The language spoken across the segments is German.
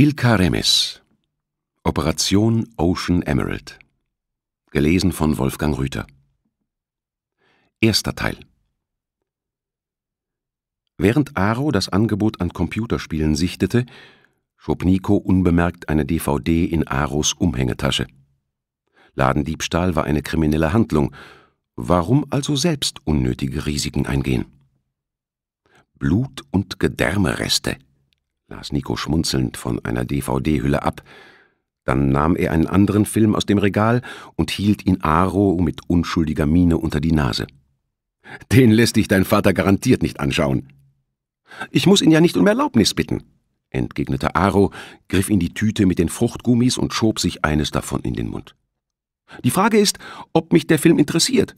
Ilka Remes Operation Ocean Emerald Gelesen von Wolfgang Rüther Erster Teil Während Aro das Angebot an Computerspielen sichtete, schob Nico unbemerkt eine DVD in Aros Umhängetasche. Ladendiebstahl war eine kriminelle Handlung. Warum also selbst unnötige Risiken eingehen? Blut und Gedärmereste – las Nico schmunzelnd von einer DVD-Hülle ab. Dann nahm er einen anderen Film aus dem Regal und hielt ihn Aro mit unschuldiger Miene unter die Nase. Den lässt dich dein Vater garantiert nicht anschauen. Ich muss ihn ja nicht um Erlaubnis bitten, entgegnete Aro, griff in die Tüte mit den Fruchtgummis und schob sich eines davon in den Mund. Die Frage ist, ob mich der Film interessiert,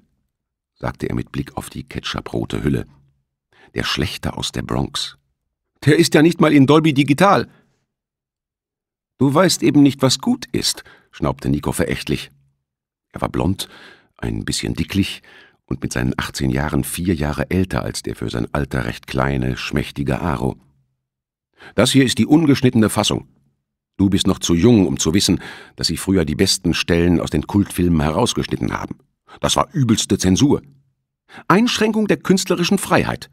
sagte er mit Blick auf die Ketchupbrote Hülle. Der Schlechter aus der Bronx. Der ist ja nicht mal in Dolby Digital. Du weißt eben nicht, was gut ist, schnaubte Nico verächtlich. Er war blond, ein bisschen dicklich und mit seinen 18 Jahren vier Jahre älter als der für sein Alter recht kleine, schmächtige Aro. Das hier ist die ungeschnittene Fassung. Du bist noch zu jung, um zu wissen, dass sie früher die besten Stellen aus den Kultfilmen herausgeschnitten haben. Das war übelste Zensur. Einschränkung der künstlerischen Freiheit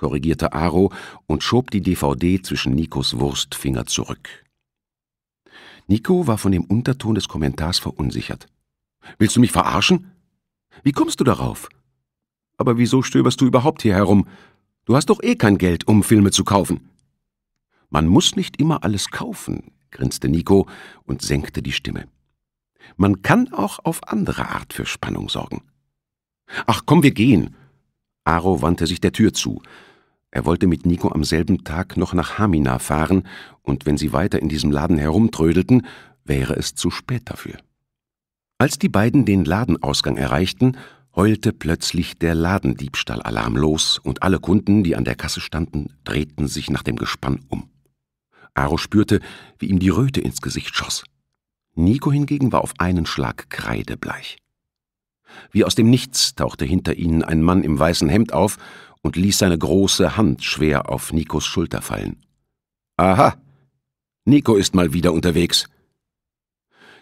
korrigierte Aro und schob die DVD zwischen Nikos Wurstfinger zurück. Nico war von dem Unterton des Kommentars verunsichert. Willst du mich verarschen? Wie kommst du darauf? Aber wieso stöberst du überhaupt hier herum? Du hast doch eh kein Geld, um Filme zu kaufen. Man muss nicht immer alles kaufen, grinste Nico und senkte die Stimme. Man kann auch auf andere Art für Spannung sorgen. Ach komm, wir gehen. Aro wandte sich der Tür zu. Er wollte mit Nico am selben Tag noch nach Hamina fahren, und wenn sie weiter in diesem Laden herumtrödelten, wäre es zu spät dafür. Als die beiden den Ladenausgang erreichten, heulte plötzlich der Ladendiebstahlalarm los, und alle Kunden, die an der Kasse standen, drehten sich nach dem Gespann um. Aro spürte, wie ihm die Röte ins Gesicht schoss. Nico hingegen war auf einen Schlag kreidebleich. Wie aus dem Nichts tauchte hinter ihnen ein Mann im weißen Hemd auf und ließ seine große Hand schwer auf Nikos Schulter fallen. Aha, Nico ist mal wieder unterwegs.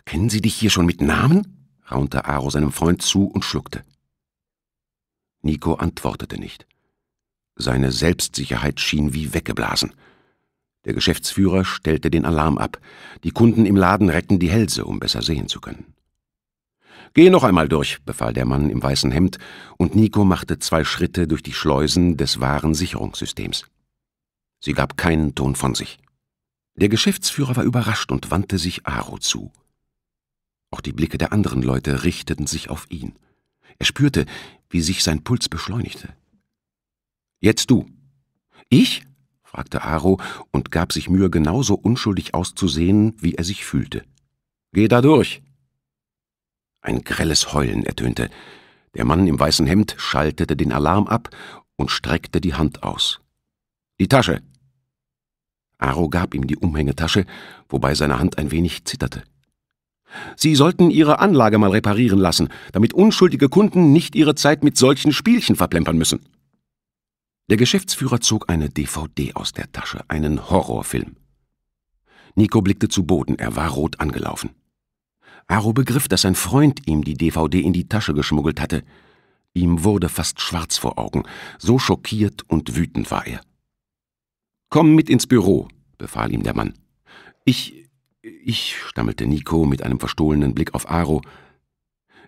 Kennen Sie dich hier schon mit Namen? raunte Aro seinem Freund zu und schluckte. Nico antwortete nicht. Seine Selbstsicherheit schien wie weggeblasen. Der Geschäftsführer stellte den Alarm ab. Die Kunden im Laden reckten die Hälse, um besser sehen zu können. Geh noch einmal durch, befahl der Mann im weißen Hemd, und Nico machte zwei Schritte durch die Schleusen des wahren Sicherungssystems. Sie gab keinen Ton von sich. Der Geschäftsführer war überrascht und wandte sich Aro zu. Auch die Blicke der anderen Leute richteten sich auf ihn. Er spürte, wie sich sein Puls beschleunigte. Jetzt du. Ich? fragte Aro und gab sich Mühe, genauso unschuldig auszusehen, wie er sich fühlte. Geh da durch. Ein grelles Heulen ertönte. Der Mann im weißen Hemd schaltete den Alarm ab und streckte die Hand aus. Die Tasche! Aro gab ihm die Umhängetasche, wobei seine Hand ein wenig zitterte. Sie sollten Ihre Anlage mal reparieren lassen, damit unschuldige Kunden nicht ihre Zeit mit solchen Spielchen verplempern müssen. Der Geschäftsführer zog eine DVD aus der Tasche, einen Horrorfilm. Nico blickte zu Boden, er war rot angelaufen. Aro begriff, dass sein Freund ihm die DVD in die Tasche geschmuggelt hatte. Ihm wurde fast schwarz vor Augen, so schockiert und wütend war er. Komm mit ins Büro, befahl ihm der Mann. Ich. ich, stammelte Nico mit einem verstohlenen Blick auf Aro.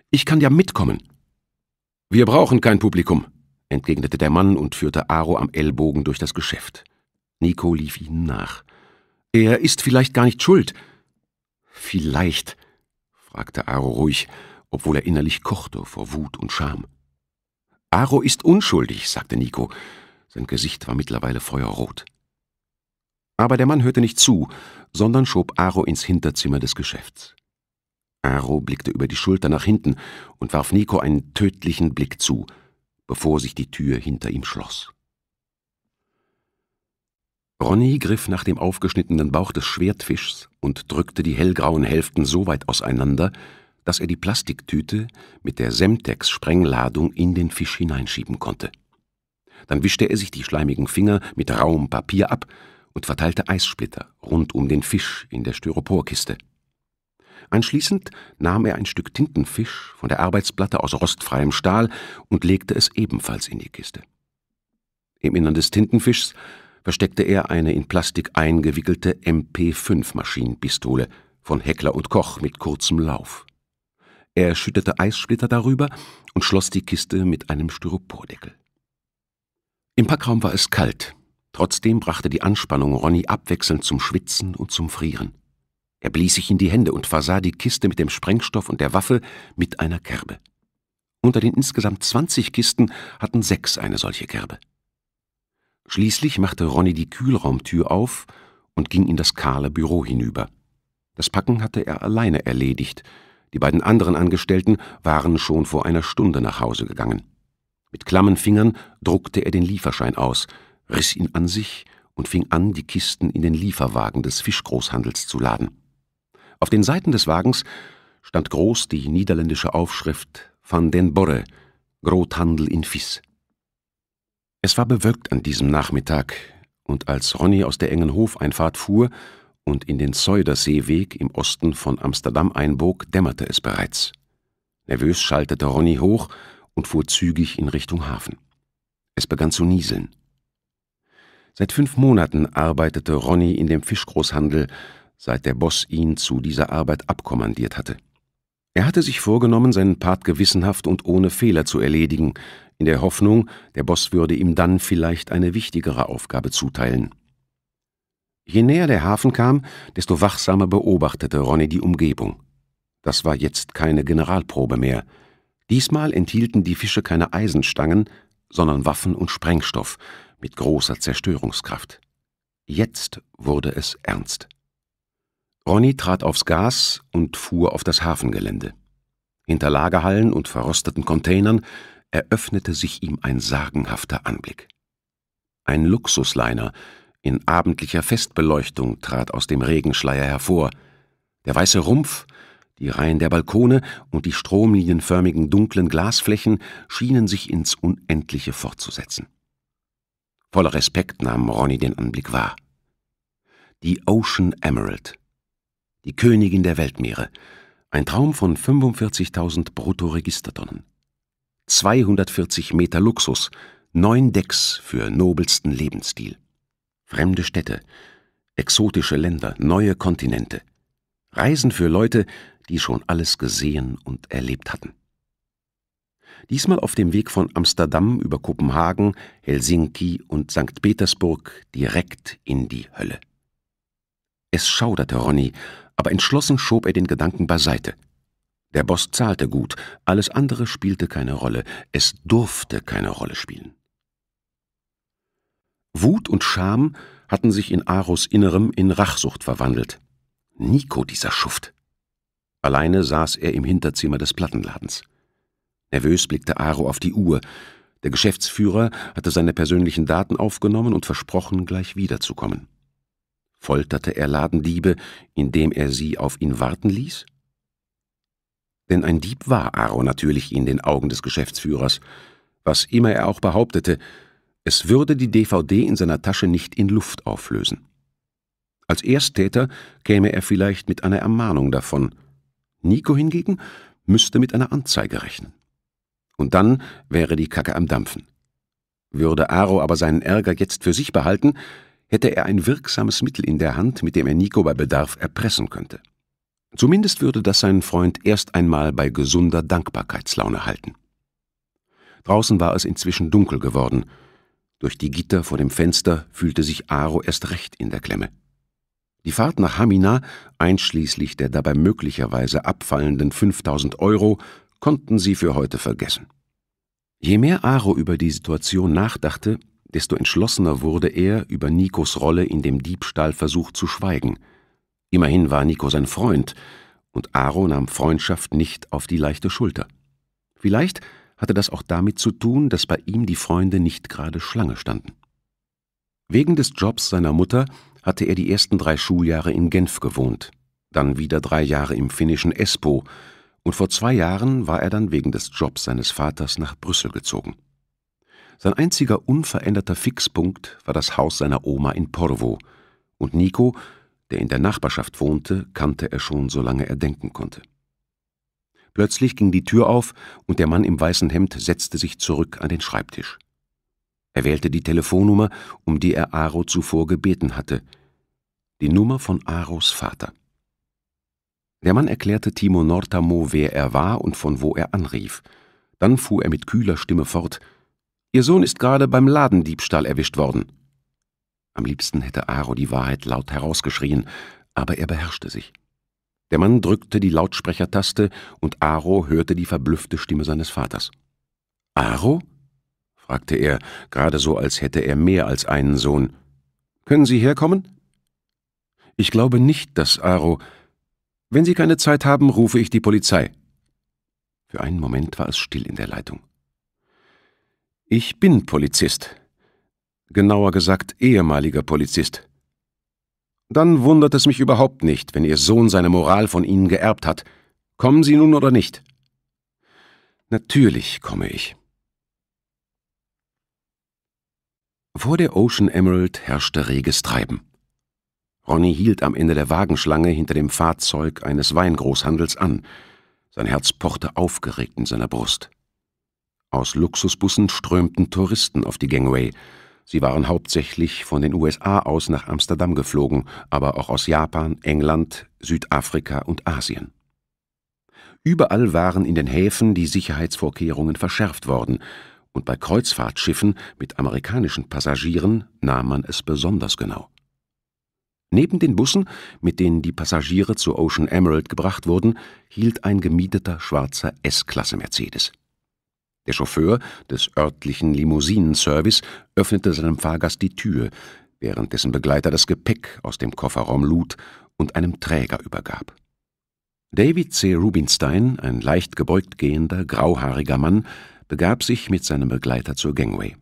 Ich kann ja mitkommen. Wir brauchen kein Publikum, entgegnete der Mann und führte Aro am Ellbogen durch das Geschäft. Nico lief ihnen nach. Er ist vielleicht gar nicht schuld. Vielleicht, fragte Aro ruhig, obwohl er innerlich kochte vor Wut und Scham. Aro ist unschuldig, sagte Nico. Sein Gesicht war mittlerweile feuerrot. Aber der Mann hörte nicht zu, sondern schob Aro ins Hinterzimmer des Geschäfts. Aro blickte über die Schulter nach hinten und warf Nico einen tödlichen Blick zu, bevor sich die Tür hinter ihm schloss. Ronny griff nach dem aufgeschnittenen Bauch des Schwertfischs und drückte die hellgrauen Hälften so weit auseinander, dass er die Plastiktüte mit der Semtex-Sprengladung in den Fisch hineinschieben konnte. Dann wischte er sich die schleimigen Finger mit rauem Papier ab und verteilte Eissplitter rund um den Fisch in der Styroporkiste. Anschließend nahm er ein Stück Tintenfisch von der Arbeitsplatte aus rostfreiem Stahl und legte es ebenfalls in die Kiste. Im Innern des Tintenfischs versteckte er eine in Plastik eingewickelte MP5-Maschinenpistole von Heckler und Koch mit kurzem Lauf. Er schüttete Eissplitter darüber und schloss die Kiste mit einem Styropordeckel. Im Packraum war es kalt. Trotzdem brachte die Anspannung Ronny abwechselnd zum Schwitzen und zum Frieren. Er blies sich in die Hände und versah die Kiste mit dem Sprengstoff und der Waffe mit einer Kerbe. Unter den insgesamt 20 Kisten hatten sechs eine solche Kerbe. Schließlich machte Ronny die Kühlraumtür auf und ging in das kahle Büro hinüber. Das Packen hatte er alleine erledigt. Die beiden anderen Angestellten waren schon vor einer Stunde nach Hause gegangen. Mit klammen Fingern druckte er den Lieferschein aus, riss ihn an sich und fing an, die Kisten in den Lieferwagen des Fischgroßhandels zu laden. Auf den Seiten des Wagens stand groß die niederländische Aufschrift Van den Borre, Grothandel in Fis. Es war bewölkt an diesem Nachmittag, und als Ronny aus der engen Hofeinfahrt fuhr und in den Zeuderseeweg im Osten von Amsterdam einbog, dämmerte es bereits. Nervös schaltete Ronny hoch und fuhr zügig in Richtung Hafen. Es begann zu nieseln. Seit fünf Monaten arbeitete Ronny in dem Fischgroßhandel, seit der Boss ihn zu dieser Arbeit abkommandiert hatte. Er hatte sich vorgenommen, seinen Part gewissenhaft und ohne Fehler zu erledigen, in der Hoffnung, der Boss würde ihm dann vielleicht eine wichtigere Aufgabe zuteilen. Je näher der Hafen kam, desto wachsamer beobachtete Ronny die Umgebung. Das war jetzt keine Generalprobe mehr. Diesmal enthielten die Fische keine Eisenstangen, sondern Waffen und Sprengstoff mit großer Zerstörungskraft. Jetzt wurde es ernst. Ronny trat aufs Gas und fuhr auf das Hafengelände. Hinter Lagerhallen und verrosteten Containern eröffnete sich ihm ein sagenhafter Anblick. Ein Luxusliner in abendlicher Festbeleuchtung trat aus dem Regenschleier hervor. Der weiße Rumpf, die Reihen der Balkone und die stromlinienförmigen dunklen Glasflächen schienen sich ins Unendliche fortzusetzen. Voller Respekt nahm Ronny den Anblick wahr. Die Ocean Emerald, die Königin der Weltmeere, ein Traum von 45.000 Bruttoregistertonnen. 240 Meter Luxus, neun Decks für nobelsten Lebensstil. Fremde Städte, exotische Länder, neue Kontinente. Reisen für Leute, die schon alles gesehen und erlebt hatten. Diesmal auf dem Weg von Amsterdam über Kopenhagen, Helsinki und St. Petersburg direkt in die Hölle. Es schauderte Ronny, aber entschlossen schob er den Gedanken beiseite – der Boss zahlte gut, alles andere spielte keine Rolle, es durfte keine Rolle spielen. Wut und Scham hatten sich in Aros Innerem in Rachsucht verwandelt. Nico, dieser Schuft. Alleine saß er im Hinterzimmer des Plattenladens. Nervös blickte Aro auf die Uhr. Der Geschäftsführer hatte seine persönlichen Daten aufgenommen und versprochen, gleich wiederzukommen. Folterte er Ladendiebe, indem er sie auf ihn warten ließ? Denn ein Dieb war Aro natürlich in den Augen des Geschäftsführers. Was immer er auch behauptete, es würde die DVD in seiner Tasche nicht in Luft auflösen. Als Ersttäter käme er vielleicht mit einer Ermahnung davon. Nico hingegen müsste mit einer Anzeige rechnen. Und dann wäre die Kacke am Dampfen. Würde Aro aber seinen Ärger jetzt für sich behalten, hätte er ein wirksames Mittel in der Hand, mit dem er Nico bei Bedarf erpressen könnte. Zumindest würde das seinen Freund erst einmal bei gesunder Dankbarkeitslaune halten. Draußen war es inzwischen dunkel geworden. Durch die Gitter vor dem Fenster fühlte sich Aro erst recht in der Klemme. Die Fahrt nach Hamina, einschließlich der dabei möglicherweise abfallenden 5000 Euro, konnten sie für heute vergessen. Je mehr Aro über die Situation nachdachte, desto entschlossener wurde er, über Nikos Rolle in dem Diebstahlversuch zu schweigen – Immerhin war Nico sein Freund, und Aro nahm Freundschaft nicht auf die leichte Schulter. Vielleicht hatte das auch damit zu tun, dass bei ihm die Freunde nicht gerade Schlange standen. Wegen des Jobs seiner Mutter hatte er die ersten drei Schuljahre in Genf gewohnt, dann wieder drei Jahre im finnischen Espoo, und vor zwei Jahren war er dann wegen des Jobs seines Vaters nach Brüssel gezogen. Sein einziger unveränderter Fixpunkt war das Haus seiner Oma in Porvo, und Nico der in der Nachbarschaft wohnte, kannte er schon, solange er denken konnte. Plötzlich ging die Tür auf und der Mann im weißen Hemd setzte sich zurück an den Schreibtisch. Er wählte die Telefonnummer, um die er Aro zuvor gebeten hatte, die Nummer von Aros Vater. Der Mann erklärte Timo Nortamo, wer er war und von wo er anrief. Dann fuhr er mit kühler Stimme fort: Ihr Sohn ist gerade beim Ladendiebstahl erwischt worden. Am liebsten hätte Aro die Wahrheit laut herausgeschrien, aber er beherrschte sich. Der Mann drückte die Lautsprechertaste und Aro hörte die verblüffte Stimme seines Vaters. Aro? fragte er, gerade so, als hätte er mehr als einen Sohn. Können Sie herkommen? Ich glaube nicht, dass Aro. Wenn Sie keine Zeit haben, rufe ich die Polizei. Für einen Moment war es still in der Leitung. Ich bin Polizist, genauer gesagt ehemaliger Polizist. Dann wundert es mich überhaupt nicht, wenn Ihr Sohn seine Moral von Ihnen geerbt hat. Kommen Sie nun oder nicht? Natürlich komme ich. Vor der Ocean Emerald herrschte reges Treiben. Ronny hielt am Ende der Wagenschlange hinter dem Fahrzeug eines Weingroßhandels an. Sein Herz pochte aufgeregt in seiner Brust. Aus Luxusbussen strömten Touristen auf die Gangway – Sie waren hauptsächlich von den USA aus nach Amsterdam geflogen, aber auch aus Japan, England, Südafrika und Asien. Überall waren in den Häfen die Sicherheitsvorkehrungen verschärft worden, und bei Kreuzfahrtschiffen mit amerikanischen Passagieren nahm man es besonders genau. Neben den Bussen, mit denen die Passagiere zur Ocean Emerald gebracht wurden, hielt ein gemieteter schwarzer S-Klasse Mercedes. Der Chauffeur des örtlichen Limousinenservice öffnete seinem Fahrgast die Tür, während dessen Begleiter das Gepäck aus dem Kofferraum lud und einem Träger übergab. David C. Rubinstein, ein leicht gebeugt gehender, grauhaariger Mann, begab sich mit seinem Begleiter zur Gangway.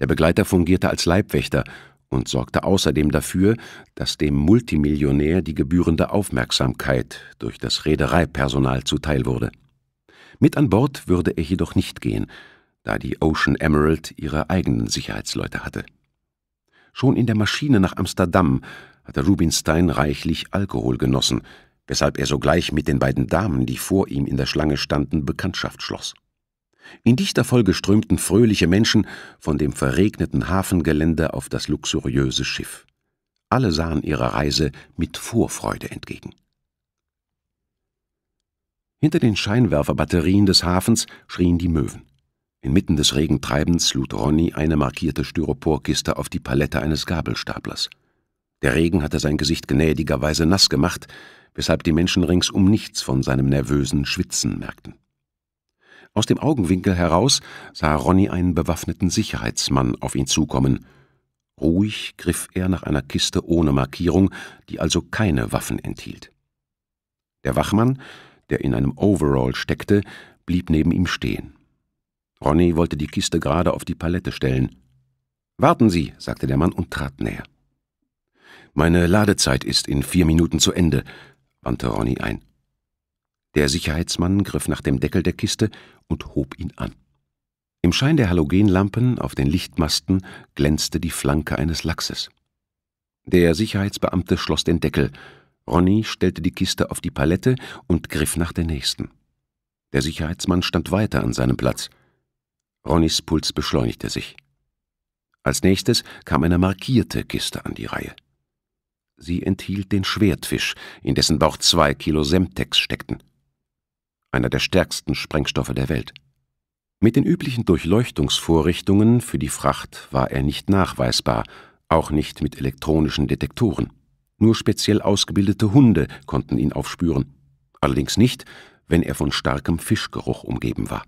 Der Begleiter fungierte als Leibwächter und sorgte außerdem dafür, dass dem Multimillionär die gebührende Aufmerksamkeit durch das Reedereipersonal zuteil wurde. Mit an Bord würde er jedoch nicht gehen, da die Ocean Emerald ihre eigenen Sicherheitsleute hatte. Schon in der Maschine nach Amsterdam hatte Rubinstein reichlich Alkohol genossen, weshalb er sogleich mit den beiden Damen, die vor ihm in der Schlange standen, Bekanntschaft schloss. In dichter Folge strömten fröhliche Menschen von dem verregneten Hafengelände auf das luxuriöse Schiff. Alle sahen ihrer Reise mit Vorfreude entgegen. Hinter den Scheinwerferbatterien des Hafens schrien die Möwen. Inmitten des Regentreibens lud Ronny eine markierte Styroporkiste auf die Palette eines Gabelstaplers. Der Regen hatte sein Gesicht gnädigerweise nass gemacht, weshalb die Menschen ringsum nichts von seinem nervösen Schwitzen merkten. Aus dem Augenwinkel heraus sah Ronny einen bewaffneten Sicherheitsmann auf ihn zukommen. Ruhig griff er nach einer Kiste ohne Markierung, die also keine Waffen enthielt. Der Wachmann der in einem Overall steckte, blieb neben ihm stehen. Ronny wollte die Kiste gerade auf die Palette stellen. Warten Sie, sagte der Mann und trat näher. Meine Ladezeit ist in vier Minuten zu Ende, wandte Ronny ein. Der Sicherheitsmann griff nach dem Deckel der Kiste und hob ihn an. Im Schein der Halogenlampen auf den Lichtmasten glänzte die Flanke eines Lachses. Der Sicherheitsbeamte schloss den Deckel, Ronny stellte die Kiste auf die Palette und griff nach der nächsten. Der Sicherheitsmann stand weiter an seinem Platz. Ronnys Puls beschleunigte sich. Als nächstes kam eine markierte Kiste an die Reihe. Sie enthielt den Schwertfisch, in dessen Bauch zwei Kilo Semtex steckten. Einer der stärksten Sprengstoffe der Welt. Mit den üblichen Durchleuchtungsvorrichtungen für die Fracht war er nicht nachweisbar, auch nicht mit elektronischen Detektoren. Nur speziell ausgebildete Hunde konnten ihn aufspüren, allerdings nicht, wenn er von starkem Fischgeruch umgeben war.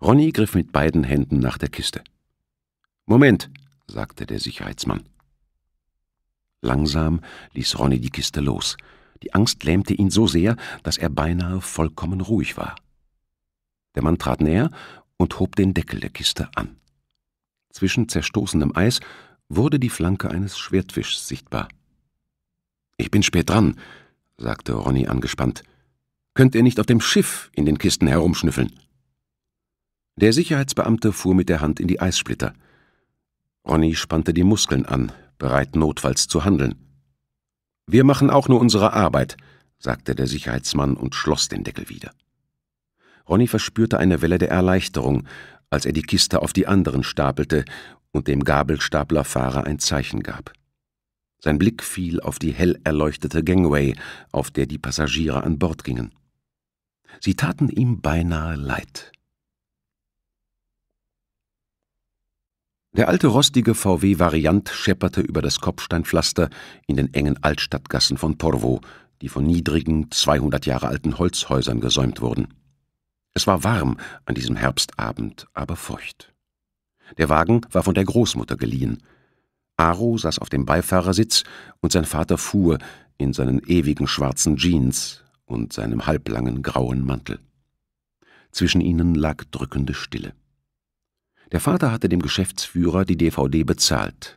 Ronny griff mit beiden Händen nach der Kiste. Moment, sagte der Sicherheitsmann. Langsam ließ Ronny die Kiste los. Die Angst lähmte ihn so sehr, dass er beinahe vollkommen ruhig war. Der Mann trat näher und hob den Deckel der Kiste an. Zwischen zerstoßenem Eis wurde die Flanke eines Schwertfischs sichtbar. Ich bin spät dran, sagte Ronny angespannt. Könnt ihr nicht auf dem Schiff in den Kisten herumschnüffeln? Der Sicherheitsbeamte fuhr mit der Hand in die Eissplitter. Ronny spannte die Muskeln an, bereit notfalls zu handeln. Wir machen auch nur unsere Arbeit, sagte der Sicherheitsmann und schloss den Deckel wieder. Ronny verspürte eine Welle der Erleichterung, als er die Kiste auf die anderen stapelte und dem Gabelstaplerfahrer ein Zeichen gab. Sein Blick fiel auf die hell erleuchtete Gangway, auf der die Passagiere an Bord gingen. Sie taten ihm beinahe leid. Der alte rostige VW Variant schepperte über das Kopfsteinpflaster in den engen Altstadtgassen von Porvo, die von niedrigen, 200 Jahre alten Holzhäusern gesäumt wurden. Es war warm an diesem Herbstabend, aber feucht. Der Wagen war von der Großmutter geliehen – Aro saß auf dem Beifahrersitz und sein Vater fuhr in seinen ewigen schwarzen Jeans und seinem halblangen grauen Mantel. Zwischen ihnen lag drückende Stille. Der Vater hatte dem Geschäftsführer die DVD bezahlt.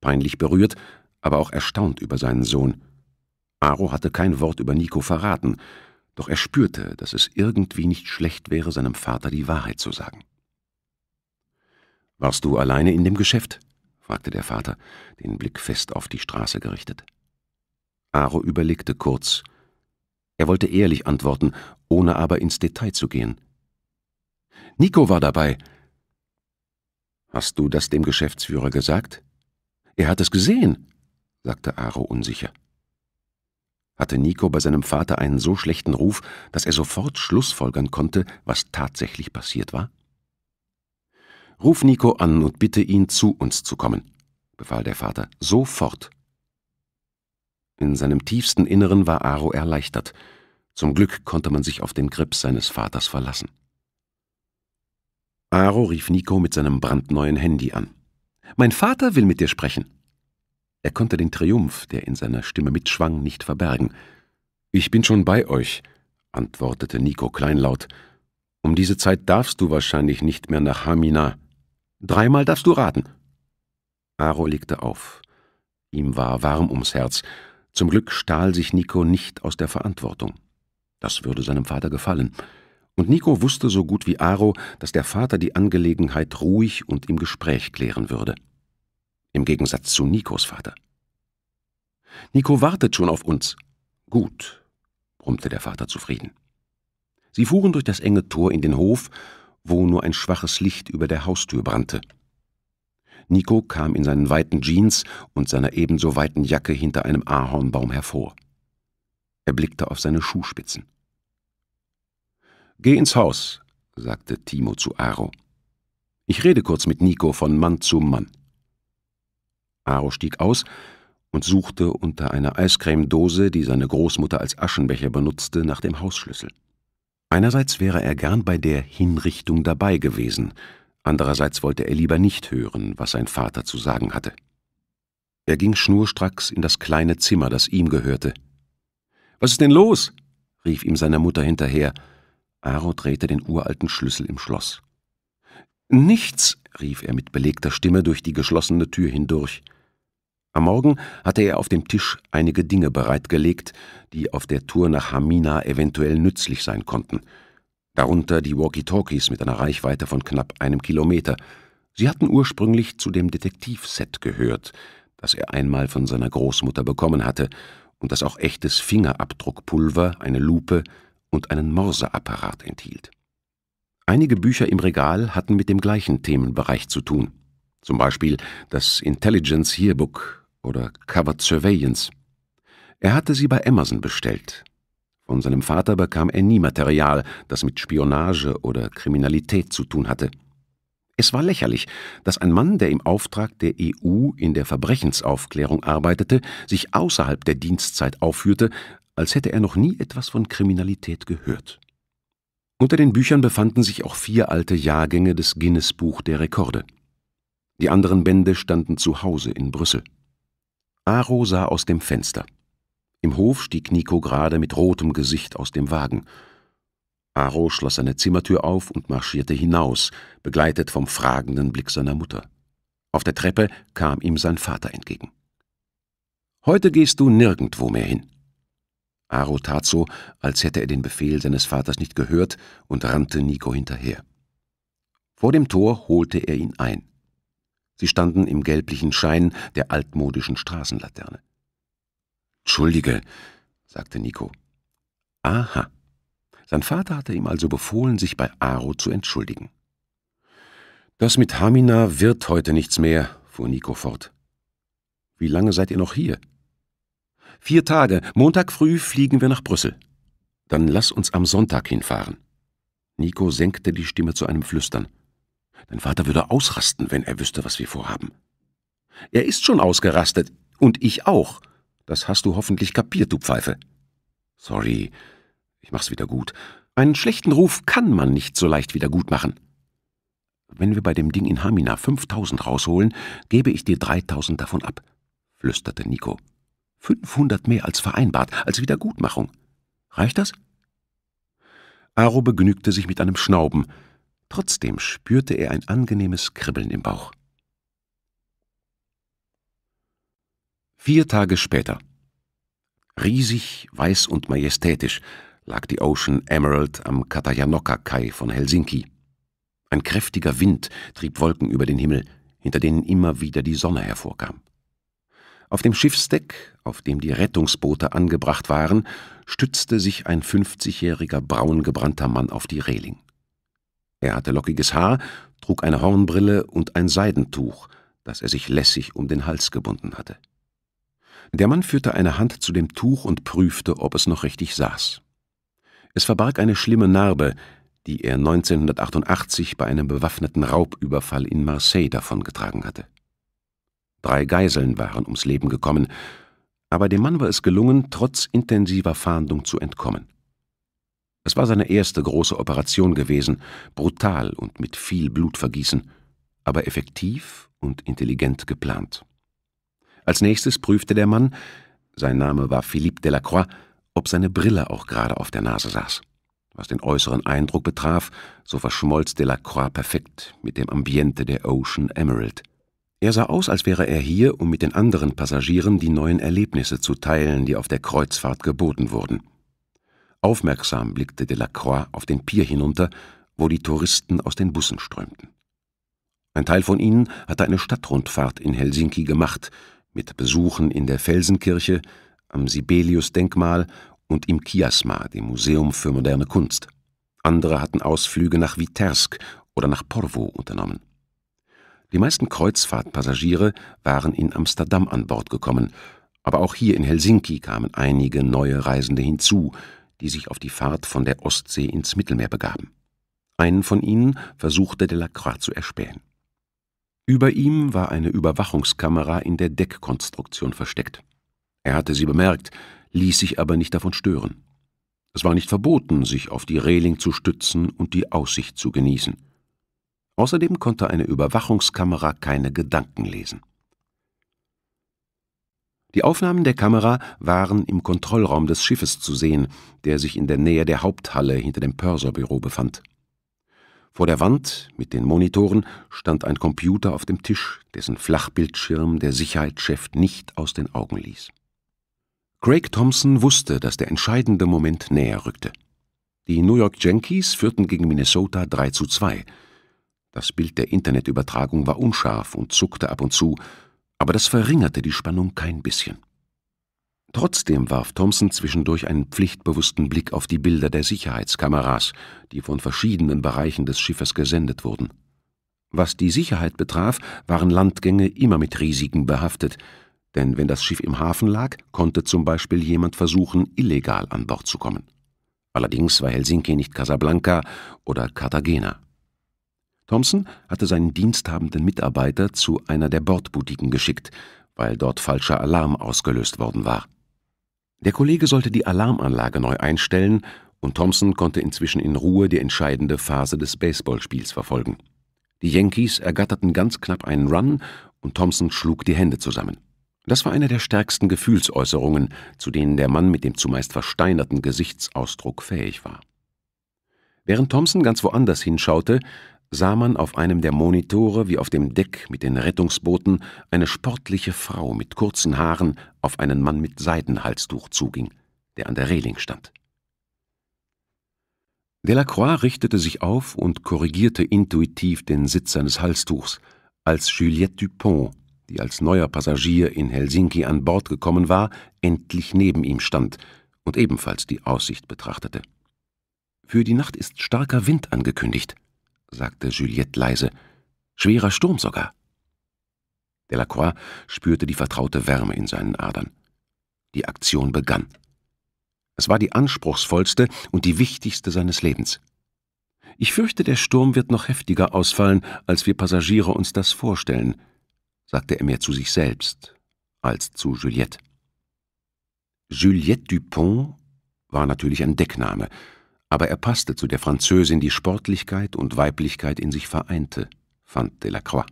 Peinlich berührt, aber auch erstaunt über seinen Sohn. Aro hatte kein Wort über Nico verraten, doch er spürte, dass es irgendwie nicht schlecht wäre, seinem Vater die Wahrheit zu sagen. Warst du alleine in dem Geschäft? fragte der Vater, den Blick fest auf die Straße gerichtet. Aro überlegte kurz. Er wollte ehrlich antworten, ohne aber ins Detail zu gehen. Nico war dabei. Hast du das dem Geschäftsführer gesagt? Er hat es gesehen, sagte Aro unsicher. Hatte Nico bei seinem Vater einen so schlechten Ruf, dass er sofort schlussfolgern konnte, was tatsächlich passiert war? Ruf Nico an und bitte ihn, zu uns zu kommen, befahl der Vater, sofort. In seinem tiefsten Inneren war Aro erleichtert. Zum Glück konnte man sich auf den Grips seines Vaters verlassen. Aro rief Nico mit seinem brandneuen Handy an. Mein Vater will mit dir sprechen. Er konnte den Triumph, der in seiner Stimme mitschwang, nicht verbergen. Ich bin schon bei euch, antwortete Nico kleinlaut. Um diese Zeit darfst du wahrscheinlich nicht mehr nach Hamina. Dreimal darfst du raten. Aro legte auf. Ihm war warm ums Herz. Zum Glück stahl sich Nico nicht aus der Verantwortung. Das würde seinem Vater gefallen. Und Nico wusste so gut wie Aro, dass der Vater die Angelegenheit ruhig und im Gespräch klären würde. Im Gegensatz zu Nikos Vater. Nico wartet schon auf uns. Gut, brummte der Vater zufrieden. Sie fuhren durch das enge Tor in den Hof wo nur ein schwaches Licht über der Haustür brannte. Nico kam in seinen weiten Jeans und seiner ebenso weiten Jacke hinter einem Ahornbaum hervor. Er blickte auf seine Schuhspitzen. Geh ins Haus, sagte Timo zu Aro. Ich rede kurz mit Nico von Mann zu Mann. Aro stieg aus und suchte unter einer Eiscremedose, die seine Großmutter als Aschenbecher benutzte, nach dem Hausschlüssel. Einerseits wäre er gern bei der Hinrichtung dabei gewesen, andererseits wollte er lieber nicht hören, was sein Vater zu sagen hatte. Er ging schnurstracks in das kleine Zimmer, das ihm gehörte. Was ist denn los? rief ihm seine Mutter hinterher. Aro drehte den uralten Schlüssel im Schloss. Nichts, rief er mit belegter Stimme durch die geschlossene Tür hindurch. Am Morgen hatte er auf dem Tisch einige Dinge bereitgelegt, die auf der Tour nach Hamina eventuell nützlich sein konnten. Darunter die Walkie-Talkies mit einer Reichweite von knapp einem Kilometer. Sie hatten ursprünglich zu dem Detektivset gehört, das er einmal von seiner Großmutter bekommen hatte und das auch echtes Fingerabdruckpulver, eine Lupe und einen Morseapparat enthielt. Einige Bücher im Regal hatten mit dem gleichen Themenbereich zu tun zum Beispiel das Intelligence Yearbook oder Covered Surveillance. Er hatte sie bei Amazon bestellt. Von seinem Vater bekam er nie Material, das mit Spionage oder Kriminalität zu tun hatte. Es war lächerlich, dass ein Mann, der im Auftrag der EU in der Verbrechensaufklärung arbeitete, sich außerhalb der Dienstzeit aufführte, als hätte er noch nie etwas von Kriminalität gehört. Unter den Büchern befanden sich auch vier alte Jahrgänge des Guinness Buch der Rekorde. Die anderen Bände standen zu Hause in Brüssel. Aro sah aus dem Fenster. Im Hof stieg Nico gerade mit rotem Gesicht aus dem Wagen. Aro schloss seine Zimmertür auf und marschierte hinaus, begleitet vom fragenden Blick seiner Mutter. Auf der Treppe kam ihm sein Vater entgegen. Heute gehst du nirgendwo mehr hin. Aro tat so, als hätte er den Befehl seines Vaters nicht gehört und rannte Nico hinterher. Vor dem Tor holte er ihn ein. Sie standen im gelblichen Schein der altmodischen Straßenlaterne. Entschuldige, sagte Nico. Aha. Sein Vater hatte ihm also befohlen, sich bei Aro zu entschuldigen. Das mit Hamina wird heute nichts mehr, fuhr Nico fort. Wie lange seid ihr noch hier? Vier Tage. Montag früh fliegen wir nach Brüssel. Dann lass uns am Sonntag hinfahren. Nico senkte die Stimme zu einem Flüstern. Dein Vater würde ausrasten, wenn er wüsste, was wir vorhaben. Er ist schon ausgerastet, und ich auch. Das hast du hoffentlich kapiert, du Pfeife. Sorry, ich mach's wieder gut. Einen schlechten Ruf kann man nicht so leicht wieder gut machen. Wenn wir bei dem Ding in Hamina 5000 rausholen, gebe ich dir 3000 davon ab, flüsterte Nico. 500 mehr als vereinbart, als Wiedergutmachung. Reicht das? Aro begnügte sich mit einem Schnauben, Trotzdem spürte er ein angenehmes Kribbeln im Bauch. Vier Tage später. Riesig, weiß und majestätisch lag die Ocean Emerald am Katajanoka-Kai von Helsinki. Ein kräftiger Wind trieb Wolken über den Himmel, hinter denen immer wieder die Sonne hervorkam. Auf dem Schiffsdeck, auf dem die Rettungsboote angebracht waren, stützte sich ein 50 fünfzigjähriger braungebrannter Mann auf die Reling. Er hatte lockiges Haar, trug eine Hornbrille und ein Seidentuch, das er sich lässig um den Hals gebunden hatte. Der Mann führte eine Hand zu dem Tuch und prüfte, ob es noch richtig saß. Es verbarg eine schlimme Narbe, die er 1988 bei einem bewaffneten Raubüberfall in Marseille davongetragen hatte. Drei Geiseln waren ums Leben gekommen, aber dem Mann war es gelungen, trotz intensiver Fahndung zu entkommen. Es war seine erste große Operation gewesen, brutal und mit viel Blutvergießen, aber effektiv und intelligent geplant. Als nächstes prüfte der Mann, sein Name war Philippe Delacroix, ob seine Brille auch gerade auf der Nase saß. Was den äußeren Eindruck betraf, so verschmolz Delacroix perfekt mit dem Ambiente der Ocean Emerald. Er sah aus, als wäre er hier, um mit den anderen Passagieren die neuen Erlebnisse zu teilen, die auf der Kreuzfahrt geboten wurden. Aufmerksam blickte Delacroix auf den Pier hinunter, wo die Touristen aus den Bussen strömten. Ein Teil von ihnen hatte eine Stadtrundfahrt in Helsinki gemacht, mit Besuchen in der Felsenkirche, am Sibelius-Denkmal und im Kiasma, dem Museum für moderne Kunst. Andere hatten Ausflüge nach Vitersk oder nach Porvo unternommen. Die meisten Kreuzfahrtpassagiere waren in Amsterdam an Bord gekommen, aber auch hier in Helsinki kamen einige neue Reisende hinzu, die sich auf die Fahrt von der Ostsee ins Mittelmeer begaben. Einen von ihnen versuchte Delacroix zu erspähen. Über ihm war eine Überwachungskamera in der Deckkonstruktion versteckt. Er hatte sie bemerkt, ließ sich aber nicht davon stören. Es war nicht verboten, sich auf die Reling zu stützen und die Aussicht zu genießen. Außerdem konnte eine Überwachungskamera keine Gedanken lesen. Die Aufnahmen der Kamera waren im Kontrollraum des Schiffes zu sehen, der sich in der Nähe der Haupthalle hinter dem Pörserbüro befand. Vor der Wand mit den Monitoren stand ein Computer auf dem Tisch, dessen Flachbildschirm der Sicherheitschef nicht aus den Augen ließ. Craig Thompson wusste, dass der entscheidende Moment näher rückte. Die New York Yankees führten gegen Minnesota 3 zu 2. Das Bild der Internetübertragung war unscharf und zuckte ab und zu, aber das verringerte die Spannung kein bisschen. Trotzdem warf Thompson zwischendurch einen pflichtbewussten Blick auf die Bilder der Sicherheitskameras, die von verschiedenen Bereichen des Schiffes gesendet wurden. Was die Sicherheit betraf, waren Landgänge immer mit Risiken behaftet, denn wenn das Schiff im Hafen lag, konnte zum Beispiel jemand versuchen, illegal an Bord zu kommen. Allerdings war Helsinki nicht Casablanca oder Cartagena. Thompson hatte seinen diensthabenden Mitarbeiter zu einer der Bordboutiquen geschickt, weil dort falscher Alarm ausgelöst worden war. Der Kollege sollte die Alarmanlage neu einstellen und Thompson konnte inzwischen in Ruhe die entscheidende Phase des Baseballspiels verfolgen. Die Yankees ergatterten ganz knapp einen Run und Thompson schlug die Hände zusammen. Das war eine der stärksten Gefühlsäußerungen, zu denen der Mann mit dem zumeist versteinerten Gesichtsausdruck fähig war. Während Thompson ganz woanders hinschaute, sah man auf einem der Monitore wie auf dem Deck mit den Rettungsbooten eine sportliche Frau mit kurzen Haaren auf einen Mann mit Seidenhalstuch zuging, der an der Reling stand. Delacroix richtete sich auf und korrigierte intuitiv den Sitz seines Halstuchs, als Juliette Dupont, die als neuer Passagier in Helsinki an Bord gekommen war, endlich neben ihm stand und ebenfalls die Aussicht betrachtete. Für die Nacht ist starker Wind angekündigt, sagte Juliette leise. Schwerer Sturm sogar. Delacroix spürte die vertraute Wärme in seinen Adern. Die Aktion begann. Es war die anspruchsvollste und die wichtigste seines Lebens. Ich fürchte, der Sturm wird noch heftiger ausfallen, als wir Passagiere uns das vorstellen, sagte er mehr zu sich selbst als zu Juliette. Juliette Dupont war natürlich ein Deckname, aber er passte zu der Französin, die Sportlichkeit und Weiblichkeit in sich vereinte, fand Delacroix.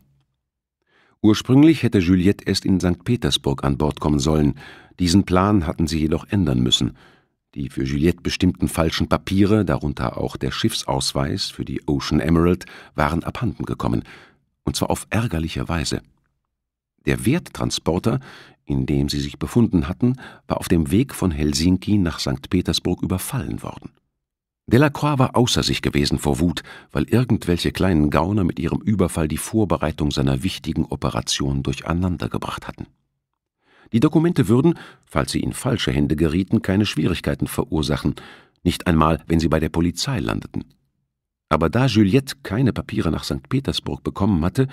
Ursprünglich hätte Juliette erst in St. Petersburg an Bord kommen sollen, diesen Plan hatten sie jedoch ändern müssen. Die für Juliette bestimmten falschen Papiere, darunter auch der Schiffsausweis für die Ocean Emerald, waren abhanden gekommen, und zwar auf ärgerliche Weise. Der Werttransporter, in dem sie sich befunden hatten, war auf dem Weg von Helsinki nach St. Petersburg überfallen worden. Delacroix war außer sich gewesen vor Wut, weil irgendwelche kleinen Gauner mit ihrem Überfall die Vorbereitung seiner wichtigen Operation durcheinandergebracht hatten. Die Dokumente würden, falls sie in falsche Hände gerieten, keine Schwierigkeiten verursachen, nicht einmal, wenn sie bei der Polizei landeten. Aber da Juliette keine Papiere nach St. Petersburg bekommen hatte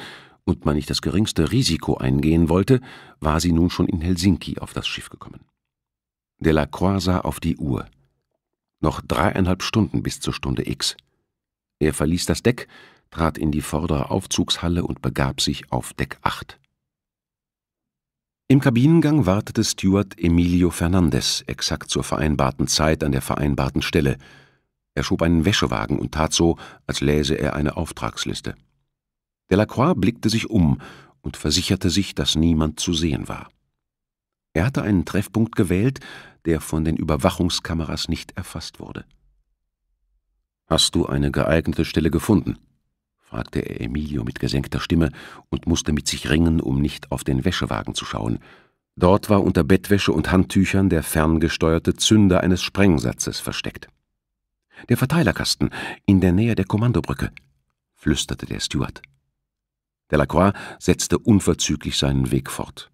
und man nicht das geringste Risiko eingehen wollte, war sie nun schon in Helsinki auf das Schiff gekommen. Delacroix sah auf die Uhr – noch dreieinhalb Stunden bis zur Stunde X. Er verließ das Deck, trat in die vordere Aufzugshalle und begab sich auf Deck 8. Im Kabinengang wartete Steward Emilio Fernandez exakt zur vereinbarten Zeit an der vereinbarten Stelle. Er schob einen Wäschewagen und tat so, als läse er eine Auftragsliste. Delacroix blickte sich um und versicherte sich, dass niemand zu sehen war. Er hatte einen Treffpunkt gewählt, der von den Überwachungskameras nicht erfasst wurde. Hast du eine geeignete Stelle gefunden? fragte er Emilio mit gesenkter Stimme und musste mit sich ringen, um nicht auf den Wäschewagen zu schauen. Dort war unter Bettwäsche und Handtüchern der ferngesteuerte Zünder eines Sprengsatzes versteckt. Der Verteilerkasten in der Nähe der Kommandobrücke, flüsterte der Steward. Delacroix setzte unverzüglich seinen Weg fort.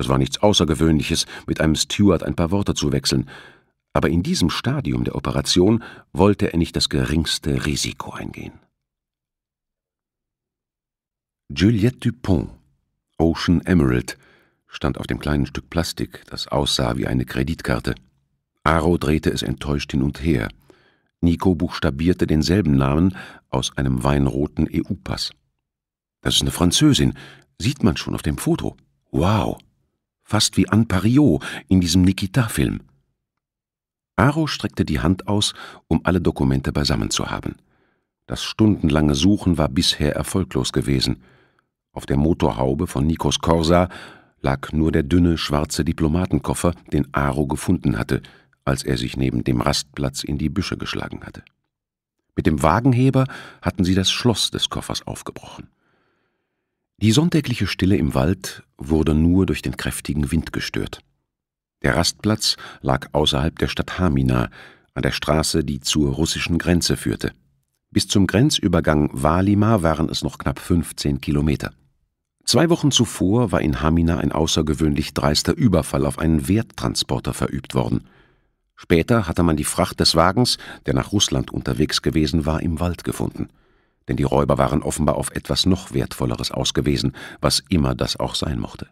Es war nichts Außergewöhnliches, mit einem Steward ein paar Worte zu wechseln, aber in diesem Stadium der Operation wollte er nicht das geringste Risiko eingehen. Juliette Dupont, Ocean Emerald, stand auf dem kleinen Stück Plastik, das aussah wie eine Kreditkarte. Aro drehte es enttäuscht hin und her. Nico buchstabierte denselben Namen aus einem weinroten EU-Pass. Das ist eine Französin, sieht man schon auf dem Foto. Wow! fast wie Anne Pariot in diesem Nikita-Film. Aro streckte die Hand aus, um alle Dokumente beisammen zu haben. Das stundenlange Suchen war bisher erfolglos gewesen. Auf der Motorhaube von Nikos Corsa lag nur der dünne schwarze Diplomatenkoffer, den Aro gefunden hatte, als er sich neben dem Rastplatz in die Büsche geschlagen hatte. Mit dem Wagenheber hatten sie das Schloss des Koffers aufgebrochen. Die sonntägliche Stille im Wald wurde nur durch den kräftigen Wind gestört. Der Rastplatz lag außerhalb der Stadt Hamina, an der Straße, die zur russischen Grenze führte. Bis zum Grenzübergang Walima waren es noch knapp 15 Kilometer. Zwei Wochen zuvor war in Hamina ein außergewöhnlich dreister Überfall auf einen Werttransporter verübt worden. Später hatte man die Fracht des Wagens, der nach Russland unterwegs gewesen war, im Wald gefunden denn die Räuber waren offenbar auf etwas noch Wertvolleres ausgewiesen, was immer das auch sein mochte.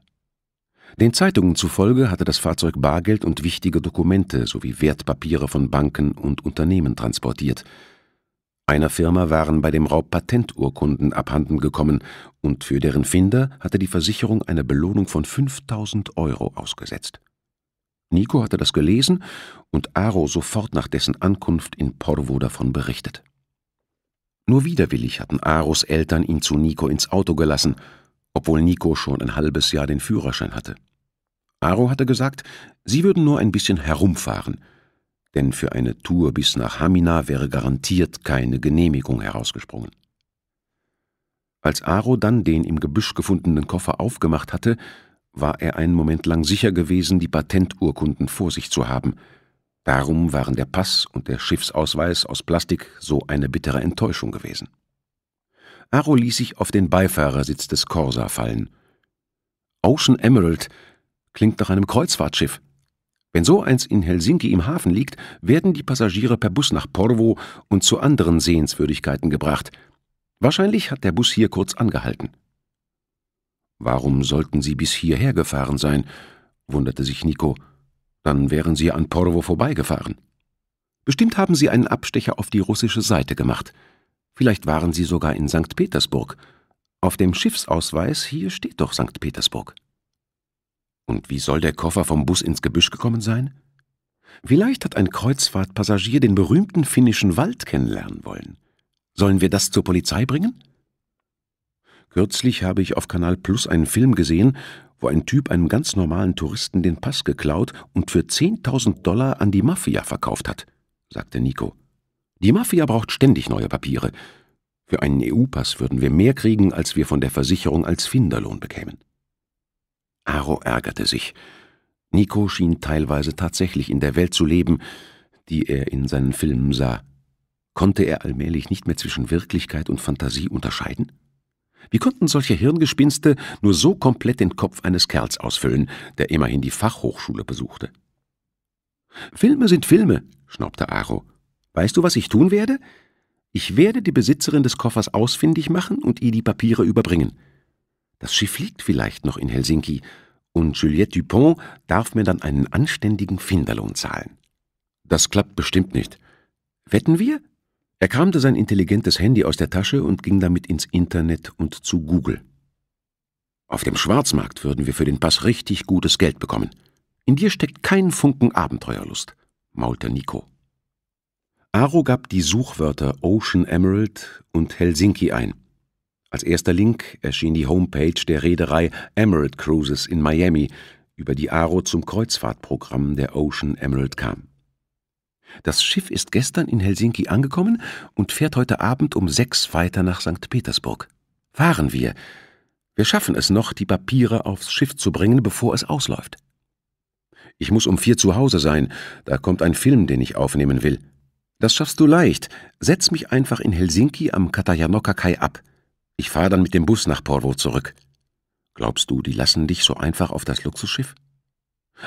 Den Zeitungen zufolge hatte das Fahrzeug Bargeld und wichtige Dokumente sowie Wertpapiere von Banken und Unternehmen transportiert. Einer Firma waren bei dem Raub Patenturkunden abhanden gekommen und für deren Finder hatte die Versicherung eine Belohnung von 5000 Euro ausgesetzt. Nico hatte das gelesen und Aro sofort nach dessen Ankunft in Porvo davon berichtet. Nur widerwillig hatten Aros Eltern ihn zu Nico ins Auto gelassen, obwohl Nico schon ein halbes Jahr den Führerschein hatte. Aro hatte gesagt, sie würden nur ein bisschen herumfahren, denn für eine Tour bis nach Hamina wäre garantiert keine Genehmigung herausgesprungen. Als Aro dann den im Gebüsch gefundenen Koffer aufgemacht hatte, war er einen Moment lang sicher gewesen, die Patenturkunden vor sich zu haben – Darum waren der Pass und der Schiffsausweis aus Plastik so eine bittere Enttäuschung gewesen. Aro ließ sich auf den Beifahrersitz des Corsa fallen. Ocean Emerald klingt nach einem Kreuzfahrtschiff. Wenn so eins in Helsinki im Hafen liegt, werden die Passagiere per Bus nach Porvo und zu anderen Sehenswürdigkeiten gebracht. Wahrscheinlich hat der Bus hier kurz angehalten. Warum sollten sie bis hierher gefahren sein? wunderte sich Nico. Dann wären sie an Porvo vorbeigefahren. Bestimmt haben sie einen Abstecher auf die russische Seite gemacht. Vielleicht waren sie sogar in St. Petersburg. Auf dem Schiffsausweis hier steht doch St. Petersburg. Und wie soll der Koffer vom Bus ins Gebüsch gekommen sein? Vielleicht hat ein Kreuzfahrtpassagier den berühmten finnischen Wald kennenlernen wollen. Sollen wir das zur Polizei bringen? Kürzlich habe ich auf Kanal Plus einen Film gesehen, wo ein Typ einem ganz normalen Touristen den Pass geklaut und für 10.000 Dollar an die Mafia verkauft hat, sagte Nico. Die Mafia braucht ständig neue Papiere. Für einen EU-Pass würden wir mehr kriegen, als wir von der Versicherung als Finderlohn bekämen. Aro ärgerte sich. Nico schien teilweise tatsächlich in der Welt zu leben, die er in seinen Filmen sah. Konnte er allmählich nicht mehr zwischen Wirklichkeit und Fantasie unterscheiden? Wie konnten solche Hirngespinste nur so komplett den Kopf eines Kerls ausfüllen, der immerhin die Fachhochschule besuchte? Filme sind Filme, schnaubte Aro. Weißt du, was ich tun werde? Ich werde die Besitzerin des Koffers ausfindig machen und ihr die Papiere überbringen. Das Schiff liegt vielleicht noch in Helsinki, und Juliette Dupont darf mir dann einen anständigen Finderlohn zahlen. Das klappt bestimmt nicht. Wetten wir? Er kramte sein intelligentes Handy aus der Tasche und ging damit ins Internet und zu Google. Auf dem Schwarzmarkt würden wir für den Pass richtig gutes Geld bekommen. In dir steckt kein Funken Abenteuerlust, maulte Nico. Aro gab die Suchwörter Ocean Emerald und Helsinki ein. Als erster Link erschien die Homepage der Reederei Emerald Cruises in Miami, über die Aro zum Kreuzfahrtprogramm der Ocean Emerald kam. Das Schiff ist gestern in Helsinki angekommen und fährt heute Abend um sechs weiter nach St. Petersburg. Fahren wir. Wir schaffen es noch, die Papiere aufs Schiff zu bringen, bevor es ausläuft. Ich muss um vier zu Hause sein. Da kommt ein Film, den ich aufnehmen will. Das schaffst du leicht. Setz mich einfach in Helsinki am Katajanokka Kai ab. Ich fahre dann mit dem Bus nach Porvo zurück. Glaubst du, die lassen dich so einfach auf das Luxusschiff?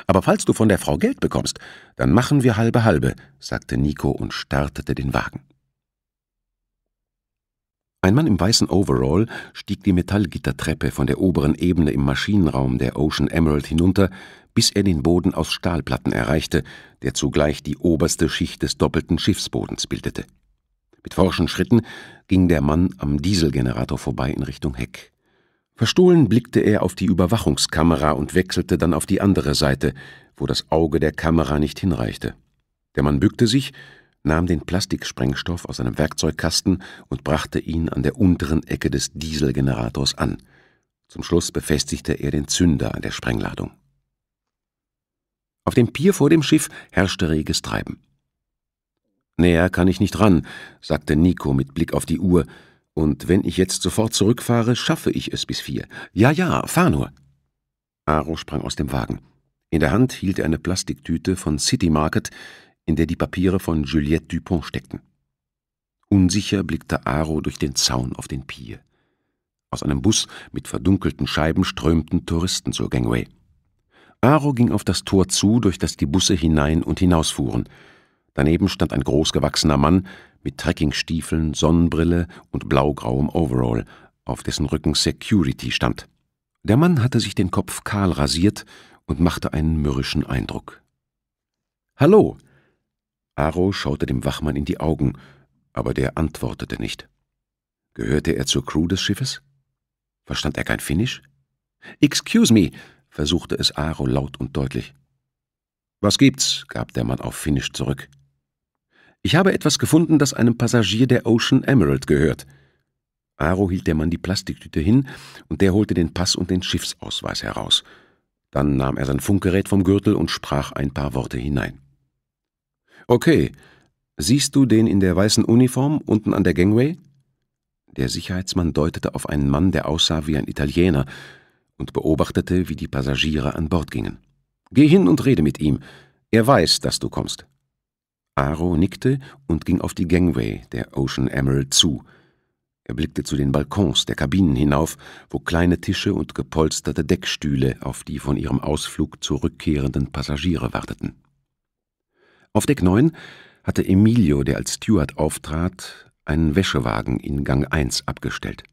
Aber falls du von der Frau Geld bekommst, dann machen wir halbe halbe, sagte Nico und startete den Wagen. Ein Mann im weißen Overall stieg die Metallgittertreppe von der oberen Ebene im Maschinenraum der Ocean Emerald hinunter, bis er den Boden aus Stahlplatten erreichte, der zugleich die oberste Schicht des doppelten Schiffsbodens bildete. Mit forschen Schritten ging der Mann am Dieselgenerator vorbei in Richtung Heck. Verstohlen blickte er auf die Überwachungskamera und wechselte dann auf die andere Seite, wo das Auge der Kamera nicht hinreichte. Der Mann bückte sich, nahm den Plastiksprengstoff aus seinem Werkzeugkasten und brachte ihn an der unteren Ecke des Dieselgenerators an. Zum Schluss befestigte er den Zünder an der Sprengladung. Auf dem Pier vor dem Schiff herrschte reges Treiben. Näher kann ich nicht ran, sagte Nico mit Blick auf die Uhr, und wenn ich jetzt sofort zurückfahre, schaffe ich es bis vier. Ja, ja, fahr nur. Aro sprang aus dem Wagen. In der Hand hielt er eine Plastiktüte von City Market, in der die Papiere von Juliette Dupont steckten. Unsicher blickte Aro durch den Zaun auf den Pier. Aus einem Bus mit verdunkelten Scheiben strömten Touristen zur Gangway. Aro ging auf das Tor zu, durch das die Busse hinein und hinausfuhren. Daneben stand ein großgewachsener Mann, mit Trekkingstiefeln, Sonnenbrille und blaugrauem Overall, auf dessen Rücken Security stand. Der Mann hatte sich den Kopf kahl rasiert und machte einen mürrischen Eindruck. Hallo! Aro schaute dem Wachmann in die Augen, aber der antwortete nicht. Gehörte er zur Crew des Schiffes? Verstand er kein Finnisch? Excuse me, versuchte es Aro laut und deutlich. Was gibt's? gab der Mann auf Finnisch zurück. Ich habe etwas gefunden, das einem Passagier der Ocean Emerald gehört. Aro hielt der Mann die Plastiktüte hin, und der holte den Pass und den Schiffsausweis heraus. Dann nahm er sein Funkgerät vom Gürtel und sprach ein paar Worte hinein. Okay, siehst du den in der weißen Uniform unten an der Gangway? Der Sicherheitsmann deutete auf einen Mann, der aussah wie ein Italiener, und beobachtete, wie die Passagiere an Bord gingen. Geh hin und rede mit ihm. Er weiß, dass du kommst. Aro nickte und ging auf die Gangway der Ocean Emerald zu. Er blickte zu den Balkons der Kabinen hinauf, wo kleine Tische und gepolsterte Deckstühle auf die von ihrem Ausflug zurückkehrenden Passagiere warteten. Auf Deck 9 hatte Emilio, der als Steward auftrat, einen Wäschewagen in Gang 1 abgestellt.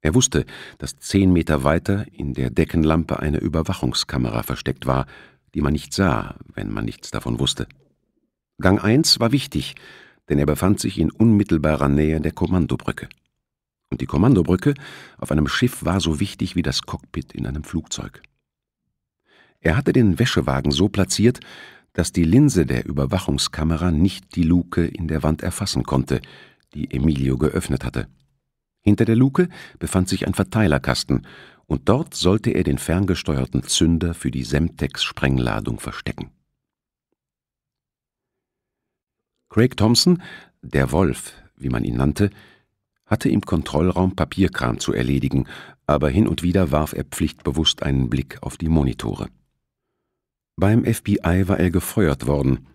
Er wusste, dass zehn Meter weiter in der Deckenlampe eine Überwachungskamera versteckt war, die man nicht sah, wenn man nichts davon wusste. Gang 1 war wichtig, denn er befand sich in unmittelbarer Nähe der Kommandobrücke. Und die Kommandobrücke auf einem Schiff war so wichtig wie das Cockpit in einem Flugzeug. Er hatte den Wäschewagen so platziert, dass die Linse der Überwachungskamera nicht die Luke in der Wand erfassen konnte, die Emilio geöffnet hatte. Hinter der Luke befand sich ein Verteilerkasten, und dort sollte er den ferngesteuerten Zünder für die Semtex-Sprengladung verstecken. Craig Thompson, der Wolf, wie man ihn nannte, hatte im Kontrollraum Papierkram zu erledigen, aber hin und wieder warf er pflichtbewusst einen Blick auf die Monitore. Beim FBI war er gefeuert worden,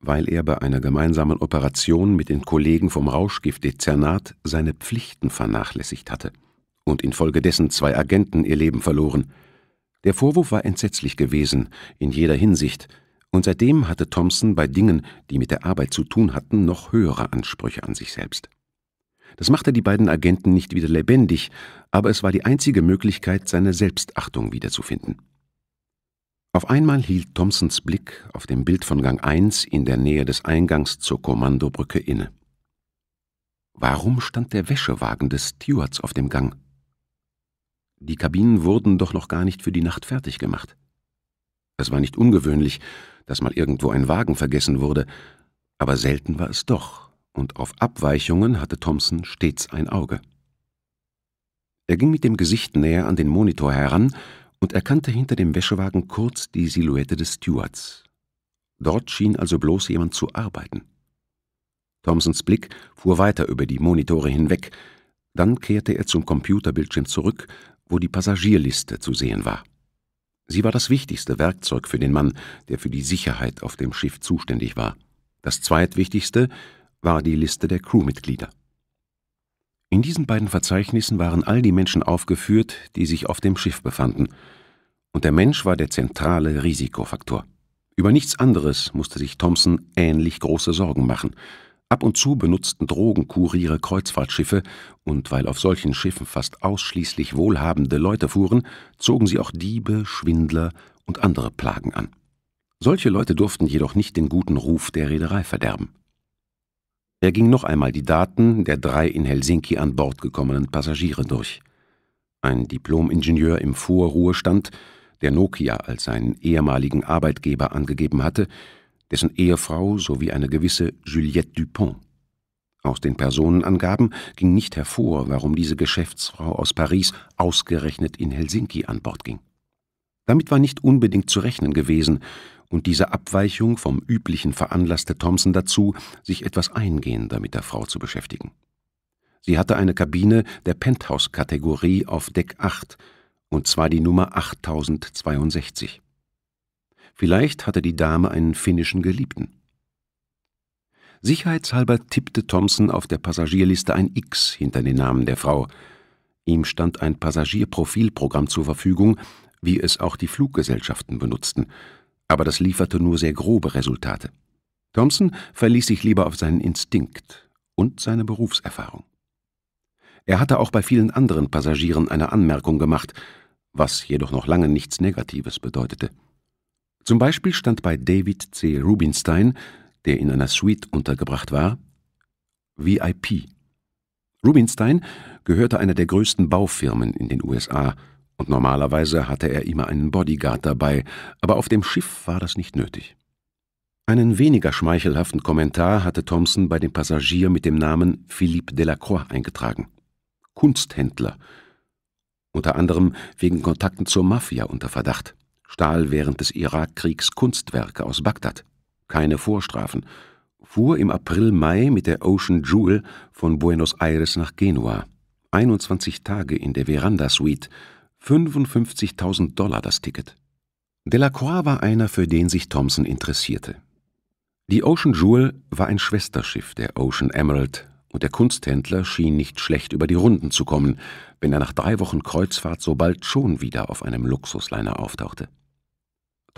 weil er bei einer gemeinsamen Operation mit den Kollegen vom Rauschgiftdezernat seine Pflichten vernachlässigt hatte und infolgedessen zwei Agenten ihr Leben verloren. Der Vorwurf war entsetzlich gewesen, in jeder Hinsicht, und seitdem hatte Thompson bei Dingen, die mit der Arbeit zu tun hatten, noch höhere Ansprüche an sich selbst. Das machte die beiden Agenten nicht wieder lebendig, aber es war die einzige Möglichkeit, seine Selbstachtung wiederzufinden. Auf einmal hielt Thompsons Blick auf dem Bild von Gang 1 in der Nähe des Eingangs zur Kommandobrücke inne. Warum stand der Wäschewagen des Stewards auf dem Gang? Die Kabinen wurden doch noch gar nicht für die Nacht fertig gemacht. Es war nicht ungewöhnlich, dass mal irgendwo ein Wagen vergessen wurde, aber selten war es doch, und auf Abweichungen hatte Thompson stets ein Auge. Er ging mit dem Gesicht näher an den Monitor heran und erkannte hinter dem Wäschewagen kurz die Silhouette des Stewards. Dort schien also bloß jemand zu arbeiten. Thompsons Blick fuhr weiter über die Monitore hinweg, dann kehrte er zum Computerbildschirm zurück, wo die Passagierliste zu sehen war. Sie war das wichtigste Werkzeug für den Mann, der für die Sicherheit auf dem Schiff zuständig war. Das zweitwichtigste war die Liste der Crewmitglieder. In diesen beiden Verzeichnissen waren all die Menschen aufgeführt, die sich auf dem Schiff befanden. Und der Mensch war der zentrale Risikofaktor. Über nichts anderes musste sich Thompson ähnlich große Sorgen machen – Ab und zu benutzten Drogenkuriere Kreuzfahrtschiffe, und weil auf solchen Schiffen fast ausschließlich wohlhabende Leute fuhren, zogen sie auch Diebe, Schwindler und andere Plagen an. Solche Leute durften jedoch nicht den guten Ruf der Reederei verderben. Er ging noch einmal die Daten der drei in Helsinki an Bord gekommenen Passagiere durch. Ein Diplomingenieur im Vorruhestand, der Nokia als seinen ehemaligen Arbeitgeber angegeben hatte, dessen Ehefrau sowie eine gewisse Juliette Dupont. Aus den Personenangaben ging nicht hervor, warum diese Geschäftsfrau aus Paris ausgerechnet in Helsinki an Bord ging. Damit war nicht unbedingt zu rechnen gewesen, und diese Abweichung vom üblichen veranlasste Thomson dazu, sich etwas eingehender mit der Frau zu beschäftigen. Sie hatte eine Kabine der Penthouse-Kategorie auf Deck 8, und zwar die Nummer 8062. Vielleicht hatte die Dame einen finnischen Geliebten. Sicherheitshalber tippte Thompson auf der Passagierliste ein X hinter den Namen der Frau. Ihm stand ein Passagierprofilprogramm zur Verfügung, wie es auch die Fluggesellschaften benutzten, aber das lieferte nur sehr grobe Resultate. Thompson verließ sich lieber auf seinen Instinkt und seine Berufserfahrung. Er hatte auch bei vielen anderen Passagieren eine Anmerkung gemacht, was jedoch noch lange nichts Negatives bedeutete. Zum Beispiel stand bei David C. Rubinstein, der in einer Suite untergebracht war, VIP. Rubinstein gehörte einer der größten Baufirmen in den USA und normalerweise hatte er immer einen Bodyguard dabei, aber auf dem Schiff war das nicht nötig. Einen weniger schmeichelhaften Kommentar hatte Thompson bei dem Passagier mit dem Namen Philippe Delacroix eingetragen. Kunsthändler. Unter anderem wegen Kontakten zur Mafia unter Verdacht stahl während des Irakkriegs Kunstwerke aus Bagdad. Keine Vorstrafen. Fuhr im April-Mai mit der Ocean Jewel von Buenos Aires nach Genua. 21 Tage in der Veranda-Suite. 55.000 Dollar das Ticket. Delacroix war einer, für den sich Thompson interessierte. Die Ocean Jewel war ein Schwesterschiff der Ocean Emerald und der Kunsthändler schien nicht schlecht über die Runden zu kommen, wenn er nach drei Wochen Kreuzfahrt so bald schon wieder auf einem Luxusliner auftauchte.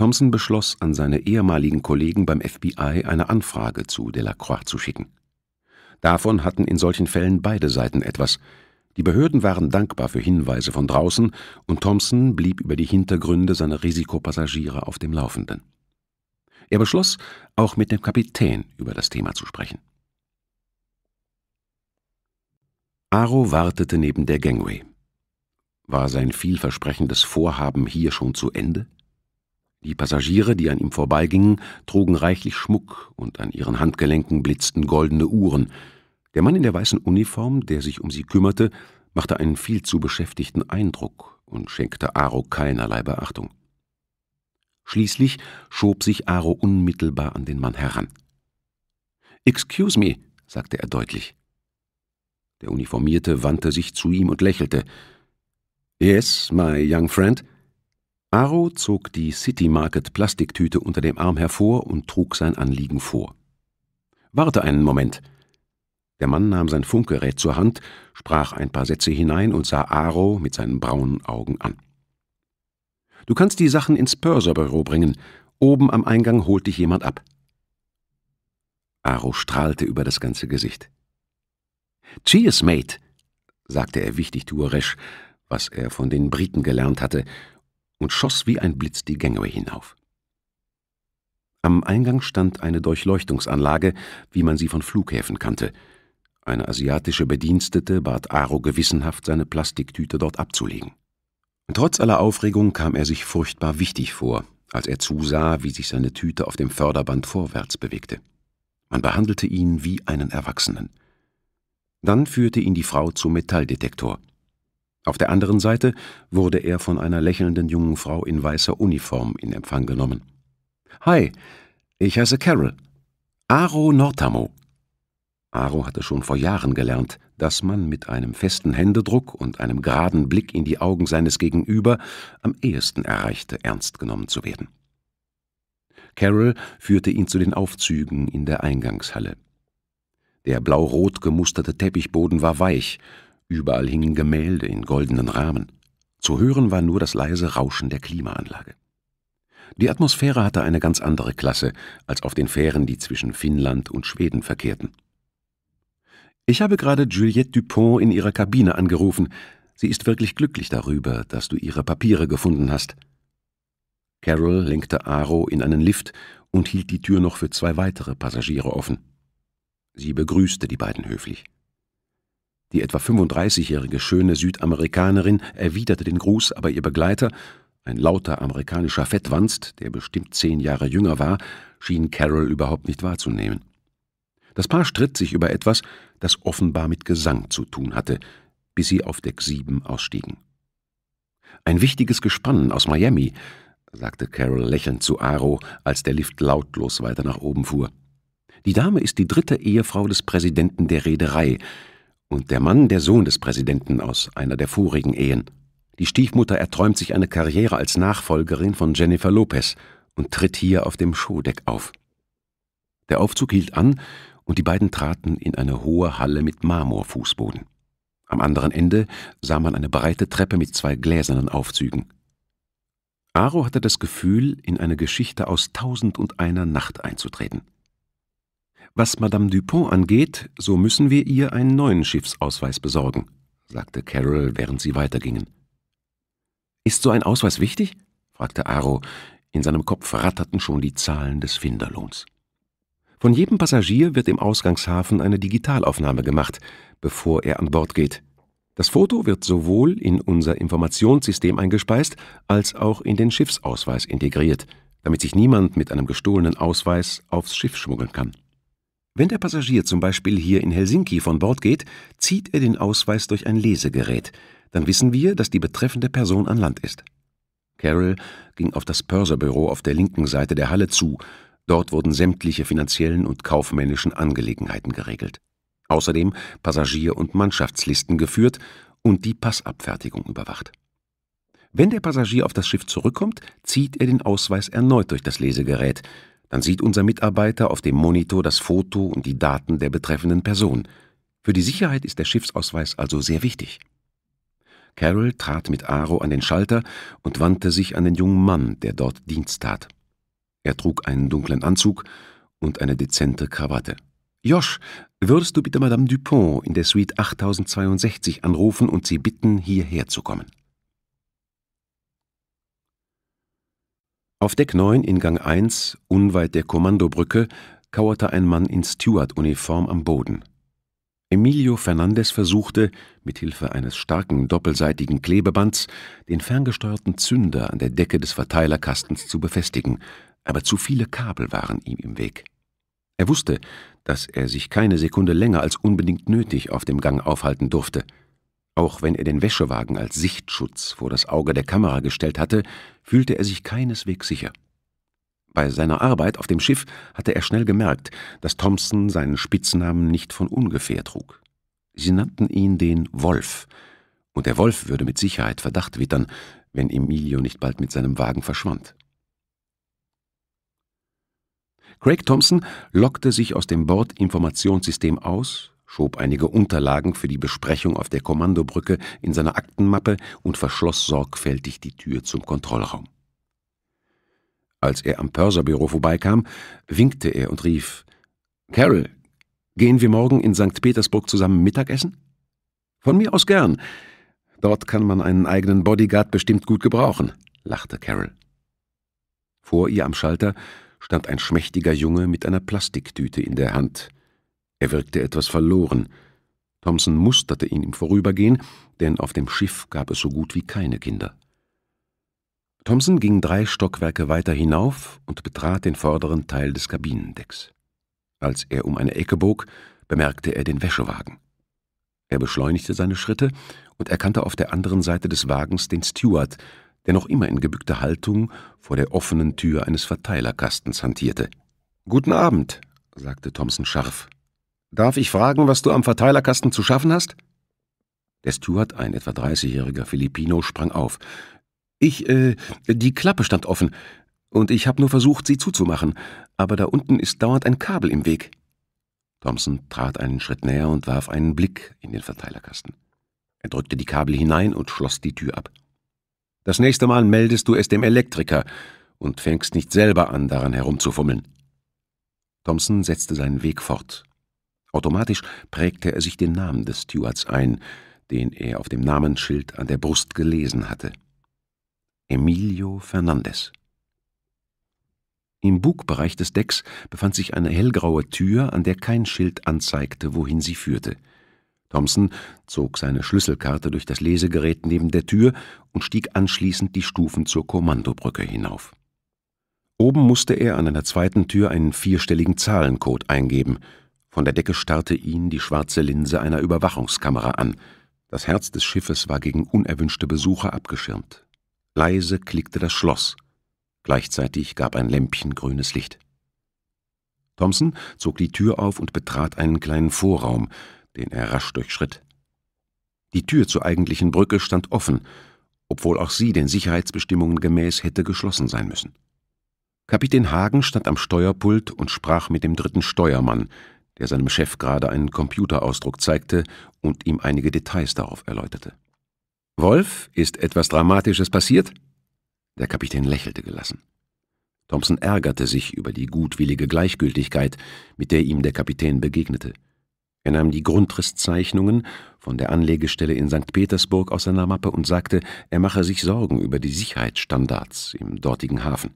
Thompson beschloss, an seine ehemaligen Kollegen beim FBI eine Anfrage zu Delacroix zu schicken. Davon hatten in solchen Fällen beide Seiten etwas. Die Behörden waren dankbar für Hinweise von draußen, und Thompson blieb über die Hintergründe seiner Risikopassagiere auf dem Laufenden. Er beschloss, auch mit dem Kapitän über das Thema zu sprechen. Aro wartete neben der Gangway. War sein vielversprechendes Vorhaben hier schon zu Ende? Die Passagiere, die an ihm vorbeigingen, trugen reichlich Schmuck und an ihren Handgelenken blitzten goldene Uhren. Der Mann in der weißen Uniform, der sich um sie kümmerte, machte einen viel zu beschäftigten Eindruck und schenkte Aro keinerlei Beachtung. Schließlich schob sich Aro unmittelbar an den Mann heran. Excuse me, sagte er deutlich. Der Uniformierte wandte sich zu ihm und lächelte. Yes, my young friend, Aro zog die City Market Plastiktüte unter dem Arm hervor und trug sein Anliegen vor. Warte einen Moment. Der Mann nahm sein Funkgerät zur Hand, sprach ein paar Sätze hinein und sah Aro mit seinen braunen Augen an. Du kannst die Sachen ins Pörserbüro bringen. Oben am Eingang holt dich jemand ab. Aro strahlte über das ganze Gesicht. Cheers, Mate, sagte er wichtig tueresch, was er von den Briten gelernt hatte, und schoss wie ein Blitz die Gangway hinauf. Am Eingang stand eine Durchleuchtungsanlage, wie man sie von Flughäfen kannte. Eine asiatische Bedienstete bat Aro gewissenhaft, seine Plastiktüte dort abzulegen. Trotz aller Aufregung kam er sich furchtbar wichtig vor, als er zusah, wie sich seine Tüte auf dem Förderband vorwärts bewegte. Man behandelte ihn wie einen Erwachsenen. Dann führte ihn die Frau zum Metalldetektor. Auf der anderen Seite wurde er von einer lächelnden jungen Frau in weißer Uniform in Empfang genommen. »Hi, ich heiße Carol. Aro Nortamo.« Aro hatte schon vor Jahren gelernt, dass man mit einem festen Händedruck und einem geraden Blick in die Augen seines Gegenüber am ehesten erreichte, ernst genommen zu werden. Carol führte ihn zu den Aufzügen in der Eingangshalle. Der blau-rot gemusterte Teppichboden war weich Überall hingen Gemälde in goldenen Rahmen. Zu hören war nur das leise Rauschen der Klimaanlage. Die Atmosphäre hatte eine ganz andere Klasse als auf den Fähren, die zwischen Finnland und Schweden verkehrten. Ich habe gerade Juliette Dupont in ihrer Kabine angerufen. Sie ist wirklich glücklich darüber, dass du ihre Papiere gefunden hast. Carol lenkte Aro in einen Lift und hielt die Tür noch für zwei weitere Passagiere offen. Sie begrüßte die beiden höflich. Die etwa 35-jährige schöne Südamerikanerin erwiderte den Gruß, aber ihr Begleiter, ein lauter amerikanischer Fettwanst, der bestimmt zehn Jahre jünger war, schien Carol überhaupt nicht wahrzunehmen. Das Paar stritt sich über etwas, das offenbar mit Gesang zu tun hatte, bis sie auf Deck 7 ausstiegen. Ein wichtiges Gespann aus Miami, sagte Carol lächelnd zu Aro, als der Lift lautlos weiter nach oben fuhr. Die Dame ist die dritte Ehefrau des Präsidenten der Reederei, und der Mann der Sohn des Präsidenten aus einer der vorigen Ehen. Die Stiefmutter erträumt sich eine Karriere als Nachfolgerin von Jennifer Lopez und tritt hier auf dem Showdeck auf. Der Aufzug hielt an und die beiden traten in eine hohe Halle mit Marmorfußboden. Am anderen Ende sah man eine breite Treppe mit zwei gläsernen Aufzügen. Aro hatte das Gefühl, in eine Geschichte aus Tausend und einer Nacht einzutreten. Was Madame Dupont angeht, so müssen wir ihr einen neuen Schiffsausweis besorgen, sagte Carol, während sie weitergingen. Ist so ein Ausweis wichtig? fragte Aro. In seinem Kopf ratterten schon die Zahlen des Finderlohns. Von jedem Passagier wird im Ausgangshafen eine Digitalaufnahme gemacht, bevor er an Bord geht. Das Foto wird sowohl in unser Informationssystem eingespeist als auch in den Schiffsausweis integriert, damit sich niemand mit einem gestohlenen Ausweis aufs Schiff schmuggeln kann. Wenn der Passagier zum Beispiel hier in Helsinki von Bord geht, zieht er den Ausweis durch ein Lesegerät. Dann wissen wir, dass die betreffende Person an Land ist. Carol ging auf das Pörserbüro auf der linken Seite der Halle zu. Dort wurden sämtliche finanziellen und kaufmännischen Angelegenheiten geregelt. Außerdem Passagier- und Mannschaftslisten geführt und die Passabfertigung überwacht. Wenn der Passagier auf das Schiff zurückkommt, zieht er den Ausweis erneut durch das Lesegerät dann sieht unser Mitarbeiter auf dem Monitor das Foto und die Daten der betreffenden Person. Für die Sicherheit ist der Schiffsausweis also sehr wichtig. Carol trat mit Aro an den Schalter und wandte sich an den jungen Mann, der dort Dienst tat. Er trug einen dunklen Anzug und eine dezente Krawatte. Josh, würdest du bitte Madame Dupont in der Suite 8062 anrufen und sie bitten, hierher zu kommen? Auf Deck 9 in Gang 1, unweit der Kommandobrücke, kauerte ein Mann in Steward-Uniform am Boden. Emilio Fernandez versuchte, mit Hilfe eines starken doppelseitigen Klebebands, den ferngesteuerten Zünder an der Decke des Verteilerkastens zu befestigen, aber zu viele Kabel waren ihm im Weg. Er wusste, dass er sich keine Sekunde länger als unbedingt nötig auf dem Gang aufhalten durfte – auch wenn er den Wäschewagen als Sichtschutz vor das Auge der Kamera gestellt hatte, fühlte er sich keineswegs sicher. Bei seiner Arbeit auf dem Schiff hatte er schnell gemerkt, dass Thompson seinen Spitznamen nicht von ungefähr trug. Sie nannten ihn den Wolf, und der Wolf würde mit Sicherheit Verdacht wittern, wenn Emilio nicht bald mit seinem Wagen verschwand. Craig Thompson lockte sich aus dem Bordinformationssystem aus schob einige Unterlagen für die Besprechung auf der Kommandobrücke in seine Aktenmappe und verschloss sorgfältig die Tür zum Kontrollraum. Als er am Pörserbüro vorbeikam, winkte er und rief Carol, gehen wir morgen in St. Petersburg zusammen Mittagessen? Von mir aus gern. Dort kann man einen eigenen Bodyguard bestimmt gut gebrauchen, lachte Carol. Vor ihr am Schalter stand ein schmächtiger Junge mit einer Plastiktüte in der Hand. Er wirkte etwas verloren. Thompson musterte ihn im Vorübergehen, denn auf dem Schiff gab es so gut wie keine Kinder. Thompson ging drei Stockwerke weiter hinauf und betrat den vorderen Teil des Kabinendecks. Als er um eine Ecke bog, bemerkte er den Wäschewagen. Er beschleunigte seine Schritte und erkannte auf der anderen Seite des Wagens den Steward, der noch immer in gebückter Haltung vor der offenen Tür eines Verteilerkastens hantierte. Guten Abend, sagte Thompson scharf. Darf ich fragen, was du am Verteilerkasten zu schaffen hast? Der Steward, ein etwa dreißigjähriger Filipino, sprang auf. Ich, äh, die Klappe stand offen, und ich habe nur versucht, sie zuzumachen, aber da unten ist dauernd ein Kabel im Weg. Thompson trat einen Schritt näher und warf einen Blick in den Verteilerkasten. Er drückte die Kabel hinein und schloss die Tür ab. Das nächste Mal meldest du es dem Elektriker und fängst nicht selber an, daran herumzufummeln. Thompson setzte seinen Weg fort, Automatisch prägte er sich den Namen des Stewards ein, den er auf dem Namensschild an der Brust gelesen hatte. Emilio Fernandez. Im Bugbereich des Decks befand sich eine hellgraue Tür, an der kein Schild anzeigte, wohin sie führte. Thompson zog seine Schlüsselkarte durch das Lesegerät neben der Tür und stieg anschließend die Stufen zur Kommandobrücke hinauf. Oben musste er an einer zweiten Tür einen vierstelligen Zahlencode eingeben, von der Decke starrte ihn die schwarze Linse einer Überwachungskamera an. Das Herz des Schiffes war gegen unerwünschte Besucher abgeschirmt. Leise klickte das Schloss. Gleichzeitig gab ein Lämpchen grünes Licht. Thompson zog die Tür auf und betrat einen kleinen Vorraum, den er rasch durchschritt. Die Tür zur eigentlichen Brücke stand offen, obwohl auch sie den Sicherheitsbestimmungen gemäß hätte geschlossen sein müssen. Kapitän Hagen stand am Steuerpult und sprach mit dem dritten Steuermann, der seinem Chef gerade einen Computerausdruck zeigte und ihm einige Details darauf erläuterte. Wolf, ist etwas Dramatisches passiert? Der Kapitän lächelte gelassen. Thompson ärgerte sich über die gutwillige Gleichgültigkeit, mit der ihm der Kapitän begegnete. Er nahm die Grundrisszeichnungen von der Anlegestelle in St. Petersburg aus seiner Mappe und sagte, er mache sich Sorgen über die Sicherheitsstandards im dortigen Hafen.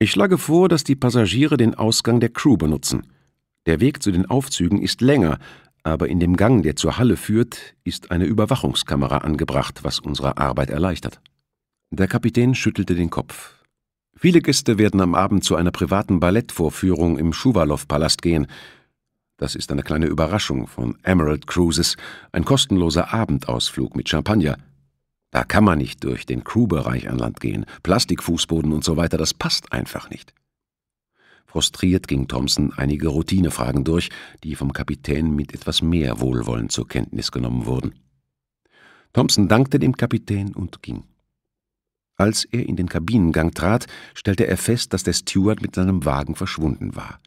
Ich schlage vor, dass die Passagiere den Ausgang der Crew benutzen. Der Weg zu den Aufzügen ist länger, aber in dem Gang, der zur Halle führt, ist eine Überwachungskamera angebracht, was unsere Arbeit erleichtert. Der Kapitän schüttelte den Kopf. Viele Gäste werden am Abend zu einer privaten Ballettvorführung im Schuwalow-Palast gehen. Das ist eine kleine Überraschung von Emerald Cruises, ein kostenloser Abendausflug mit Champagner. Da kann man nicht durch den Crewbereich an Land gehen, Plastikfußboden und so weiter, das passt einfach nicht. Frustriert ging Thompson einige Routinefragen durch, die vom Kapitän mit etwas mehr Wohlwollen zur Kenntnis genommen wurden. Thompson dankte dem Kapitän und ging. Als er in den Kabinengang trat, stellte er fest, dass der Steward mit seinem Wagen verschwunden war.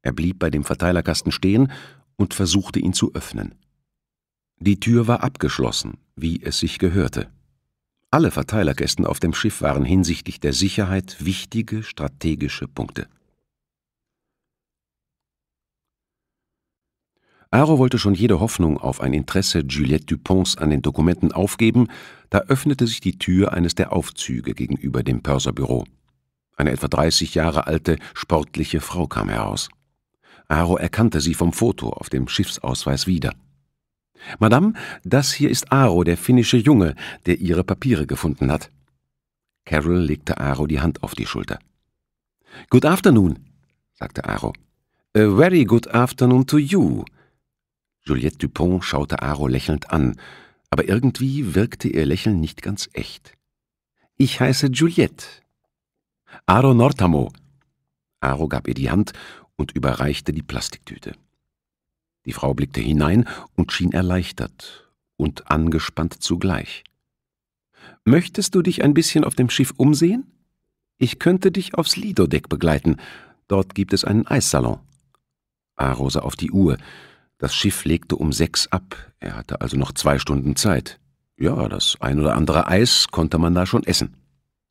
Er blieb bei dem Verteilerkasten stehen und versuchte ihn zu öffnen. Die Tür war abgeschlossen, wie es sich gehörte. Alle Verteilerkästen auf dem Schiff waren hinsichtlich der Sicherheit wichtige strategische Punkte. Aro wollte schon jede Hoffnung auf ein Interesse Juliette Duponts an den Dokumenten aufgeben, da öffnete sich die Tür eines der Aufzüge gegenüber dem Pörserbüro. Eine etwa 30 Jahre alte, sportliche Frau kam heraus. Aro erkannte sie vom Foto auf dem Schiffsausweis wieder. Madame, das hier ist Aro, der finnische Junge, der Ihre Papiere gefunden hat. Carol legte Aro die Hand auf die Schulter. Good afternoon, sagte Aro. A very good afternoon to you, Juliette Dupont schaute Aro lächelnd an, aber irgendwie wirkte ihr Lächeln nicht ganz echt. Ich heiße Juliette. Aro Nortamo. Aro gab ihr die Hand und überreichte die Plastiktüte. Die Frau blickte hinein und schien erleichtert und angespannt zugleich. Möchtest du dich ein bisschen auf dem Schiff umsehen? Ich könnte dich aufs Lido-Deck begleiten. Dort gibt es einen Eissalon. Aro sah auf die Uhr. Das Schiff legte um sechs ab, er hatte also noch zwei Stunden Zeit. Ja, das ein oder andere Eis konnte man da schon essen.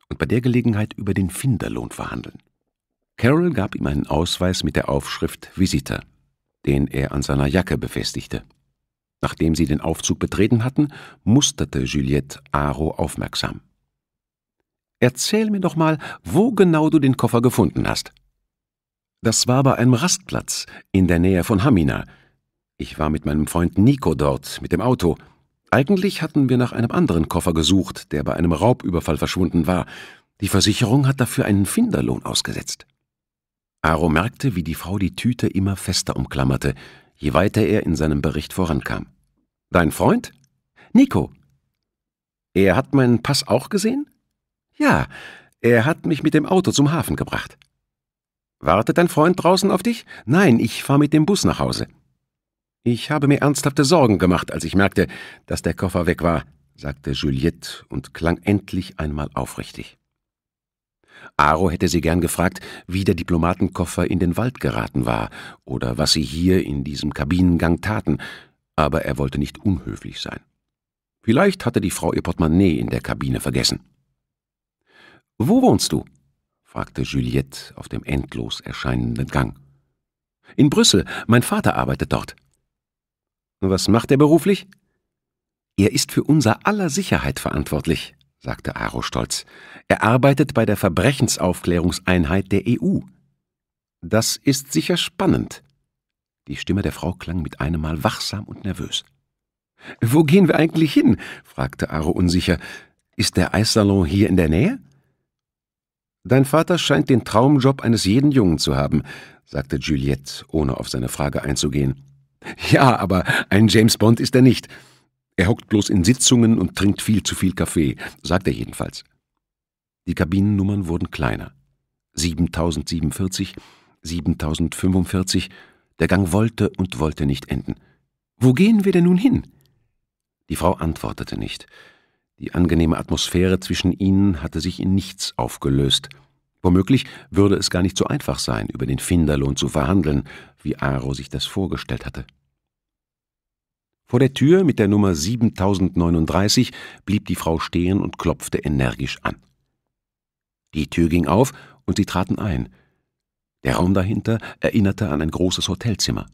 Und bei der Gelegenheit über den Finderlohn verhandeln. Carol gab ihm einen Ausweis mit der Aufschrift Visitor, den er an seiner Jacke befestigte. Nachdem sie den Aufzug betreten hatten, musterte Juliette Aro aufmerksam. Erzähl mir doch mal, wo genau du den Koffer gefunden hast. Das war bei einem Rastplatz in der Nähe von Hamina, ich war mit meinem Freund Nico dort, mit dem Auto. Eigentlich hatten wir nach einem anderen Koffer gesucht, der bei einem Raubüberfall verschwunden war. Die Versicherung hat dafür einen Finderlohn ausgesetzt. Aro merkte, wie die Frau die Tüte immer fester umklammerte, je weiter er in seinem Bericht vorankam. Dein Freund? Nico. Er hat meinen Pass auch gesehen? Ja, er hat mich mit dem Auto zum Hafen gebracht. Wartet dein Freund draußen auf dich? Nein, ich fahre mit dem Bus nach Hause. Ich habe mir ernsthafte Sorgen gemacht, als ich merkte, dass der Koffer weg war, sagte Juliette und klang endlich einmal aufrichtig. Aro hätte sie gern gefragt, wie der Diplomatenkoffer in den Wald geraten war oder was sie hier in diesem Kabinengang taten, aber er wollte nicht unhöflich sein. Vielleicht hatte die Frau ihr Portemonnaie in der Kabine vergessen. Wo wohnst du? fragte Juliette auf dem endlos erscheinenden Gang. In Brüssel, mein Vater arbeitet dort. Was macht er beruflich? Er ist für unser aller Sicherheit verantwortlich, sagte Aro stolz. Er arbeitet bei der Verbrechensaufklärungseinheit der EU. Das ist sicher spannend. Die Stimme der Frau klang mit einem Mal wachsam und nervös. Wo gehen wir eigentlich hin? fragte Aro unsicher. Ist der Eissalon hier in der Nähe? Dein Vater scheint den Traumjob eines jeden Jungen zu haben, sagte Juliette, ohne auf seine Frage einzugehen. Ja, aber ein James Bond ist er nicht. Er hockt bloß in Sitzungen und trinkt viel zu viel Kaffee, sagt er jedenfalls. Die Kabinennummern wurden kleiner. 7047, 7045, der Gang wollte und wollte nicht enden. Wo gehen wir denn nun hin? Die Frau antwortete nicht. Die angenehme Atmosphäre zwischen ihnen hatte sich in nichts aufgelöst. Womöglich würde es gar nicht so einfach sein, über den Finderlohn zu verhandeln, wie Aro sich das vorgestellt hatte. Vor der Tür mit der Nummer 7039 blieb die Frau stehen und klopfte energisch an. Die Tür ging auf und sie traten ein. Der Raum dahinter erinnerte an ein großes Hotelzimmer.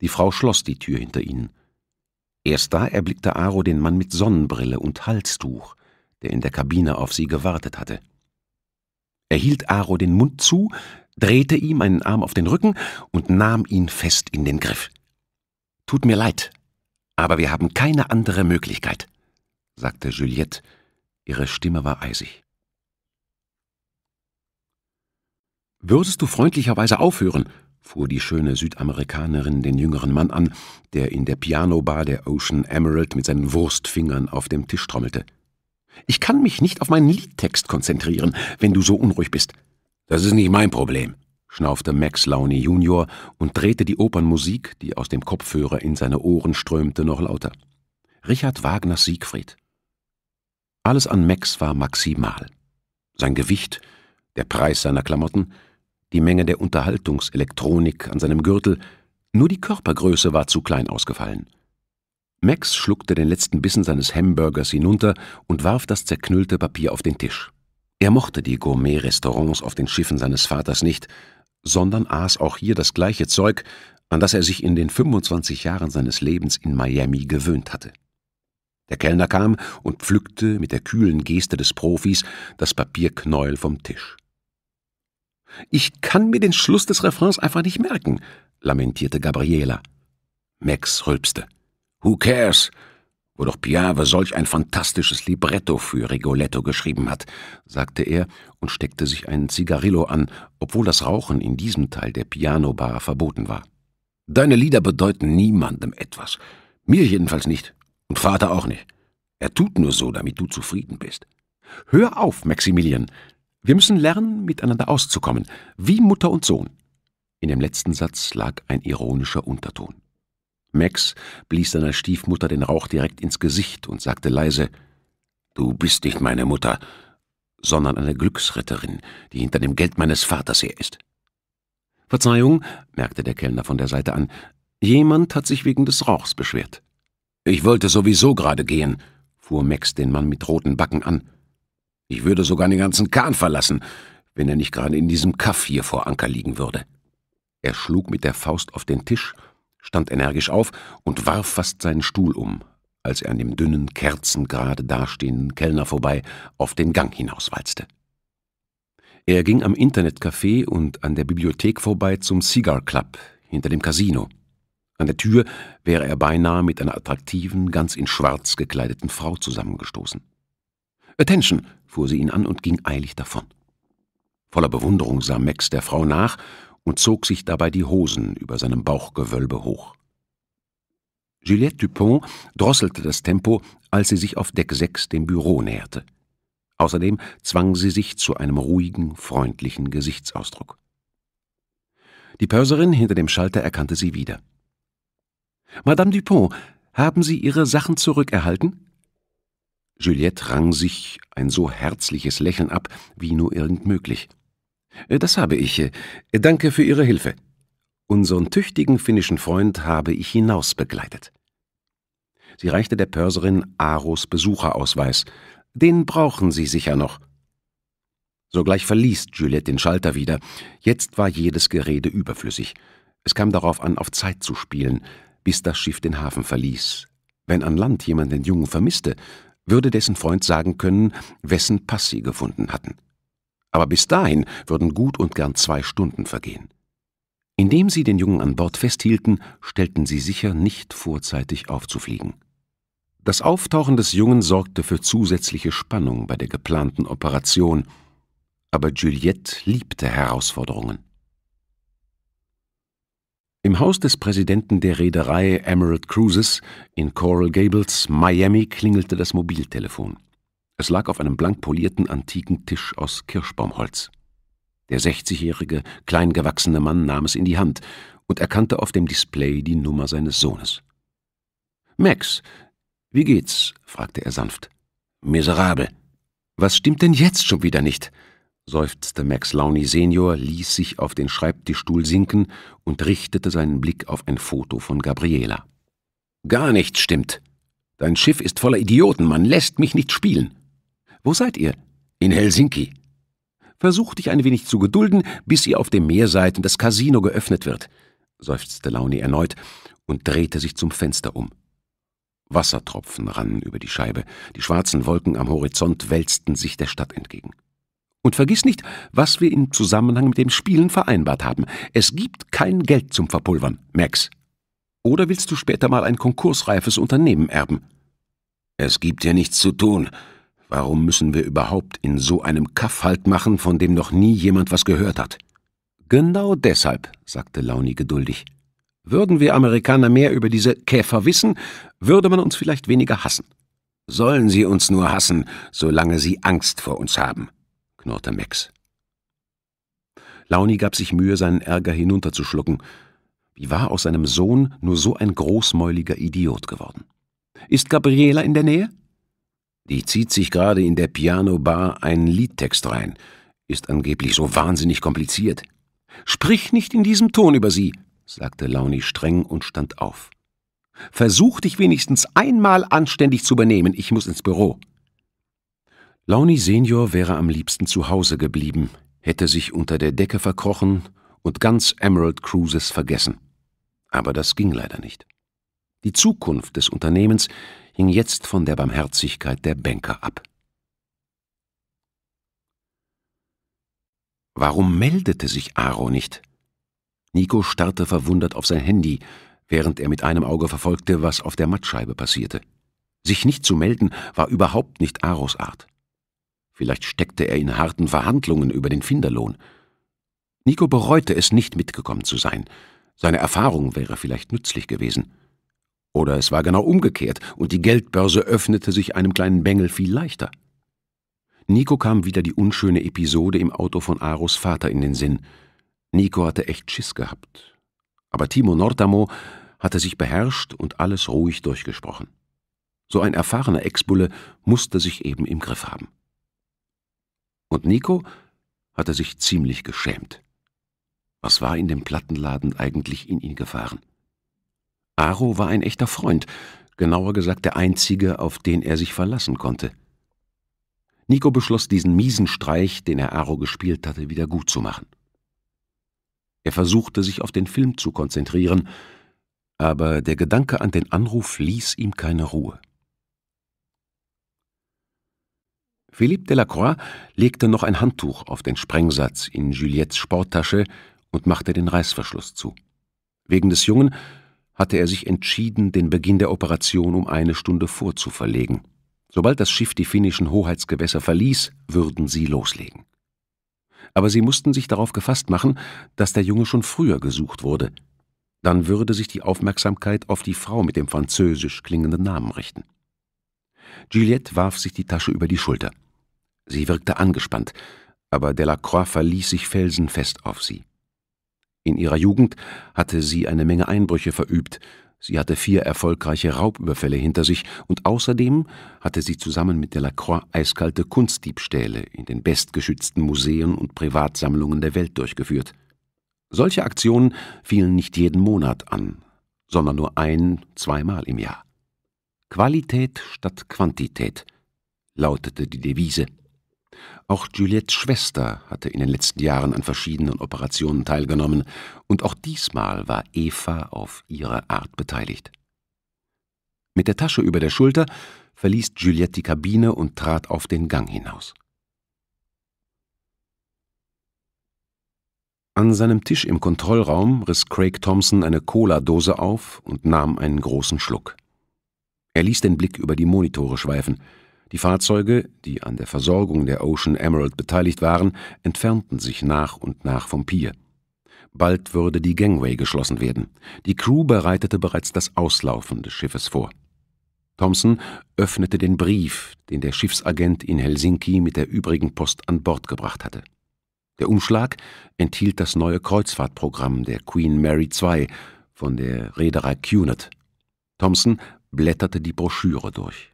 Die Frau schloss die Tür hinter ihnen. Erst da erblickte Aro den Mann mit Sonnenbrille und Halstuch, der in der Kabine auf sie gewartet hatte. Er hielt Aro den Mund zu, drehte ihm einen Arm auf den Rücken und nahm ihn fest in den Griff. Tut mir leid, aber wir haben keine andere Möglichkeit, sagte Juliette. Ihre Stimme war eisig. Würdest du freundlicherweise aufhören? fuhr die schöne Südamerikanerin den jüngeren Mann an, der in der Pianobar der Ocean Emerald mit seinen Wurstfingern auf dem Tisch trommelte. Ich kann mich nicht auf meinen Liedtext konzentrieren, wenn du so unruhig bist. Das ist nicht mein Problem, schnaufte Max Launi Junior und drehte die Opernmusik, die aus dem Kopfhörer in seine Ohren strömte, noch lauter. Richard Wagners Siegfried. Alles an Max war maximal. Sein Gewicht, der Preis seiner Klamotten, die Menge der Unterhaltungselektronik an seinem Gürtel, nur die Körpergröße war zu klein ausgefallen. Max schluckte den letzten Bissen seines Hamburgers hinunter und warf das zerknüllte Papier auf den Tisch. Er mochte die Gourmet-Restaurants auf den Schiffen seines Vaters nicht, sondern aß auch hier das gleiche Zeug, an das er sich in den 25 Jahren seines Lebens in Miami gewöhnt hatte. Der Kellner kam und pflückte mit der kühlen Geste des Profis das Papierknäuel vom Tisch. Ich kann mir den Schluss des Refrains einfach nicht merken, lamentierte Gabriela. Max rülpste. Who cares? wo doch Piave solch ein fantastisches Libretto für Rigoletto geschrieben hat, sagte er und steckte sich einen Zigarillo an, obwohl das Rauchen in diesem Teil der Pianobar verboten war. Deine Lieder bedeuten niemandem etwas, mir jedenfalls nicht und Vater auch nicht. Er tut nur so, damit du zufrieden bist. Hör auf, Maximilian. Wir müssen lernen, miteinander auszukommen, wie Mutter und Sohn. In dem letzten Satz lag ein ironischer Unterton. Max blies seiner Stiefmutter den Rauch direkt ins Gesicht und sagte leise Du bist nicht meine Mutter, sondern eine Glücksritterin, die hinter dem Geld meines Vaters her ist. Verzeihung, merkte der Kellner von der Seite an, jemand hat sich wegen des Rauchs beschwert. Ich wollte sowieso gerade gehen, fuhr Max den Mann mit roten Backen an. Ich würde sogar den ganzen Kahn verlassen, wenn er nicht gerade in diesem Kaff hier vor Anker liegen würde. Er schlug mit der Faust auf den Tisch stand energisch auf und warf fast seinen Stuhl um, als er an dem dünnen, kerzengerade dastehenden Kellner vorbei auf den Gang hinauswalzte. Er ging am Internetcafé und an der Bibliothek vorbei zum Cigar Club hinter dem Casino. An der Tür wäre er beinahe mit einer attraktiven, ganz in Schwarz gekleideten Frau zusammengestoßen. Attention, fuhr sie ihn an und ging eilig davon. Voller Bewunderung sah Max der Frau nach und zog sich dabei die Hosen über seinem Bauchgewölbe hoch. Juliette Dupont drosselte das Tempo, als sie sich auf Deck 6 dem Büro näherte. Außerdem zwang sie sich zu einem ruhigen, freundlichen Gesichtsausdruck. Die Pörserin hinter dem Schalter erkannte sie wieder. Madame Dupont, haben Sie Ihre Sachen zurückerhalten? Juliette rang sich ein so herzliches Lächeln ab, wie nur irgend möglich. Äh, das habe ich. Äh, danke für Ihre Hilfe. Unseren tüchtigen finnischen Freund habe ich hinaus begleitet. Sie reichte der Pörserin Aros Besucherausweis. Den brauchen Sie sicher noch. Sogleich verließ Juliette den Schalter wieder. Jetzt war jedes Gerede überflüssig. Es kam darauf an, auf Zeit zu spielen, bis das Schiff den Hafen verließ. Wenn an Land jemand den Jungen vermisste, würde dessen Freund sagen können, wessen Pass sie gefunden hatten. Aber bis dahin würden gut und gern zwei Stunden vergehen. Indem sie den Jungen an Bord festhielten, stellten sie sicher, nicht vorzeitig aufzufliegen. Das Auftauchen des Jungen sorgte für zusätzliche Spannung bei der geplanten Operation, aber Juliette liebte Herausforderungen. Im Haus des Präsidenten der Reederei Emerald Cruises in Coral Gables, Miami, klingelte das Mobiltelefon. Es lag auf einem blank polierten antiken Tisch aus Kirschbaumholz. Der 60-jährige, kleingewachsene Mann nahm es in die Hand und erkannte auf dem Display die Nummer seines Sohnes. Max, wie geht's? fragte er sanft. Miserabel. Was stimmt denn jetzt schon wieder nicht? seufzte Max Launi Senior, ließ sich auf den Schreibtischstuhl sinken und richtete seinen Blick auf ein Foto von Gabriela. Gar nichts stimmt. Dein Schiff ist voller Idioten, man lässt mich nicht spielen. Wo seid ihr? In Helsinki. Versuch dich ein wenig zu gedulden, bis ihr auf dem Meer seid und das Casino geöffnet wird, seufzte Launi erneut und drehte sich zum Fenster um. Wassertropfen rannen über die Scheibe, die schwarzen Wolken am Horizont wälzten sich der Stadt entgegen. Und vergiss nicht, was wir im Zusammenhang mit dem Spielen vereinbart haben. Es gibt kein Geld zum Verpulvern, Max. Oder willst du später mal ein konkursreifes Unternehmen erben? Es gibt hier nichts zu tun, Warum müssen wir überhaupt in so einem Kaff Halt machen, von dem noch nie jemand was gehört hat? Genau deshalb, sagte Launi geduldig. Würden wir Amerikaner mehr über diese Käfer wissen, würde man uns vielleicht weniger hassen. Sollen sie uns nur hassen, solange sie Angst vor uns haben, knurrte Max. Launi gab sich Mühe, seinen Ärger hinunterzuschlucken. Wie war aus seinem Sohn nur so ein großmäuliger Idiot geworden? Ist Gabriela in der Nähe? Die zieht sich gerade in der Piano-Bar einen Liedtext rein. Ist angeblich so wahnsinnig kompliziert. Sprich nicht in diesem Ton über sie, sagte Launi streng und stand auf. Versuch dich wenigstens einmal anständig zu übernehmen. Ich muss ins Büro. Launi Senior wäre am liebsten zu Hause geblieben, hätte sich unter der Decke verkrochen und ganz Emerald Cruises vergessen. Aber das ging leider nicht. Die Zukunft des Unternehmens hing jetzt von der Barmherzigkeit der Banker ab. Warum meldete sich Aro nicht? Nico starrte verwundert auf sein Handy, während er mit einem Auge verfolgte, was auf der Mattscheibe passierte. Sich nicht zu melden war überhaupt nicht Aros Art. Vielleicht steckte er in harten Verhandlungen über den Finderlohn. Nico bereute es nicht mitgekommen zu sein. Seine Erfahrung wäre vielleicht nützlich gewesen. Oder es war genau umgekehrt und die Geldbörse öffnete sich einem kleinen Bengel viel leichter. Nico kam wieder die unschöne Episode im Auto von Aros Vater in den Sinn. Nico hatte echt Schiss gehabt. Aber Timo Nortamo hatte sich beherrscht und alles ruhig durchgesprochen. So ein erfahrener Ex-Bulle musste sich eben im Griff haben. Und Nico hatte sich ziemlich geschämt. Was war in dem Plattenladen eigentlich in ihn gefahren? Aro war ein echter Freund, genauer gesagt der einzige, auf den er sich verlassen konnte. Nico beschloss, diesen miesen Streich, den er Aro gespielt hatte, wieder gut zu machen. Er versuchte, sich auf den Film zu konzentrieren, aber der Gedanke an den Anruf ließ ihm keine Ruhe. Philippe Delacroix legte noch ein Handtuch auf den Sprengsatz in Juliettes Sporttasche und machte den Reißverschluss zu. Wegen des Jungen hatte er sich entschieden, den Beginn der Operation um eine Stunde vorzuverlegen. Sobald das Schiff die finnischen Hoheitsgewässer verließ, würden sie loslegen. Aber sie mussten sich darauf gefasst machen, dass der Junge schon früher gesucht wurde. Dann würde sich die Aufmerksamkeit auf die Frau mit dem französisch klingenden Namen richten. Juliette warf sich die Tasche über die Schulter. Sie wirkte angespannt, aber Delacroix verließ sich felsenfest auf sie. In ihrer Jugend hatte sie eine Menge Einbrüche verübt, Sie hatte vier erfolgreiche Raubüberfälle hinter sich und außerdem hatte sie zusammen mit Delacroix eiskalte Kunstdiebstähle in den bestgeschützten Museen und Privatsammlungen der Welt durchgeführt. Solche Aktionen fielen nicht jeden Monat an, sondern nur ein-, zweimal im Jahr. Qualität statt Quantität lautete die Devise auch Juliettes Schwester hatte in den letzten Jahren an verschiedenen Operationen teilgenommen, und auch diesmal war Eva auf ihre Art beteiligt. Mit der Tasche über der Schulter verließ Juliette die Kabine und trat auf den Gang hinaus. An seinem Tisch im Kontrollraum riss Craig Thompson eine Cola-Dose auf und nahm einen großen Schluck. Er ließ den Blick über die Monitore schweifen – die Fahrzeuge, die an der Versorgung der Ocean Emerald beteiligt waren, entfernten sich nach und nach vom Pier. Bald würde die Gangway geschlossen werden. Die Crew bereitete bereits das Auslaufen des Schiffes vor. Thompson öffnete den Brief, den der Schiffsagent in Helsinki mit der übrigen Post an Bord gebracht hatte. Der Umschlag enthielt das neue Kreuzfahrtprogramm der Queen Mary II von der Reederei Cunard. Thompson blätterte die Broschüre durch.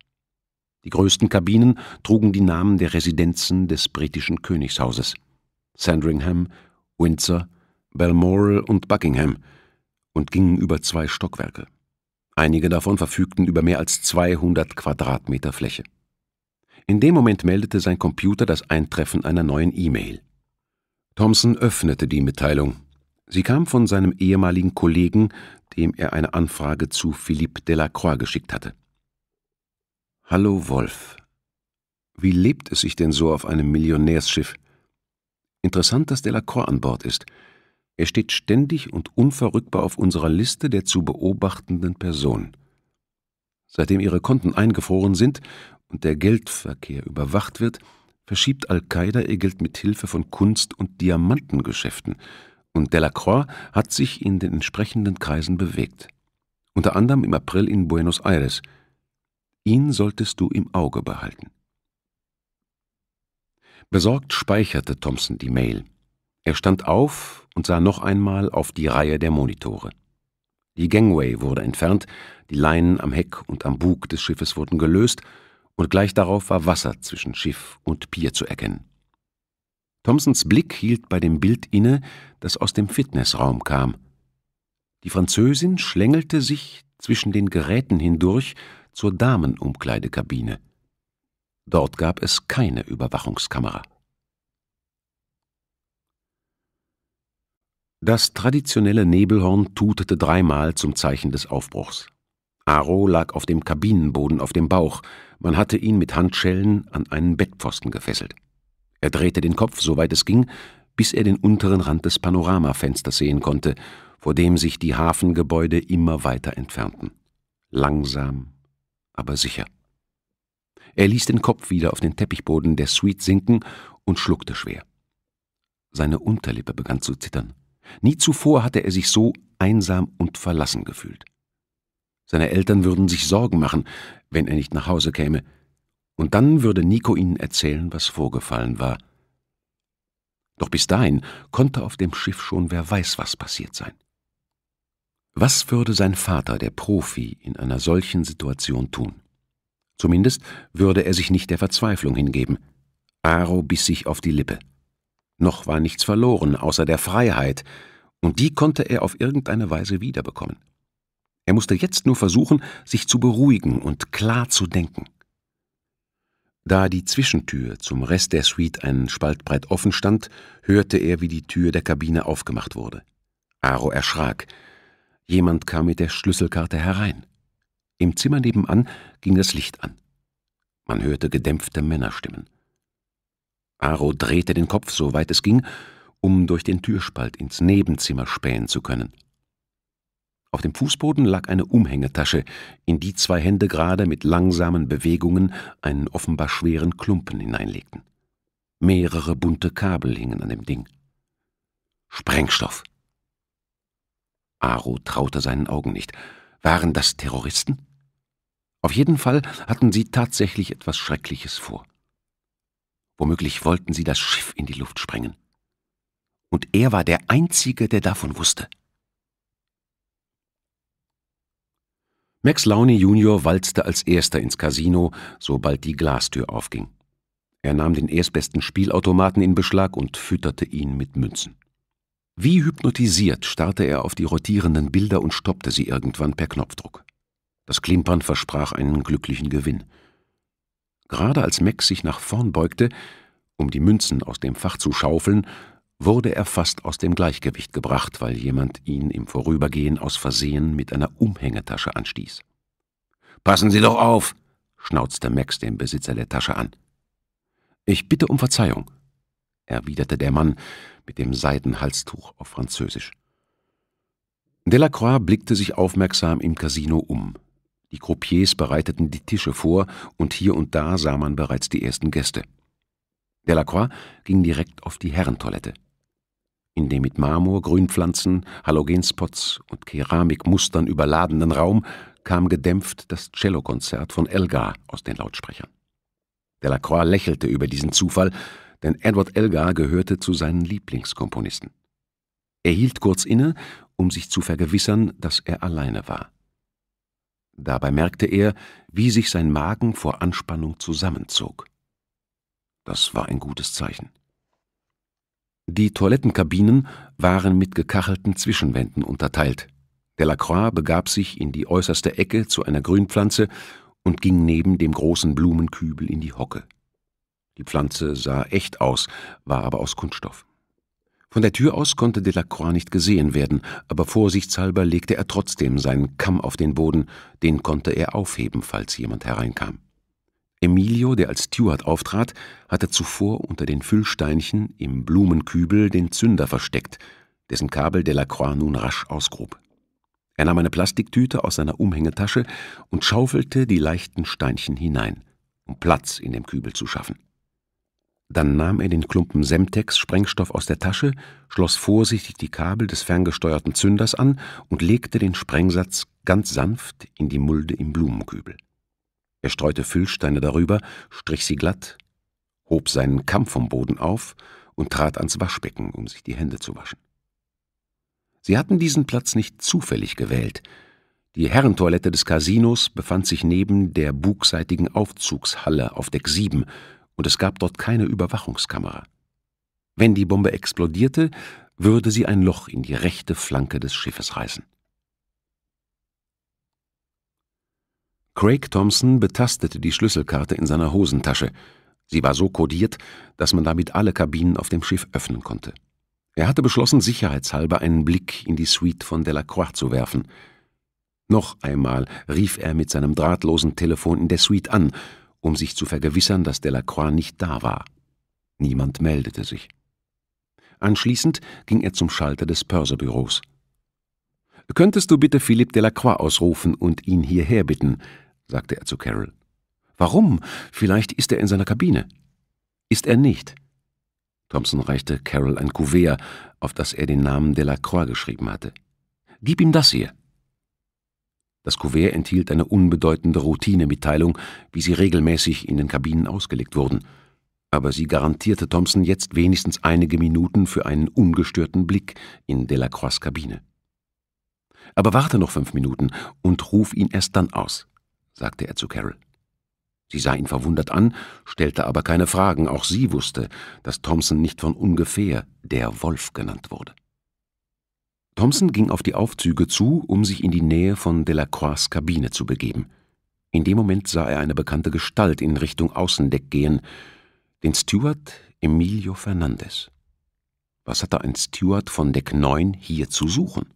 Die größten Kabinen trugen die Namen der Residenzen des britischen Königshauses: Sandringham, Windsor, Balmoral und Buckingham und gingen über zwei Stockwerke. Einige davon verfügten über mehr als 200 Quadratmeter Fläche. In dem Moment meldete sein Computer das Eintreffen einer neuen E-Mail. Thompson öffnete die Mitteilung. Sie kam von seinem ehemaligen Kollegen, dem er eine Anfrage zu Philippe Delacroix geschickt hatte. Hallo Wolf. Wie lebt es sich denn so auf einem Millionärsschiff? Interessant, dass Delacroix an Bord ist. Er steht ständig und unverrückbar auf unserer Liste der zu beobachtenden Personen. Seitdem ihre Konten eingefroren sind und der Geldverkehr überwacht wird, verschiebt Al-Qaida ihr Geld mit Hilfe von Kunst- und Diamantengeschäften, und Delacroix hat sich in den entsprechenden Kreisen bewegt. Unter anderem im April in Buenos Aires – Ihn solltest du im Auge behalten. Besorgt speicherte Thompson die Mail. Er stand auf und sah noch einmal auf die Reihe der Monitore. Die Gangway wurde entfernt, die Leinen am Heck und am Bug des Schiffes wurden gelöst, und gleich darauf war Wasser zwischen Schiff und Pier zu erkennen. Thompsons Blick hielt bei dem Bild inne, das aus dem Fitnessraum kam. Die Französin schlängelte sich zwischen den Geräten hindurch, zur Damenumkleidekabine. Dort gab es keine Überwachungskamera. Das traditionelle Nebelhorn tutete dreimal zum Zeichen des Aufbruchs. Aro lag auf dem Kabinenboden auf dem Bauch, man hatte ihn mit Handschellen an einen Bettpfosten gefesselt. Er drehte den Kopf, soweit es ging, bis er den unteren Rand des Panoramafensters sehen konnte, vor dem sich die Hafengebäude immer weiter entfernten. Langsam, aber sicher. Er ließ den Kopf wieder auf den Teppichboden der Suite sinken und schluckte schwer. Seine Unterlippe begann zu zittern. Nie zuvor hatte er sich so einsam und verlassen gefühlt. Seine Eltern würden sich Sorgen machen, wenn er nicht nach Hause käme, und dann würde Nico ihnen erzählen, was vorgefallen war. Doch bis dahin konnte auf dem Schiff schon wer weiß was passiert sein. Was würde sein Vater, der Profi, in einer solchen Situation tun? Zumindest würde er sich nicht der Verzweiflung hingeben. Aro biss sich auf die Lippe. Noch war nichts verloren, außer der Freiheit, und die konnte er auf irgendeine Weise wiederbekommen. Er musste jetzt nur versuchen, sich zu beruhigen und klar zu denken. Da die Zwischentür zum Rest der Suite einen Spalt offen stand, hörte er, wie die Tür der Kabine aufgemacht wurde. Aro erschrak, Jemand kam mit der Schlüsselkarte herein. Im Zimmer nebenan ging das Licht an. Man hörte gedämpfte Männerstimmen. Aro drehte den Kopf so weit es ging, um durch den Türspalt ins Nebenzimmer spähen zu können. Auf dem Fußboden lag eine Umhängetasche, in die zwei Hände gerade mit langsamen Bewegungen einen offenbar schweren Klumpen hineinlegten. Mehrere bunte Kabel hingen an dem Ding. Sprengstoff. Aro traute seinen Augen nicht. Waren das Terroristen? Auf jeden Fall hatten sie tatsächlich etwas Schreckliches vor. Womöglich wollten sie das Schiff in die Luft sprengen. Und er war der Einzige, der davon wusste. Max Launey Junior walzte als erster ins Casino, sobald die Glastür aufging. Er nahm den erstbesten Spielautomaten in Beschlag und fütterte ihn mit Münzen. Wie hypnotisiert starrte er auf die rotierenden Bilder und stoppte sie irgendwann per Knopfdruck. Das Klimpern versprach einen glücklichen Gewinn. Gerade als Max sich nach vorn beugte, um die Münzen aus dem Fach zu schaufeln, wurde er fast aus dem Gleichgewicht gebracht, weil jemand ihn im Vorübergehen aus Versehen mit einer Umhängetasche anstieß. Passen Sie doch auf! schnauzte Max den Besitzer der Tasche an. Ich bitte um Verzeihung, erwiderte der Mann mit dem Seidenhalstuch auf Französisch. Delacroix blickte sich aufmerksam im Casino um. Die Croupiers bereiteten die Tische vor, und hier und da sah man bereits die ersten Gäste. Delacroix ging direkt auf die Herrentoilette. In dem mit Marmor, Grünpflanzen, Halogenspots und Keramikmustern überladenen Raum kam gedämpft das Cellokonzert von Elgar aus den Lautsprechern. Delacroix lächelte über diesen Zufall denn Edward Elgar gehörte zu seinen Lieblingskomponisten. Er hielt kurz inne, um sich zu vergewissern, dass er alleine war. Dabei merkte er, wie sich sein Magen vor Anspannung zusammenzog. Das war ein gutes Zeichen. Die Toilettenkabinen waren mit gekachelten Zwischenwänden unterteilt. Delacroix begab sich in die äußerste Ecke zu einer Grünpflanze und ging neben dem großen Blumenkübel in die Hocke. Die Pflanze sah echt aus, war aber aus Kunststoff. Von der Tür aus konnte Delacroix nicht gesehen werden, aber vorsichtshalber legte er trotzdem seinen Kamm auf den Boden, den konnte er aufheben, falls jemand hereinkam. Emilio, der als Steward auftrat, hatte zuvor unter den Füllsteinchen im Blumenkübel den Zünder versteckt, dessen Kabel Delacroix nun rasch ausgrub. Er nahm eine Plastiktüte aus seiner Umhängetasche und schaufelte die leichten Steinchen hinein, um Platz in dem Kübel zu schaffen. Dann nahm er den Klumpen Semtex-Sprengstoff aus der Tasche, schloss vorsichtig die Kabel des ferngesteuerten Zünders an und legte den Sprengsatz ganz sanft in die Mulde im Blumenkübel. Er streute Füllsteine darüber, strich sie glatt, hob seinen Kamm vom Boden auf und trat ans Waschbecken, um sich die Hände zu waschen. Sie hatten diesen Platz nicht zufällig gewählt. Die Herrentoilette des Casinos befand sich neben der bugseitigen Aufzugshalle auf Deck 7 und es gab dort keine Überwachungskamera. Wenn die Bombe explodierte, würde sie ein Loch in die rechte Flanke des Schiffes reißen. Craig Thompson betastete die Schlüsselkarte in seiner Hosentasche. Sie war so kodiert, dass man damit alle Kabinen auf dem Schiff öffnen konnte. Er hatte beschlossen, sicherheitshalber einen Blick in die Suite von Delacroix zu werfen. Noch einmal rief er mit seinem drahtlosen Telefon in der Suite an um sich zu vergewissern, dass Delacroix nicht da war. Niemand meldete sich. Anschließend ging er zum Schalter des Pörserbüros. Könntest du bitte Philipp Delacroix ausrufen und ihn hierher bitten, sagte er zu Carol. Warum? Vielleicht ist er in seiner Kabine. Ist er nicht. Thompson reichte Carol ein Kuvert, auf das er den Namen Delacroix geschrieben hatte. Gib ihm das hier. Das Kuvert enthielt eine unbedeutende Routinemitteilung, wie sie regelmäßig in den Kabinen ausgelegt wurden. Aber sie garantierte Thompson jetzt wenigstens einige Minuten für einen ungestörten Blick in Delacroix' Kabine. Aber warte noch fünf Minuten und ruf ihn erst dann aus, sagte er zu Carol. Sie sah ihn verwundert an, stellte aber keine Fragen. Auch sie wusste, dass Thompson nicht von ungefähr der Wolf genannt wurde. Thompson ging auf die Aufzüge zu, um sich in die Nähe von Delacroix' Kabine zu begeben. In dem Moment sah er eine bekannte Gestalt in Richtung Außendeck gehen, den Steward Emilio Fernandez. Was hatte ein Steward von Deck 9 hier zu suchen?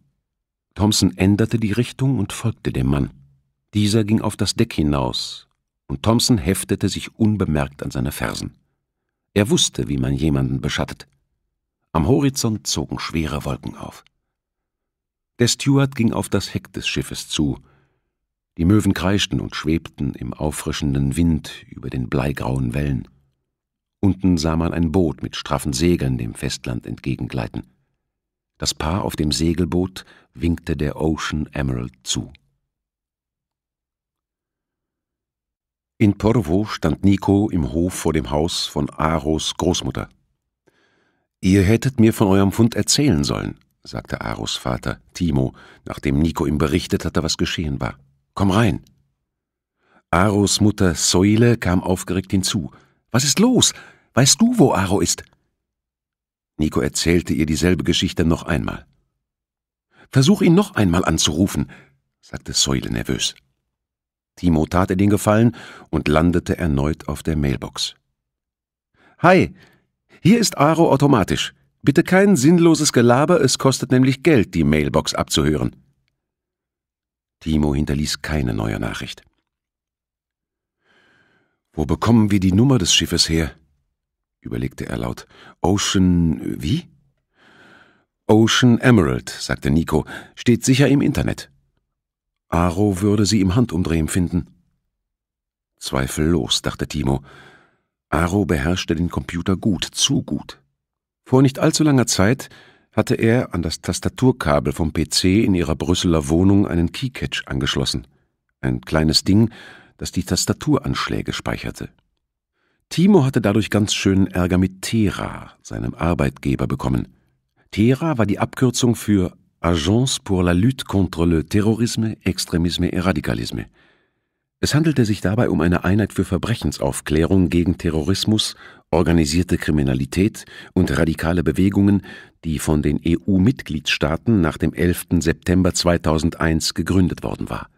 Thompson änderte die Richtung und folgte dem Mann. Dieser ging auf das Deck hinaus, und Thompson heftete sich unbemerkt an seine Fersen. Er wusste, wie man jemanden beschattet. Am Horizont zogen schwere Wolken auf. Der Steward ging auf das Heck des Schiffes zu. Die Möwen kreischten und schwebten im auffrischenden Wind über den bleigrauen Wellen. Unten sah man ein Boot mit straffen Segeln dem Festland entgegengleiten. Das Paar auf dem Segelboot winkte der Ocean Emerald zu. In Porvo stand Nico im Hof vor dem Haus von Aros Großmutter. Ihr hättet mir von eurem Fund erzählen sollen, sagte Aros Vater, Timo, nachdem Nico ihm berichtet hatte, was geschehen war. Komm rein. Aros Mutter Soile kam aufgeregt hinzu. Was ist los? Weißt du, wo Aro ist? Nico erzählte ihr dieselbe Geschichte noch einmal. Versuch ihn noch einmal anzurufen, sagte Soile nervös. Timo tat ihr den Gefallen und landete erneut auf der Mailbox. Hi, hier ist Aro automatisch. Bitte kein sinnloses Gelaber, es kostet nämlich Geld, die Mailbox abzuhören. Timo hinterließ keine neue Nachricht. Wo bekommen wir die Nummer des Schiffes her? überlegte er laut. Ocean wie? Ocean Emerald, sagte Nico, steht sicher im Internet. Aro würde sie im Handumdrehen finden. Zweifellos, dachte Timo. Aro beherrschte den Computer gut, zu gut. Vor nicht allzu langer Zeit hatte er an das Tastaturkabel vom PC in ihrer Brüsseler Wohnung einen Keycatch angeschlossen. Ein kleines Ding, das die Tastaturanschläge speicherte. Timo hatte dadurch ganz schönen Ärger mit Tera, seinem Arbeitgeber, bekommen. Tera war die Abkürzung für Agence pour la lutte contre le terrorisme, extremisme et radicalisme. Es handelte sich dabei um eine Einheit für Verbrechensaufklärung gegen Terrorismus, organisierte Kriminalität und radikale Bewegungen, die von den EU-Mitgliedstaaten nach dem 11. September 2001 gegründet worden war.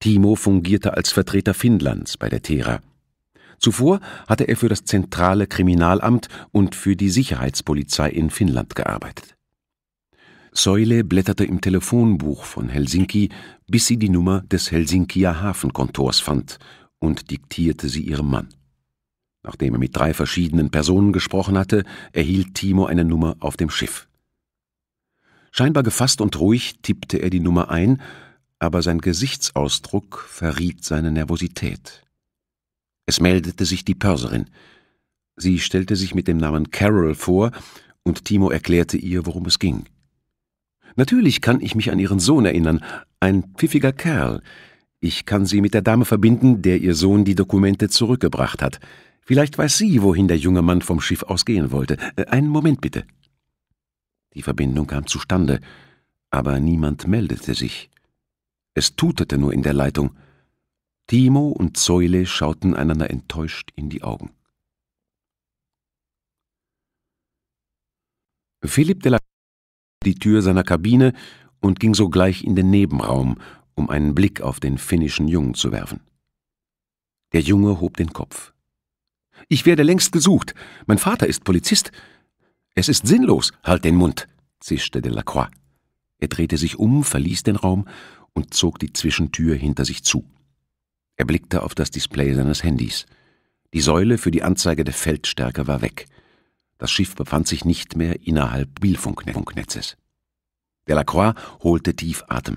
Timo fungierte als Vertreter Finnlands bei der Tera. Zuvor hatte er für das zentrale Kriminalamt und für die Sicherheitspolizei in Finnland gearbeitet Soile blätterte im Telefonbuch von Helsinki, bis sie die Nummer des Helsinkier Hafenkontors fand und diktierte sie ihrem Mann. Nachdem er mit drei verschiedenen Personen gesprochen hatte, erhielt Timo eine Nummer auf dem Schiff. Scheinbar gefasst und ruhig tippte er die Nummer ein, aber sein Gesichtsausdruck verriet seine Nervosität. Es meldete sich die Pörserin. Sie stellte sich mit dem Namen Carol vor, und Timo erklärte ihr, worum es ging. Natürlich kann ich mich an ihren Sohn erinnern, ein pfiffiger Kerl. Ich kann sie mit der Dame verbinden, der ihr Sohn die Dokumente zurückgebracht hat. Vielleicht weiß sie, wohin der junge Mann vom Schiff ausgehen wollte. Äh, einen Moment bitte. Die Verbindung kam zustande, aber niemand meldete sich. Es tutete nur in der Leitung. Timo und Zäule schauten einander enttäuscht in die Augen. Philipp de la die Tür seiner Kabine und ging sogleich in den Nebenraum, um einen Blick auf den finnischen Jungen zu werfen. Der Junge hob den Kopf. Ich werde längst gesucht. Mein Vater ist Polizist. Es ist sinnlos. Halt den Mund, zischte Delacroix. Er drehte sich um, verließ den Raum und zog die Zwischentür hinter sich zu. Er blickte auf das Display seines Handys. Die Säule für die Anzeige der Feldstärke war weg. Das Schiff befand sich nicht mehr innerhalb Mobilfunknetzes. Delacroix holte tief Atem.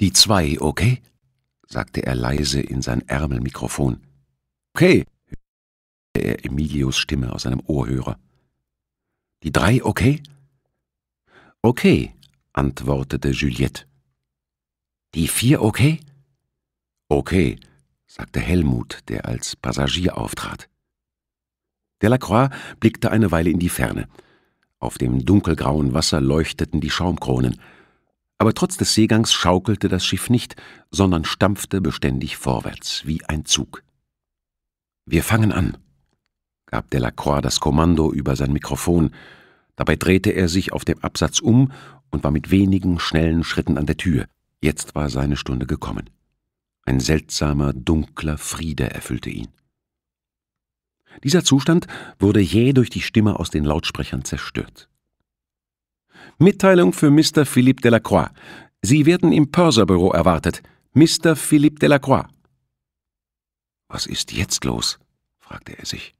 Die zwei, okay? sagte er leise in sein Ärmelmikrofon. Okay, hörte er Emilios Stimme aus seinem Ohrhörer. Die drei, okay? Okay, antwortete Juliette. Die vier, okay? Okay, sagte Helmut, der als Passagier auftrat. Delacroix blickte eine Weile in die Ferne. Auf dem dunkelgrauen Wasser leuchteten die Schaumkronen. Aber trotz des Seegangs schaukelte das Schiff nicht, sondern stampfte beständig vorwärts, wie ein Zug. Wir fangen an, gab Delacroix das Kommando über sein Mikrofon. Dabei drehte er sich auf dem Absatz um und war mit wenigen schnellen Schritten an der Tür. Jetzt war seine Stunde gekommen. Ein seltsamer, dunkler Friede erfüllte ihn. Dieser Zustand wurde jäh durch die Stimme aus den Lautsprechern zerstört. Mitteilung für Mr. Philippe Delacroix. Sie werden im Pörserbüro erwartet. Mr. Philippe Delacroix. Was ist jetzt los? fragte er sich.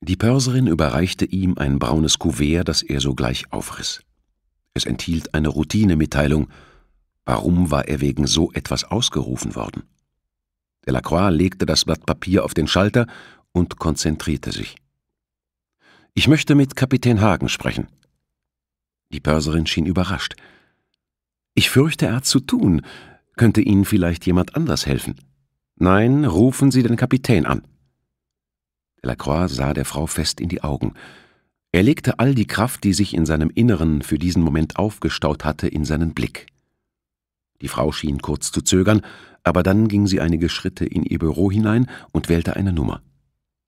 Die Pörserin überreichte ihm ein braunes Kuvert, das er sogleich aufriss. Es enthielt eine Routinemitteilung. Warum war er wegen so etwas ausgerufen worden? Delacroix legte das Blatt Papier auf den Schalter und konzentrierte sich. Ich möchte mit Kapitän Hagen sprechen. Die Börserin schien überrascht. Ich fürchte, er hat zu tun. Könnte Ihnen vielleicht jemand anders helfen? Nein, rufen Sie den Kapitän an. Delacroix sah der Frau fest in die Augen. Er legte all die Kraft, die sich in seinem Inneren für diesen Moment aufgestaut hatte, in seinen Blick. Die Frau schien kurz zu zögern, aber dann ging sie einige Schritte in ihr Büro hinein und wählte eine Nummer.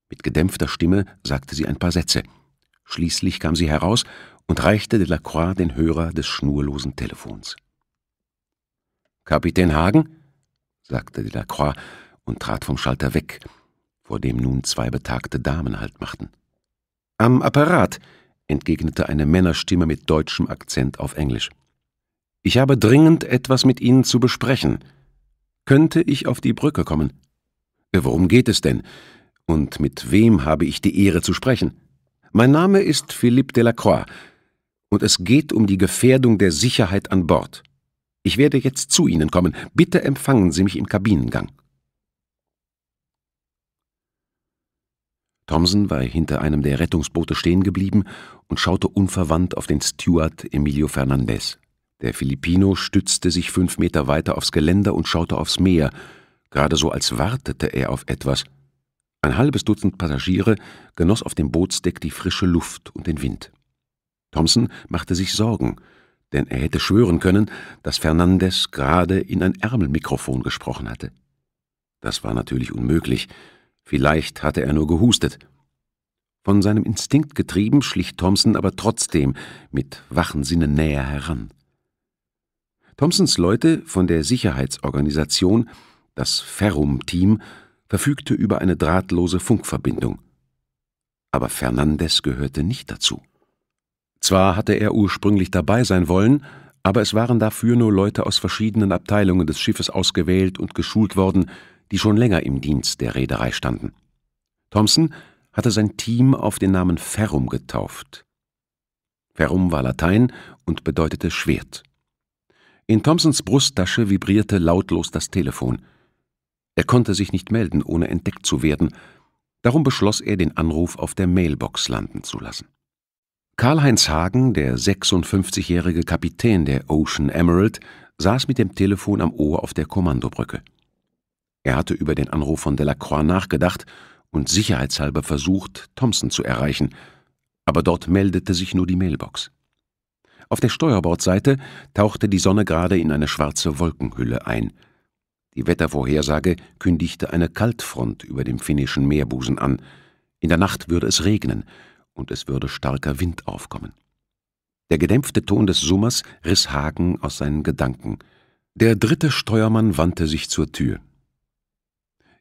Mit gedämpfter Stimme sagte sie ein paar Sätze. Schließlich kam sie heraus und reichte Delacroix den Hörer des schnurlosen Telefons. Kapitän Hagen? sagte Delacroix und trat vom Schalter weg, vor dem nun zwei betagte Damen Halt machten. Am Apparat, entgegnete eine Männerstimme mit deutschem Akzent auf Englisch. Ich habe dringend etwas mit Ihnen zu besprechen. Könnte ich auf die Brücke kommen? Äh, worum geht es denn? Und mit wem habe ich die Ehre zu sprechen? Mein Name ist Philippe Delacroix, und es geht um die Gefährdung der Sicherheit an Bord. Ich werde jetzt zu Ihnen kommen. Bitte empfangen Sie mich im Kabinengang. Thomson war hinter einem der Rettungsboote stehen geblieben und schaute unverwandt auf den Steward Emilio Fernandez. Der Filipino stützte sich fünf Meter weiter aufs Geländer und schaute aufs Meer, gerade so als wartete er auf etwas. Ein halbes Dutzend Passagiere genoss auf dem Bootsdeck die frische Luft und den Wind. Thompson machte sich Sorgen, denn er hätte schwören können, dass Fernandes gerade in ein Ärmelmikrofon gesprochen hatte. Das war natürlich unmöglich. Vielleicht hatte er nur gehustet. Von seinem Instinkt getrieben schlich Thompson aber trotzdem mit wachen Sinnen näher heran. Thompsons Leute von der Sicherheitsorganisation, das Ferrum-Team, verfügte über eine drahtlose Funkverbindung. Aber Fernandes gehörte nicht dazu. Zwar hatte er ursprünglich dabei sein wollen, aber es waren dafür nur Leute aus verschiedenen Abteilungen des Schiffes ausgewählt und geschult worden, die schon länger im Dienst der Reederei standen. Thompson hatte sein Team auf den Namen Ferrum getauft. Ferrum war Latein und bedeutete Schwert. In Thompsons Brusttasche vibrierte lautlos das Telefon. Er konnte sich nicht melden, ohne entdeckt zu werden, darum beschloss er, den Anruf auf der Mailbox landen zu lassen. Karl-Heinz Hagen, der 56-jährige Kapitän der Ocean Emerald, saß mit dem Telefon am Ohr auf der Kommandobrücke. Er hatte über den Anruf von Delacroix nachgedacht und sicherheitshalber versucht, Thompson zu erreichen, aber dort meldete sich nur die Mailbox. Auf der Steuerbordseite tauchte die Sonne gerade in eine schwarze Wolkenhülle ein. Die Wettervorhersage kündigte eine Kaltfront über dem finnischen Meerbusen an. In der Nacht würde es regnen und es würde starker Wind aufkommen. Der gedämpfte Ton des Summers riss Hagen aus seinen Gedanken. Der dritte Steuermann wandte sich zur Tür.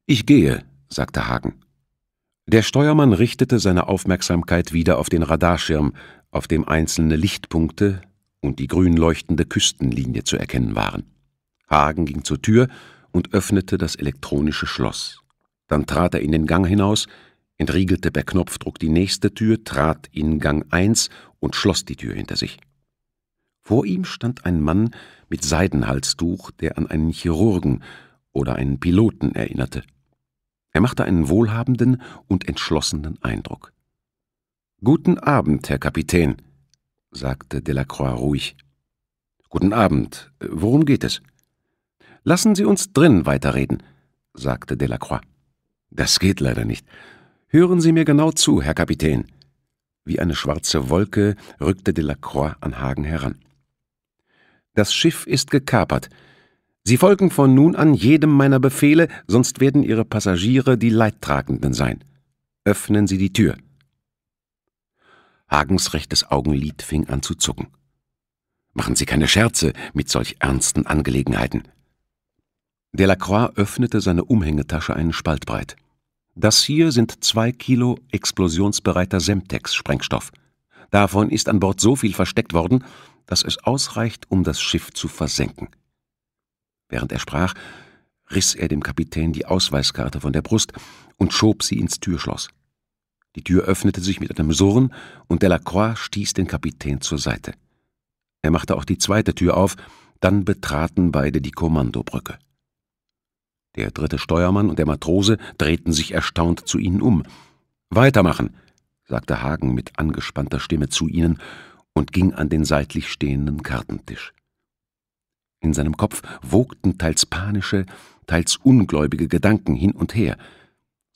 Ich gehe, sagte Hagen. Der Steuermann richtete seine Aufmerksamkeit wieder auf den Radarschirm, auf dem einzelne Lichtpunkte und die grün leuchtende Küstenlinie zu erkennen waren. Hagen ging zur Tür und öffnete das elektronische Schloss. Dann trat er in den Gang hinaus, entriegelte per Knopfdruck die nächste Tür, trat in Gang 1 und schloss die Tür hinter sich. Vor ihm stand ein Mann mit Seidenhalstuch, der an einen Chirurgen oder einen Piloten erinnerte. Er machte einen wohlhabenden und entschlossenen Eindruck. Guten Abend, Herr Kapitän, sagte Delacroix ruhig. Guten Abend, worum geht es? Lassen Sie uns drin weiterreden, sagte Delacroix. Das geht leider nicht. Hören Sie mir genau zu, Herr Kapitän. Wie eine schwarze Wolke rückte Delacroix an Hagen heran. Das Schiff ist gekapert. Sie folgen von nun an jedem meiner Befehle, sonst werden Ihre Passagiere die Leidtragenden sein. Öffnen Sie die Tür. Hagens rechtes Augenlid fing an zu zucken. Machen Sie keine Scherze mit solch ernsten Angelegenheiten. Delacroix öffnete seine Umhängetasche einen Spalt breit. Das hier sind zwei Kilo explosionsbereiter Semtex-Sprengstoff. Davon ist an Bord so viel versteckt worden, dass es ausreicht, um das Schiff zu versenken. Während er sprach, riss er dem Kapitän die Ausweiskarte von der Brust und schob sie ins Türschloss. Die Tür öffnete sich mit einem Surren und Delacroix stieß den Kapitän zur Seite. Er machte auch die zweite Tür auf, dann betraten beide die Kommandobrücke. Der dritte Steuermann und der Matrose drehten sich erstaunt zu ihnen um. Weitermachen, sagte Hagen mit angespannter Stimme zu ihnen und ging an den seitlich stehenden Kartentisch. In seinem Kopf wogten teils panische, teils ungläubige Gedanken hin und her –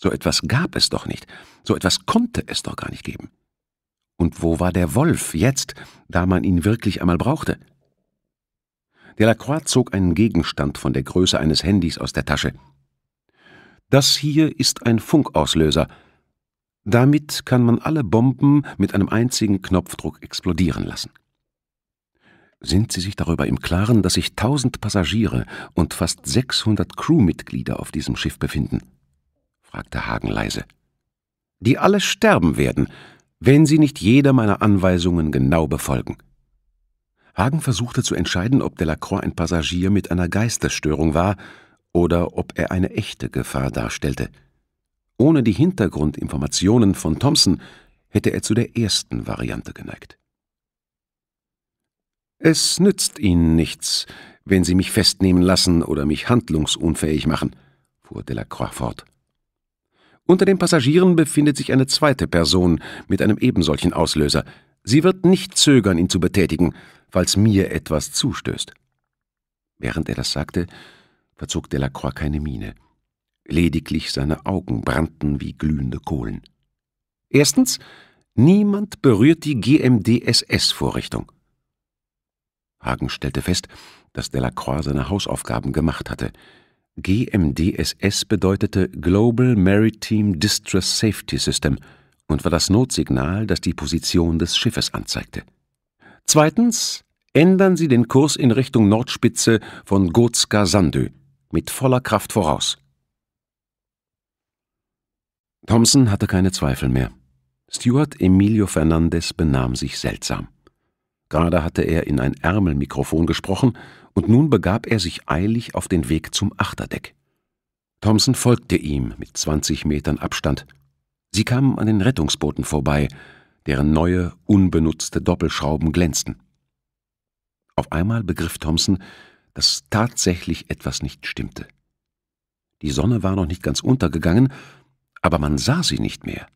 so etwas gab es doch nicht, so etwas konnte es doch gar nicht geben. Und wo war der Wolf jetzt, da man ihn wirklich einmal brauchte? Delacroix zog einen Gegenstand von der Größe eines Handys aus der Tasche. Das hier ist ein Funkauslöser. Damit kann man alle Bomben mit einem einzigen Knopfdruck explodieren lassen. Sind Sie sich darüber im Klaren, dass sich tausend Passagiere und fast 600 Crewmitglieder auf diesem Schiff befinden? fragte Hagen leise. Die alle sterben werden, wenn sie nicht jeder meiner Anweisungen genau befolgen. Hagen versuchte zu entscheiden, ob Delacroix ein Passagier mit einer Geistesstörung war oder ob er eine echte Gefahr darstellte. Ohne die Hintergrundinformationen von Thompson hätte er zu der ersten Variante geneigt. Es nützt Ihnen nichts, wenn Sie mich festnehmen lassen oder mich handlungsunfähig machen, fuhr Delacroix fort. Unter den Passagieren befindet sich eine zweite Person mit einem ebensolchen Auslöser. Sie wird nicht zögern, ihn zu betätigen, falls mir etwas zustößt. Während er das sagte, verzog Delacroix keine Miene. Lediglich seine Augen brannten wie glühende Kohlen. Erstens, niemand berührt die GMDSS-Vorrichtung. Hagen stellte fest, dass Delacroix seine Hausaufgaben gemacht hatte – GMDSS bedeutete Global Maritime Distress Safety System und war das Notsignal, das die Position des Schiffes anzeigte. Zweitens ändern Sie den Kurs in Richtung Nordspitze von Gotska Sandö mit voller Kraft voraus. Thompson hatte keine Zweifel mehr. Stuart Emilio Fernandez benahm sich seltsam. Gerade hatte er in ein Ärmelmikrofon gesprochen und nun begab er sich eilig auf den Weg zum Achterdeck. Thompson folgte ihm mit 20 Metern Abstand. Sie kamen an den Rettungsbooten vorbei, deren neue, unbenutzte Doppelschrauben glänzten. Auf einmal begriff Thompson, dass tatsächlich etwas nicht stimmte. Die Sonne war noch nicht ganz untergegangen, aber man sah sie nicht mehr.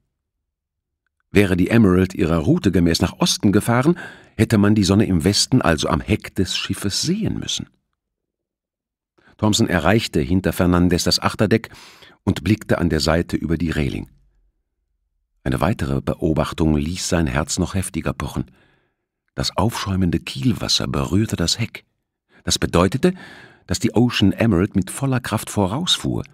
Wäre die Emerald ihrer Route gemäß nach Osten gefahren, hätte man die Sonne im Westen also am Heck des Schiffes sehen müssen. Thompson erreichte hinter Fernandes das Achterdeck und blickte an der Seite über die Reling. Eine weitere Beobachtung ließ sein Herz noch heftiger pochen. Das aufschäumende Kielwasser berührte das Heck. Das bedeutete, dass die Ocean Emerald mit voller Kraft vorausfuhr –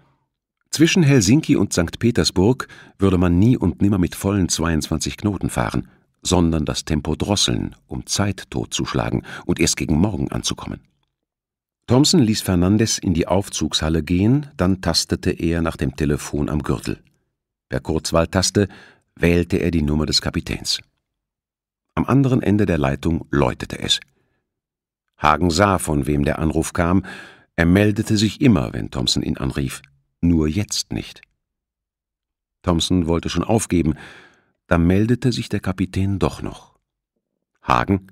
zwischen Helsinki und St. Petersburg würde man nie und nimmer mit vollen 22 Knoten fahren, sondern das Tempo drosseln, um Zeit totzuschlagen und erst gegen Morgen anzukommen. Thompson ließ Fernandes in die Aufzugshalle gehen, dann tastete er nach dem Telefon am Gürtel. Per Kurzwahltaste wählte er die Nummer des Kapitäns. Am anderen Ende der Leitung läutete es. Hagen sah, von wem der Anruf kam. Er meldete sich immer, wenn Thompson ihn anrief nur jetzt nicht. Thompson wollte schon aufgeben, da meldete sich der Kapitän doch noch. Hagen?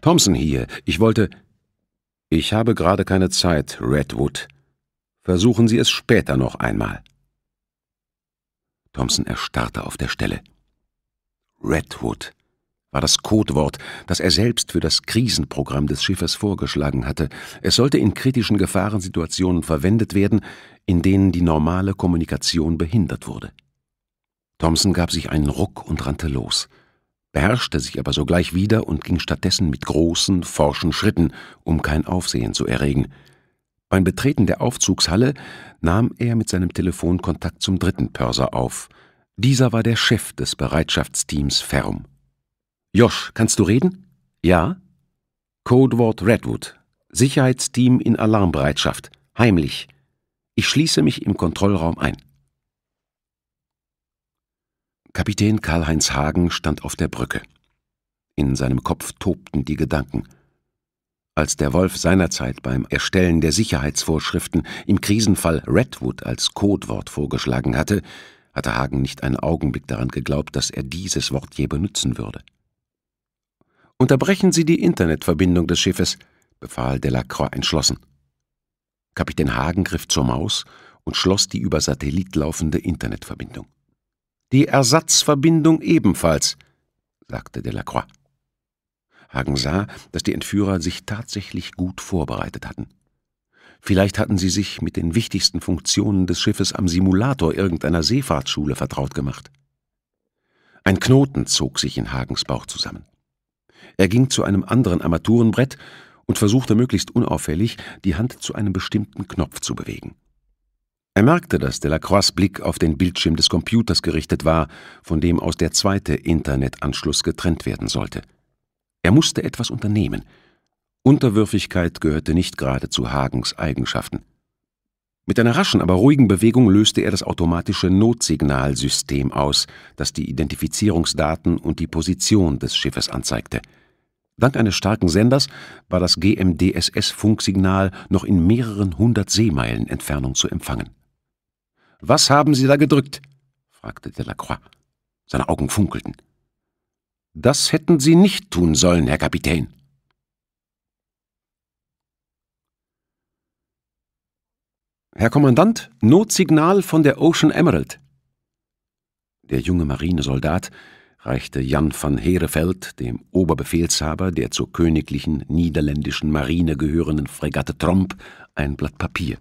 Thompson hier, ich wollte. Ich habe gerade keine Zeit, Redwood. Versuchen Sie es später noch einmal. Thompson erstarrte auf der Stelle. Redwood war das Codewort, das er selbst für das Krisenprogramm des Schiffes vorgeschlagen hatte. Es sollte in kritischen Gefahrensituationen verwendet werden, in denen die normale Kommunikation behindert wurde. Thompson gab sich einen Ruck und rannte los, beherrschte sich aber sogleich wieder und ging stattdessen mit großen, forschen Schritten, um kein Aufsehen zu erregen. Beim Betreten der Aufzugshalle nahm er mit seinem Telefon Kontakt zum dritten Pörser auf. Dieser war der Chef des Bereitschaftsteams Ferrum. Josh, kannst du reden? Ja. Codewort Redwood. Sicherheitsteam in Alarmbereitschaft. Heimlich. Ich schließe mich im Kontrollraum ein. Kapitän Karl-Heinz Hagen stand auf der Brücke. In seinem Kopf tobten die Gedanken. Als der Wolf seinerzeit beim Erstellen der Sicherheitsvorschriften im Krisenfall Redwood als Codewort vorgeschlagen hatte, hatte Hagen nicht einen Augenblick daran geglaubt, dass er dieses Wort je benutzen würde. Unterbrechen Sie die Internetverbindung des Schiffes, befahl Delacroix entschlossen. Kapitän Hagen griff zur Maus und schloss die über Satellit laufende Internetverbindung. Die Ersatzverbindung ebenfalls, sagte Delacroix. Hagen sah, dass die Entführer sich tatsächlich gut vorbereitet hatten. Vielleicht hatten sie sich mit den wichtigsten Funktionen des Schiffes am Simulator irgendeiner Seefahrtsschule vertraut gemacht. Ein Knoten zog sich in Hagens Bauch zusammen. Er ging zu einem anderen Armaturenbrett und versuchte möglichst unauffällig, die Hand zu einem bestimmten Knopf zu bewegen. Er merkte, dass Delacroix' Blick auf den Bildschirm des Computers gerichtet war, von dem aus der zweite Internetanschluss getrennt werden sollte. Er musste etwas unternehmen. Unterwürfigkeit gehörte nicht gerade zu Hagens Eigenschaften. Mit einer raschen, aber ruhigen Bewegung löste er das automatische Notsignalsystem aus, das die Identifizierungsdaten und die Position des Schiffes anzeigte – Dank eines starken Senders war das GMDSS-Funksignal noch in mehreren hundert Seemeilen Entfernung zu empfangen. »Was haben Sie da gedrückt?« fragte Delacroix. Seine Augen funkelten. »Das hätten Sie nicht tun sollen, Herr Kapitän.« Herr Kommandant, Notsignal von der Ocean Emerald. Der junge Marinesoldat reichte Jan van Hereveld, dem Oberbefehlshaber der zur königlichen niederländischen Marine gehörenden Fregatte Tromp, ein Blatt Papier.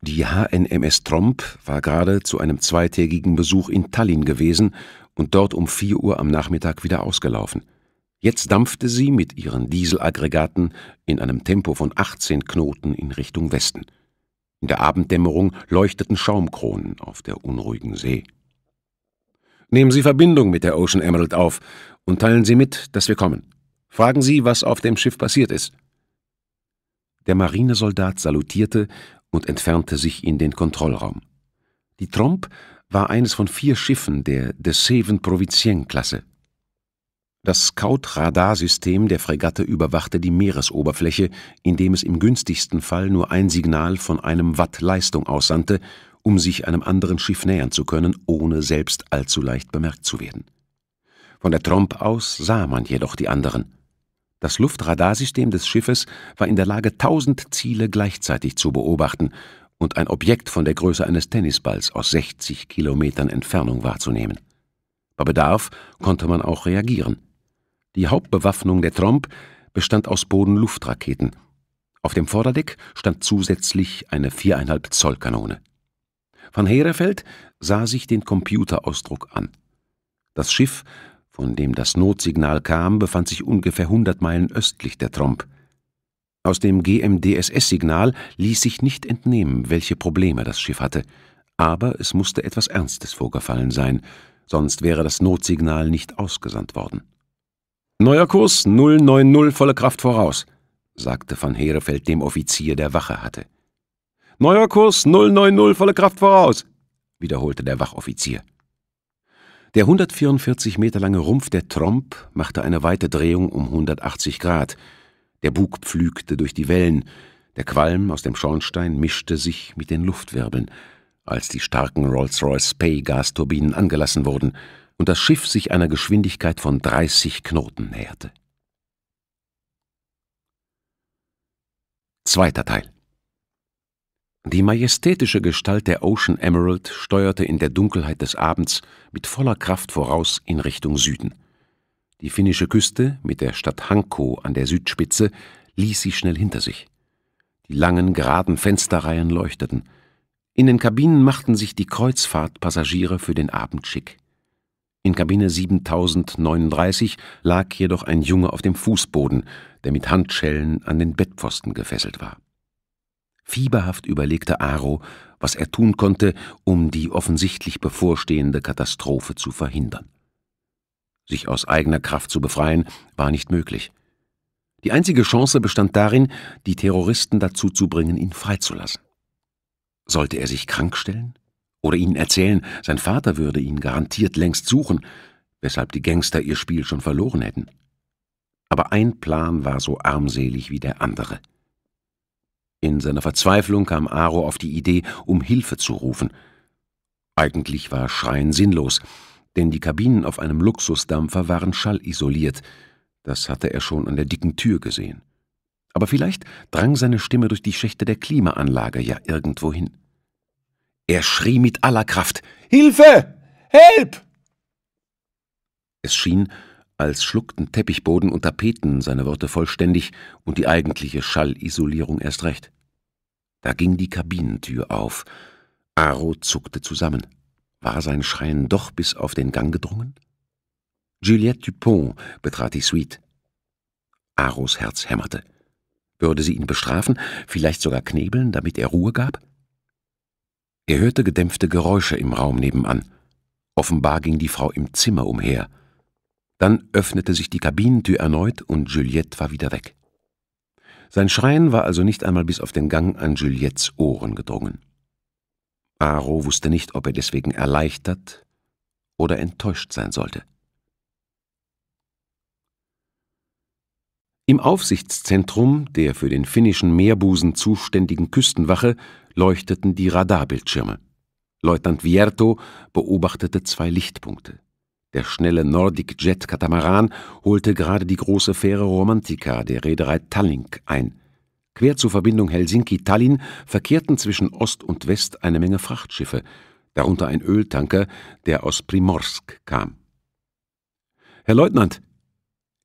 Die HNMS Tromp war gerade zu einem zweitägigen Besuch in Tallinn gewesen und dort um 4 Uhr am Nachmittag wieder ausgelaufen. Jetzt dampfte sie mit ihren Dieselaggregaten in einem Tempo von 18 Knoten in Richtung Westen. In der Abenddämmerung leuchteten Schaumkronen auf der unruhigen See. Nehmen Sie Verbindung mit der Ocean Emerald auf und teilen Sie mit, dass wir kommen. Fragen Sie, was auf dem Schiff passiert ist. Der Marinesoldat salutierte und entfernte sich in den Kontrollraum. Die Tromp war eines von vier Schiffen der De Seven Provincienne-Klasse. Das Scout-Radarsystem der Fregatte überwachte die Meeresoberfläche, indem es im günstigsten Fall nur ein Signal von einem Watt Leistung aussandte um sich einem anderen Schiff nähern zu können, ohne selbst allzu leicht bemerkt zu werden. Von der Tromp aus sah man jedoch die anderen. Das Luftradarsystem des Schiffes war in der Lage, tausend Ziele gleichzeitig zu beobachten und ein Objekt von der Größe eines Tennisballs aus 60 Kilometern Entfernung wahrzunehmen. Bei Bedarf konnte man auch reagieren. Die Hauptbewaffnung der Tromp bestand aus Bodenluftraketen. Auf dem Vorderdeck stand zusätzlich eine viereinhalb Zoll Kanone. Van Herefeld sah sich den Computerausdruck an. Das Schiff, von dem das Notsignal kam, befand sich ungefähr 100 Meilen östlich der Tromp. Aus dem GMDSS-Signal ließ sich nicht entnehmen, welche Probleme das Schiff hatte, aber es musste etwas Ernstes vorgefallen sein, sonst wäre das Notsignal nicht ausgesandt worden. Neuer Kurs 090 volle Kraft voraus, sagte van Herefeld dem Offizier, der Wache hatte. Neuer Kurs 090, volle Kraft voraus, wiederholte der Wachoffizier. Der 144 Meter lange Rumpf der Tromp machte eine weite Drehung um 180 Grad. Der Bug pflügte durch die Wellen. Der Qualm aus dem Schornstein mischte sich mit den Luftwirbeln, als die starken Rolls-Royce Pay Gasturbinen angelassen wurden und das Schiff sich einer Geschwindigkeit von 30 Knoten näherte. Zweiter Teil die majestätische Gestalt der Ocean Emerald steuerte in der Dunkelheit des Abends mit voller Kraft voraus in Richtung Süden. Die finnische Küste mit der Stadt Hanko an der Südspitze ließ sie schnell hinter sich. Die langen, geraden Fensterreihen leuchteten. In den Kabinen machten sich die Kreuzfahrtpassagiere für den Abend schick. In Kabine 7039 lag jedoch ein Junge auf dem Fußboden, der mit Handschellen an den Bettpfosten gefesselt war. Fieberhaft überlegte Aro, was er tun konnte, um die offensichtlich bevorstehende Katastrophe zu verhindern. Sich aus eigener Kraft zu befreien, war nicht möglich. Die einzige Chance bestand darin, die Terroristen dazu zu bringen, ihn freizulassen. Sollte er sich krank stellen? Oder ihnen erzählen, sein Vater würde ihn garantiert längst suchen, weshalb die Gangster ihr Spiel schon verloren hätten? Aber ein Plan war so armselig wie der andere – in seiner Verzweiflung kam Aro auf die Idee, um Hilfe zu rufen. Eigentlich war Schreien sinnlos, denn die Kabinen auf einem Luxusdampfer waren schallisoliert. Das hatte er schon an der dicken Tür gesehen. Aber vielleicht drang seine Stimme durch die Schächte der Klimaanlage ja irgendwo hin. Er schrie mit aller Kraft: Hilfe! Help! Es schien, als schluckten Teppichboden und Tapeten seine Worte vollständig und die eigentliche Schallisolierung erst recht. Da ging die Kabinentür auf. Aro zuckte zusammen. War sein Schreien doch bis auf den Gang gedrungen? Juliette Dupont betrat die Suite. Aros Herz hämmerte. Würde sie ihn bestrafen, vielleicht sogar knebeln, damit er Ruhe gab? Er hörte gedämpfte Geräusche im Raum nebenan. Offenbar ging die Frau im Zimmer umher. Dann öffnete sich die Kabinentür erneut und Juliette war wieder weg. Sein Schreien war also nicht einmal bis auf den Gang an Juliettes Ohren gedrungen. Aro wusste nicht, ob er deswegen erleichtert oder enttäuscht sein sollte. Im Aufsichtszentrum der für den finnischen Meerbusen zuständigen Küstenwache leuchteten die Radarbildschirme. Leutnant Vierto beobachtete zwei Lichtpunkte. Der schnelle Nordic Jet Katamaran holte gerade die große Fähre Romantica der Reederei Tallink ein. Quer zur Verbindung Helsinki-Tallinn verkehrten zwischen Ost und West eine Menge Frachtschiffe, darunter ein Öltanker, der aus Primorsk kam. Herr Leutnant,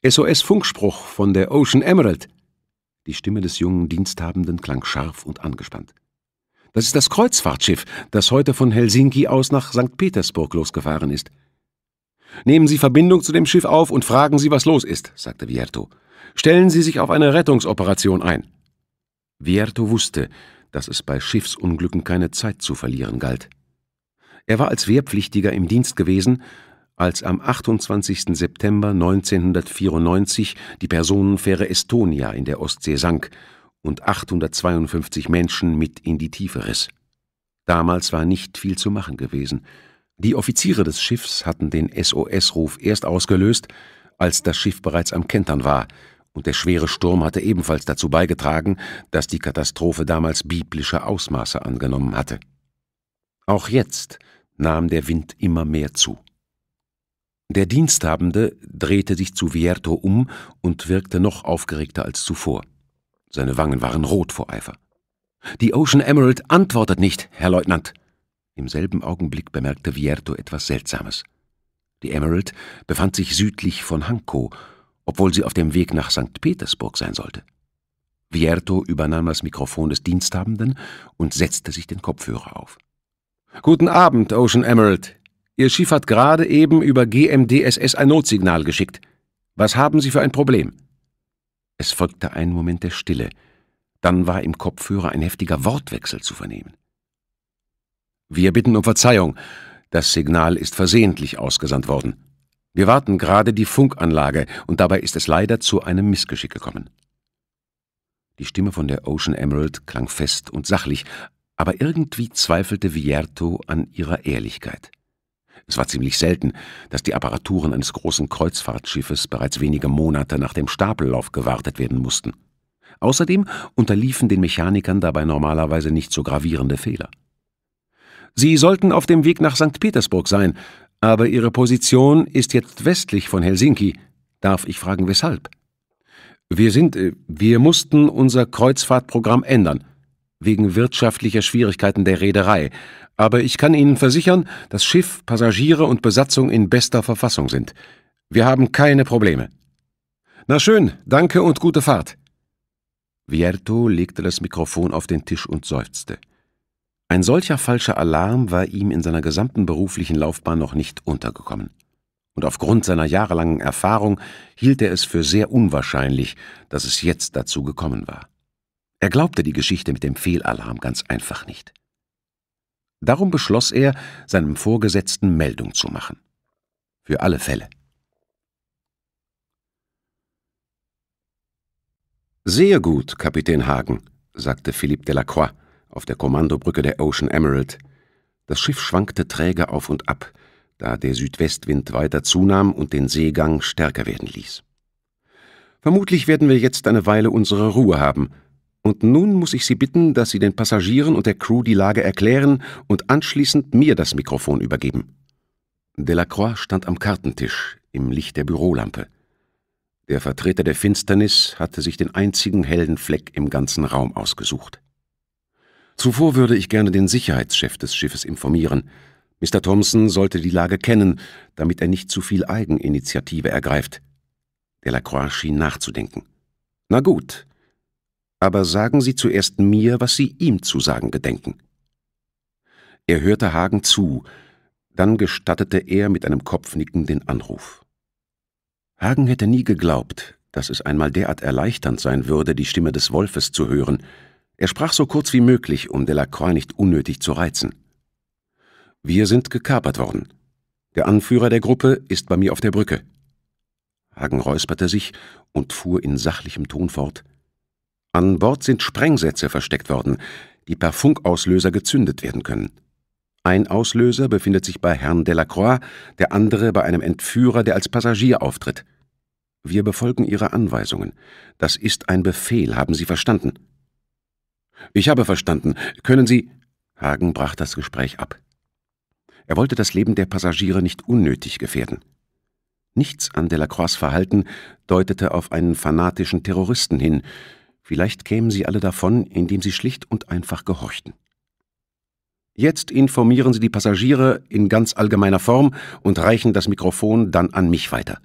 SOS-Funkspruch von der Ocean Emerald. Die Stimme des jungen Diensthabenden klang scharf und angespannt. Das ist das Kreuzfahrtschiff, das heute von Helsinki aus nach St. Petersburg losgefahren ist. Nehmen Sie Verbindung zu dem Schiff auf und fragen Sie, was los ist, sagte Vierto. Stellen Sie sich auf eine Rettungsoperation ein. Vierto wusste, dass es bei Schiffsunglücken keine Zeit zu verlieren galt. Er war als Wehrpflichtiger im Dienst gewesen, als am 28. September 1994 die Personenfähre Estonia in der Ostsee sank und 852 Menschen mit in die Tiefe riss. Damals war nicht viel zu machen gewesen. Die Offiziere des Schiffs hatten den SOS-Ruf erst ausgelöst, als das Schiff bereits am Kentern war, und der schwere Sturm hatte ebenfalls dazu beigetragen, dass die Katastrophe damals biblische Ausmaße angenommen hatte. Auch jetzt nahm der Wind immer mehr zu. Der Diensthabende drehte sich zu Vierto um und wirkte noch aufgeregter als zuvor. Seine Wangen waren rot vor Eifer. Die Ocean Emerald antwortet nicht, Herr Leutnant, im selben Augenblick bemerkte Vierto etwas Seltsames. Die Emerald befand sich südlich von Hankow, obwohl sie auf dem Weg nach St. Petersburg sein sollte. Vierto übernahm das Mikrofon des Diensthabenden und setzte sich den Kopfhörer auf. Guten Abend, Ocean Emerald. Ihr Schiff hat gerade eben über GMDSS ein Notsignal geschickt. Was haben Sie für ein Problem? Es folgte ein Moment der Stille. Dann war im Kopfhörer ein heftiger Wortwechsel zu vernehmen. Wir bitten um Verzeihung. Das Signal ist versehentlich ausgesandt worden. Wir warten gerade die Funkanlage und dabei ist es leider zu einem Missgeschick gekommen. Die Stimme von der Ocean Emerald klang fest und sachlich, aber irgendwie zweifelte Vierto an ihrer Ehrlichkeit. Es war ziemlich selten, dass die Apparaturen eines großen Kreuzfahrtschiffes bereits wenige Monate nach dem Stapellauf gewartet werden mussten. Außerdem unterliefen den Mechanikern dabei normalerweise nicht so gravierende Fehler. Sie sollten auf dem Weg nach St. Petersburg sein, aber Ihre Position ist jetzt westlich von Helsinki. Darf ich fragen, weshalb? Wir sind, äh, wir mussten unser Kreuzfahrtprogramm ändern, wegen wirtschaftlicher Schwierigkeiten der Reederei. Aber ich kann Ihnen versichern, dass Schiff, Passagiere und Besatzung in bester Verfassung sind. Wir haben keine Probleme. Na schön, danke und gute Fahrt. Vierto legte das Mikrofon auf den Tisch und seufzte. Ein solcher falscher Alarm war ihm in seiner gesamten beruflichen Laufbahn noch nicht untergekommen. Und aufgrund seiner jahrelangen Erfahrung hielt er es für sehr unwahrscheinlich, dass es jetzt dazu gekommen war. Er glaubte die Geschichte mit dem Fehlalarm ganz einfach nicht. Darum beschloss er, seinem Vorgesetzten Meldung zu machen. Für alle Fälle. Sehr gut, Kapitän Hagen, sagte Philippe Delacroix auf der Kommandobrücke der Ocean Emerald. Das Schiff schwankte träge auf und ab, da der Südwestwind weiter zunahm und den Seegang stärker werden ließ. Vermutlich werden wir jetzt eine Weile unsere Ruhe haben, und nun muss ich Sie bitten, dass Sie den Passagieren und der Crew die Lage erklären und anschließend mir das Mikrofon übergeben. Delacroix stand am Kartentisch im Licht der Bürolampe. Der Vertreter der Finsternis hatte sich den einzigen hellen Fleck im ganzen Raum ausgesucht. Zuvor würde ich gerne den Sicherheitschef des Schiffes informieren. Mr. Thompson sollte die Lage kennen, damit er nicht zu viel Eigeninitiative ergreift. Delacroix schien nachzudenken. Na gut, aber sagen Sie zuerst mir, was Sie ihm zu sagen gedenken. Er hörte Hagen zu, dann gestattete er mit einem Kopfnicken den Anruf. Hagen hätte nie geglaubt, dass es einmal derart erleichternd sein würde, die Stimme des Wolfes zu hören, er sprach so kurz wie möglich, um Delacroix nicht unnötig zu reizen. Wir sind gekapert worden. Der Anführer der Gruppe ist bei mir auf der Brücke. Hagen räusperte sich und fuhr in sachlichem Ton fort. An Bord sind Sprengsätze versteckt worden, die per Funkauslöser gezündet werden können. Ein Auslöser befindet sich bei Herrn Delacroix, der andere bei einem Entführer, der als Passagier auftritt. Wir befolgen Ihre Anweisungen. Das ist ein Befehl, haben Sie verstanden? Ich habe verstanden. Können Sie... Hagen brach das Gespräch ab. Er wollte das Leben der Passagiere nicht unnötig gefährden. Nichts an Delacroix' Verhalten deutete auf einen fanatischen Terroristen hin. Vielleicht kämen sie alle davon, indem sie schlicht und einfach gehorchten. Jetzt informieren Sie die Passagiere in ganz allgemeiner Form und reichen das Mikrofon dann an mich weiter.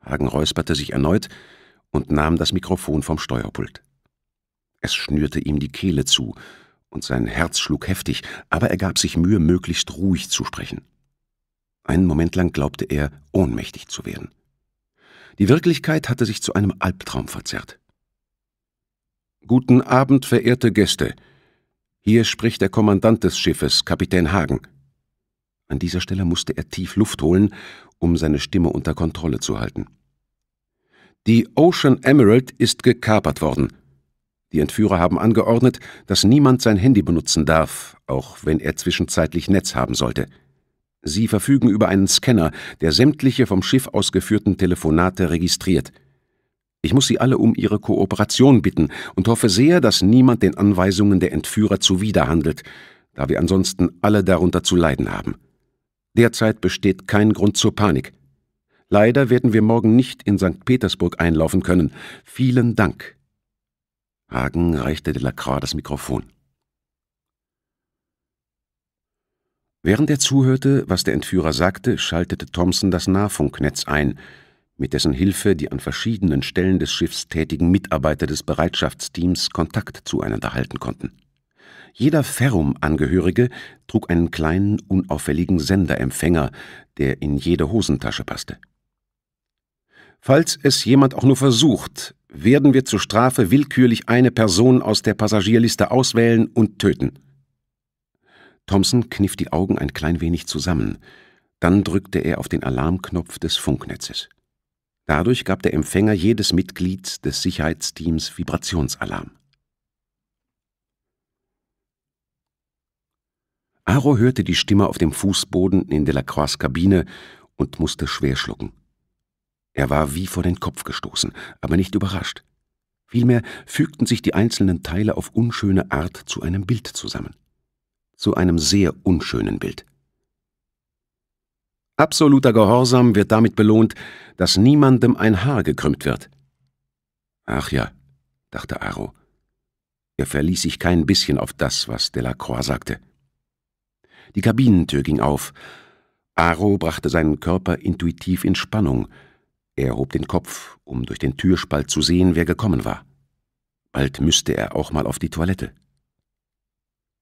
Hagen räusperte sich erneut und nahm das Mikrofon vom Steuerpult. Es schnürte ihm die Kehle zu, und sein Herz schlug heftig, aber er gab sich Mühe, möglichst ruhig zu sprechen. Einen Moment lang glaubte er, ohnmächtig zu werden. Die Wirklichkeit hatte sich zu einem Albtraum verzerrt. Guten Abend, verehrte Gäste. Hier spricht der Kommandant des Schiffes, Kapitän Hagen. An dieser Stelle musste er tief Luft holen, um seine Stimme unter Kontrolle zu halten. Die Ocean Emerald ist gekapert worden. Die Entführer haben angeordnet, dass niemand sein Handy benutzen darf, auch wenn er zwischenzeitlich Netz haben sollte. Sie verfügen über einen Scanner, der sämtliche vom Schiff ausgeführten Telefonate registriert. Ich muss Sie alle um Ihre Kooperation bitten und hoffe sehr, dass niemand den Anweisungen der Entführer zuwiderhandelt, da wir ansonsten alle darunter zu leiden haben. Derzeit besteht kein Grund zur Panik. Leider werden wir morgen nicht in St. Petersburg einlaufen können. Vielen Dank. Hagen reichte Delacroix das Mikrofon. Während er zuhörte, was der Entführer sagte, schaltete Thompson das Nahfunknetz ein, mit dessen Hilfe die an verschiedenen Stellen des Schiffs tätigen Mitarbeiter des Bereitschaftsteams Kontakt zueinander halten konnten. Jeder Ferrum-Angehörige trug einen kleinen, unauffälligen Senderempfänger, der in jede Hosentasche passte. Falls es jemand auch nur versucht, werden wir zur Strafe willkürlich eine Person aus der Passagierliste auswählen und töten. Thompson kniff die Augen ein klein wenig zusammen. Dann drückte er auf den Alarmknopf des Funknetzes. Dadurch gab der Empfänger jedes Mitglied des Sicherheitsteams Vibrationsalarm. Aro hörte die Stimme auf dem Fußboden in Delacroix' Kabine und musste schwer schlucken. Er war wie vor den Kopf gestoßen, aber nicht überrascht. Vielmehr fügten sich die einzelnen Teile auf unschöne Art zu einem Bild zusammen. Zu einem sehr unschönen Bild. Absoluter Gehorsam wird damit belohnt, dass niemandem ein Haar gekrümmt wird. Ach ja, dachte Aro. Er verließ sich kein bisschen auf das, was Delacroix sagte. Die Kabinentür ging auf. Aro brachte seinen Körper intuitiv in Spannung – er hob den Kopf, um durch den Türspalt zu sehen, wer gekommen war. Bald müsste er auch mal auf die Toilette.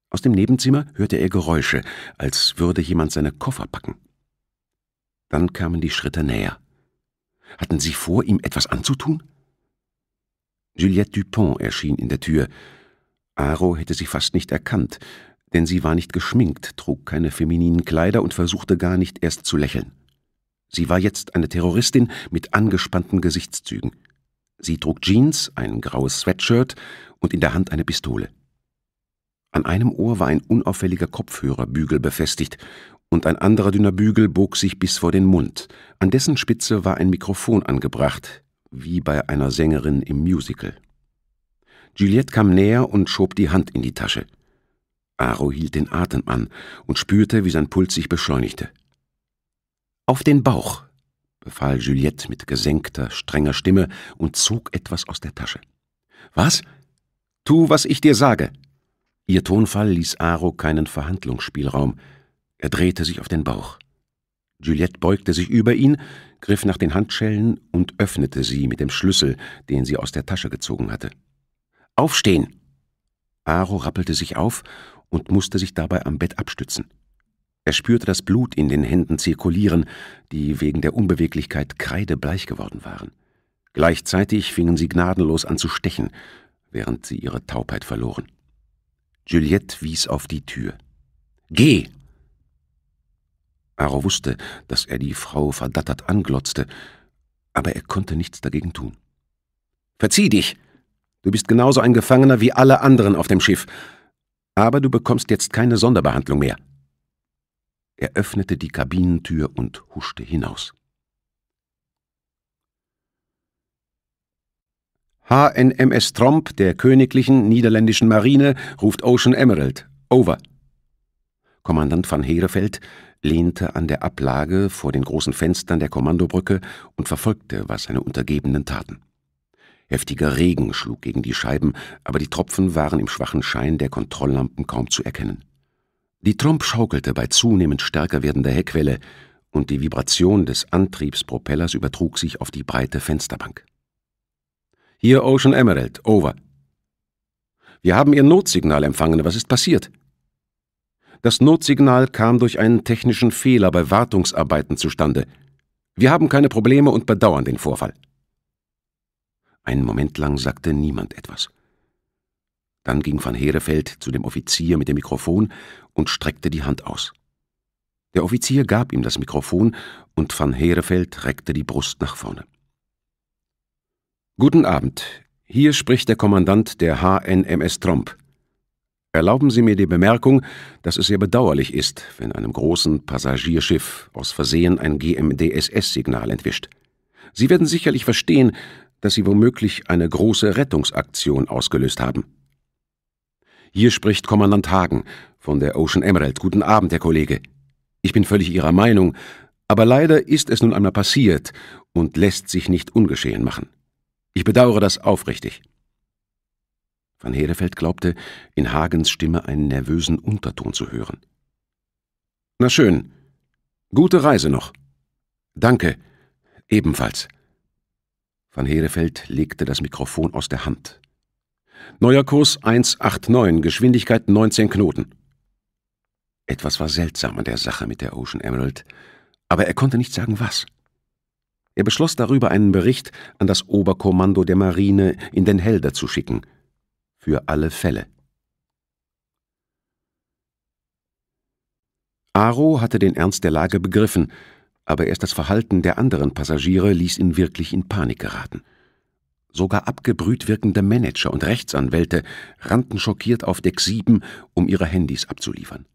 Aus dem Nebenzimmer hörte er Geräusche, als würde jemand seine Koffer packen. Dann kamen die Schritte näher. Hatten sie vor, ihm etwas anzutun? Juliette Dupont erschien in der Tür. Aro hätte sie fast nicht erkannt, denn sie war nicht geschminkt, trug keine femininen Kleider und versuchte gar nicht erst zu lächeln. Sie war jetzt eine Terroristin mit angespannten Gesichtszügen. Sie trug Jeans, ein graues Sweatshirt und in der Hand eine Pistole. An einem Ohr war ein unauffälliger Kopfhörerbügel befestigt und ein anderer dünner Bügel bog sich bis vor den Mund. An dessen Spitze war ein Mikrofon angebracht, wie bei einer Sängerin im Musical. Juliette kam näher und schob die Hand in die Tasche. Aro hielt den Atem an und spürte, wie sein Puls sich beschleunigte. Auf den Bauch, befahl Juliette mit gesenkter, strenger Stimme und zog etwas aus der Tasche. Was? Tu, was ich dir sage. Ihr Tonfall ließ Aro keinen Verhandlungsspielraum. Er drehte sich auf den Bauch. Juliette beugte sich über ihn, griff nach den Handschellen und öffnete sie mit dem Schlüssel, den sie aus der Tasche gezogen hatte. Aufstehen! Aro rappelte sich auf und musste sich dabei am Bett abstützen. Er spürte das Blut in den Händen zirkulieren, die wegen der Unbeweglichkeit kreidebleich geworden waren. Gleichzeitig fingen sie gnadenlos an zu stechen, während sie ihre Taubheit verloren. Juliette wies auf die Tür. Geh! Aro wusste, dass er die Frau verdattert anglotzte, aber er konnte nichts dagegen tun. Verzieh dich! Du bist genauso ein Gefangener wie alle anderen auf dem Schiff, aber du bekommst jetzt keine Sonderbehandlung mehr. Er öffnete die Kabinentür und huschte hinaus. HNMS Tromp der Königlichen Niederländischen Marine ruft Ocean Emerald. Over. Kommandant van Herefeld lehnte an der Ablage vor den großen Fenstern der Kommandobrücke und verfolgte, was seine Untergebenen taten. Heftiger Regen schlug gegen die Scheiben, aber die Tropfen waren im schwachen Schein der Kontrolllampen kaum zu erkennen. Die Tromp schaukelte bei zunehmend stärker werdender Heckwelle, und die Vibration des Antriebspropellers übertrug sich auf die breite Fensterbank. Hier Ocean Emerald, over. Wir haben Ihr Notsignal empfangen. Was ist passiert? Das Notsignal kam durch einen technischen Fehler bei Wartungsarbeiten zustande. Wir haben keine Probleme und bedauern den Vorfall. Einen Moment lang sagte niemand etwas. Dann ging van Herefeld zu dem Offizier mit dem Mikrofon und streckte die Hand aus. Der Offizier gab ihm das Mikrofon und van Herefeld reckte die Brust nach vorne. Guten Abend, hier spricht der Kommandant der HNMS Tromp. Erlauben Sie mir die Bemerkung, dass es sehr bedauerlich ist, wenn einem großen Passagierschiff aus Versehen ein GMDSS-Signal entwischt. Sie werden sicherlich verstehen, dass Sie womöglich eine große Rettungsaktion ausgelöst haben. Hier spricht Kommandant Hagen von der Ocean Emerald. Guten Abend, Herr Kollege. Ich bin völlig Ihrer Meinung, aber leider ist es nun einmal passiert und lässt sich nicht ungeschehen machen. Ich bedauere das aufrichtig. Van Hedefeld glaubte, in Hagens Stimme einen nervösen Unterton zu hören. Na schön. Gute Reise noch. Danke. Ebenfalls. Van Hedefeld legte das Mikrofon aus der Hand. Neuer Kurs 189, Geschwindigkeit 19 Knoten. Etwas war seltsam an der Sache mit der Ocean Emerald, aber er konnte nicht sagen, was. Er beschloss darüber, einen Bericht an das Oberkommando der Marine in den Helder zu schicken. Für alle Fälle. Aro hatte den Ernst der Lage begriffen, aber erst das Verhalten der anderen Passagiere ließ ihn wirklich in Panik geraten. Sogar abgebrüht wirkende Manager und Rechtsanwälte rannten schockiert auf Deck 7, um ihre Handys abzuliefern.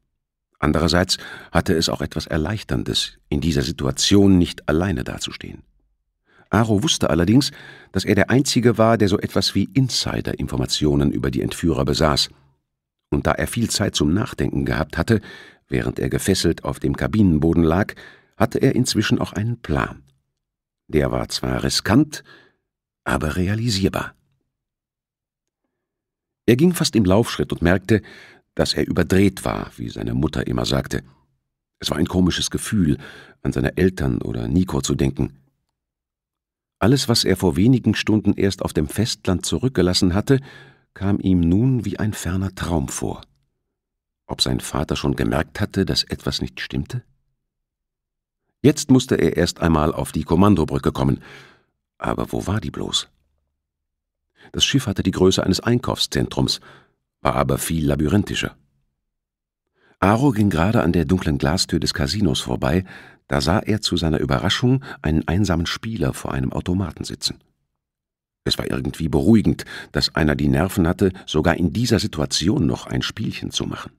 Andererseits hatte es auch etwas Erleichterndes, in dieser Situation nicht alleine dazustehen. Aro wusste allerdings, dass er der Einzige war, der so etwas wie Insider-Informationen über die Entführer besaß. Und da er viel Zeit zum Nachdenken gehabt hatte, während er gefesselt auf dem Kabinenboden lag, hatte er inzwischen auch einen Plan. Der war zwar riskant, aber realisierbar. Er ging fast im Laufschritt und merkte, dass er überdreht war, wie seine Mutter immer sagte. Es war ein komisches Gefühl, an seine Eltern oder Nico zu denken. Alles, was er vor wenigen Stunden erst auf dem Festland zurückgelassen hatte, kam ihm nun wie ein ferner Traum vor. Ob sein Vater schon gemerkt hatte, dass etwas nicht stimmte? Jetzt musste er erst einmal auf die Kommandobrücke kommen. Aber wo war die bloß? Das Schiff hatte die Größe eines Einkaufszentrums, war aber viel labyrinthischer. Aro ging gerade an der dunklen Glastür des Casinos vorbei, da sah er zu seiner Überraschung einen einsamen Spieler vor einem Automaten sitzen. Es war irgendwie beruhigend, dass einer die Nerven hatte, sogar in dieser Situation noch ein Spielchen zu machen.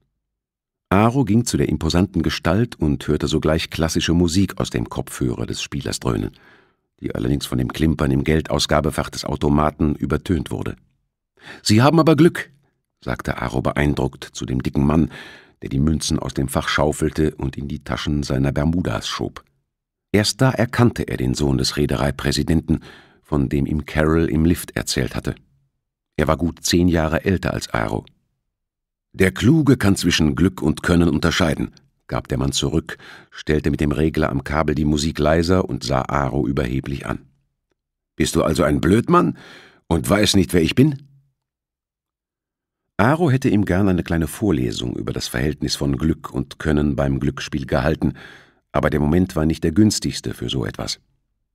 Aro ging zu der imposanten Gestalt und hörte sogleich klassische Musik aus dem Kopfhörer des Spielers dröhnen, die allerdings von dem Klimpern im Geldausgabefach des Automaten übertönt wurde. Sie haben aber Glück, sagte Aro beeindruckt zu dem dicken Mann, der die Münzen aus dem Fach schaufelte und in die Taschen seiner Bermudas schob. Erst da erkannte er den Sohn des Reedereipräsidenten, von dem ihm Carol im Lift erzählt hatte. Er war gut zehn Jahre älter als Aro. Der Kluge kann zwischen Glück und Können unterscheiden, gab der Mann zurück, stellte mit dem Regler am Kabel die Musik leiser und sah Aro überheblich an. Bist du also ein Blödmann und weißt nicht, wer ich bin? Aro hätte ihm gern eine kleine Vorlesung über das Verhältnis von Glück und Können beim Glücksspiel gehalten, aber der Moment war nicht der günstigste für so etwas.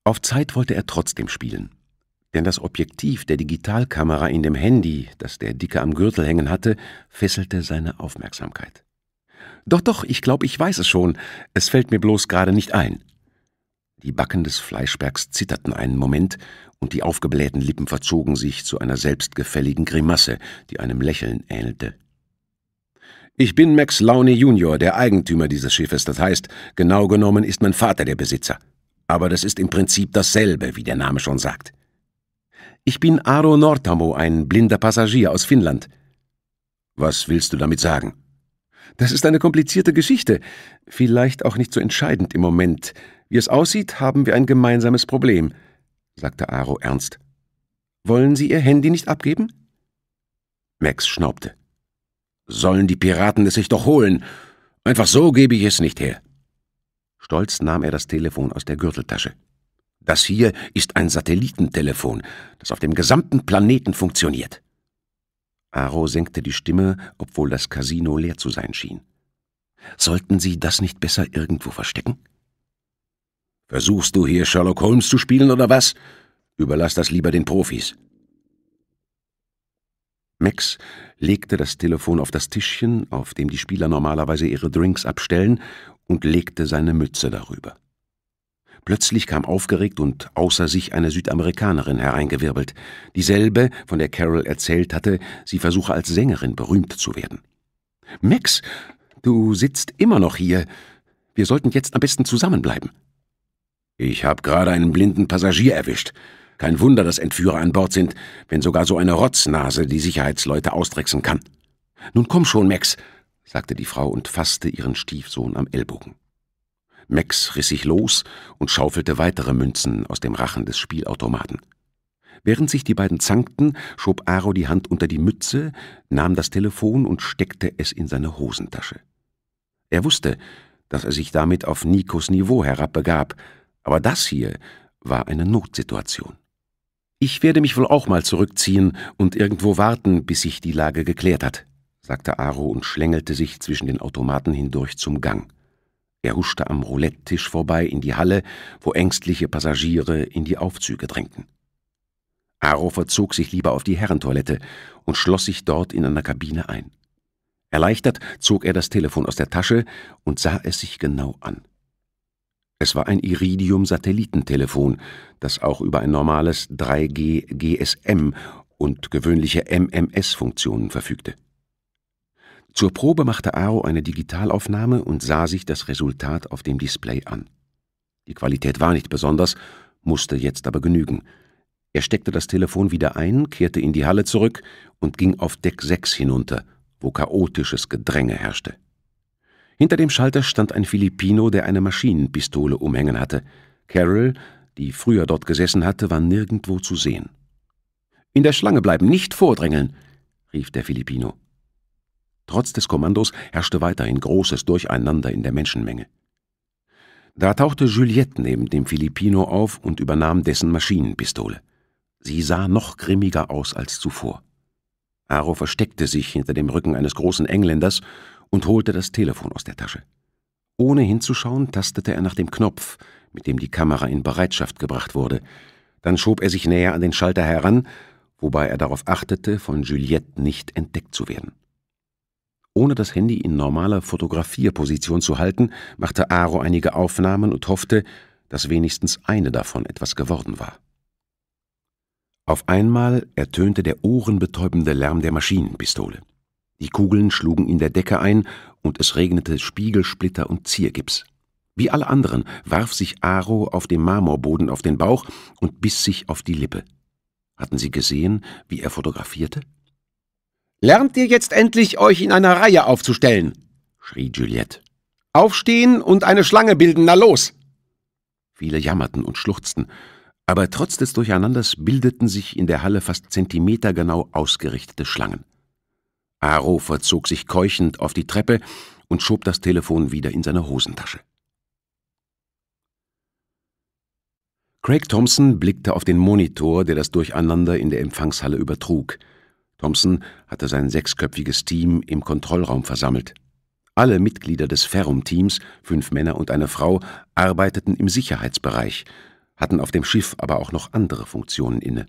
Auf Zeit wollte er trotzdem spielen. Denn das Objektiv der Digitalkamera in dem Handy, das der Dicke am Gürtel hängen hatte, fesselte seine Aufmerksamkeit. Doch, doch, ich glaube, ich weiß es schon. Es fällt mir bloß gerade nicht ein. Die Backen des Fleischbergs zitterten einen Moment, und die aufgeblähten Lippen verzogen sich zu einer selbstgefälligen Grimasse, die einem Lächeln ähnelte. Ich bin Max Launey Junior, der Eigentümer dieses Schiffes, das heißt, genau genommen ist mein Vater der Besitzer. Aber das ist im Prinzip dasselbe, wie der Name schon sagt. Ich bin Aro Nortamo, ein blinder Passagier aus Finnland. Was willst du damit sagen? Das ist eine komplizierte Geschichte, vielleicht auch nicht so entscheidend im Moment. Wie es aussieht, haben wir ein gemeinsames Problem – sagte Aro ernst. Wollen Sie Ihr Handy nicht abgeben? Max schnaubte. Sollen die Piraten es sich doch holen. Einfach so gebe ich es nicht her. Stolz nahm er das Telefon aus der Gürteltasche. Das hier ist ein Satellitentelefon, das auf dem gesamten Planeten funktioniert. Aro senkte die Stimme, obwohl das Casino leer zu sein schien. Sollten Sie das nicht besser irgendwo verstecken? Versuchst du hier Sherlock Holmes zu spielen oder was? Überlass das lieber den Profis. Max legte das Telefon auf das Tischchen, auf dem die Spieler normalerweise ihre Drinks abstellen, und legte seine Mütze darüber. Plötzlich kam aufgeregt und außer sich eine Südamerikanerin hereingewirbelt, dieselbe, von der Carol erzählt hatte, sie versuche als Sängerin berühmt zu werden. Max, du sitzt immer noch hier. Wir sollten jetzt am besten zusammenbleiben. Ich habe gerade einen blinden Passagier erwischt. Kein Wunder, dass Entführer an Bord sind, wenn sogar so eine Rotznase die Sicherheitsleute ausdrechsen kann. Nun komm schon, Max, sagte die Frau und fasste ihren Stiefsohn am Ellbogen. Max riss sich los und schaufelte weitere Münzen aus dem Rachen des Spielautomaten. Während sich die beiden zankten, schob Aro die Hand unter die Mütze, nahm das Telefon und steckte es in seine Hosentasche. Er wusste, dass er sich damit auf Nikos Niveau herabbegab, aber das hier war eine Notsituation. Ich werde mich wohl auch mal zurückziehen und irgendwo warten, bis sich die Lage geklärt hat, sagte Aro und schlängelte sich zwischen den Automaten hindurch zum Gang. Er huschte am Roulette-Tisch vorbei in die Halle, wo ängstliche Passagiere in die Aufzüge drängten. Aro verzog sich lieber auf die Herrentoilette und schloss sich dort in einer Kabine ein. Erleichtert zog er das Telefon aus der Tasche und sah es sich genau an. Es war ein Iridium-Satellitentelefon, das auch über ein normales 3G GSM und gewöhnliche MMS-Funktionen verfügte. Zur Probe machte Aro eine Digitalaufnahme und sah sich das Resultat auf dem Display an. Die Qualität war nicht besonders, musste jetzt aber genügen. Er steckte das Telefon wieder ein, kehrte in die Halle zurück und ging auf Deck 6 hinunter, wo chaotisches Gedränge herrschte. Hinter dem Schalter stand ein Filipino, der eine Maschinenpistole umhängen hatte. Carol, die früher dort gesessen hatte, war nirgendwo zu sehen. »In der Schlange bleiben, nicht vordrängeln!« rief der Filipino. Trotz des Kommandos herrschte weiterhin großes Durcheinander in der Menschenmenge. Da tauchte Juliette neben dem Filipino auf und übernahm dessen Maschinenpistole. Sie sah noch grimmiger aus als zuvor. Aro versteckte sich hinter dem Rücken eines großen Engländers und holte das Telefon aus der Tasche. Ohne hinzuschauen, tastete er nach dem Knopf, mit dem die Kamera in Bereitschaft gebracht wurde. Dann schob er sich näher an den Schalter heran, wobei er darauf achtete, von Juliette nicht entdeckt zu werden. Ohne das Handy in normaler Fotografierposition zu halten, machte Aro einige Aufnahmen und hoffte, dass wenigstens eine davon etwas geworden war. Auf einmal ertönte der ohrenbetäubende Lärm der Maschinenpistole. Die Kugeln schlugen in der Decke ein und es regnete Spiegelsplitter und Ziergips. Wie alle anderen warf sich Aro auf dem Marmorboden auf den Bauch und biss sich auf die Lippe. Hatten Sie gesehen, wie er fotografierte? Lernt ihr jetzt endlich, euch in einer Reihe aufzustellen, schrie Juliette. Aufstehen und eine Schlange bilden, na los! Viele jammerten und schluchzten, aber trotz des Durcheinanders bildeten sich in der Halle fast zentimetergenau ausgerichtete Schlangen. Aro verzog sich keuchend auf die Treppe und schob das Telefon wieder in seine Hosentasche. Craig Thompson blickte auf den Monitor, der das Durcheinander in der Empfangshalle übertrug. Thompson hatte sein sechsköpfiges Team im Kontrollraum versammelt. Alle Mitglieder des Ferrum-Teams, fünf Männer und eine Frau, arbeiteten im Sicherheitsbereich, hatten auf dem Schiff aber auch noch andere Funktionen inne.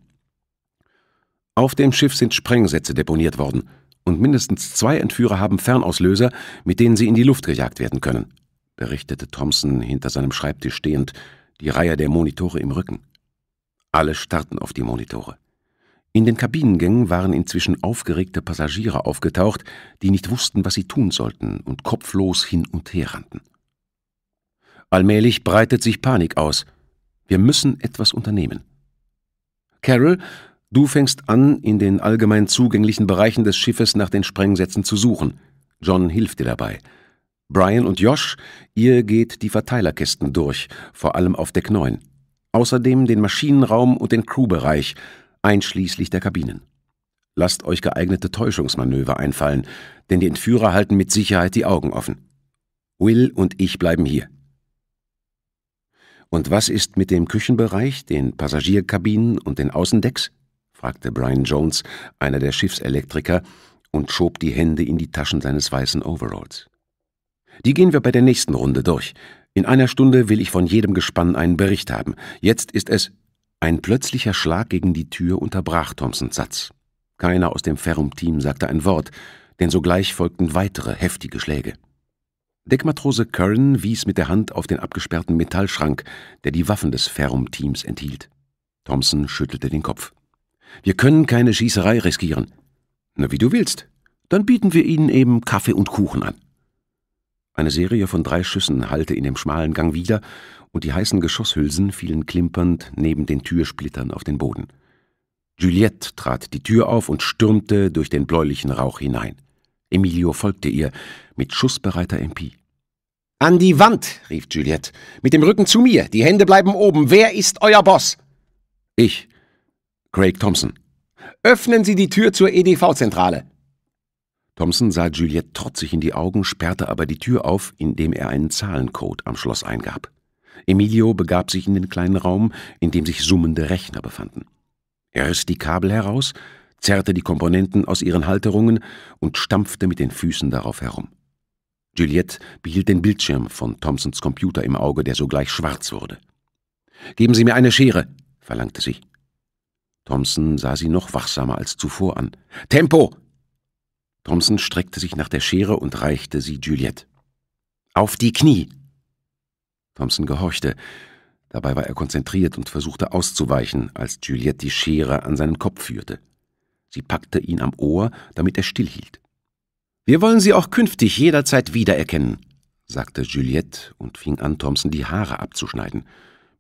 Auf dem Schiff sind Sprengsätze deponiert worden, und mindestens zwei Entführer haben Fernauslöser, mit denen sie in die Luft gejagt werden können, berichtete Thompson hinter seinem Schreibtisch stehend, die Reihe der Monitore im Rücken. Alle starrten auf die Monitore. In den Kabinengängen waren inzwischen aufgeregte Passagiere aufgetaucht, die nicht wussten, was sie tun sollten und kopflos hin und her rannten. Allmählich breitet sich Panik aus. Wir müssen etwas unternehmen. Carol Du fängst an, in den allgemein zugänglichen Bereichen des Schiffes nach den Sprengsätzen zu suchen. John hilft dir dabei. Brian und Josh, ihr geht die Verteilerkästen durch, vor allem auf Deck 9. Außerdem den Maschinenraum und den Crewbereich, einschließlich der Kabinen. Lasst euch geeignete Täuschungsmanöver einfallen, denn die Entführer halten mit Sicherheit die Augen offen. Will und ich bleiben hier. Und was ist mit dem Küchenbereich, den Passagierkabinen und den Außendecks? fragte Brian Jones, einer der Schiffselektriker, und schob die Hände in die Taschen seines weißen Overalls. Die gehen wir bei der nächsten Runde durch. In einer Stunde will ich von jedem Gespann einen Bericht haben. Jetzt ist es. Ein plötzlicher Schlag gegen die Tür unterbrach Thompsons Satz. Keiner aus dem Ferrum-Team sagte ein Wort, denn sogleich folgten weitere heftige Schläge. Deckmatrose Curran wies mit der Hand auf den abgesperrten Metallschrank, der die Waffen des Ferrum-Teams enthielt. Thompson schüttelte den Kopf. Wir können keine Schießerei riskieren. Na, wie du willst. Dann bieten wir ihnen eben Kaffee und Kuchen an. Eine Serie von drei Schüssen hallte in dem schmalen Gang wieder, und die heißen Geschosshülsen fielen klimpernd neben den Türsplittern auf den Boden. Juliette trat die Tür auf und stürmte durch den bläulichen Rauch hinein. Emilio folgte ihr mit schussbereiter Empie. An die Wand, rief Juliette. Mit dem Rücken zu mir, die Hände bleiben oben. Wer ist euer Boss? Ich, Craig Thompson. Öffnen Sie die Tür zur EDV-Zentrale. Thompson sah Juliette trotzig in die Augen, sperrte aber die Tür auf, indem er einen Zahlencode am Schloss eingab. Emilio begab sich in den kleinen Raum, in dem sich summende Rechner befanden. Er riss die Kabel heraus, zerrte die Komponenten aus ihren Halterungen und stampfte mit den Füßen darauf herum. Juliette behielt den Bildschirm von Thompsons Computer im Auge, der sogleich schwarz wurde. Geben Sie mir eine Schere, verlangte sie. Thompson sah sie noch wachsamer als zuvor an. Tempo! Thompson streckte sich nach der Schere und reichte sie Juliette. Auf die Knie! Thompson gehorchte. Dabei war er konzentriert und versuchte auszuweichen, als Juliette die Schere an seinen Kopf führte. Sie packte ihn am Ohr, damit er stillhielt. Wir wollen Sie auch künftig jederzeit wiedererkennen, sagte Juliette und fing an, Thompson die Haare abzuschneiden.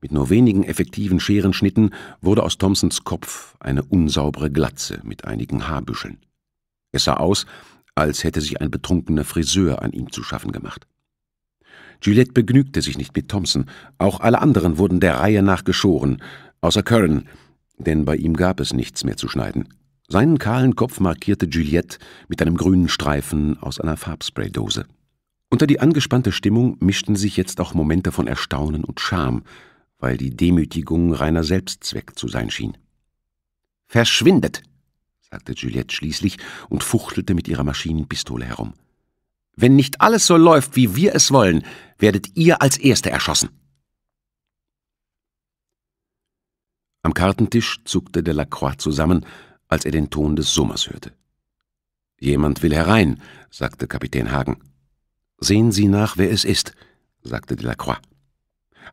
Mit nur wenigen effektiven Scherenschnitten wurde aus Thompsons Kopf eine unsaubere Glatze mit einigen Haarbüscheln. Es sah aus, als hätte sich ein betrunkener Friseur an ihm zu schaffen gemacht. Juliette begnügte sich nicht mit Thompson, auch alle anderen wurden der Reihe nach geschoren, außer Curran, denn bei ihm gab es nichts mehr zu schneiden. Seinen kahlen Kopf markierte Juliette mit einem grünen Streifen aus einer Farbspraydose. Unter die angespannte Stimmung mischten sich jetzt auch Momente von Erstaunen und Scham, weil die Demütigung reiner Selbstzweck zu sein schien. Verschwindet, sagte Juliette schließlich und fuchtelte mit ihrer Maschinenpistole herum. Wenn nicht alles so läuft, wie wir es wollen, werdet ihr als Erste erschossen. Am Kartentisch zuckte Delacroix zusammen, als er den Ton des Sommers hörte. Jemand will herein, sagte Kapitän Hagen. Sehen Sie nach, wer es ist, sagte Delacroix.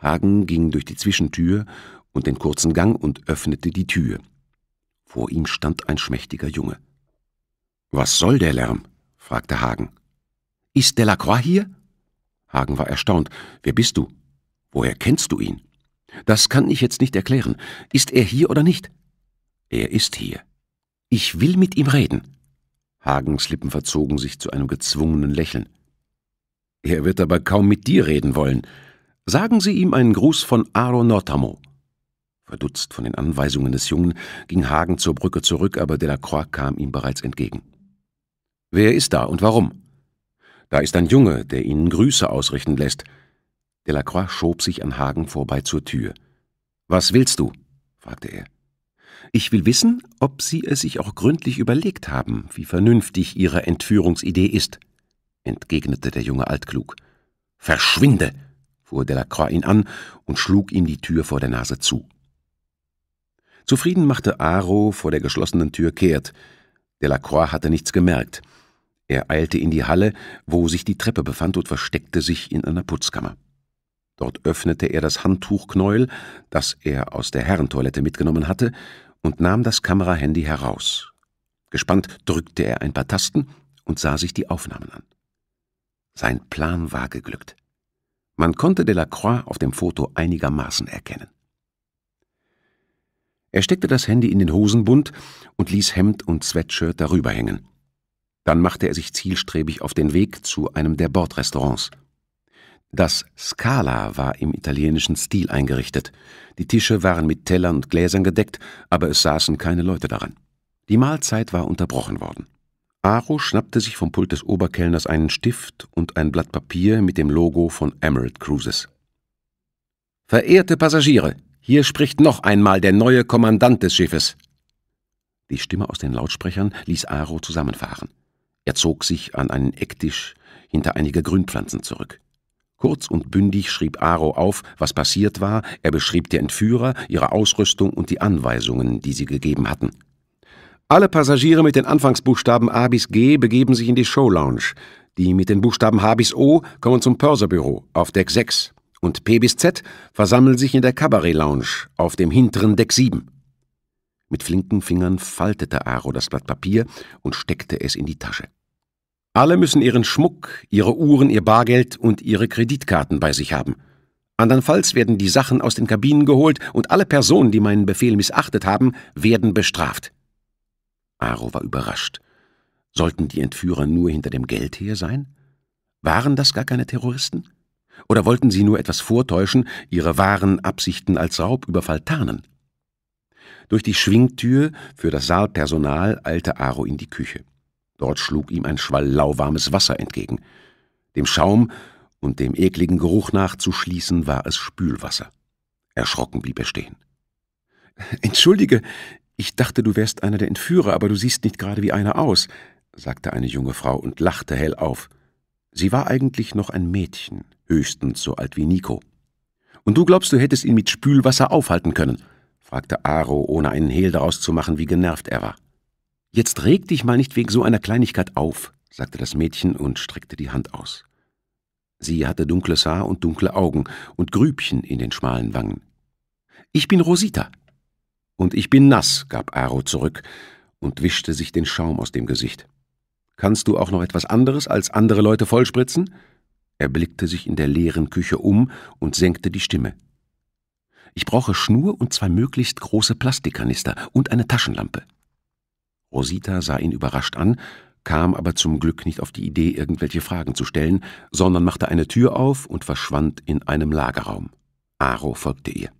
Hagen ging durch die Zwischentür und den kurzen Gang und öffnete die Tür. Vor ihm stand ein schmächtiger Junge. Was soll der Lärm? fragte Hagen. Ist Delacroix hier? Hagen war erstaunt. Wer bist du? Woher kennst du ihn? Das kann ich jetzt nicht erklären. Ist er hier oder nicht? Er ist hier. Ich will mit ihm reden. Hagens Lippen verzogen sich zu einem gezwungenen Lächeln. Er wird aber kaum mit dir reden wollen. Sagen Sie ihm einen Gruß von Aro Nortamo. Verdutzt von den Anweisungen des Jungen ging Hagen zur Brücke zurück, aber Delacroix kam ihm bereits entgegen. Wer ist da und warum? Da ist ein Junge, der Ihnen Grüße ausrichten lässt. Delacroix schob sich an Hagen vorbei zur Tür. Was willst du? fragte er. Ich will wissen, ob Sie es sich auch gründlich überlegt haben, wie vernünftig Ihre Entführungsidee ist, entgegnete der junge Altklug. Verschwinde! fuhr Delacroix ihn an und schlug ihm die Tür vor der Nase zu. Zufrieden machte Aro vor der geschlossenen Tür kehrt. Delacroix hatte nichts gemerkt. Er eilte in die Halle, wo sich die Treppe befand, und versteckte sich in einer Putzkammer. Dort öffnete er das Handtuchknäuel, das er aus der Herrentoilette mitgenommen hatte, und nahm das Kamerahandy heraus. Gespannt drückte er ein paar Tasten und sah sich die Aufnahmen an. Sein Plan war geglückt. Man konnte Delacroix auf dem Foto einigermaßen erkennen. Er steckte das Handy in den Hosenbund und ließ Hemd und Sweatshirt darüber hängen. Dann machte er sich zielstrebig auf den Weg zu einem der Bordrestaurants. Das Scala war im italienischen Stil eingerichtet. Die Tische waren mit Tellern und Gläsern gedeckt, aber es saßen keine Leute daran. Die Mahlzeit war unterbrochen worden. Aro schnappte sich vom Pult des Oberkellners einen Stift und ein Blatt Papier mit dem Logo von Emerald Cruises. Verehrte Passagiere, hier spricht noch einmal der neue Kommandant des Schiffes. Die Stimme aus den Lautsprechern ließ Aro zusammenfahren. Er zog sich an einen Ecktisch hinter einige Grünpflanzen zurück. Kurz und bündig schrieb Aro auf, was passiert war, er beschrieb die Entführer, ihre Ausrüstung und die Anweisungen, die sie gegeben hatten. Alle Passagiere mit den Anfangsbuchstaben A bis G begeben sich in die Show Lounge. Die mit den Buchstaben H bis O kommen zum Pörserbüro auf Deck 6 und P bis Z versammeln sich in der Cabaret Lounge auf dem hinteren Deck 7. Mit flinken Fingern faltete Aro das Blatt Papier und steckte es in die Tasche. Alle müssen ihren Schmuck, ihre Uhren, ihr Bargeld und ihre Kreditkarten bei sich haben. Andernfalls werden die Sachen aus den Kabinen geholt und alle Personen, die meinen Befehl missachtet haben, werden bestraft. Aro war überrascht. Sollten die Entführer nur hinter dem Geld her sein? Waren das gar keine Terroristen? Oder wollten sie nur etwas vortäuschen, ihre wahren Absichten als Raubüberfall tarnen? Durch die Schwingtür für das Saalpersonal eilte Aro in die Küche. Dort schlug ihm ein Schwall lauwarmes Wasser entgegen. Dem Schaum und dem ekligen Geruch nachzuschließen, war es Spülwasser. Erschrocken blieb er stehen. Entschuldige, ich dachte, du wärst einer der Entführer, aber du siehst nicht gerade wie einer aus, sagte eine junge Frau und lachte hell auf. Sie war eigentlich noch ein Mädchen, höchstens so alt wie Nico. Und du glaubst, du hättest ihn mit Spülwasser aufhalten können? fragte Aro, ohne einen Hehl daraus zu machen, wie genervt er war. Jetzt reg dich mal nicht wegen so einer Kleinigkeit auf, sagte das Mädchen und streckte die Hand aus. Sie hatte dunkles Haar und dunkle Augen und Grübchen in den schmalen Wangen. Ich bin Rosita, und ich bin nass, gab Aro zurück und wischte sich den Schaum aus dem Gesicht. Kannst du auch noch etwas anderes als andere Leute vollspritzen? Er blickte sich in der leeren Küche um und senkte die Stimme. Ich brauche Schnur und zwei möglichst große Plastikkanister und eine Taschenlampe. Rosita sah ihn überrascht an, kam aber zum Glück nicht auf die Idee, irgendwelche Fragen zu stellen, sondern machte eine Tür auf und verschwand in einem Lagerraum. Aro folgte ihr.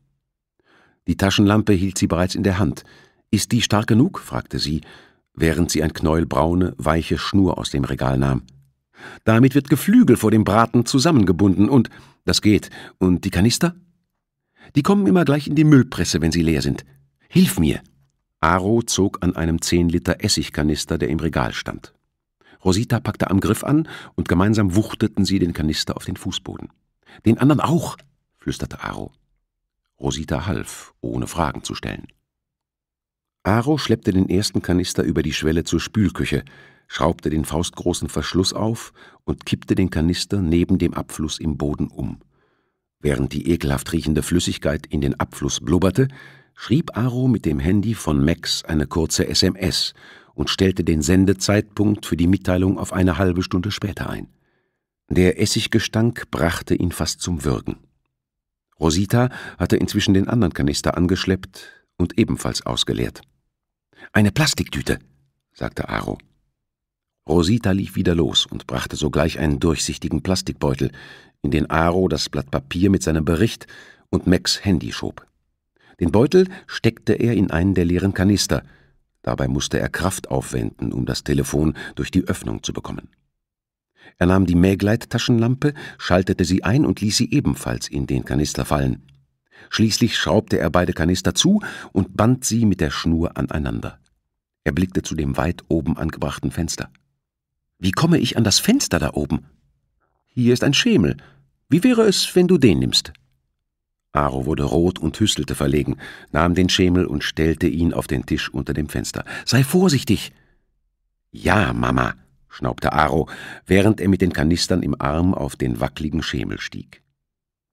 Die Taschenlampe hielt sie bereits in der Hand. Ist die stark genug? fragte sie, während sie ein Knäuel braune, weiche Schnur aus dem Regal nahm. Damit wird Geflügel vor dem Braten zusammengebunden und das geht. Und die Kanister? Die kommen immer gleich in die Müllpresse, wenn sie leer sind. Hilf mir! Aro zog an einem 10 Liter Essigkanister, der im Regal stand. Rosita packte am Griff an und gemeinsam wuchteten sie den Kanister auf den Fußboden. Den anderen auch, flüsterte Aro. Rosita half, ohne Fragen zu stellen. Aro schleppte den ersten Kanister über die Schwelle zur Spülküche, schraubte den faustgroßen Verschluss auf und kippte den Kanister neben dem Abfluss im Boden um. Während die ekelhaft riechende Flüssigkeit in den Abfluss blubberte, schrieb Aro mit dem Handy von Max eine kurze SMS und stellte den Sendezeitpunkt für die Mitteilung auf eine halbe Stunde später ein. Der Essiggestank brachte ihn fast zum Würgen. Rosita hatte inzwischen den anderen Kanister angeschleppt und ebenfalls ausgeleert. Eine Plastiktüte, sagte Aro. Rosita lief wieder los und brachte sogleich einen durchsichtigen Plastikbeutel, in den Aro das Blatt Papier mit seinem Bericht und Max Handy schob. Den Beutel steckte er in einen der leeren Kanister. Dabei musste er Kraft aufwenden, um das Telefon durch die Öffnung zu bekommen. Er nahm die mägleit schaltete sie ein und ließ sie ebenfalls in den Kanister fallen. Schließlich schraubte er beide Kanister zu und band sie mit der Schnur aneinander. Er blickte zu dem weit oben angebrachten Fenster. Wie komme ich an das Fenster da oben? Hier ist ein Schemel. Wie wäre es, wenn du den nimmst? Aro wurde rot und hüstelte verlegen, nahm den Schemel und stellte ihn auf den Tisch unter dem Fenster. Sei vorsichtig. Ja, Mama, schnaubte Aro, während er mit den Kanistern im Arm auf den wackligen Schemel stieg.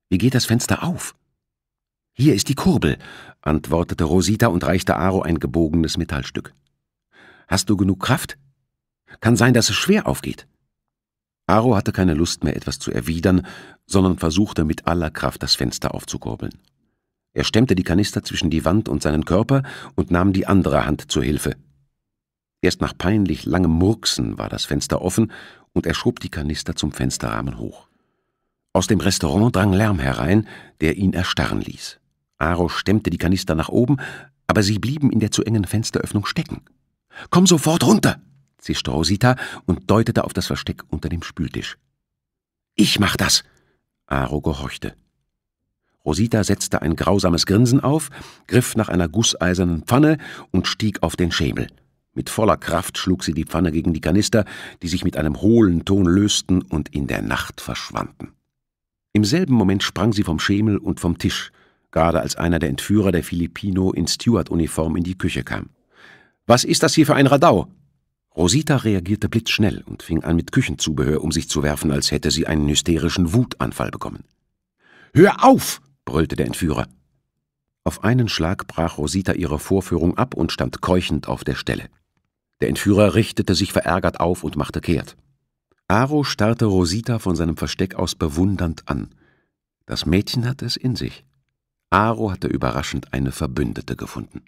Wie geht das Fenster auf? Hier ist die Kurbel, antwortete Rosita und reichte Aro ein gebogenes Metallstück. Hast du genug Kraft? Kann sein, dass es schwer aufgeht. Aro hatte keine Lust mehr, etwas zu erwidern, sondern versuchte mit aller Kraft das Fenster aufzukurbeln. Er stemmte die Kanister zwischen die Wand und seinen Körper und nahm die andere Hand zur Hilfe, Erst nach peinlich langem Murksen war das Fenster offen und er schob die Kanister zum Fensterrahmen hoch. Aus dem Restaurant drang Lärm herein, der ihn erstarren ließ. Aro stemmte die Kanister nach oben, aber sie blieben in der zu engen Fensteröffnung stecken. Komm sofort runter, zischte Rosita und deutete auf das Versteck unter dem Spültisch. Ich mach das! Aro gehorchte. Rosita setzte ein grausames Grinsen auf, griff nach einer gusseisernen Pfanne und stieg auf den Schemel. Mit voller Kraft schlug sie die Pfanne gegen die Kanister, die sich mit einem hohlen Ton lösten und in der Nacht verschwanden. Im selben Moment sprang sie vom Schemel und vom Tisch, gerade als einer der Entführer der Filipino in Steward-Uniform in die Küche kam. »Was ist das hier für ein Radau?« Rosita reagierte blitzschnell und fing an, mit Küchenzubehör um sich zu werfen, als hätte sie einen hysterischen Wutanfall bekommen. »Hör auf!« brüllte der Entführer. Auf einen Schlag brach Rosita ihre Vorführung ab und stand keuchend auf der Stelle. Der Entführer richtete sich verärgert auf und machte kehrt. Aro starrte Rosita von seinem Versteck aus bewundernd an. Das Mädchen hatte es in sich. Aro hatte überraschend eine Verbündete gefunden.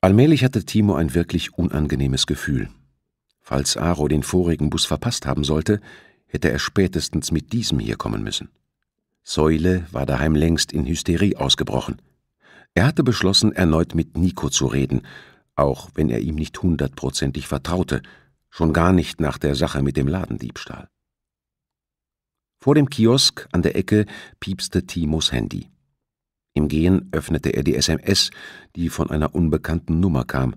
Allmählich hatte Timo ein wirklich unangenehmes Gefühl. Falls Aro den vorigen Bus verpasst haben sollte, hätte er spätestens mit diesem hier kommen müssen. Säule war daheim längst in Hysterie ausgebrochen. Er hatte beschlossen, erneut mit Nico zu reden, auch wenn er ihm nicht hundertprozentig vertraute, schon gar nicht nach der Sache mit dem Ladendiebstahl. Vor dem Kiosk an der Ecke piepste Timos Handy. Im Gehen öffnete er die SMS, die von einer unbekannten Nummer kam.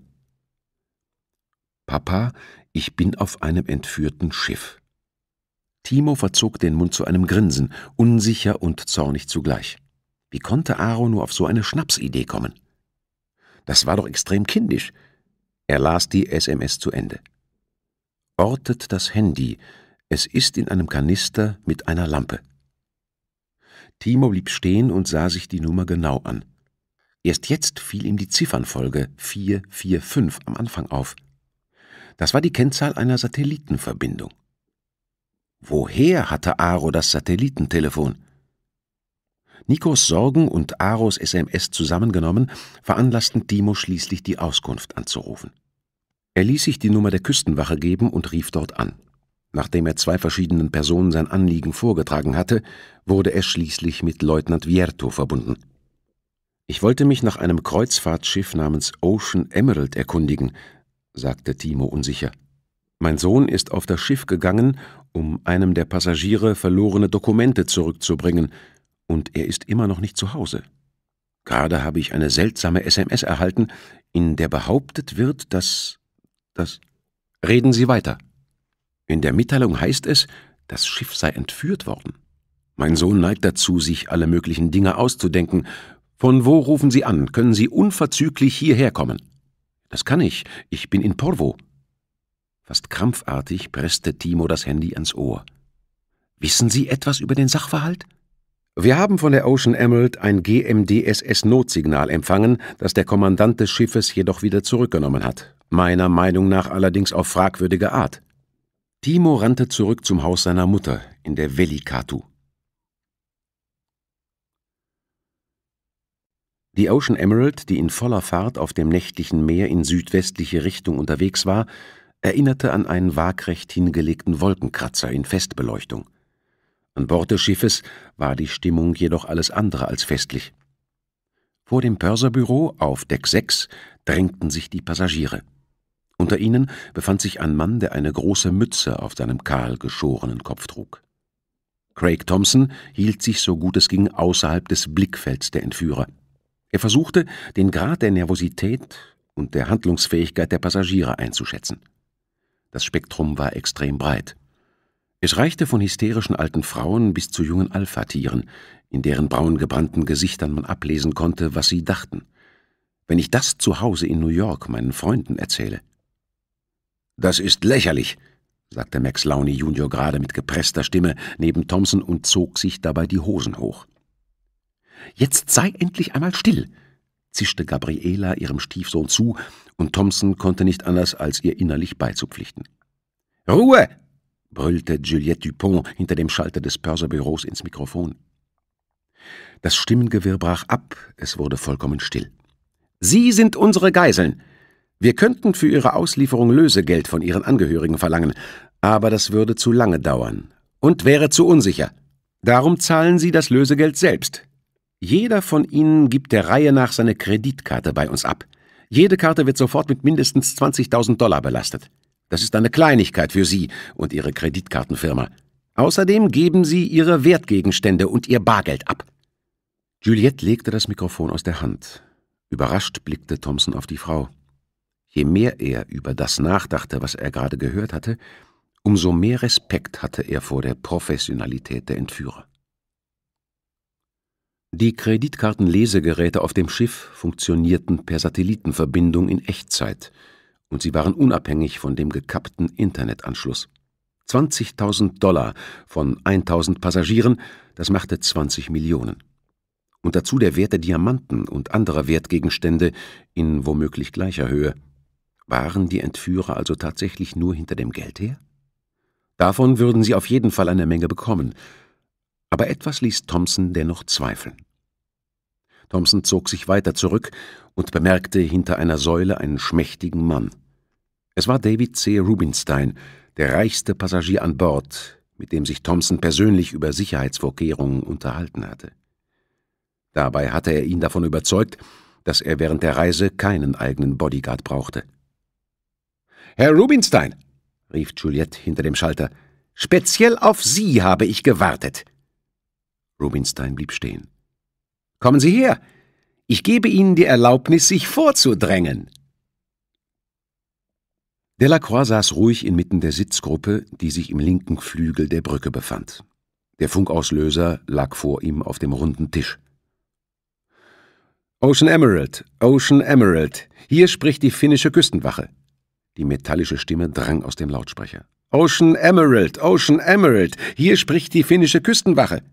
Papa, ich bin auf einem entführten Schiff. Timo verzog den Mund zu einem Grinsen, unsicher und zornig zugleich. Wie konnte Aro nur auf so eine Schnapsidee kommen? Das war doch extrem kindisch. Er las die SMS zu Ende. Ortet das Handy. Es ist in einem Kanister mit einer Lampe. Timo blieb stehen und sah sich die Nummer genau an. Erst jetzt fiel ihm die Ziffernfolge 445 am Anfang auf. Das war die Kennzahl einer Satellitenverbindung. Woher hatte Aro das Satellitentelefon? Nikos Sorgen und Aros SMS zusammengenommen veranlassten Timo schließlich, die Auskunft anzurufen. Er ließ sich die Nummer der Küstenwache geben und rief dort an. Nachdem er zwei verschiedenen Personen sein Anliegen vorgetragen hatte, wurde er schließlich mit Leutnant Vierto verbunden. Ich wollte mich nach einem Kreuzfahrtschiff namens Ocean Emerald erkundigen, sagte Timo unsicher. Mein Sohn ist auf das Schiff gegangen, um einem der Passagiere verlorene Dokumente zurückzubringen, und er ist immer noch nicht zu Hause. Gerade habe ich eine seltsame SMS erhalten, in der behauptet wird, dass... dass... Reden Sie weiter. In der Mitteilung heißt es, das Schiff sei entführt worden. Mein Sohn neigt dazu, sich alle möglichen Dinge auszudenken. Von wo rufen Sie an? Können Sie unverzüglich hierher kommen? Das kann ich. Ich bin in Porvo. Fast krampfartig presste Timo das Handy ans Ohr. Wissen Sie etwas über den Sachverhalt? Wir haben von der Ocean Emerald ein GMDSS-Notsignal empfangen, das der Kommandant des Schiffes jedoch wieder zurückgenommen hat. Meiner Meinung nach allerdings auf fragwürdige Art. Timo rannte zurück zum Haus seiner Mutter in der Velikatu. Die Ocean Emerald, die in voller Fahrt auf dem nächtlichen Meer in südwestliche Richtung unterwegs war, erinnerte an einen waagrecht hingelegten Wolkenkratzer in Festbeleuchtung. An Bord des Schiffes war die Stimmung jedoch alles andere als festlich. Vor dem Pörserbüro auf Deck 6 drängten sich die Passagiere. Unter ihnen befand sich ein Mann, der eine große Mütze auf seinem kahl geschorenen Kopf trug. Craig Thompson hielt sich so gut es ging außerhalb des Blickfelds der Entführer. Er versuchte, den Grad der Nervosität und der Handlungsfähigkeit der Passagiere einzuschätzen. Das Spektrum war extrem breit. Es reichte von hysterischen alten Frauen bis zu jungen Alpha-Tieren, in deren braungebrannten Gesichtern man ablesen konnte, was sie dachten. Wenn ich das zu Hause in New York meinen Freunden erzähle. »Das ist lächerlich«, sagte Max Launey Junior gerade mit gepresster Stimme neben Thompson und zog sich dabei die Hosen hoch. »Jetzt sei endlich einmal still«, zischte Gabriela ihrem Stiefsohn zu, und Thompson konnte nicht anders, als ihr innerlich beizupflichten. »Ruhe!« brüllte Juliette Dupont hinter dem Schalter des Börserbüros ins Mikrofon. Das Stimmengewirr brach ab, es wurde vollkommen still. Sie sind unsere Geiseln. Wir könnten für Ihre Auslieferung Lösegeld von Ihren Angehörigen verlangen, aber das würde zu lange dauern und wäre zu unsicher. Darum zahlen Sie das Lösegeld selbst. Jeder von Ihnen gibt der Reihe nach seine Kreditkarte bei uns ab. Jede Karte wird sofort mit mindestens 20.000 Dollar belastet. Das ist eine Kleinigkeit für Sie und Ihre Kreditkartenfirma. Außerdem geben Sie Ihre Wertgegenstände und Ihr Bargeld ab. Juliette legte das Mikrofon aus der Hand. Überrascht blickte Thompson auf die Frau. Je mehr er über das nachdachte, was er gerade gehört hatte, umso mehr Respekt hatte er vor der Professionalität der Entführer. Die Kreditkartenlesegeräte auf dem Schiff funktionierten per Satellitenverbindung in Echtzeit – und sie waren unabhängig von dem gekappten Internetanschluss. 20.000 Dollar von 1.000 Passagieren, das machte 20 Millionen. Und dazu der Wert der Diamanten und anderer Wertgegenstände in womöglich gleicher Höhe. Waren die Entführer also tatsächlich nur hinter dem Geld her? Davon würden sie auf jeden Fall eine Menge bekommen. Aber etwas ließ Thompson dennoch zweifeln. Thompson zog sich weiter zurück und bemerkte hinter einer Säule einen schmächtigen Mann. Es war David C. Rubinstein, der reichste Passagier an Bord, mit dem sich Thompson persönlich über Sicherheitsvorkehrungen unterhalten hatte. Dabei hatte er ihn davon überzeugt, dass er während der Reise keinen eigenen Bodyguard brauchte. Herr Rubinstein, rief Juliette hinter dem Schalter, speziell auf Sie habe ich gewartet. Rubinstein blieb stehen. Kommen Sie her. Ich gebe Ihnen die Erlaubnis, sich vorzudrängen. Delacroix saß ruhig inmitten der Sitzgruppe, die sich im linken Flügel der Brücke befand. Der Funkauslöser lag vor ihm auf dem runden Tisch. Ocean Emerald, Ocean Emerald, hier spricht die finnische Küstenwache. Die metallische Stimme drang aus dem Lautsprecher. Ocean Emerald, Ocean Emerald, hier spricht die finnische Küstenwache.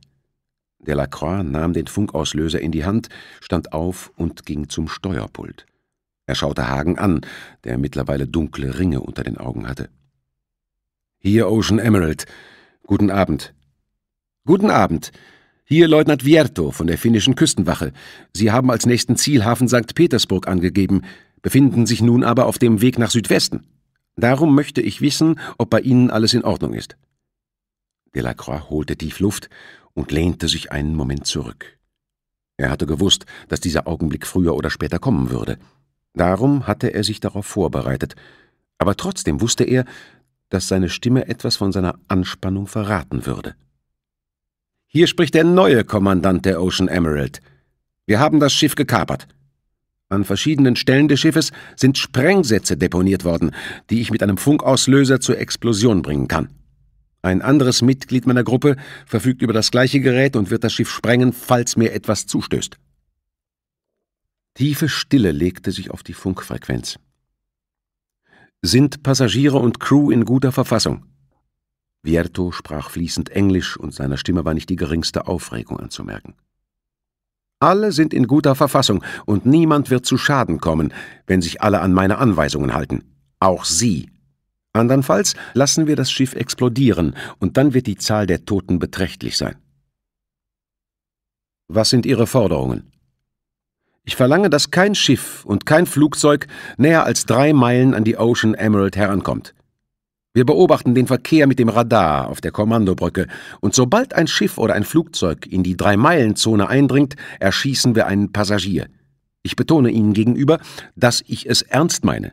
Delacroix nahm den Funkauslöser in die Hand, stand auf und ging zum Steuerpult. Er schaute Hagen an, der mittlerweile dunkle Ringe unter den Augen hatte. Hier Ocean Emerald. Guten Abend. Guten Abend. Hier Leutnant Vierto von der finnischen Küstenwache. Sie haben als nächsten Zielhafen St. Petersburg angegeben, befinden sich nun aber auf dem Weg nach Südwesten. Darum möchte ich wissen, ob bei Ihnen alles in Ordnung ist. Delacroix holte tief Luft und lehnte sich einen Moment zurück. Er hatte gewusst, dass dieser Augenblick früher oder später kommen würde. Darum hatte er sich darauf vorbereitet, aber trotzdem wusste er, dass seine Stimme etwas von seiner Anspannung verraten würde. Hier spricht der neue Kommandant der Ocean Emerald. Wir haben das Schiff gekapert. An verschiedenen Stellen des Schiffes sind Sprengsätze deponiert worden, die ich mit einem Funkauslöser zur Explosion bringen kann. Ein anderes Mitglied meiner Gruppe verfügt über das gleiche Gerät und wird das Schiff sprengen, falls mir etwas zustößt. Tiefe Stille legte sich auf die Funkfrequenz. Sind Passagiere und Crew in guter Verfassung? Vierto sprach fließend Englisch und seiner Stimme war nicht die geringste Aufregung anzumerken. Alle sind in guter Verfassung und niemand wird zu Schaden kommen, wenn sich alle an meine Anweisungen halten. Auch Sie. Andernfalls lassen wir das Schiff explodieren und dann wird die Zahl der Toten beträchtlich sein. Was sind Ihre Forderungen? Ich verlange, dass kein Schiff und kein Flugzeug näher als drei Meilen an die Ocean Emerald herankommt. Wir beobachten den Verkehr mit dem Radar auf der Kommandobrücke, und sobald ein Schiff oder ein Flugzeug in die Drei-Meilen-Zone eindringt, erschießen wir einen Passagier. Ich betone Ihnen gegenüber, dass ich es ernst meine.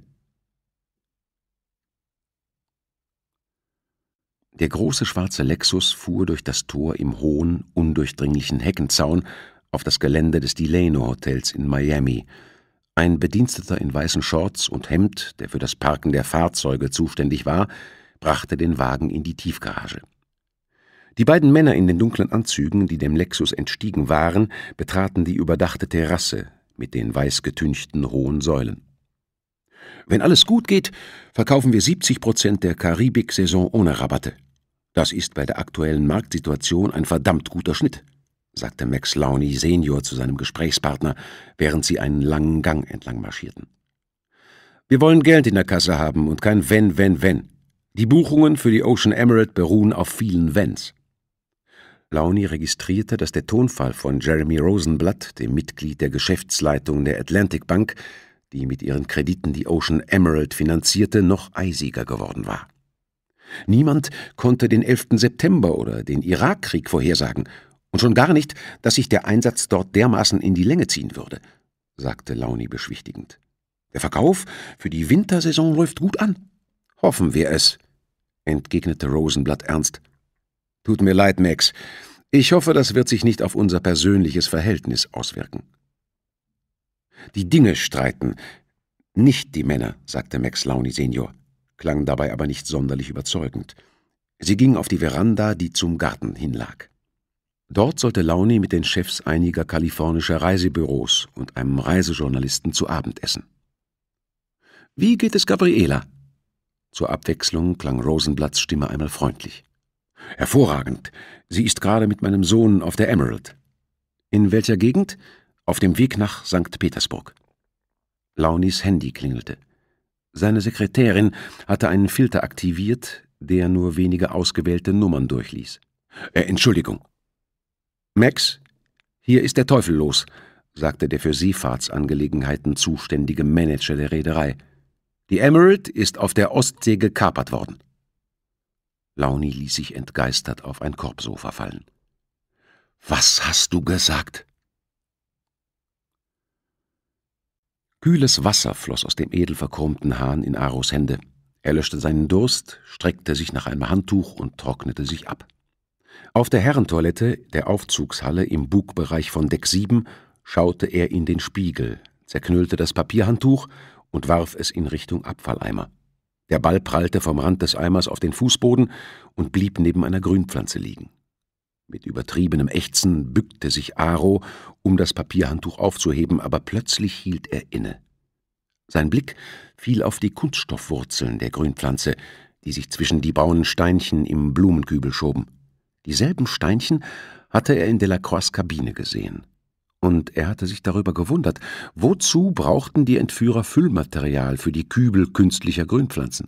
Der große schwarze Lexus fuhr durch das Tor im hohen, undurchdringlichen Heckenzaun auf das Gelände des Delano Hotels in Miami. Ein Bediensteter in weißen Shorts und Hemd, der für das Parken der Fahrzeuge zuständig war, brachte den Wagen in die Tiefgarage. Die beiden Männer in den dunklen Anzügen, die dem Lexus entstiegen waren, betraten die überdachte Terrasse mit den weißgetünchten hohen Säulen. Wenn alles gut geht, verkaufen wir 70 Prozent der Karibik-Saison ohne Rabatte. Das ist bei der aktuellen Marktsituation ein verdammt guter Schnitt sagte Max Launey Senior zu seinem Gesprächspartner, während sie einen langen Gang entlang marschierten. Wir wollen Geld in der Kasse haben und kein Wenn, Wenn, Wenn. Die Buchungen für die Ocean Emerald beruhen auf vielen Wenns. Launey registrierte, dass der Tonfall von Jeremy Rosenblatt, dem Mitglied der Geschäftsleitung der Atlantic Bank, die mit ihren Krediten die Ocean Emerald finanzierte, noch eisiger geworden war. Niemand konnte den 11. September oder den Irakkrieg vorhersagen und schon gar nicht, dass sich der Einsatz dort dermaßen in die Länge ziehen würde, sagte Launi beschwichtigend. Der Verkauf für die Wintersaison läuft gut an. Hoffen wir es, entgegnete Rosenblatt ernst. Tut mir leid, Max. Ich hoffe, das wird sich nicht auf unser persönliches Verhältnis auswirken. Die Dinge streiten, nicht die Männer, sagte Max Launi Senior, klang dabei aber nicht sonderlich überzeugend. Sie ging auf die Veranda, die zum Garten hinlag. Dort sollte Launi mit den Chefs einiger kalifornischer Reisebüros und einem Reisejournalisten zu Abend essen. Wie geht es Gabriela? Zur Abwechslung klang Rosenblatts Stimme einmal freundlich. Hervorragend. Sie ist gerade mit meinem Sohn auf der Emerald. In welcher Gegend? Auf dem Weg nach St. Petersburg. Launis Handy klingelte. Seine Sekretärin hatte einen Filter aktiviert, der nur wenige ausgewählte Nummern durchließ. Äh, Entschuldigung, Max, hier ist der Teufel los, sagte der für Seefahrtsangelegenheiten zuständige Manager der Reederei. Die Emerald ist auf der Ostsee gekapert worden. Launi ließ sich entgeistert auf ein Korbsofa fallen. Was hast du gesagt? Kühles Wasser floss aus dem edel verchromten Hahn in Aros Hände. Er löschte seinen Durst, streckte sich nach einem Handtuch und trocknete sich ab. Auf der Herrentoilette der Aufzugshalle im Bugbereich von Deck 7 schaute er in den Spiegel, zerknüllte das Papierhandtuch und warf es in Richtung Abfalleimer. Der Ball prallte vom Rand des Eimers auf den Fußboden und blieb neben einer Grünpflanze liegen. Mit übertriebenem Ächzen bückte sich Aro, um das Papierhandtuch aufzuheben, aber plötzlich hielt er inne. Sein Blick fiel auf die Kunststoffwurzeln der Grünpflanze, die sich zwischen die braunen Steinchen im Blumenkübel schoben. Dieselben Steinchen hatte er in Delacroix' Kabine gesehen. Und er hatte sich darüber gewundert, wozu brauchten die Entführer Füllmaterial für die Kübel künstlicher Grünpflanzen?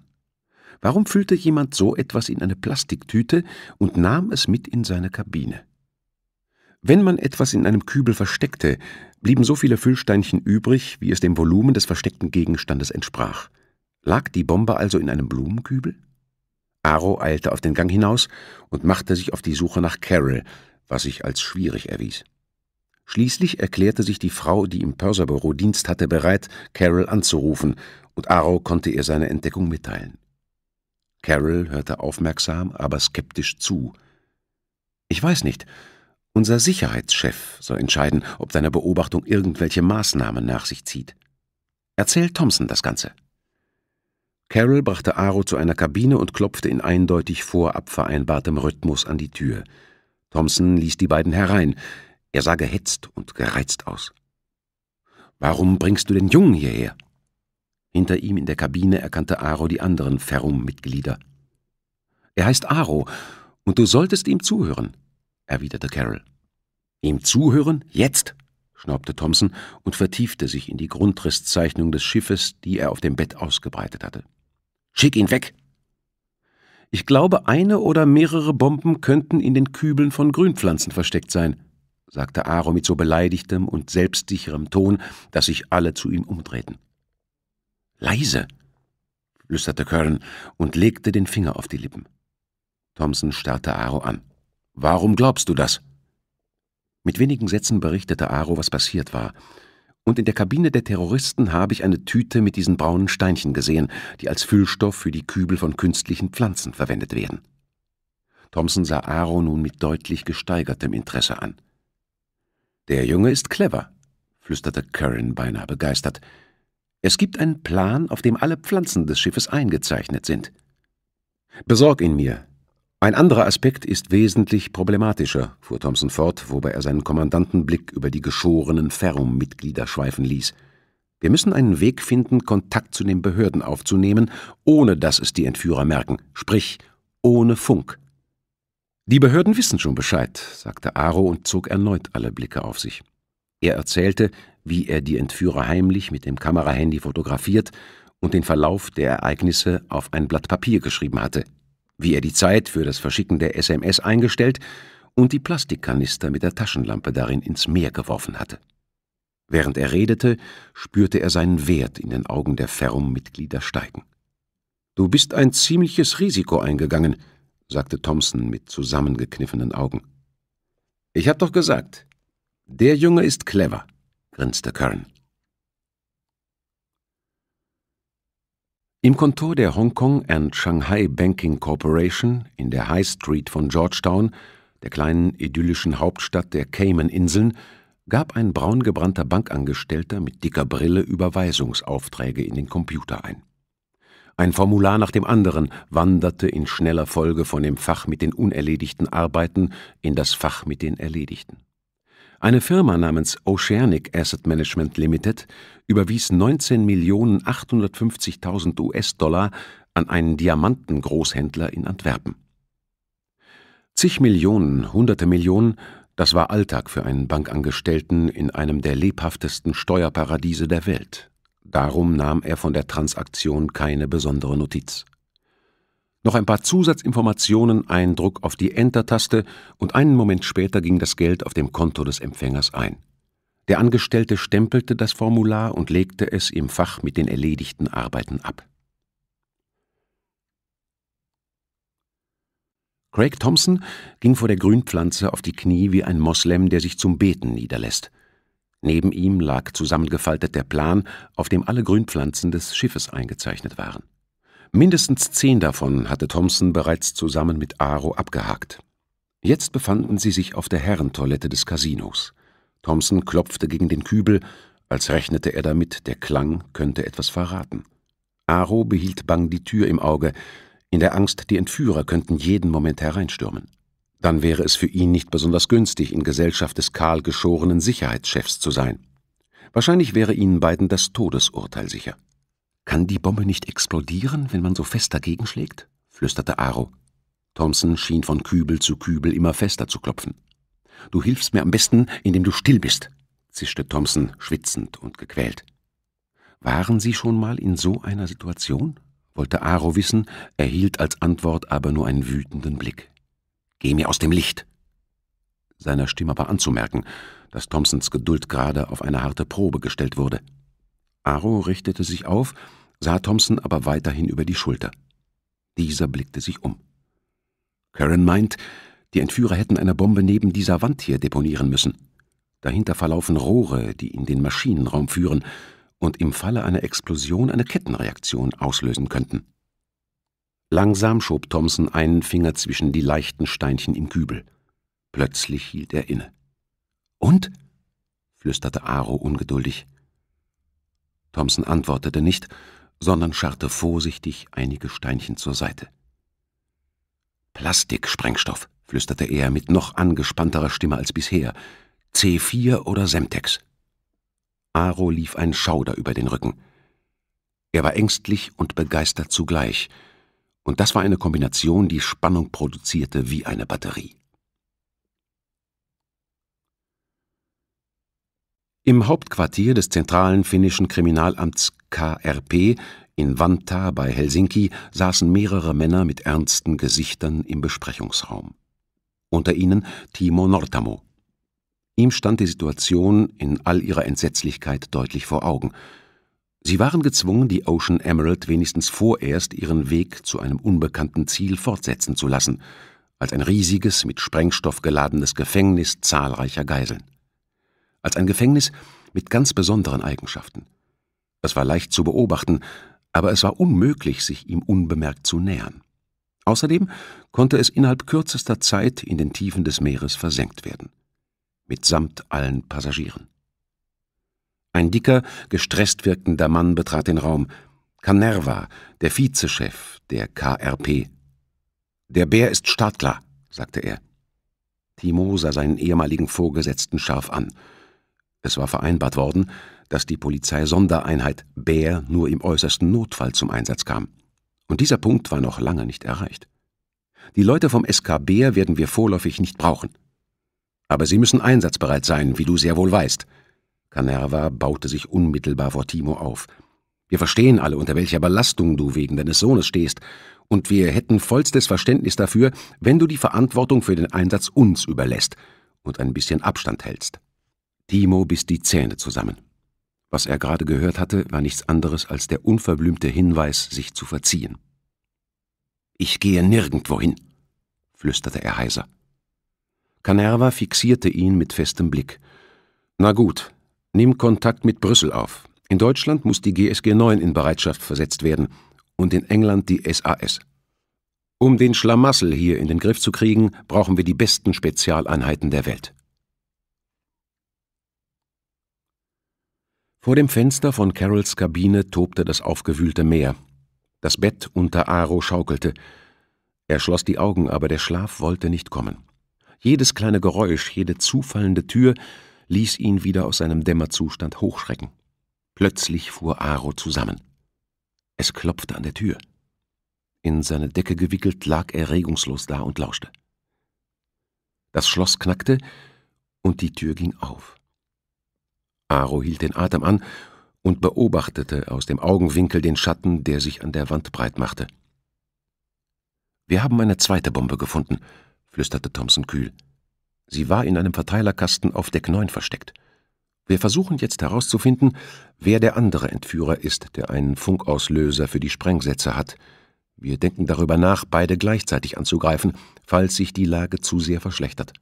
Warum füllte jemand so etwas in eine Plastiktüte und nahm es mit in seine Kabine? Wenn man etwas in einem Kübel versteckte, blieben so viele Füllsteinchen übrig, wie es dem Volumen des versteckten Gegenstandes entsprach. Lag die Bombe also in einem Blumenkübel? Aro eilte auf den Gang hinaus und machte sich auf die Suche nach Carol, was sich als schwierig erwies. Schließlich erklärte sich die Frau, die im Pörserbüro Dienst hatte, bereit, Carol anzurufen, und Aro konnte ihr seine Entdeckung mitteilen. Carol hörte aufmerksam, aber skeptisch zu. Ich weiß nicht. Unser Sicherheitschef soll entscheiden, ob deine Beobachtung irgendwelche Maßnahmen nach sich zieht. Erzähl Thompson das Ganze. Carol brachte Aro zu einer Kabine und klopfte in eindeutig vorab vereinbartem Rhythmus an die Tür. Thompson ließ die beiden herein. Er sah gehetzt und gereizt aus. »Warum bringst du den Jungen hierher?« Hinter ihm in der Kabine erkannte Aro die anderen Ferrum-Mitglieder. »Er heißt Aro, und du solltest ihm zuhören«, erwiderte Carol. »Ihm zuhören? Jetzt?« schnaubte Thompson und vertiefte sich in die Grundrisszeichnung des Schiffes, die er auf dem Bett ausgebreitet hatte. Schick ihn weg! Ich glaube, eine oder mehrere Bomben könnten in den Kübeln von Grünpflanzen versteckt sein, sagte Aro mit so beleidigtem und selbstsicherem Ton, dass sich alle zu ihm umdrehten. Leise, flüsterte Kern und legte den Finger auf die Lippen. Thompson starrte Aro an. Warum glaubst du das? Mit wenigen Sätzen berichtete Aro, was passiert war. Und in der Kabine der Terroristen habe ich eine Tüte mit diesen braunen Steinchen gesehen, die als Füllstoff für die Kübel von künstlichen Pflanzen verwendet werden. Thompson sah Aro nun mit deutlich gesteigertem Interesse an. Der Junge ist clever, flüsterte Curran beinahe begeistert. Es gibt einen Plan, auf dem alle Pflanzen des Schiffes eingezeichnet sind. Besorg ihn mir, ein anderer Aspekt ist wesentlich problematischer, fuhr Thompson fort, wobei er seinen Kommandantenblick über die geschorenen Ferrum-Mitglieder schweifen ließ. Wir müssen einen Weg finden, Kontakt zu den Behörden aufzunehmen, ohne dass es die Entführer merken, sprich ohne Funk. Die Behörden wissen schon Bescheid, sagte Aro und zog erneut alle Blicke auf sich. Er erzählte, wie er die Entführer heimlich mit dem Kamerahandy fotografiert und den Verlauf der Ereignisse auf ein Blatt Papier geschrieben hatte wie er die Zeit für das Verschicken der SMS eingestellt und die Plastikkanister mit der Taschenlampe darin ins Meer geworfen hatte. Während er redete, spürte er seinen Wert in den Augen der Ferrum-Mitglieder steigen. »Du bist ein ziemliches Risiko eingegangen«, sagte Thompson mit zusammengekniffenen Augen. »Ich hab doch gesagt, der Junge ist clever«, grinste Kern. Im Kontor der Hong Kong and Shanghai Banking Corporation in der High Street von Georgetown, der kleinen idyllischen Hauptstadt der Cayman-Inseln, gab ein braungebrannter Bankangestellter mit dicker Brille Überweisungsaufträge in den Computer ein. Ein Formular nach dem anderen wanderte in schneller Folge von dem Fach mit den unerledigten Arbeiten in das Fach mit den erledigten. Eine Firma namens Oceanic Asset Management Limited überwies 19.850.000 US-Dollar an einen Diamantengroßhändler in Antwerpen. Zig Millionen, hunderte Millionen, das war Alltag für einen Bankangestellten in einem der lebhaftesten Steuerparadiese der Welt. Darum nahm er von der Transaktion keine besondere Notiz. Noch ein paar Zusatzinformationen, ein Druck auf die Enter-Taste und einen Moment später ging das Geld auf dem Konto des Empfängers ein. Der Angestellte stempelte das Formular und legte es im Fach mit den erledigten Arbeiten ab. Craig Thompson ging vor der Grünpflanze auf die Knie wie ein Moslem, der sich zum Beten niederlässt. Neben ihm lag zusammengefaltet der Plan, auf dem alle Grünpflanzen des Schiffes eingezeichnet waren. Mindestens zehn davon hatte Thompson bereits zusammen mit Aro abgehakt. Jetzt befanden sie sich auf der Herrentoilette des Casinos. Thompson klopfte gegen den Kübel, als rechnete er damit, der Klang könnte etwas verraten. Aro behielt bang die Tür im Auge, in der Angst, die Entführer könnten jeden Moment hereinstürmen. Dann wäre es für ihn nicht besonders günstig, in Gesellschaft des kahl geschorenen Sicherheitschefs zu sein. Wahrscheinlich wäre ihnen beiden das Todesurteil sicher. Kann die Bombe nicht explodieren, wenn man so fest dagegen schlägt? flüsterte Aro. Thompson schien von Kübel zu Kübel immer fester zu klopfen. Du hilfst mir am besten, indem du still bist, zischte Thompson, schwitzend und gequält. Waren Sie schon mal in so einer Situation? wollte Aro wissen, erhielt als Antwort aber nur einen wütenden Blick. Geh mir aus dem Licht! Seiner Stimme war anzumerken, dass Thompsons Geduld gerade auf eine harte Probe gestellt wurde. Aro richtete sich auf, sah Thompson aber weiterhin über die Schulter. Dieser blickte sich um. Karen meint, die Entführer hätten eine Bombe neben dieser Wand hier deponieren müssen. Dahinter verlaufen Rohre, die in den Maschinenraum führen und im Falle einer Explosion eine Kettenreaktion auslösen könnten. Langsam schob Thompson einen Finger zwischen die leichten Steinchen im Kübel. Plötzlich hielt er inne. Und? flüsterte Aro ungeduldig. Thompson antwortete nicht, sondern scharrte vorsichtig einige Steinchen zur Seite. Plastiksprengstoff, flüsterte er mit noch angespannterer Stimme als bisher. C4 oder Semtex. Aro lief ein Schauder über den Rücken. Er war ängstlich und begeistert zugleich, und das war eine Kombination, die Spannung produzierte wie eine Batterie. Im Hauptquartier des zentralen finnischen Kriminalamts KRP in Vanta bei Helsinki saßen mehrere Männer mit ernsten Gesichtern im Besprechungsraum. Unter ihnen Timo Nortamo. Ihm stand die Situation in all ihrer Entsetzlichkeit deutlich vor Augen. Sie waren gezwungen, die Ocean Emerald wenigstens vorerst ihren Weg zu einem unbekannten Ziel fortsetzen zu lassen, als ein riesiges, mit Sprengstoff geladenes Gefängnis zahlreicher Geiseln als ein Gefängnis mit ganz besonderen Eigenschaften. Es war leicht zu beobachten, aber es war unmöglich, sich ihm unbemerkt zu nähern. Außerdem konnte es innerhalb kürzester Zeit in den Tiefen des Meeres versenkt werden, mitsamt allen Passagieren. Ein dicker, gestresst wirkender Mann betrat den Raum. Canerva, der Vizechef der KRP. Der Bär ist startklar, sagte er. Timo sah seinen ehemaligen Vorgesetzten scharf an. Es war vereinbart worden, dass die Polizei-Sondereinheit Bär nur im äußersten Notfall zum Einsatz kam. Und dieser Punkt war noch lange nicht erreicht. Die Leute vom SK Bär werden wir vorläufig nicht brauchen. Aber sie müssen einsatzbereit sein, wie du sehr wohl weißt. Canerva baute sich unmittelbar vor Timo auf. Wir verstehen alle, unter welcher Belastung du wegen deines Sohnes stehst, und wir hätten vollstes Verständnis dafür, wenn du die Verantwortung für den Einsatz uns überlässt und ein bisschen Abstand hältst. Timo biss die Zähne zusammen. Was er gerade gehört hatte, war nichts anderes als der unverblümte Hinweis, sich zu verziehen. Ich gehe nirgendwo hin, flüsterte er heiser. Canerva fixierte ihn mit festem Blick. Na gut, nimm Kontakt mit Brüssel auf. In Deutschland muss die GSG 9 in Bereitschaft versetzt werden und in England die SAS. Um den Schlamassel hier in den Griff zu kriegen, brauchen wir die besten Spezialeinheiten der Welt. Vor dem Fenster von Carols Kabine tobte das aufgewühlte Meer. Das Bett unter Aro schaukelte. Er schloss die Augen, aber der Schlaf wollte nicht kommen. Jedes kleine Geräusch, jede zufallende Tür ließ ihn wieder aus seinem Dämmerzustand hochschrecken. Plötzlich fuhr Aro zusammen. Es klopfte an der Tür. In seine Decke gewickelt lag er regungslos da und lauschte. Das Schloss knackte und die Tür ging auf. Aro hielt den Atem an und beobachtete aus dem Augenwinkel den Schatten, der sich an der Wand breit machte. »Wir haben eine zweite Bombe gefunden«, flüsterte Thompson kühl. Sie war in einem Verteilerkasten auf Deck 9 versteckt. Wir versuchen jetzt herauszufinden, wer der andere Entführer ist, der einen Funkauslöser für die Sprengsätze hat. Wir denken darüber nach, beide gleichzeitig anzugreifen, falls sich die Lage zu sehr verschlechtert.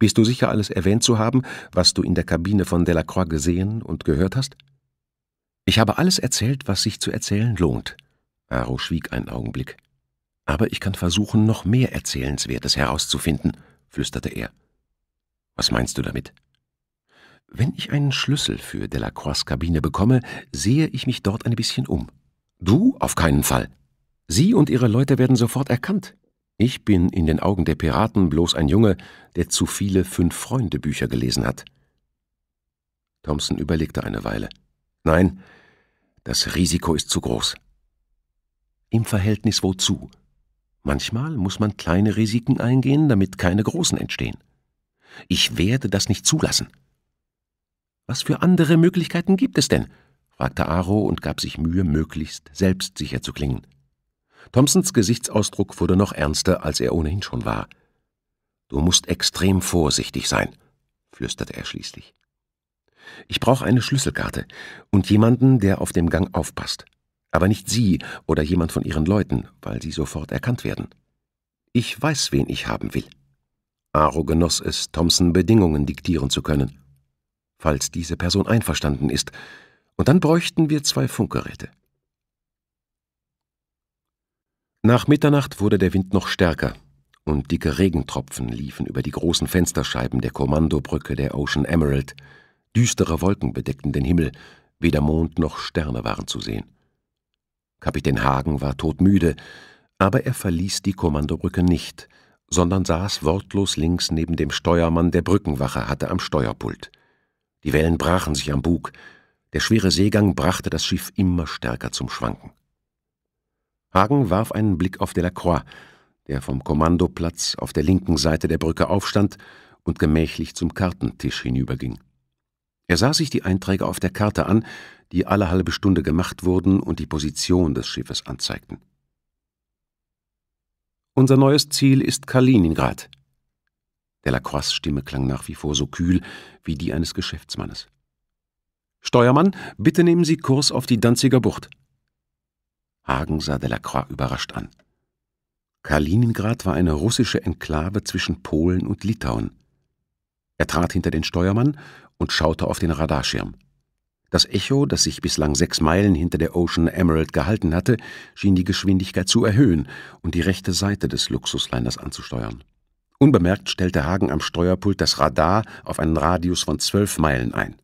Bist du sicher, alles erwähnt zu haben, was du in der Kabine von Delacroix gesehen und gehört hast? Ich habe alles erzählt, was sich zu erzählen lohnt. Aro schwieg einen Augenblick. Aber ich kann versuchen, noch mehr Erzählenswertes herauszufinden, flüsterte er. Was meinst du damit? Wenn ich einen Schlüssel für Delacroix' Kabine bekomme, sehe ich mich dort ein bisschen um. Du? Auf keinen Fall. Sie und ihre Leute werden sofort erkannt. Ich bin in den Augen der Piraten bloß ein Junge, der zu viele Fünf-Freunde-Bücher gelesen hat. Thompson überlegte eine Weile. Nein, das Risiko ist zu groß. Im Verhältnis wozu? Manchmal muss man kleine Risiken eingehen, damit keine großen entstehen. Ich werde das nicht zulassen. Was für andere Möglichkeiten gibt es denn? fragte Aro und gab sich Mühe, möglichst selbstsicher zu klingen. Thompsons Gesichtsausdruck wurde noch ernster, als er ohnehin schon war. Du musst extrem vorsichtig sein, flüsterte er schließlich. Ich brauche eine Schlüsselkarte und jemanden, der auf dem Gang aufpasst. Aber nicht Sie oder jemand von Ihren Leuten, weil Sie sofort erkannt werden. Ich weiß, wen ich haben will. Aro genoss es, Thompson Bedingungen diktieren zu können. Falls diese Person einverstanden ist. Und dann bräuchten wir zwei Funkgeräte. Nach Mitternacht wurde der Wind noch stärker und dicke Regentropfen liefen über die großen Fensterscheiben der Kommandobrücke der Ocean Emerald. Düstere Wolken bedeckten den Himmel, weder Mond noch Sterne waren zu sehen. Kapitän Hagen war todmüde, aber er verließ die Kommandobrücke nicht, sondern saß wortlos links neben dem Steuermann, der Brückenwache hatte am Steuerpult. Die Wellen brachen sich am Bug, der schwere Seegang brachte das Schiff immer stärker zum Schwanken. Hagen warf einen Blick auf Delacroix, der vom Kommandoplatz auf der linken Seite der Brücke aufstand und gemächlich zum Kartentisch hinüberging. Er sah sich die Einträge auf der Karte an, die alle halbe Stunde gemacht wurden und die Position des Schiffes anzeigten. Unser neues Ziel ist Kaliningrad. Delacroix' Stimme klang nach wie vor so kühl wie die eines Geschäftsmannes. Steuermann, bitte nehmen Sie Kurs auf die Danziger Bucht. Hagen sah Delacroix überrascht an. Kaliningrad war eine russische Enklave zwischen Polen und Litauen. Er trat hinter den Steuermann und schaute auf den Radarschirm. Das Echo, das sich bislang sechs Meilen hinter der Ocean Emerald gehalten hatte, schien die Geschwindigkeit zu erhöhen und die rechte Seite des Luxusliners anzusteuern. Unbemerkt stellte Hagen am Steuerpult das Radar auf einen Radius von zwölf Meilen ein.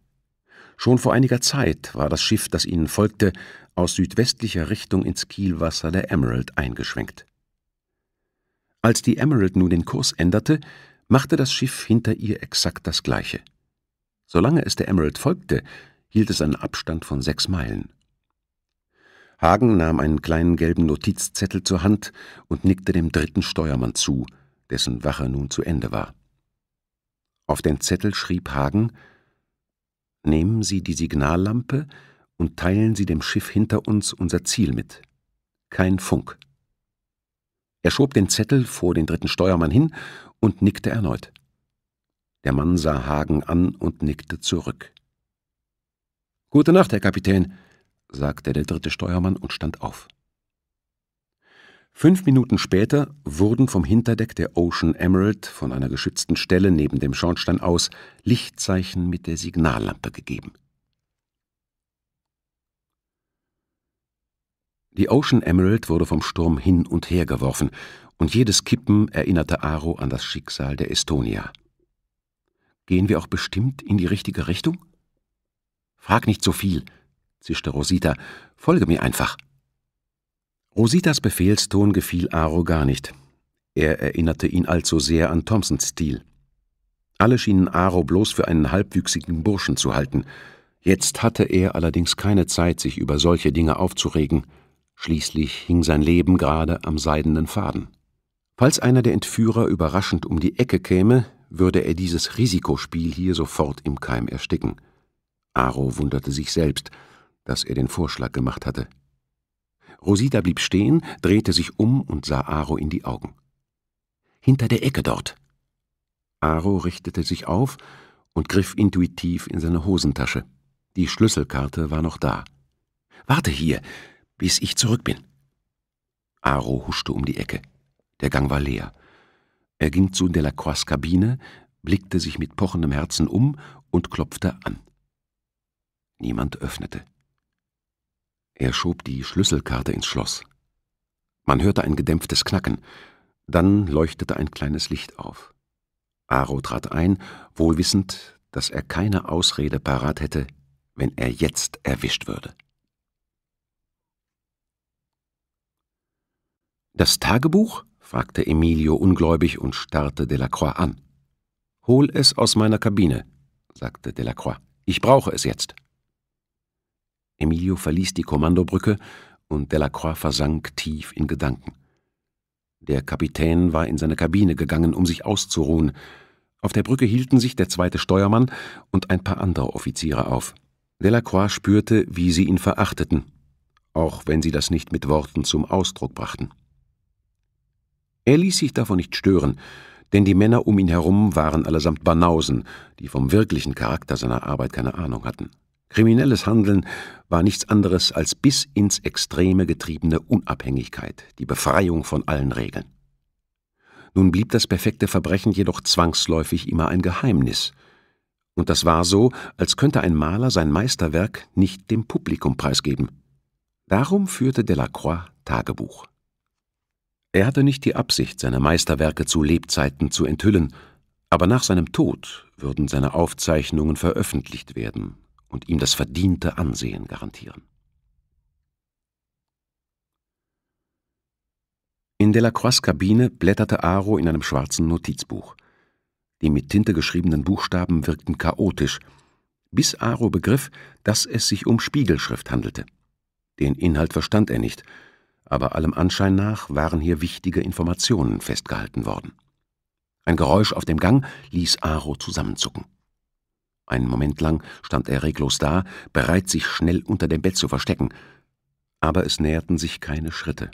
Schon vor einiger Zeit war das Schiff, das ihnen folgte, aus südwestlicher Richtung ins Kielwasser der Emerald eingeschwenkt. Als die Emerald nun den Kurs änderte, machte das Schiff hinter ihr exakt das Gleiche. Solange es der Emerald folgte, hielt es einen Abstand von sechs Meilen. Hagen nahm einen kleinen gelben Notizzettel zur Hand und nickte dem dritten Steuermann zu, dessen Wache nun zu Ende war. Auf den Zettel schrieb Hagen nehmen Sie die Signallampe und teilen Sie dem Schiff hinter uns unser Ziel mit. Kein Funk. Er schob den Zettel vor den dritten Steuermann hin und nickte erneut. Der Mann sah Hagen an und nickte zurück. Gute Nacht, Herr Kapitän, sagte der dritte Steuermann und stand auf. Fünf Minuten später wurden vom Hinterdeck der Ocean Emerald von einer geschützten Stelle neben dem Schornstein aus Lichtzeichen mit der Signallampe gegeben. Die Ocean Emerald wurde vom Sturm hin und her geworfen, und jedes Kippen erinnerte Aro an das Schicksal der Estonia. Gehen wir auch bestimmt in die richtige Richtung? Frag nicht so viel, zischte Rosita, folge mir einfach. Rositas Befehlston gefiel Aro gar nicht. Er erinnerte ihn allzu sehr an Thompsons Stil. Alle schienen Aro bloß für einen halbwüchsigen Burschen zu halten. Jetzt hatte er allerdings keine Zeit, sich über solche Dinge aufzuregen. Schließlich hing sein Leben gerade am seidenen Faden. Falls einer der Entführer überraschend um die Ecke käme, würde er dieses Risikospiel hier sofort im Keim ersticken. Aro wunderte sich selbst, dass er den Vorschlag gemacht hatte. Rosita blieb stehen, drehte sich um und sah Aro in die Augen. Hinter der Ecke dort. Aro richtete sich auf und griff intuitiv in seine Hosentasche. Die Schlüsselkarte war noch da. Warte hier, bis ich zurück bin. Aro huschte um die Ecke. Der Gang war leer. Er ging zu Delacroix' Kabine, blickte sich mit pochendem Herzen um und klopfte an. Niemand öffnete. Er schob die Schlüsselkarte ins Schloss. Man hörte ein gedämpftes Knacken, dann leuchtete ein kleines Licht auf. Aro trat ein, wohlwissend, dass er keine Ausrede parat hätte, wenn er jetzt erwischt würde. Das Tagebuch? fragte Emilio ungläubig und starrte Delacroix an. Hol es aus meiner Kabine, sagte Delacroix. Ich brauche es jetzt. Emilio verließ die Kommandobrücke und Delacroix versank tief in Gedanken. Der Kapitän war in seine Kabine gegangen, um sich auszuruhen. Auf der Brücke hielten sich der zweite Steuermann und ein paar andere Offiziere auf. Delacroix spürte, wie sie ihn verachteten, auch wenn sie das nicht mit Worten zum Ausdruck brachten. Er ließ sich davon nicht stören, denn die Männer um ihn herum waren allesamt Banausen, die vom wirklichen Charakter seiner Arbeit keine Ahnung hatten. Kriminelles Handeln war nichts anderes als bis ins Extreme getriebene Unabhängigkeit, die Befreiung von allen Regeln. Nun blieb das perfekte Verbrechen jedoch zwangsläufig immer ein Geheimnis. Und das war so, als könnte ein Maler sein Meisterwerk nicht dem Publikum preisgeben. Darum führte Delacroix Tagebuch. Er hatte nicht die Absicht, seine Meisterwerke zu Lebzeiten zu enthüllen, aber nach seinem Tod würden seine Aufzeichnungen veröffentlicht werden und ihm das verdiente Ansehen garantieren. In Delacroix' Kabine blätterte Aro in einem schwarzen Notizbuch. Die mit Tinte geschriebenen Buchstaben wirkten chaotisch, bis Aro begriff, dass es sich um Spiegelschrift handelte. Den Inhalt verstand er nicht, aber allem Anschein nach waren hier wichtige Informationen festgehalten worden. Ein Geräusch auf dem Gang ließ Aro zusammenzucken. Einen Moment lang stand er reglos da, bereit, sich schnell unter dem Bett zu verstecken. Aber es näherten sich keine Schritte.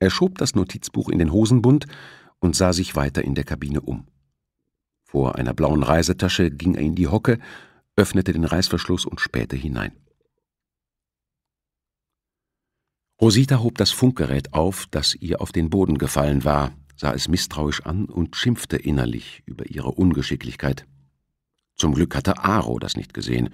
Er schob das Notizbuch in den Hosenbund und sah sich weiter in der Kabine um. Vor einer blauen Reisetasche ging er in die Hocke, öffnete den Reißverschluss und spähte hinein. Rosita hob das Funkgerät auf, das ihr auf den Boden gefallen war, sah es misstrauisch an und schimpfte innerlich über ihre Ungeschicklichkeit. Zum Glück hatte Aro das nicht gesehen.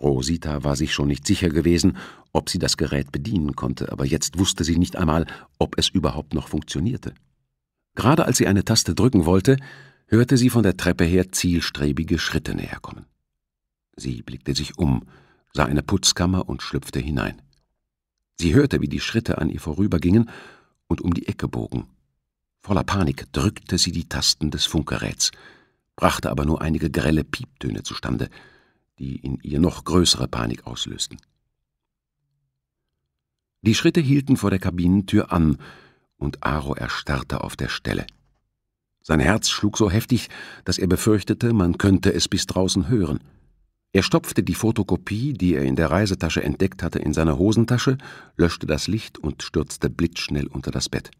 Rosita war sich schon nicht sicher gewesen, ob sie das Gerät bedienen konnte, aber jetzt wusste sie nicht einmal, ob es überhaupt noch funktionierte. Gerade als sie eine Taste drücken wollte, hörte sie von der Treppe her zielstrebige Schritte näherkommen. Sie blickte sich um, sah eine Putzkammer und schlüpfte hinein. Sie hörte, wie die Schritte an ihr vorübergingen und um die Ecke bogen. Voller Panik drückte sie die Tasten des Funkgeräts – brachte aber nur einige grelle Pieptöne zustande, die in ihr noch größere Panik auslösten. Die Schritte hielten vor der Kabinentür an, und Aro erstarrte auf der Stelle. Sein Herz schlug so heftig, dass er befürchtete, man könnte es bis draußen hören. Er stopfte die Fotokopie, die er in der Reisetasche entdeckt hatte, in seine Hosentasche, löschte das Licht und stürzte blitzschnell unter das Bett.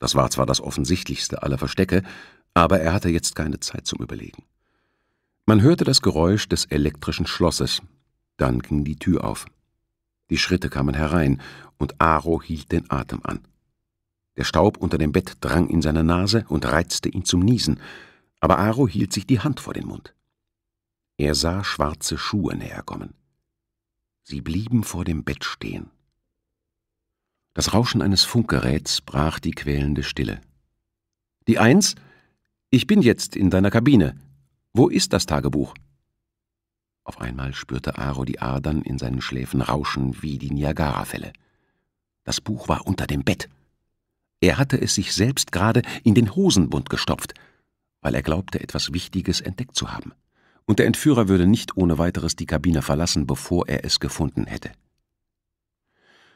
Das war zwar das offensichtlichste aller Verstecke, aber er hatte jetzt keine Zeit zum Überlegen. Man hörte das Geräusch des elektrischen Schlosses. Dann ging die Tür auf. Die Schritte kamen herein, und Aro hielt den Atem an. Der Staub unter dem Bett drang in seine Nase und reizte ihn zum Niesen, aber Aro hielt sich die Hand vor den Mund. Er sah schwarze Schuhe näherkommen. Sie blieben vor dem Bett stehen. Das Rauschen eines Funkgeräts brach die quälende Stille. Die Eins? Ich bin jetzt in deiner Kabine. Wo ist das Tagebuch? Auf einmal spürte Aro die Adern in seinen Schläfen rauschen wie die Niagarafälle. Das Buch war unter dem Bett. Er hatte es sich selbst gerade in den Hosenbund gestopft, weil er glaubte, etwas Wichtiges entdeckt zu haben. Und der Entführer würde nicht ohne weiteres die Kabine verlassen, bevor er es gefunden hätte.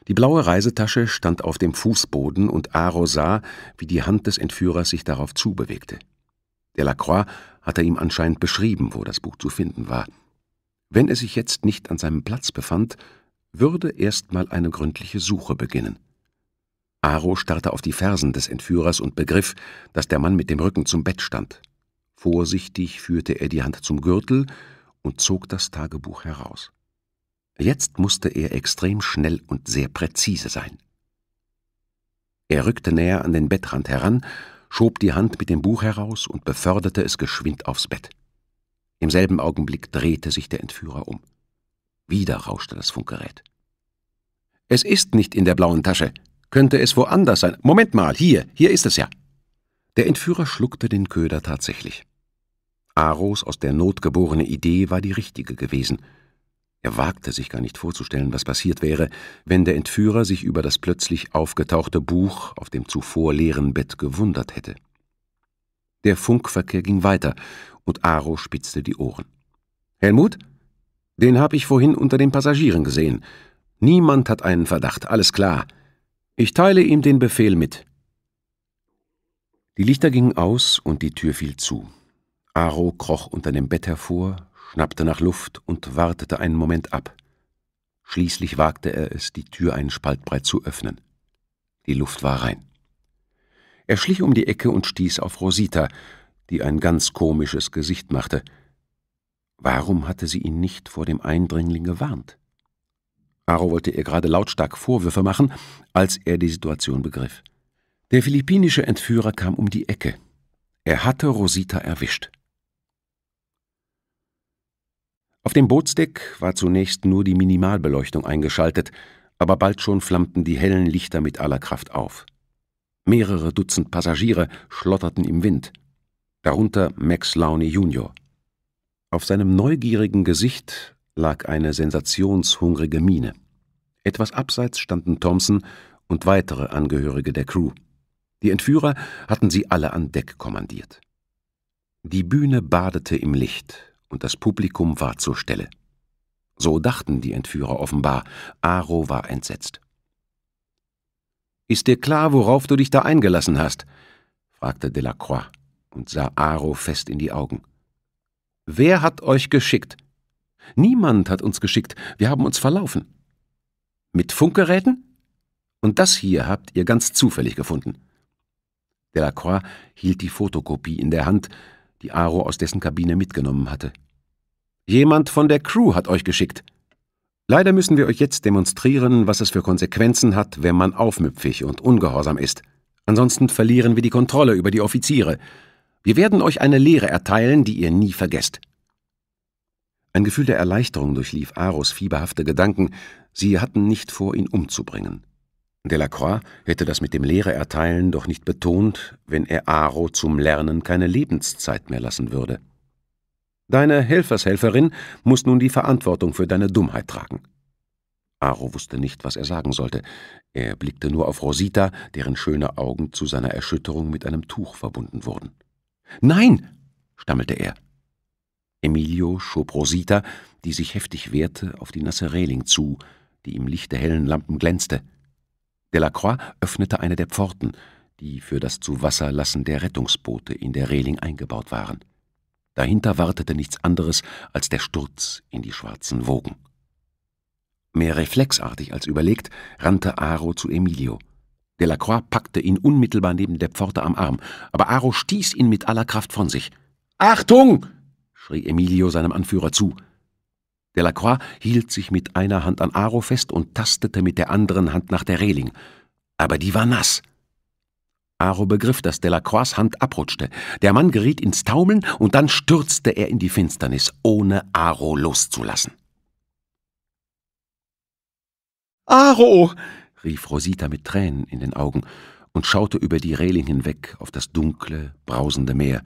Die blaue Reisetasche stand auf dem Fußboden und Aro sah, wie die Hand des Entführers sich darauf zubewegte. Delacroix hatte ihm anscheinend beschrieben, wo das Buch zu finden war. Wenn es sich jetzt nicht an seinem Platz befand, würde erst mal eine gründliche Suche beginnen. Aro starrte auf die Fersen des Entführers und begriff, dass der Mann mit dem Rücken zum Bett stand. Vorsichtig führte er die Hand zum Gürtel und zog das Tagebuch heraus. Jetzt musste er extrem schnell und sehr präzise sein. Er rückte näher an den Bettrand heran schob die Hand mit dem Buch heraus und beförderte es geschwind aufs Bett. Im selben Augenblick drehte sich der Entführer um. Wieder rauschte das Funkgerät. Es ist nicht in der blauen Tasche. Könnte es woanders sein? Moment mal, hier, hier ist es ja. Der Entführer schluckte den Köder tatsächlich. Aros aus der Not geborene Idee war die richtige gewesen – er wagte sich gar nicht vorzustellen, was passiert wäre, wenn der Entführer sich über das plötzlich aufgetauchte Buch auf dem zuvor leeren Bett gewundert hätte. Der Funkverkehr ging weiter, und Aro spitzte die Ohren. Helmut? Den habe ich vorhin unter den Passagieren gesehen. Niemand hat einen Verdacht, alles klar. Ich teile ihm den Befehl mit. Die Lichter gingen aus und die Tür fiel zu. Aro kroch unter dem Bett hervor, schnappte nach Luft und wartete einen Moment ab. Schließlich wagte er es, die Tür einen Spalt breit zu öffnen. Die Luft war rein. Er schlich um die Ecke und stieß auf Rosita, die ein ganz komisches Gesicht machte. Warum hatte sie ihn nicht vor dem Eindringling gewarnt? Aro wollte ihr gerade lautstark Vorwürfe machen, als er die Situation begriff. Der philippinische Entführer kam um die Ecke. Er hatte Rosita erwischt. Auf dem Bootsdeck war zunächst nur die Minimalbeleuchtung eingeschaltet, aber bald schon flammten die hellen Lichter mit aller Kraft auf. Mehrere Dutzend Passagiere schlotterten im Wind, darunter Max Lowney Jr. Auf seinem neugierigen Gesicht lag eine sensationshungrige Miene. Etwas abseits standen Thompson und weitere Angehörige der Crew. Die Entführer hatten sie alle an Deck kommandiert. Die Bühne badete im Licht, und das Publikum war zur Stelle. So dachten die Entführer offenbar. Aro war entsetzt. Ist dir klar, worauf du dich da eingelassen hast? fragte Delacroix und sah Aro fest in die Augen. Wer hat euch geschickt? Niemand hat uns geschickt, wir haben uns verlaufen. Mit Funkgeräten? Und das hier habt ihr ganz zufällig gefunden. Delacroix hielt die Fotokopie in der Hand, die Aro aus dessen Kabine mitgenommen hatte. Jemand von der Crew hat euch geschickt. Leider müssen wir euch jetzt demonstrieren, was es für Konsequenzen hat, wenn man aufmüpfig und ungehorsam ist. Ansonsten verlieren wir die Kontrolle über die Offiziere. Wir werden euch eine Lehre erteilen, die ihr nie vergesst. Ein Gefühl der Erleichterung durchlief Aros fieberhafte Gedanken. Sie hatten nicht vor, ihn umzubringen. Delacroix hätte das mit dem Lehreerteilen doch nicht betont, wenn er Aro zum Lernen keine Lebenszeit mehr lassen würde. Deine Helfershelferin muss nun die Verantwortung für deine Dummheit tragen. Aro wusste nicht, was er sagen sollte. Er blickte nur auf Rosita, deren schöne Augen zu seiner Erschütterung mit einem Tuch verbunden wurden. Nein, stammelte er. Emilio schob Rosita, die sich heftig wehrte, auf die nasse Reling zu, die im Licht der hellen Lampen glänzte. Delacroix öffnete eine der Pforten, die für das Zuwasserlassen der Rettungsboote in der Reling eingebaut waren. Dahinter wartete nichts anderes als der Sturz in die schwarzen Wogen. Mehr reflexartig als überlegt, rannte Aro zu Emilio. Delacroix packte ihn unmittelbar neben der Pforte am Arm, aber Aro stieß ihn mit aller Kraft von sich. Achtung! schrie Emilio seinem Anführer zu. Delacroix hielt sich mit einer Hand an Aro fest und tastete mit der anderen Hand nach der Reling. Aber die war nass. Aro begriff, dass Delacroix Hand abrutschte. Der Mann geriet ins Taumeln und dann stürzte er in die Finsternis, ohne Aro loszulassen. Aro! rief Rosita mit Tränen in den Augen und schaute über die Reling hinweg auf das dunkle, brausende Meer.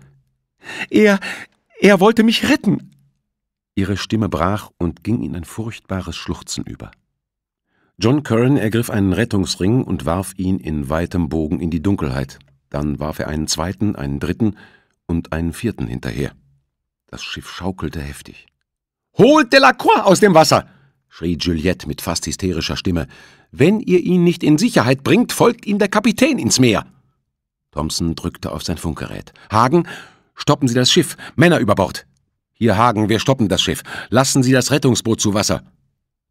Er, er wollte mich retten, Ihre Stimme brach und ging in ein furchtbares Schluchzen über. John Curran ergriff einen Rettungsring und warf ihn in weitem Bogen in die Dunkelheit. Dann warf er einen zweiten, einen dritten und einen vierten hinterher. Das Schiff schaukelte heftig. Holt Delacroix aus dem Wasser! schrie Juliette mit fast hysterischer Stimme. Wenn ihr ihn nicht in Sicherheit bringt, folgt ihm der Kapitän ins Meer! Thompson drückte auf sein Funkgerät. Hagen, stoppen Sie das Schiff! Männer über Bord! Hier, Hagen, wir stoppen das Schiff. Lassen Sie das Rettungsboot zu Wasser.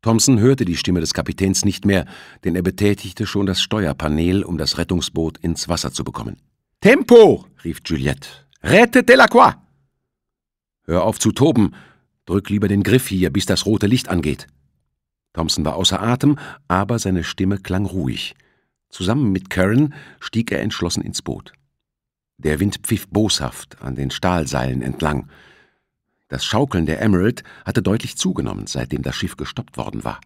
Thompson hörte die Stimme des Kapitäns nicht mehr, denn er betätigte schon das Steuerpanel, um das Rettungsboot ins Wasser zu bekommen. Tempo! rief Juliette. Rette Delacroix! Hör auf zu toben. Drück lieber den Griff hier, bis das rote Licht angeht. Thompson war außer Atem, aber seine Stimme klang ruhig. Zusammen mit Karen stieg er entschlossen ins Boot. Der Wind pfiff boshaft an den Stahlseilen entlang. Das Schaukeln der Emerald hatte deutlich zugenommen, seitdem das Schiff gestoppt worden war.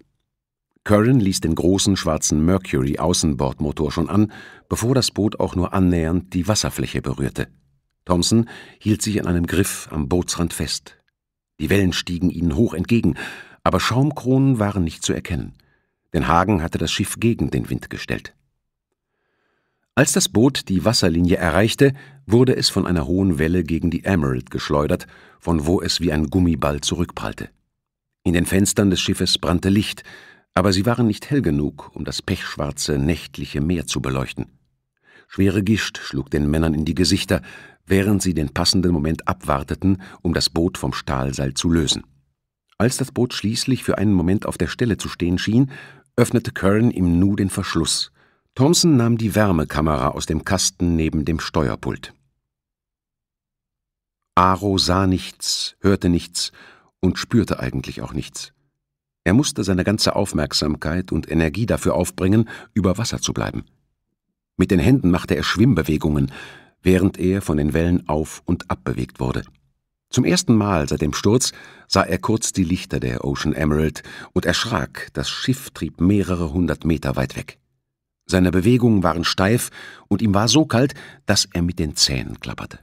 Curran ließ den großen schwarzen Mercury-Außenbordmotor schon an, bevor das Boot auch nur annähernd die Wasserfläche berührte. Thompson hielt sich an einem Griff am Bootsrand fest. Die Wellen stiegen ihnen hoch entgegen, aber Schaumkronen waren nicht zu erkennen, denn Hagen hatte das Schiff gegen den Wind gestellt. Als das Boot die Wasserlinie erreichte, wurde es von einer hohen Welle gegen die Emerald geschleudert, von wo es wie ein Gummiball zurückprallte. In den Fenstern des Schiffes brannte Licht, aber sie waren nicht hell genug, um das pechschwarze nächtliche Meer zu beleuchten. Schwere Gischt schlug den Männern in die Gesichter, während sie den passenden Moment abwarteten, um das Boot vom Stahlseil zu lösen. Als das Boot schließlich für einen Moment auf der Stelle zu stehen schien, öffnete Kern im Nu den Verschluss Thomson nahm die Wärmekamera aus dem Kasten neben dem Steuerpult. Aro sah nichts, hörte nichts und spürte eigentlich auch nichts. Er musste seine ganze Aufmerksamkeit und Energie dafür aufbringen, über Wasser zu bleiben. Mit den Händen machte er Schwimmbewegungen, während er von den Wellen auf und ab bewegt wurde. Zum ersten Mal seit dem Sturz sah er kurz die Lichter der Ocean Emerald und erschrak, das Schiff trieb mehrere hundert Meter weit weg. Seine Bewegungen waren steif und ihm war so kalt, dass er mit den Zähnen klapperte.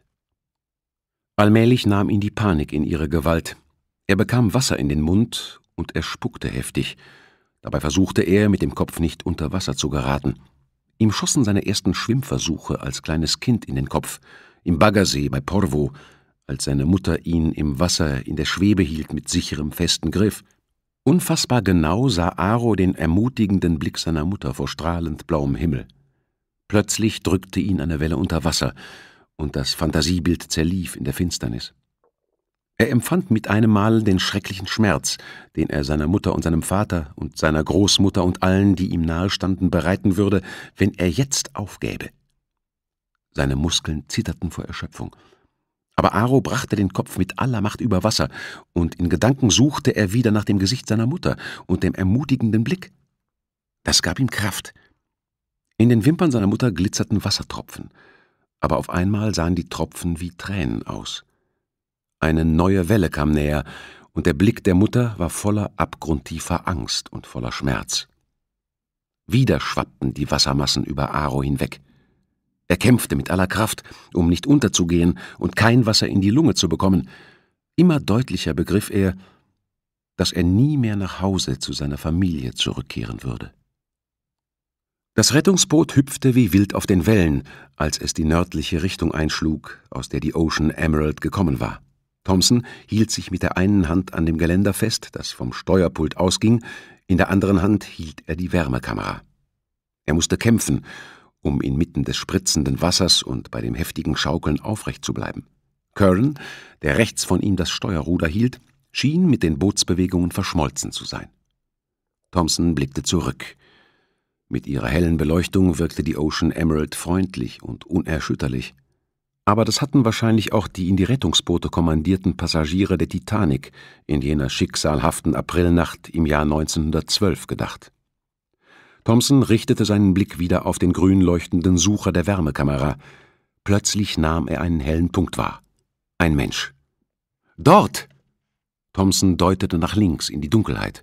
Allmählich nahm ihn die Panik in ihre Gewalt. Er bekam Wasser in den Mund und er spuckte heftig. Dabei versuchte er, mit dem Kopf nicht unter Wasser zu geraten. Ihm schossen seine ersten Schwimmversuche als kleines Kind in den Kopf, im Baggersee bei Porvo, als seine Mutter ihn im Wasser in der Schwebe hielt mit sicherem, festen Griff. Unfassbar genau sah Aro den ermutigenden Blick seiner Mutter vor strahlend blauem Himmel. Plötzlich drückte ihn eine Welle unter Wasser, und das Fantasiebild zerlief in der Finsternis. Er empfand mit einem Mal den schrecklichen Schmerz, den er seiner Mutter und seinem Vater und seiner Großmutter und allen, die ihm nahestanden, bereiten würde, wenn er jetzt aufgäbe. Seine Muskeln zitterten vor Erschöpfung, aber Aro brachte den Kopf mit aller Macht über Wasser, und in Gedanken suchte er wieder nach dem Gesicht seiner Mutter und dem ermutigenden Blick. Das gab ihm Kraft. In den Wimpern seiner Mutter glitzerten Wassertropfen, aber auf einmal sahen die Tropfen wie Tränen aus. Eine neue Welle kam näher, und der Blick der Mutter war voller abgrundtiefer Angst und voller Schmerz. Wieder schwappten die Wassermassen über Aro hinweg. Er kämpfte mit aller Kraft, um nicht unterzugehen und kein Wasser in die Lunge zu bekommen. Immer deutlicher begriff er, dass er nie mehr nach Hause zu seiner Familie zurückkehren würde. Das Rettungsboot hüpfte wie wild auf den Wellen, als es die nördliche Richtung einschlug, aus der die Ocean Emerald gekommen war. Thompson hielt sich mit der einen Hand an dem Geländer fest, das vom Steuerpult ausging, in der anderen Hand hielt er die Wärmekamera. Er musste kämpfen um inmitten des spritzenden Wassers und bei dem heftigen Schaukeln aufrecht zu bleiben. Curran, der rechts von ihm das Steuerruder hielt, schien mit den Bootsbewegungen verschmolzen zu sein. Thompson blickte zurück. Mit ihrer hellen Beleuchtung wirkte die Ocean Emerald freundlich und unerschütterlich. Aber das hatten wahrscheinlich auch die in die Rettungsboote kommandierten Passagiere der Titanic in jener schicksalhaften Aprilnacht im Jahr 1912 gedacht. Thompson richtete seinen Blick wieder auf den grün leuchtenden Sucher der Wärmekamera. Plötzlich nahm er einen hellen Punkt wahr. Ein Mensch. Dort! Thompson deutete nach links in die Dunkelheit.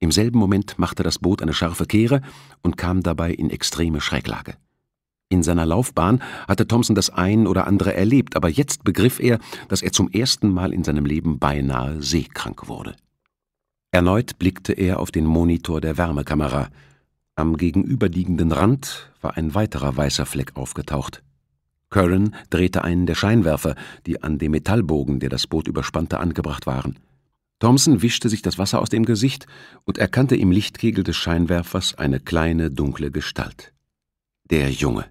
Im selben Moment machte das Boot eine scharfe Kehre und kam dabei in extreme Schräglage. In seiner Laufbahn hatte Thompson das ein oder andere erlebt, aber jetzt begriff er, dass er zum ersten Mal in seinem Leben beinahe seekrank wurde. Erneut blickte er auf den Monitor der Wärmekamera. Am gegenüberliegenden Rand war ein weiterer weißer Fleck aufgetaucht. Curran drehte einen der Scheinwerfer, die an dem Metallbogen, der das Boot überspannte, angebracht waren. Thompson wischte sich das Wasser aus dem Gesicht und erkannte im Lichtkegel des Scheinwerfers eine kleine, dunkle Gestalt. Der Junge.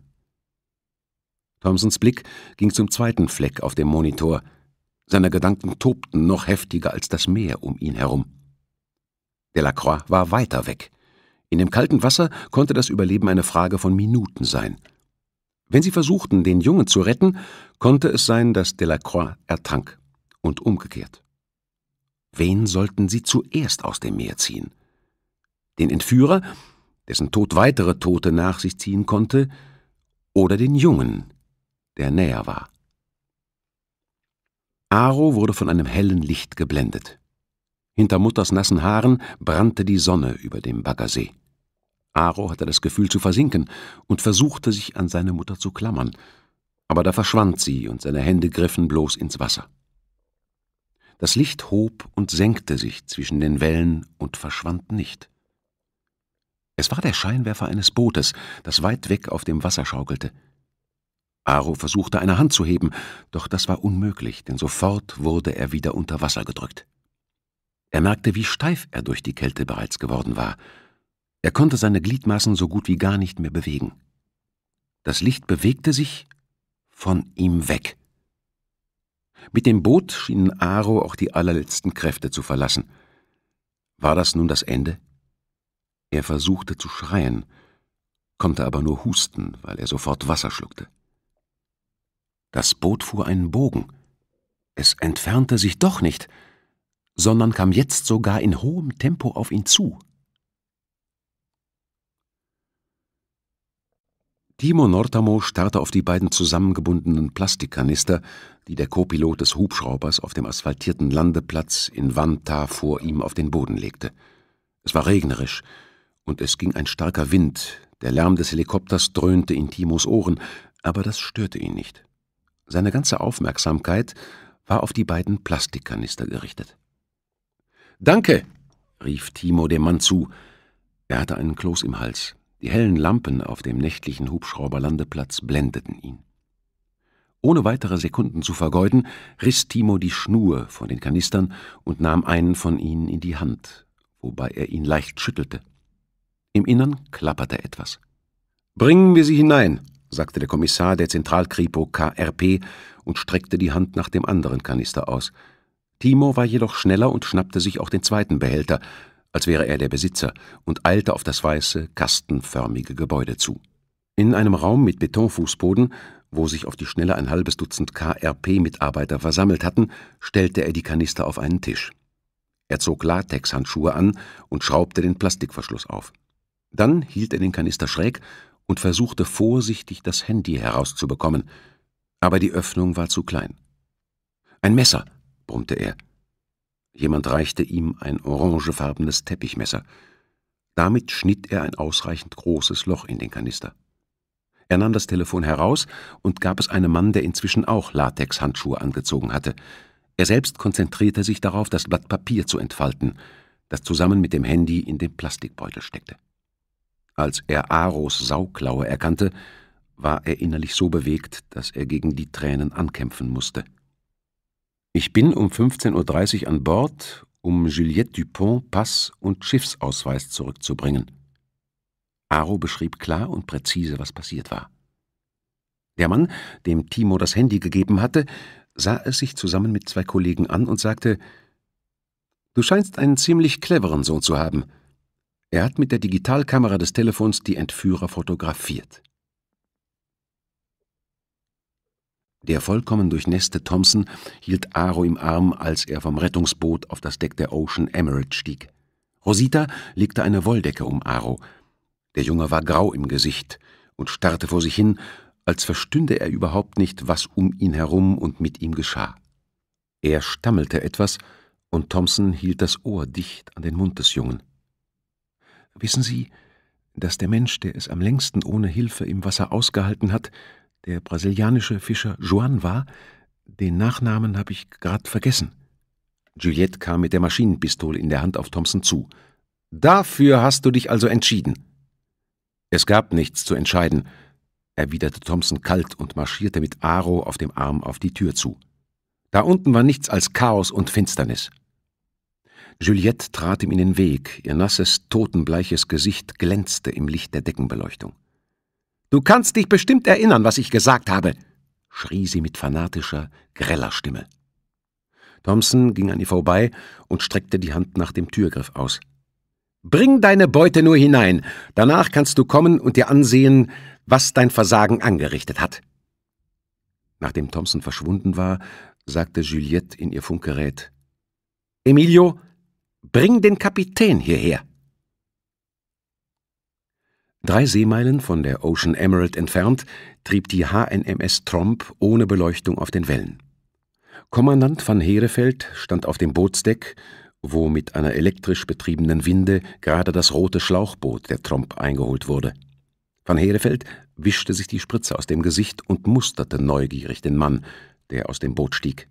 Thompsons Blick ging zum zweiten Fleck auf dem Monitor. Seine Gedanken tobten noch heftiger als das Meer um ihn herum. Delacroix war weiter weg. In dem kalten Wasser konnte das Überleben eine Frage von Minuten sein. Wenn sie versuchten, den Jungen zu retten, konnte es sein, dass Delacroix ertrank und umgekehrt. Wen sollten sie zuerst aus dem Meer ziehen? Den Entführer, dessen Tod weitere Tote nach sich ziehen konnte, oder den Jungen, der näher war. Aro wurde von einem hellen Licht geblendet. Hinter Mutters nassen Haaren brannte die Sonne über dem Baggersee. Aro hatte das Gefühl zu versinken und versuchte sich an seine Mutter zu klammern, aber da verschwand sie und seine Hände griffen bloß ins Wasser. Das Licht hob und senkte sich zwischen den Wellen und verschwand nicht. Es war der Scheinwerfer eines Bootes, das weit weg auf dem Wasser schaukelte. Aro versuchte, eine Hand zu heben, doch das war unmöglich, denn sofort wurde er wieder unter Wasser gedrückt. Er merkte, wie steif er durch die Kälte bereits geworden war, er konnte seine Gliedmaßen so gut wie gar nicht mehr bewegen. Das Licht bewegte sich von ihm weg. Mit dem Boot schienen Aro auch die allerletzten Kräfte zu verlassen. War das nun das Ende? Er versuchte zu schreien, konnte aber nur husten, weil er sofort Wasser schluckte. Das Boot fuhr einen Bogen. Es entfernte sich doch nicht, sondern kam jetzt sogar in hohem Tempo auf ihn zu. Timo Nortamo starrte auf die beiden zusammengebundenen Plastikkanister, die der Copilot des Hubschraubers auf dem asphaltierten Landeplatz in Vanta vor ihm auf den Boden legte. Es war regnerisch und es ging ein starker Wind. Der Lärm des Helikopters dröhnte in Timos Ohren, aber das störte ihn nicht. Seine ganze Aufmerksamkeit war auf die beiden Plastikkanister gerichtet. Danke, rief Timo dem Mann zu. Er hatte einen Kloß im Hals. Die hellen Lampen auf dem nächtlichen Hubschrauberlandeplatz blendeten ihn. Ohne weitere Sekunden zu vergeuden, riss Timo die Schnur von den Kanistern und nahm einen von ihnen in die Hand, wobei er ihn leicht schüttelte. Im Innern klapperte etwas. Bringen wir sie hinein, sagte der Kommissar der Zentralkripo KRP und streckte die Hand nach dem anderen Kanister aus. Timo war jedoch schneller und schnappte sich auch den zweiten Behälter, als wäre er der Besitzer, und eilte auf das weiße, kastenförmige Gebäude zu. In einem Raum mit Betonfußboden, wo sich auf die Schnelle ein halbes Dutzend KRP-Mitarbeiter versammelt hatten, stellte er die Kanister auf einen Tisch. Er zog Latexhandschuhe an und schraubte den Plastikverschluss auf. Dann hielt er den Kanister schräg und versuchte vorsichtig das Handy herauszubekommen, aber die Öffnung war zu klein. Ein Messer, brummte er. Jemand reichte ihm ein orangefarbenes Teppichmesser. Damit schnitt er ein ausreichend großes Loch in den Kanister. Er nahm das Telefon heraus und gab es einem Mann, der inzwischen auch Latexhandschuhe angezogen hatte. Er selbst konzentrierte sich darauf, das Blatt Papier zu entfalten, das zusammen mit dem Handy in den Plastikbeutel steckte. Als er Aros Sauklaue erkannte, war er innerlich so bewegt, dass er gegen die Tränen ankämpfen musste. Ich bin um 15.30 Uhr an Bord, um Juliette Dupont Pass und Schiffsausweis zurückzubringen. Aro beschrieb klar und präzise, was passiert war. Der Mann, dem Timo das Handy gegeben hatte, sah es sich zusammen mit zwei Kollegen an und sagte Du scheinst einen ziemlich cleveren Sohn zu haben. Er hat mit der Digitalkamera des Telefons die Entführer fotografiert. Der vollkommen durchnässte Thompson hielt Aro im Arm, als er vom Rettungsboot auf das Deck der Ocean Emerald stieg. Rosita legte eine Wolldecke um Aro. Der Junge war grau im Gesicht und starrte vor sich hin, als verstünde er überhaupt nicht, was um ihn herum und mit ihm geschah. Er stammelte etwas, und Thompson hielt das Ohr dicht an den Mund des Jungen. Wissen Sie, dass der Mensch, der es am längsten ohne Hilfe im Wasser ausgehalten hat, der brasilianische Fischer Juan war, den Nachnamen habe ich gerade vergessen. Juliette kam mit der Maschinenpistole in der Hand auf Thompson zu. Dafür hast du dich also entschieden. Es gab nichts zu entscheiden, erwiderte Thompson kalt und marschierte mit Aro auf dem Arm auf die Tür zu. Da unten war nichts als Chaos und Finsternis. Juliette trat ihm in den Weg, ihr nasses, totenbleiches Gesicht glänzte im Licht der Deckenbeleuchtung. Du kannst dich bestimmt erinnern, was ich gesagt habe, schrie sie mit fanatischer, greller Stimme. Thompson ging an ihr vorbei und streckte die Hand nach dem Türgriff aus. Bring deine Beute nur hinein, danach kannst du kommen und dir ansehen, was dein Versagen angerichtet hat. Nachdem Thompson verschwunden war, sagte Juliette in ihr Funkgerät Emilio, bring den Kapitän hierher. Drei Seemeilen von der Ocean Emerald entfernt trieb die HNMS Tromp ohne Beleuchtung auf den Wellen. Kommandant van Herefeld stand auf dem Bootsdeck, wo mit einer elektrisch betriebenen Winde gerade das rote Schlauchboot der Tromp eingeholt wurde. Van Herefeld wischte sich die Spritze aus dem Gesicht und musterte neugierig den Mann, der aus dem Boot stieg.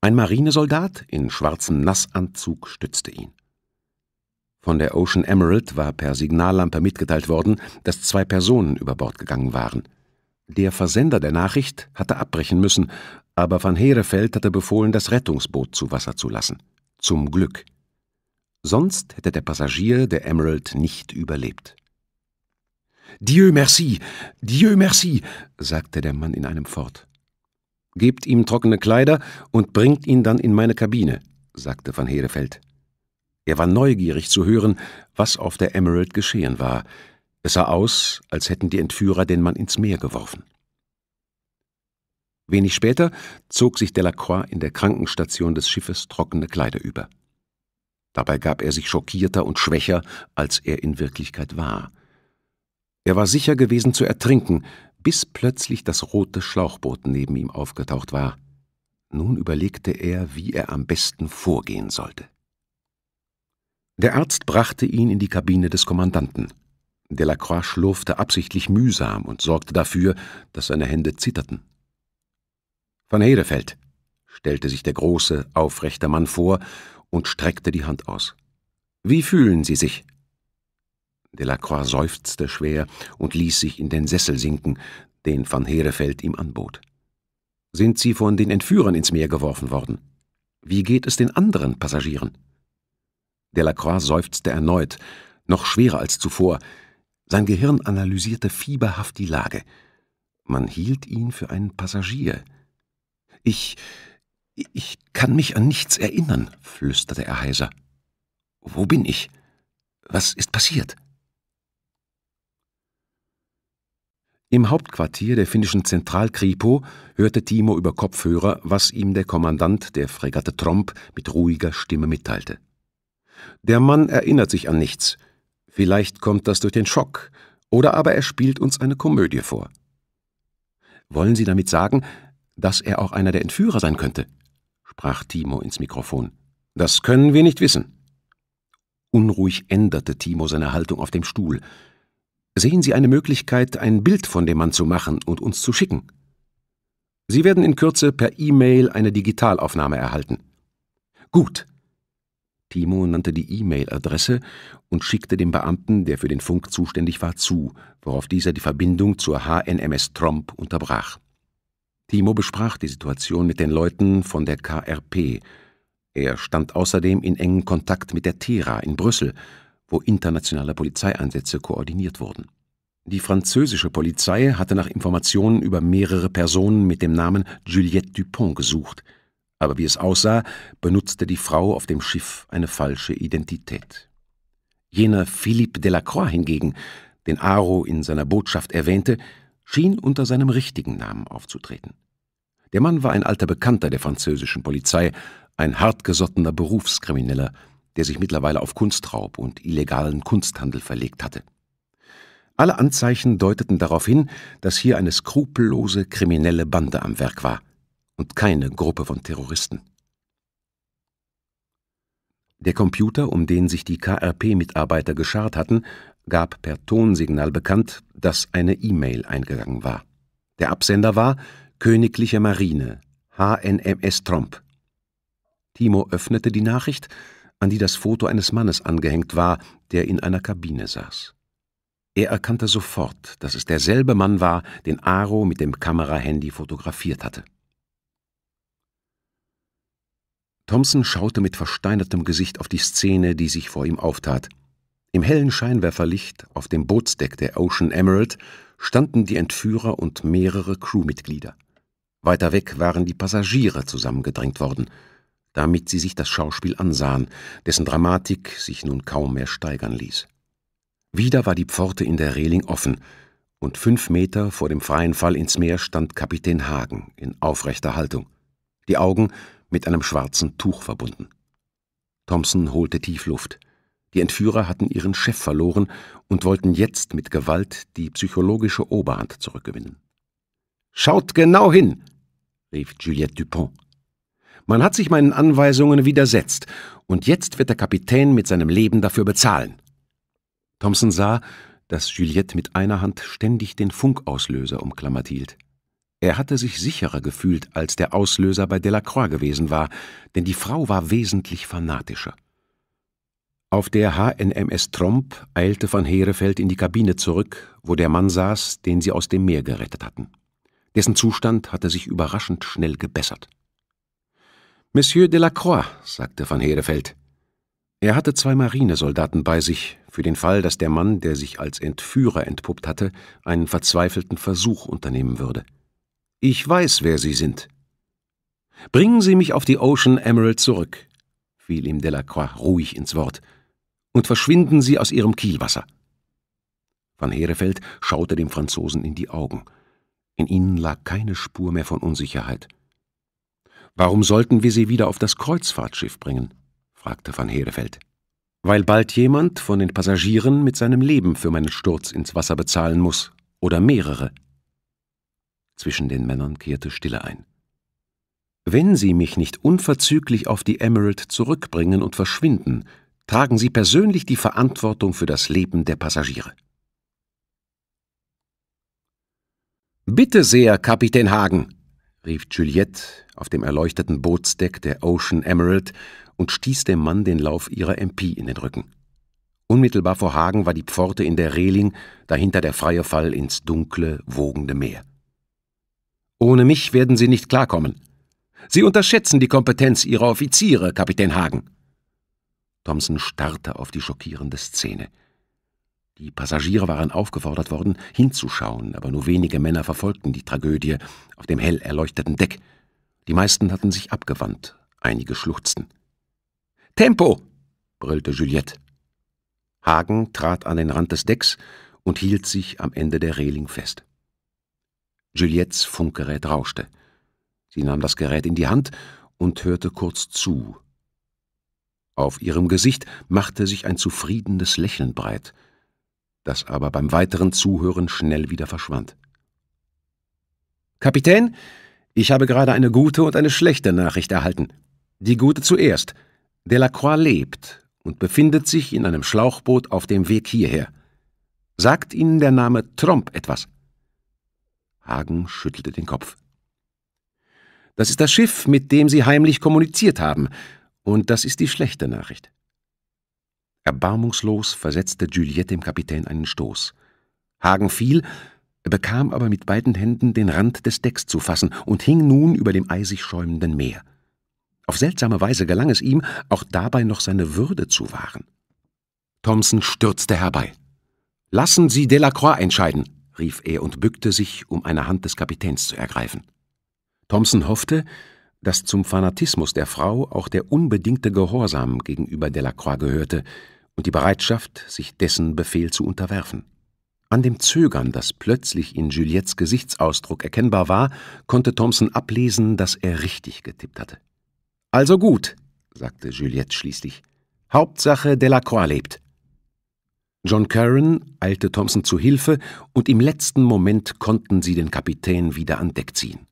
Ein Marinesoldat in schwarzem Nassanzug stützte ihn. Von der Ocean Emerald war per Signallampe mitgeteilt worden, dass zwei Personen über Bord gegangen waren. Der Versender der Nachricht hatte abbrechen müssen, aber van Herefeld hatte befohlen, das Rettungsboot zu Wasser zu lassen. Zum Glück. Sonst hätte der Passagier der Emerald nicht überlebt. Dieu merci, Dieu merci, sagte der Mann in einem fort. Gebt ihm trockene Kleider und bringt ihn dann in meine Kabine, sagte van Herefeld. Er war neugierig zu hören, was auf der Emerald geschehen war. Es sah aus, als hätten die Entführer den Mann ins Meer geworfen. Wenig später zog sich Delacroix in der Krankenstation des Schiffes trockene Kleider über. Dabei gab er sich schockierter und schwächer, als er in Wirklichkeit war. Er war sicher gewesen zu ertrinken, bis plötzlich das rote Schlauchboot neben ihm aufgetaucht war. Nun überlegte er, wie er am besten vorgehen sollte. Der Arzt brachte ihn in die Kabine des Kommandanten. Delacroix schlurfte absichtlich mühsam und sorgte dafür, dass seine Hände zitterten. Van Hedefeld, stellte sich der große, aufrechte Mann vor und streckte die Hand aus. Wie fühlen Sie sich? Delacroix seufzte schwer und ließ sich in den Sessel sinken, den Van Herefeld ihm anbot. Sind Sie von den Entführern ins Meer geworfen worden? Wie geht es den anderen Passagieren? Delacroix seufzte erneut, noch schwerer als zuvor. Sein Gehirn analysierte fieberhaft die Lage. Man hielt ihn für einen Passagier. Ich. ich kann mich an nichts erinnern, flüsterte er heiser. Wo bin ich? Was ist passiert? Im Hauptquartier der finnischen Zentralkripo hörte Timo über Kopfhörer, was ihm der Kommandant der Fregatte Tromp mit ruhiger Stimme mitteilte. Der Mann erinnert sich an nichts. Vielleicht kommt das durch den Schock, oder aber er spielt uns eine Komödie vor. Wollen Sie damit sagen, dass er auch einer der Entführer sein könnte? sprach Timo ins Mikrofon. Das können wir nicht wissen. Unruhig änderte Timo seine Haltung auf dem Stuhl. Sehen Sie eine Möglichkeit, ein Bild von dem Mann zu machen und uns zu schicken? Sie werden in Kürze per E-Mail eine Digitalaufnahme erhalten. Gut, Timo nannte die E-Mail-Adresse und schickte dem Beamten, der für den Funk zuständig war, zu, worauf dieser die Verbindung zur HNMS Tromp unterbrach. Timo besprach die Situation mit den Leuten von der KRP. Er stand außerdem in engem Kontakt mit der TERA in Brüssel, wo internationale Polizeieinsätze koordiniert wurden. Die französische Polizei hatte nach Informationen über mehrere Personen mit dem Namen Juliette Dupont gesucht – aber wie es aussah, benutzte die Frau auf dem Schiff eine falsche Identität. Jener Philippe Delacroix hingegen, den Aro in seiner Botschaft erwähnte, schien unter seinem richtigen Namen aufzutreten. Der Mann war ein alter Bekannter der französischen Polizei, ein hartgesottener Berufskrimineller, der sich mittlerweile auf Kunstraub und illegalen Kunsthandel verlegt hatte. Alle Anzeichen deuteten darauf hin, dass hier eine skrupellose kriminelle Bande am Werk war – und keine Gruppe von Terroristen. Der Computer, um den sich die KRP-Mitarbeiter geschart hatten, gab per Tonsignal bekannt, dass eine E-Mail eingegangen war. Der Absender war Königliche Marine, HNMS Tromp. Timo öffnete die Nachricht, an die das Foto eines Mannes angehängt war, der in einer Kabine saß. Er erkannte sofort, dass es derselbe Mann war, den Aro mit dem Kamerahandy fotografiert hatte. Thompson schaute mit versteinertem Gesicht auf die Szene, die sich vor ihm auftat. Im hellen Scheinwerferlicht auf dem Bootsdeck der Ocean Emerald standen die Entführer und mehrere Crewmitglieder. Weiter weg waren die Passagiere zusammengedrängt worden, damit sie sich das Schauspiel ansahen, dessen Dramatik sich nun kaum mehr steigern ließ. Wieder war die Pforte in der Reling offen, und fünf Meter vor dem freien Fall ins Meer stand Kapitän Hagen in aufrechter Haltung, die Augen mit einem schwarzen Tuch verbunden. Thompson holte Tiefluft. Die Entführer hatten ihren Chef verloren und wollten jetzt mit Gewalt die psychologische Oberhand zurückgewinnen. Schaut genau hin, rief Juliette Dupont. Man hat sich meinen Anweisungen widersetzt, und jetzt wird der Kapitän mit seinem Leben dafür bezahlen. Thompson sah, dass Juliette mit einer Hand ständig den Funkauslöser umklammert hielt. Er hatte sich sicherer gefühlt, als der Auslöser bei Delacroix gewesen war, denn die Frau war wesentlich fanatischer. Auf der HNMS Tromp eilte von Herefeld in die Kabine zurück, wo der Mann saß, den sie aus dem Meer gerettet hatten. Dessen Zustand hatte sich überraschend schnell gebessert. Monsieur Delacroix, sagte von Herefeld. Er hatte zwei Marinesoldaten bei sich, für den Fall, dass der Mann, der sich als Entführer entpuppt hatte, einen verzweifelten Versuch unternehmen würde. Ich weiß, wer Sie sind. Bringen Sie mich auf die Ocean Emerald zurück, fiel ihm Delacroix ruhig ins Wort, und verschwinden Sie aus Ihrem Kielwasser. Van Herefeld schaute dem Franzosen in die Augen. In ihnen lag keine Spur mehr von Unsicherheit. Warum sollten wir sie wieder auf das Kreuzfahrtschiff bringen? fragte Van Herefeld. Weil bald jemand von den Passagieren mit seinem Leben für meinen Sturz ins Wasser bezahlen muss, oder mehrere, zwischen den Männern kehrte Stille ein. Wenn Sie mich nicht unverzüglich auf die Emerald zurückbringen und verschwinden, tragen Sie persönlich die Verantwortung für das Leben der Passagiere. Bitte sehr, Kapitän Hagen, rief Juliette auf dem erleuchteten Bootsdeck der Ocean Emerald und stieß dem Mann den Lauf ihrer MP in den Rücken. Unmittelbar vor Hagen war die Pforte in der Reling, dahinter der freie Fall ins dunkle, wogende Meer. Ohne mich werden Sie nicht klarkommen. Sie unterschätzen die Kompetenz Ihrer Offiziere, Kapitän Hagen. Thompson starrte auf die schockierende Szene. Die Passagiere waren aufgefordert worden, hinzuschauen, aber nur wenige Männer verfolgten die Tragödie auf dem hell erleuchteten Deck. Die meisten hatten sich abgewandt, einige schluchzten. Tempo! brüllte Juliette. Hagen trat an den Rand des Decks und hielt sich am Ende der Reling fest. Juliettes Funkgerät rauschte. Sie nahm das Gerät in die Hand und hörte kurz zu. Auf ihrem Gesicht machte sich ein zufriedenes Lächeln breit, das aber beim weiteren Zuhören schnell wieder verschwand. Kapitän, ich habe gerade eine gute und eine schlechte Nachricht erhalten. Die gute zuerst. Delacroix lebt und befindet sich in einem Schlauchboot auf dem Weg hierher. Sagt Ihnen der Name Tromp etwas? Hagen schüttelte den Kopf. Das ist das Schiff, mit dem Sie heimlich kommuniziert haben, und das ist die schlechte Nachricht. Erbarmungslos versetzte Juliette dem Kapitän einen Stoß. Hagen fiel, er bekam aber mit beiden Händen den Rand des Decks zu fassen und hing nun über dem eisig schäumenden Meer. Auf seltsame Weise gelang es ihm, auch dabei noch seine Würde zu wahren. Thompson stürzte herbei. »Lassen Sie Delacroix entscheiden«, rief er und bückte sich, um eine Hand des Kapitäns zu ergreifen. Thompson hoffte, dass zum Fanatismus der Frau auch der unbedingte Gehorsam gegenüber Delacroix gehörte und die Bereitschaft, sich dessen Befehl zu unterwerfen. An dem Zögern, das plötzlich in Juliettes Gesichtsausdruck erkennbar war, konnte Thompson ablesen, dass er richtig getippt hatte. Also gut, sagte Juliette schließlich. Hauptsache Delacroix lebt. John Curran eilte Thompson zu Hilfe und im letzten Moment konnten sie den Kapitän wieder an Deck ziehen.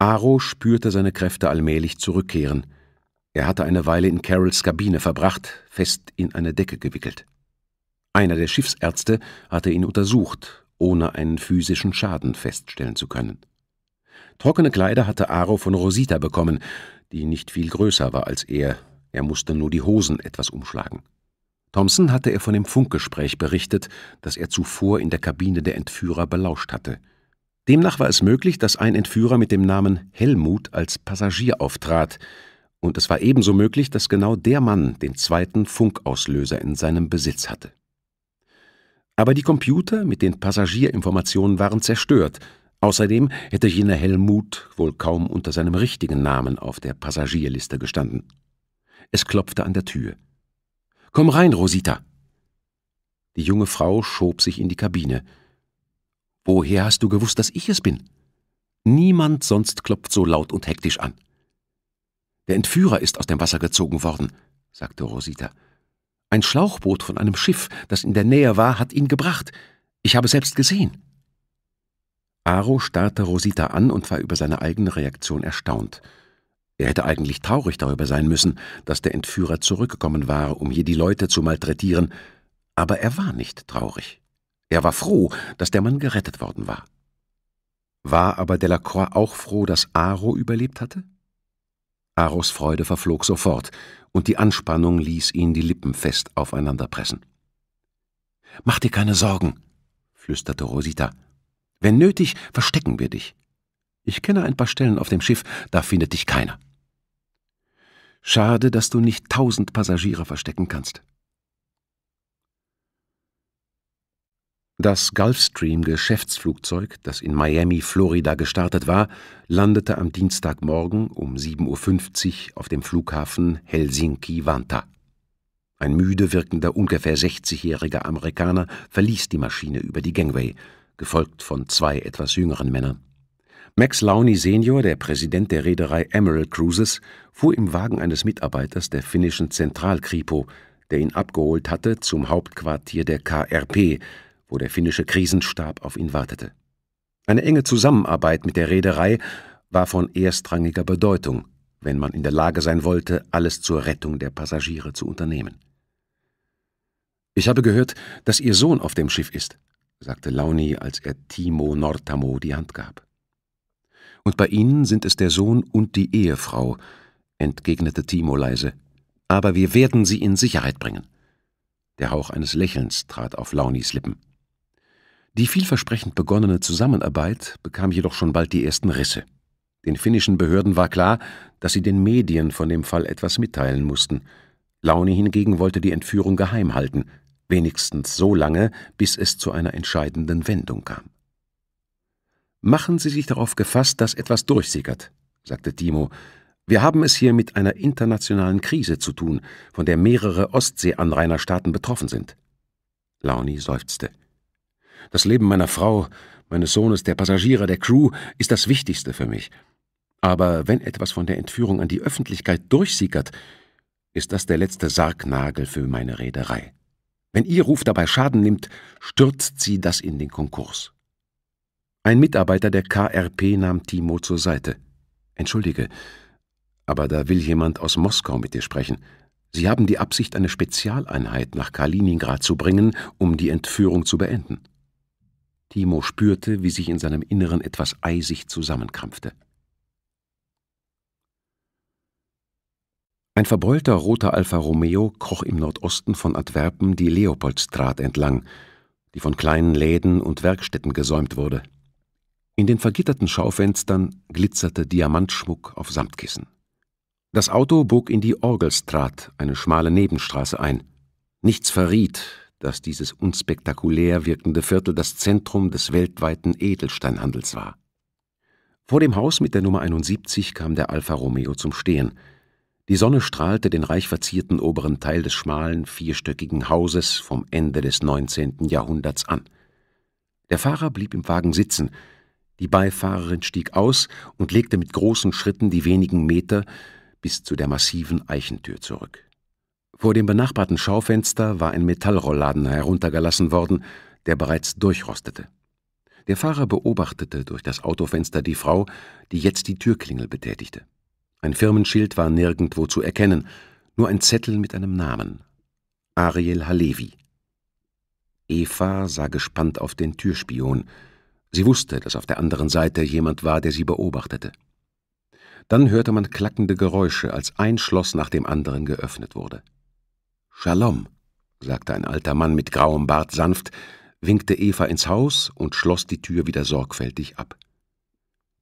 Aro spürte seine Kräfte allmählich zurückkehren. Er hatte eine Weile in Carols Kabine verbracht, fest in eine Decke gewickelt. Einer der Schiffsärzte hatte ihn untersucht, ohne einen physischen Schaden feststellen zu können. Trockene Kleider hatte Aro von Rosita bekommen, die nicht viel größer war als er, er musste nur die Hosen etwas umschlagen. Thompson hatte er von dem Funkgespräch berichtet, das er zuvor in der Kabine der Entführer belauscht hatte. Demnach war es möglich, dass ein Entführer mit dem Namen Helmut als Passagier auftrat, und es war ebenso möglich, dass genau der Mann den zweiten Funkauslöser in seinem Besitz hatte. Aber die Computer mit den Passagierinformationen waren zerstört, außerdem hätte jener Helmut wohl kaum unter seinem richtigen Namen auf der Passagierliste gestanden. Es klopfte an der Tür. Komm rein, Rosita. Die junge Frau schob sich in die Kabine. Woher hast du gewusst, dass ich es bin? Niemand sonst klopft so laut und hektisch an. Der Entführer ist aus dem Wasser gezogen worden, sagte Rosita. Ein Schlauchboot von einem Schiff, das in der Nähe war, hat ihn gebracht. Ich habe selbst gesehen. Aro starrte Rosita an und war über seine eigene Reaktion erstaunt. Er hätte eigentlich traurig darüber sein müssen, dass der Entführer zurückgekommen war, um hier die Leute zu malträtieren, aber er war nicht traurig. Er war froh, dass der Mann gerettet worden war. War aber Delacroix auch froh, dass Aro überlebt hatte? Aros Freude verflog sofort, und die Anspannung ließ ihn die Lippen fest aufeinander pressen. Mach dir keine Sorgen, flüsterte Rosita. Wenn nötig, verstecken wir dich. Ich kenne ein paar Stellen auf dem Schiff, da findet dich keiner. Schade, dass du nicht tausend Passagiere verstecken kannst. Das Gulfstream-Geschäftsflugzeug, das in Miami, Florida gestartet war, landete am Dienstagmorgen um 7.50 Uhr auf dem Flughafen Helsinki-Vanta. Ein müde wirkender, ungefähr 60-jähriger Amerikaner verließ die Maschine über die Gangway, gefolgt von zwei etwas jüngeren Männern. Max Launi senior, der Präsident der Reederei Emerald Cruises, fuhr im Wagen eines Mitarbeiters der finnischen Zentralkripo, der ihn abgeholt hatte, zum Hauptquartier der KRP, wo der finnische Krisenstab auf ihn wartete. Eine enge Zusammenarbeit mit der Reederei war von erstrangiger Bedeutung, wenn man in der Lage sein wollte, alles zur Rettung der Passagiere zu unternehmen. Ich habe gehört, dass Ihr Sohn auf dem Schiff ist, sagte Launi, als er Timo Nortamo die Hand gab und bei Ihnen sind es der Sohn und die Ehefrau, entgegnete Timo leise. Aber wir werden sie in Sicherheit bringen. Der Hauch eines Lächelns trat auf Launis Lippen. Die vielversprechend begonnene Zusammenarbeit bekam jedoch schon bald die ersten Risse. Den finnischen Behörden war klar, dass sie den Medien von dem Fall etwas mitteilen mussten. Launi hingegen wollte die Entführung geheim halten, wenigstens so lange, bis es zu einer entscheidenden Wendung kam. Machen Sie sich darauf gefasst, dass etwas durchsickert, sagte Timo. Wir haben es hier mit einer internationalen Krise zu tun, von der mehrere Ostseeanrainerstaaten betroffen sind. Launi seufzte. Das Leben meiner Frau, meines Sohnes, der Passagiere, der Crew ist das Wichtigste für mich. Aber wenn etwas von der Entführung an die Öffentlichkeit durchsickert, ist das der letzte Sargnagel für meine Reederei. Wenn ihr Ruf dabei Schaden nimmt, stürzt sie das in den Konkurs. Ein Mitarbeiter der KRP nahm Timo zur Seite. Entschuldige, aber da will jemand aus Moskau mit dir sprechen. Sie haben die Absicht, eine Spezialeinheit nach Kaliningrad zu bringen, um die Entführung zu beenden. Timo spürte, wie sich in seinem Inneren etwas eisig zusammenkrampfte. Ein verbeulter roter Alfa Romeo kroch im Nordosten von Antwerpen die Leopoldstraat entlang, die von kleinen Läden und Werkstätten gesäumt wurde. In den vergitterten Schaufenstern glitzerte Diamantschmuck auf Samtkissen. Das Auto bog in die Orgelstraat, eine schmale Nebenstraße, ein. Nichts verriet, dass dieses unspektakulär wirkende Viertel das Zentrum des weltweiten Edelsteinhandels war. Vor dem Haus mit der Nummer 71 kam der Alfa Romeo zum Stehen. Die Sonne strahlte den reich verzierten oberen Teil des schmalen, vierstöckigen Hauses vom Ende des 19. Jahrhunderts an. Der Fahrer blieb im Wagen sitzen – die Beifahrerin stieg aus und legte mit großen Schritten die wenigen Meter bis zu der massiven Eichentür zurück. Vor dem benachbarten Schaufenster war ein Metallrollladen heruntergelassen worden, der bereits durchrostete. Der Fahrer beobachtete durch das Autofenster die Frau, die jetzt die Türklingel betätigte. Ein Firmenschild war nirgendwo zu erkennen, nur ein Zettel mit einem Namen. Ariel Halevi. Eva sah gespannt auf den Türspion, Sie wusste, dass auf der anderen Seite jemand war, der sie beobachtete. Dann hörte man klackende Geräusche, als ein Schloss nach dem anderen geöffnet wurde. Shalom, sagte ein alter Mann mit grauem Bart sanft, winkte Eva ins Haus und schloss die Tür wieder sorgfältig ab.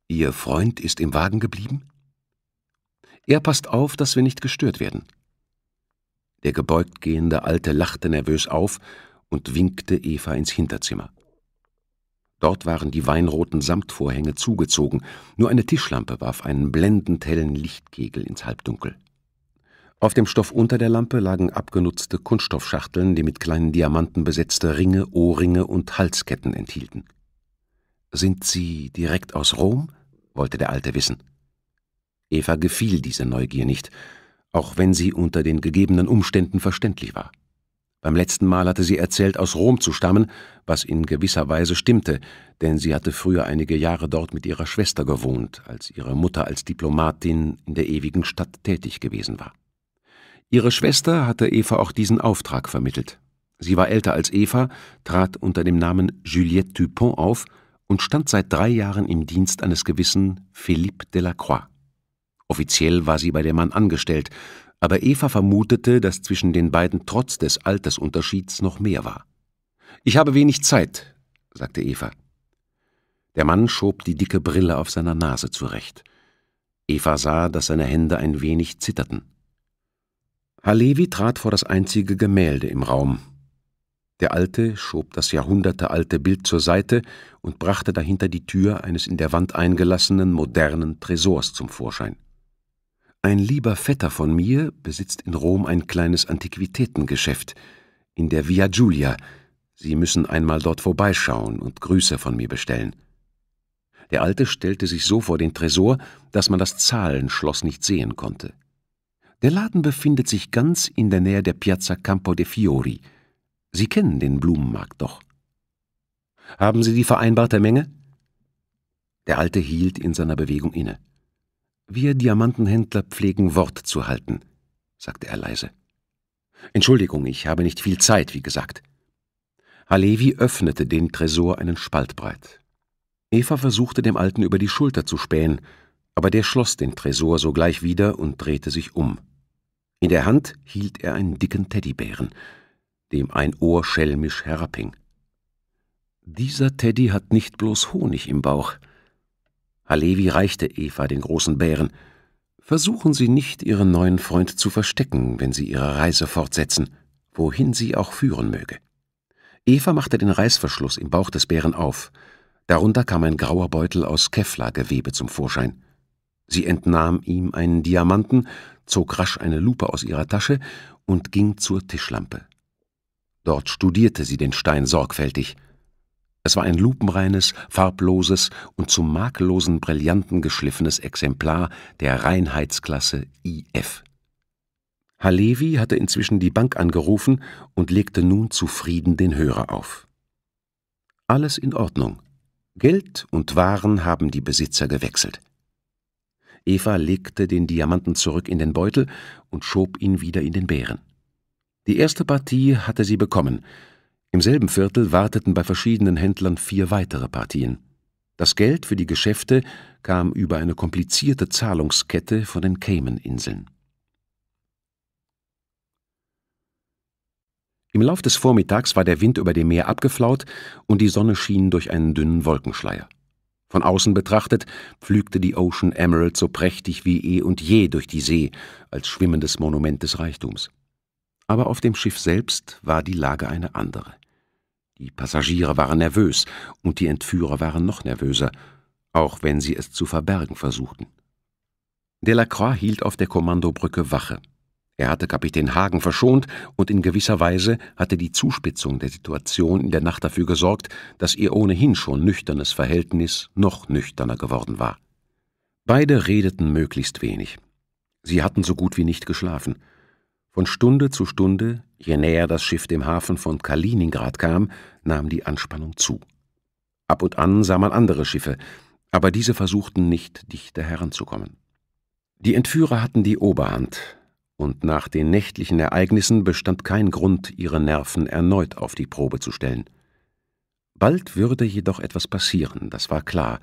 Ihr Freund ist im Wagen geblieben? Er passt auf, dass wir nicht gestört werden. Der gebeugt gehende Alte lachte nervös auf und winkte Eva ins Hinterzimmer. Dort waren die weinroten Samtvorhänge zugezogen, nur eine Tischlampe warf einen blendend hellen Lichtkegel ins Halbdunkel. Auf dem Stoff unter der Lampe lagen abgenutzte Kunststoffschachteln, die mit kleinen Diamanten besetzte Ringe, Ohrringe und Halsketten enthielten. Sind Sie direkt aus Rom? wollte der Alte wissen. Eva gefiel diese Neugier nicht, auch wenn sie unter den gegebenen Umständen verständlich war. Beim letzten Mal hatte sie erzählt, aus Rom zu stammen, was in gewisser Weise stimmte, denn sie hatte früher einige Jahre dort mit ihrer Schwester gewohnt, als ihre Mutter als Diplomatin in der ewigen Stadt tätig gewesen war. Ihre Schwester hatte Eva auch diesen Auftrag vermittelt. Sie war älter als Eva, trat unter dem Namen Juliette Dupont auf und stand seit drei Jahren im Dienst eines gewissen Philippe Delacroix. Offiziell war sie bei dem Mann angestellt, aber Eva vermutete, dass zwischen den beiden trotz des Altersunterschieds noch mehr war. Ich habe wenig Zeit, sagte Eva. Der Mann schob die dicke Brille auf seiner Nase zurecht. Eva sah, dass seine Hände ein wenig zitterten. Halevi trat vor das einzige Gemälde im Raum. Der Alte schob das jahrhundertealte Bild zur Seite und brachte dahinter die Tür eines in der Wand eingelassenen modernen Tresors zum Vorschein. Ein lieber Vetter von mir besitzt in Rom ein kleines Antiquitätengeschäft in der Via Giulia. Sie müssen einmal dort vorbeischauen und Grüße von mir bestellen. Der Alte stellte sich so vor den Tresor, dass man das Zahlenschloss nicht sehen konnte. Der Laden befindet sich ganz in der Nähe der Piazza Campo de Fiori. Sie kennen den Blumenmarkt doch. Haben Sie die vereinbarte Menge? Der Alte hielt in seiner Bewegung inne. Wir Diamantenhändler pflegen Wort zu halten, sagte er leise. Entschuldigung, ich habe nicht viel Zeit, wie gesagt. Halevi öffnete den Tresor einen Spalt breit. Eva versuchte dem Alten über die Schulter zu spähen, aber der schloss den Tresor sogleich wieder und drehte sich um. In der Hand hielt er einen dicken Teddybären, dem ein Ohr schelmisch herabhing. Dieser Teddy hat nicht bloß Honig im Bauch, Halevi reichte Eva den großen Bären. Versuchen Sie nicht, Ihren neuen Freund zu verstecken, wenn Sie Ihre Reise fortsetzen, wohin sie auch führen möge. Eva machte den Reißverschluss im Bauch des Bären auf. Darunter kam ein grauer Beutel aus Kevlar-Gewebe zum Vorschein. Sie entnahm ihm einen Diamanten, zog rasch eine Lupe aus ihrer Tasche und ging zur Tischlampe. Dort studierte sie den Stein sorgfältig – es war ein lupenreines, farbloses und zum makellosen Brillanten geschliffenes Exemplar der Reinheitsklasse IF. Halevi hatte inzwischen die Bank angerufen und legte nun zufrieden den Hörer auf. Alles in Ordnung. Geld und Waren haben die Besitzer gewechselt. Eva legte den Diamanten zurück in den Beutel und schob ihn wieder in den Bären. Die erste Partie hatte sie bekommen, im selben Viertel warteten bei verschiedenen Händlern vier weitere Partien. Das Geld für die Geschäfte kam über eine komplizierte Zahlungskette von den Cayman-Inseln. Im Lauf des Vormittags war der Wind über dem Meer abgeflaut und die Sonne schien durch einen dünnen Wolkenschleier. Von außen betrachtet pflügte die Ocean Emerald so prächtig wie eh und je durch die See als schwimmendes Monument des Reichtums. Aber auf dem Schiff selbst war die Lage eine andere. Die Passagiere waren nervös, und die Entführer waren noch nervöser, auch wenn sie es zu verbergen versuchten. Delacroix hielt auf der Kommandobrücke Wache. Er hatte Kapitän Hagen verschont, und in gewisser Weise hatte die Zuspitzung der Situation in der Nacht dafür gesorgt, dass ihr ohnehin schon nüchternes Verhältnis noch nüchterner geworden war. Beide redeten möglichst wenig. Sie hatten so gut wie nicht geschlafen. Von Stunde zu Stunde Je näher das Schiff dem Hafen von Kaliningrad kam, nahm die Anspannung zu. Ab und an sah man andere Schiffe, aber diese versuchten nicht, dichter heranzukommen. Die Entführer hatten die Oberhand, und nach den nächtlichen Ereignissen bestand kein Grund, ihre Nerven erneut auf die Probe zu stellen. Bald würde jedoch etwas passieren, das war klar,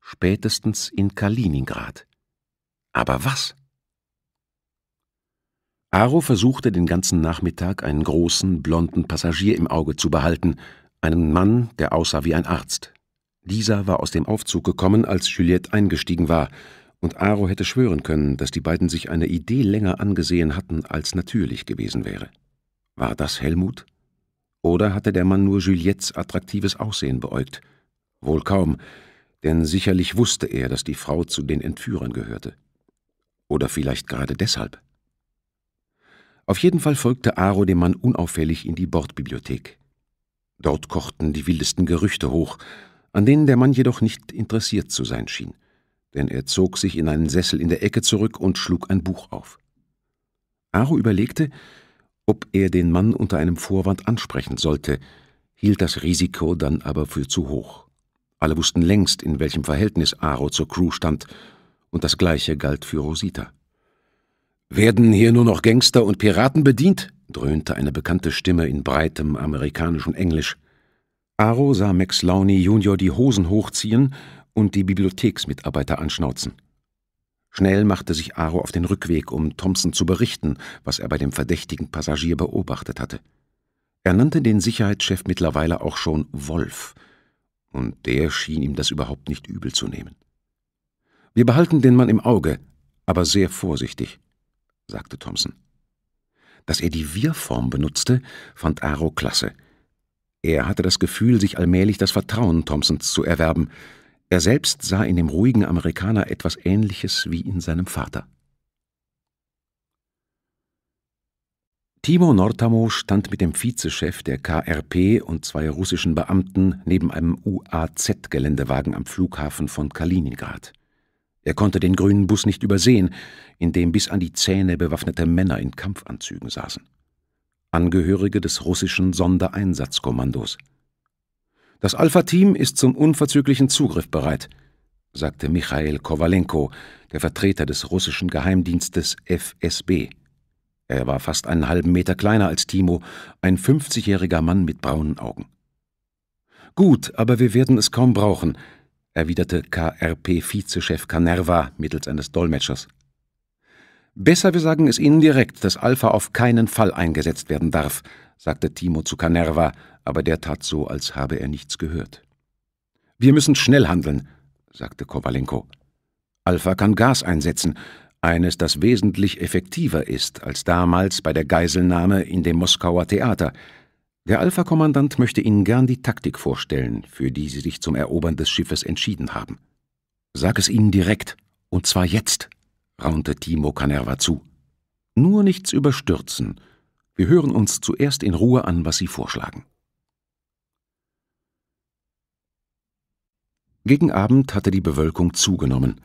spätestens in Kaliningrad. Aber was? Aro versuchte den ganzen Nachmittag, einen großen, blonden Passagier im Auge zu behalten, einen Mann, der aussah wie ein Arzt. Dieser war aus dem Aufzug gekommen, als Juliette eingestiegen war, und Aro hätte schwören können, dass die beiden sich eine Idee länger angesehen hatten, als natürlich gewesen wäre. War das Helmut? Oder hatte der Mann nur Juliettes attraktives Aussehen beäugt? Wohl kaum, denn sicherlich wusste er, dass die Frau zu den Entführern gehörte. Oder vielleicht gerade deshalb. Auf jeden Fall folgte Aro dem Mann unauffällig in die Bordbibliothek. Dort kochten die wildesten Gerüchte hoch, an denen der Mann jedoch nicht interessiert zu sein schien, denn er zog sich in einen Sessel in der Ecke zurück und schlug ein Buch auf. Aro überlegte, ob er den Mann unter einem Vorwand ansprechen sollte, hielt das Risiko dann aber für zu hoch. Alle wussten längst, in welchem Verhältnis Aro zur Crew stand, und das gleiche galt für Rosita. Werden hier nur noch Gangster und Piraten bedient? dröhnte eine bekannte Stimme in breitem amerikanischen Englisch. Aro sah Max Launey Junior die Hosen hochziehen und die Bibliotheksmitarbeiter anschnauzen. Schnell machte sich Aro auf den Rückweg, um Thompson zu berichten, was er bei dem verdächtigen Passagier beobachtet hatte. Er nannte den Sicherheitschef mittlerweile auch schon Wolf, und der schien ihm das überhaupt nicht übel zu nehmen. Wir behalten den Mann im Auge, aber sehr vorsichtig sagte Thompson. Dass er die Wir-Form benutzte, fand Aro klasse. Er hatte das Gefühl, sich allmählich das Vertrauen Thompsons zu erwerben. Er selbst sah in dem ruhigen Amerikaner etwas Ähnliches wie in seinem Vater. Timo Nortamo stand mit dem Vizechef der KRP und zwei russischen Beamten neben einem UAZ-Geländewagen am Flughafen von Kaliningrad. Er konnte den grünen Bus nicht übersehen, in dem bis an die Zähne bewaffnete Männer in Kampfanzügen saßen. Angehörige des russischen Sondereinsatzkommandos. Das Alpha-Team ist zum unverzüglichen Zugriff bereit, sagte Michael Kowalenko, der Vertreter des russischen Geheimdienstes FSB. Er war fast einen halben Meter kleiner als Timo, ein 50-jähriger Mann mit braunen Augen. Gut, aber wir werden es kaum brauchen, erwiderte KRP-Vizechef Canerva mittels eines Dolmetschers. Besser wir sagen es Ihnen direkt, dass Alpha auf keinen Fall eingesetzt werden darf, sagte Timo zu Canerva, aber der tat so, als habe er nichts gehört. Wir müssen schnell handeln, sagte Kowalenko. Alpha kann Gas einsetzen, eines, das wesentlich effektiver ist als damals bei der Geiselnahme in dem Moskauer Theater – der Alpha-Kommandant möchte Ihnen gern die Taktik vorstellen, für die Sie sich zum Erobern des Schiffes entschieden haben. Sag es Ihnen direkt, und zwar jetzt, raunte Timo Canerva zu. Nur nichts überstürzen. Wir hören uns zuerst in Ruhe an, was Sie vorschlagen. Gegen Abend hatte die Bewölkung zugenommen.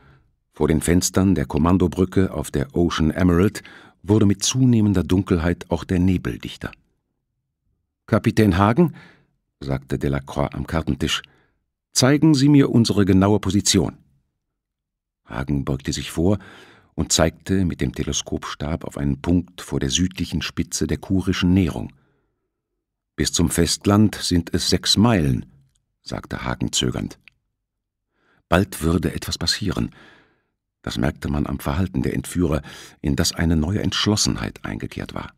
Vor den Fenstern der Kommandobrücke auf der Ocean Emerald wurde mit zunehmender Dunkelheit auch der Nebel dichter. Kapitän Hagen, sagte Delacroix am Kartentisch, zeigen Sie mir unsere genaue Position. Hagen beugte sich vor und zeigte mit dem Teleskopstab auf einen Punkt vor der südlichen Spitze der kurischen Nährung. Bis zum Festland sind es sechs Meilen, sagte Hagen zögernd. Bald würde etwas passieren. Das merkte man am Verhalten der Entführer, in das eine neue Entschlossenheit eingekehrt war.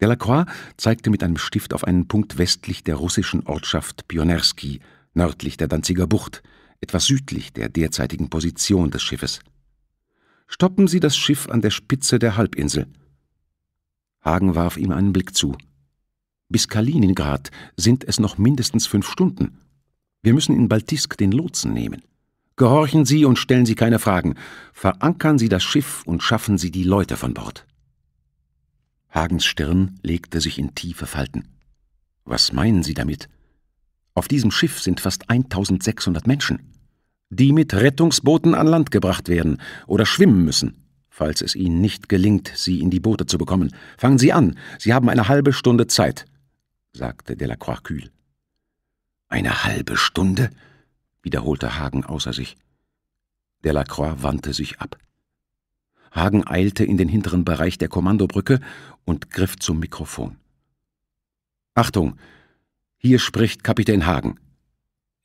Delacroix zeigte mit einem Stift auf einen Punkt westlich der russischen Ortschaft Pionerski, nördlich der Danziger Bucht, etwas südlich der derzeitigen Position des Schiffes. Stoppen Sie das Schiff an der Spitze der Halbinsel. Hagen warf ihm einen Blick zu. Bis Kaliningrad sind es noch mindestens fünf Stunden. Wir müssen in Baltisk den Lotsen nehmen. Gehorchen Sie und stellen Sie keine Fragen. Verankern Sie das Schiff und schaffen Sie die Leute von Bord. Hagens Stirn legte sich in tiefe Falten. Was meinen Sie damit? Auf diesem Schiff sind fast 1600 Menschen, die mit Rettungsbooten an Land gebracht werden oder schwimmen müssen, falls es Ihnen nicht gelingt, sie in die Boote zu bekommen. Fangen Sie an, Sie haben eine halbe Stunde Zeit, sagte Delacroix kühl. Eine halbe Stunde? wiederholte Hagen außer sich. Delacroix wandte sich ab. Hagen eilte in den hinteren Bereich der Kommandobrücke und griff zum Mikrofon. Achtung! Hier spricht Kapitän Hagen.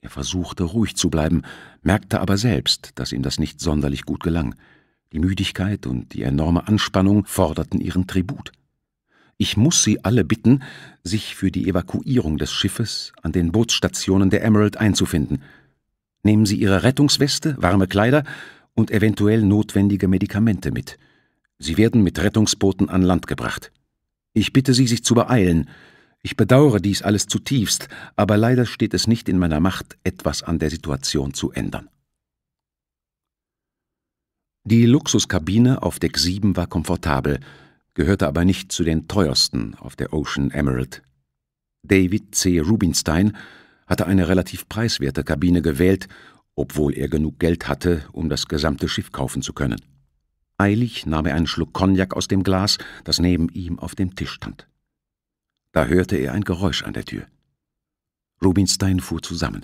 Er versuchte ruhig zu bleiben, merkte aber selbst, dass ihm das nicht sonderlich gut gelang. Die Müdigkeit und die enorme Anspannung forderten ihren Tribut. Ich muss Sie alle bitten, sich für die Evakuierung des Schiffes an den Bootsstationen der Emerald einzufinden. Nehmen Sie Ihre Rettungsweste, warme Kleider und eventuell notwendige Medikamente mit. Sie werden mit Rettungsbooten an Land gebracht. Ich bitte Sie, sich zu beeilen. Ich bedauere dies alles zutiefst, aber leider steht es nicht in meiner Macht, etwas an der Situation zu ändern. Die Luxuskabine auf Deck 7 war komfortabel, gehörte aber nicht zu den teuersten auf der Ocean Emerald. David C. Rubinstein hatte eine relativ preiswerte Kabine gewählt obwohl er genug Geld hatte, um das gesamte Schiff kaufen zu können. Eilig nahm er einen Schluck Cognac aus dem Glas, das neben ihm auf dem Tisch stand. Da hörte er ein Geräusch an der Tür. Rubinstein fuhr zusammen.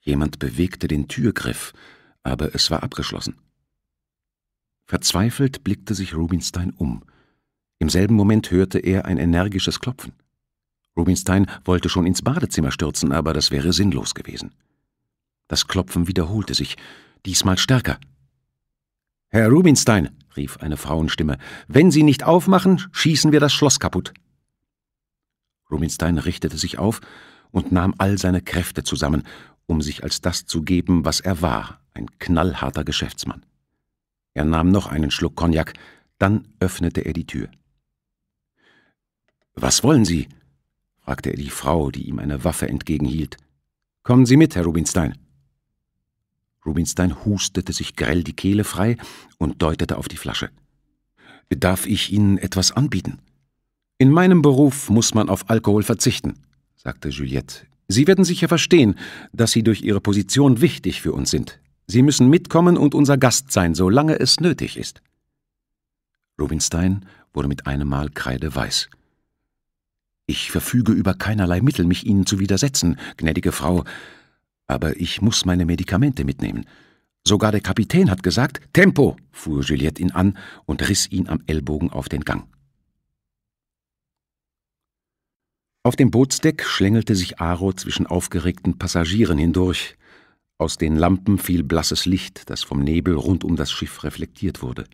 Jemand bewegte den Türgriff, aber es war abgeschlossen. Verzweifelt blickte sich Rubinstein um. Im selben Moment hörte er ein energisches Klopfen. Rubinstein wollte schon ins Badezimmer stürzen, aber das wäre sinnlos gewesen. Das Klopfen wiederholte sich, diesmal stärker. Herr Rubinstein, rief eine Frauenstimme, wenn Sie nicht aufmachen, schießen wir das Schloss kaputt. Rubinstein richtete sich auf und nahm all seine Kräfte zusammen, um sich als das zu geben, was er war, ein knallharter Geschäftsmann. Er nahm noch einen Schluck Cognac, dann öffnete er die Tür. Was wollen Sie? fragte er die Frau, die ihm eine Waffe entgegenhielt. Kommen Sie mit, Herr Rubinstein. Rubinstein hustete sich grell die Kehle frei und deutete auf die Flasche. Darf ich Ihnen etwas anbieten? In meinem Beruf muss man auf Alkohol verzichten, sagte Juliette. Sie werden sicher verstehen, dass Sie durch Ihre Position wichtig für uns sind. Sie müssen mitkommen und unser Gast sein, solange es nötig ist. Rubinstein wurde mit einem Mal kreideweiß. Ich verfüge über keinerlei Mittel, mich Ihnen zu widersetzen, gnädige Frau. Aber ich muss meine Medikamente mitnehmen. Sogar der Kapitän hat gesagt, Tempo, fuhr Juliette ihn an und riss ihn am Ellbogen auf den Gang. Auf dem Bootsdeck schlängelte sich Aro zwischen aufgeregten Passagieren hindurch. Aus den Lampen fiel blasses Licht, das vom Nebel rund um das Schiff reflektiert wurde.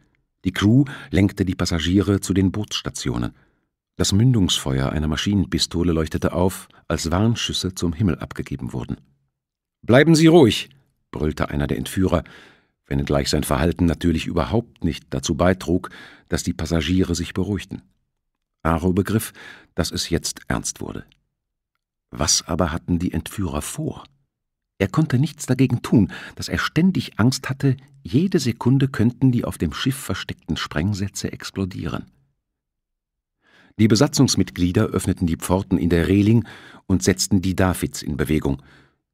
Die Crew lenkte die Passagiere zu den Bootsstationen. Das Mündungsfeuer einer Maschinenpistole leuchtete auf, als Warnschüsse zum Himmel abgegeben wurden. Bleiben Sie ruhig, brüllte einer der Entführer, wenngleich sein Verhalten natürlich überhaupt nicht dazu beitrug, dass die Passagiere sich beruhigten. Aro begriff, dass es jetzt ernst wurde. Was aber hatten die Entführer vor? Er konnte nichts dagegen tun, dass er ständig Angst hatte, jede Sekunde könnten die auf dem Schiff versteckten Sprengsätze explodieren. Die Besatzungsmitglieder öffneten die Pforten in der Reling und setzten die Davids in Bewegung –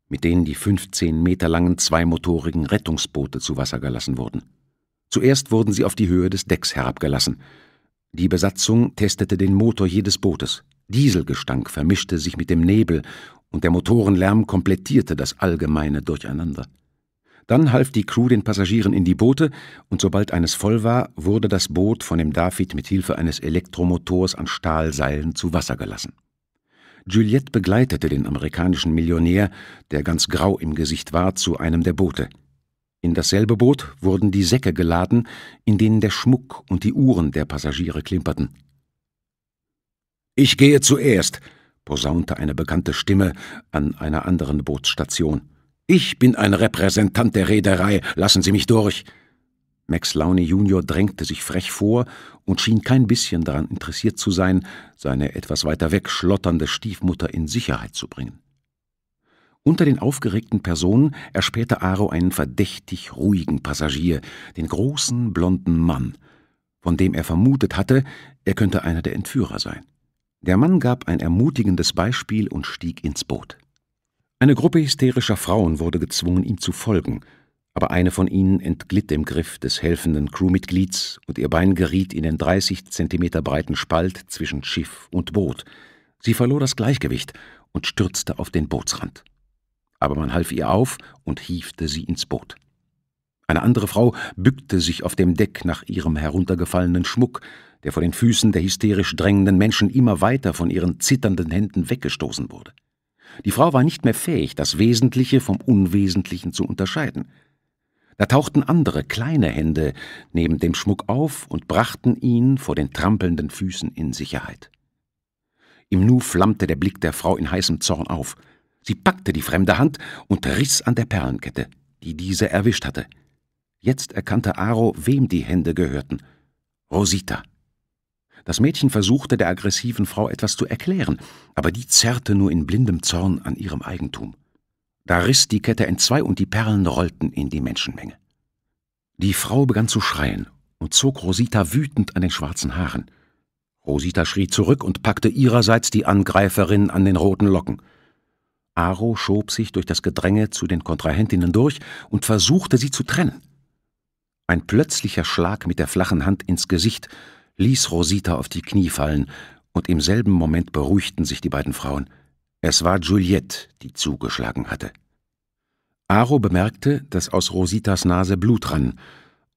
mit denen die 15 Meter langen zweimotorigen Rettungsboote zu Wasser gelassen wurden. Zuerst wurden sie auf die Höhe des Decks herabgelassen. Die Besatzung testete den Motor jedes Bootes. Dieselgestank vermischte sich mit dem Nebel und der Motorenlärm komplettierte das allgemeine Durcheinander. Dann half die Crew den Passagieren in die Boote und sobald eines voll war, wurde das Boot von dem David mit Hilfe eines Elektromotors an Stahlseilen zu Wasser gelassen. Juliette begleitete den amerikanischen Millionär, der ganz grau im Gesicht war, zu einem der Boote. In dasselbe Boot wurden die Säcke geladen, in denen der Schmuck und die Uhren der Passagiere klimperten. Ich gehe zuerst, posaunte eine bekannte Stimme an einer anderen Bootsstation. Ich bin ein Repräsentant der Reederei, lassen Sie mich durch. Max Laune Junior drängte sich frech vor und schien kein bisschen daran interessiert zu sein, seine etwas weiter weg schlotternde Stiefmutter in Sicherheit zu bringen. Unter den aufgeregten Personen erspähte Aro einen verdächtig ruhigen Passagier, den großen blonden Mann, von dem er vermutet hatte, er könnte einer der Entführer sein. Der Mann gab ein ermutigendes Beispiel und stieg ins Boot. Eine Gruppe hysterischer Frauen wurde gezwungen, ihm zu folgen – aber eine von ihnen entglitt dem Griff des helfenden Crewmitglieds und ihr Bein geriet in den 30 Zentimeter breiten Spalt zwischen Schiff und Boot. Sie verlor das Gleichgewicht und stürzte auf den Bootsrand. Aber man half ihr auf und hiefte sie ins Boot. Eine andere Frau bückte sich auf dem Deck nach ihrem heruntergefallenen Schmuck, der vor den Füßen der hysterisch drängenden Menschen immer weiter von ihren zitternden Händen weggestoßen wurde. Die Frau war nicht mehr fähig, das Wesentliche vom Unwesentlichen zu unterscheiden – da tauchten andere, kleine Hände neben dem Schmuck auf und brachten ihn vor den trampelnden Füßen in Sicherheit. Im Nu flammte der Blick der Frau in heißem Zorn auf. Sie packte die fremde Hand und riss an der Perlenkette, die diese erwischt hatte. Jetzt erkannte Aro, wem die Hände gehörten. Rosita. Das Mädchen versuchte der aggressiven Frau etwas zu erklären, aber die zerrte nur in blindem Zorn an ihrem Eigentum. Da riss die Kette entzwei und die Perlen rollten in die Menschenmenge. Die Frau begann zu schreien und zog Rosita wütend an den schwarzen Haaren. Rosita schrie zurück und packte ihrerseits die Angreiferin an den roten Locken. Aro schob sich durch das Gedränge zu den Kontrahentinnen durch und versuchte, sie zu trennen. Ein plötzlicher Schlag mit der flachen Hand ins Gesicht ließ Rosita auf die Knie fallen, und im selben Moment beruhigten sich die beiden Frauen. Es war Juliette, die zugeschlagen hatte. Aro bemerkte, dass aus Rositas Nase Blut rann,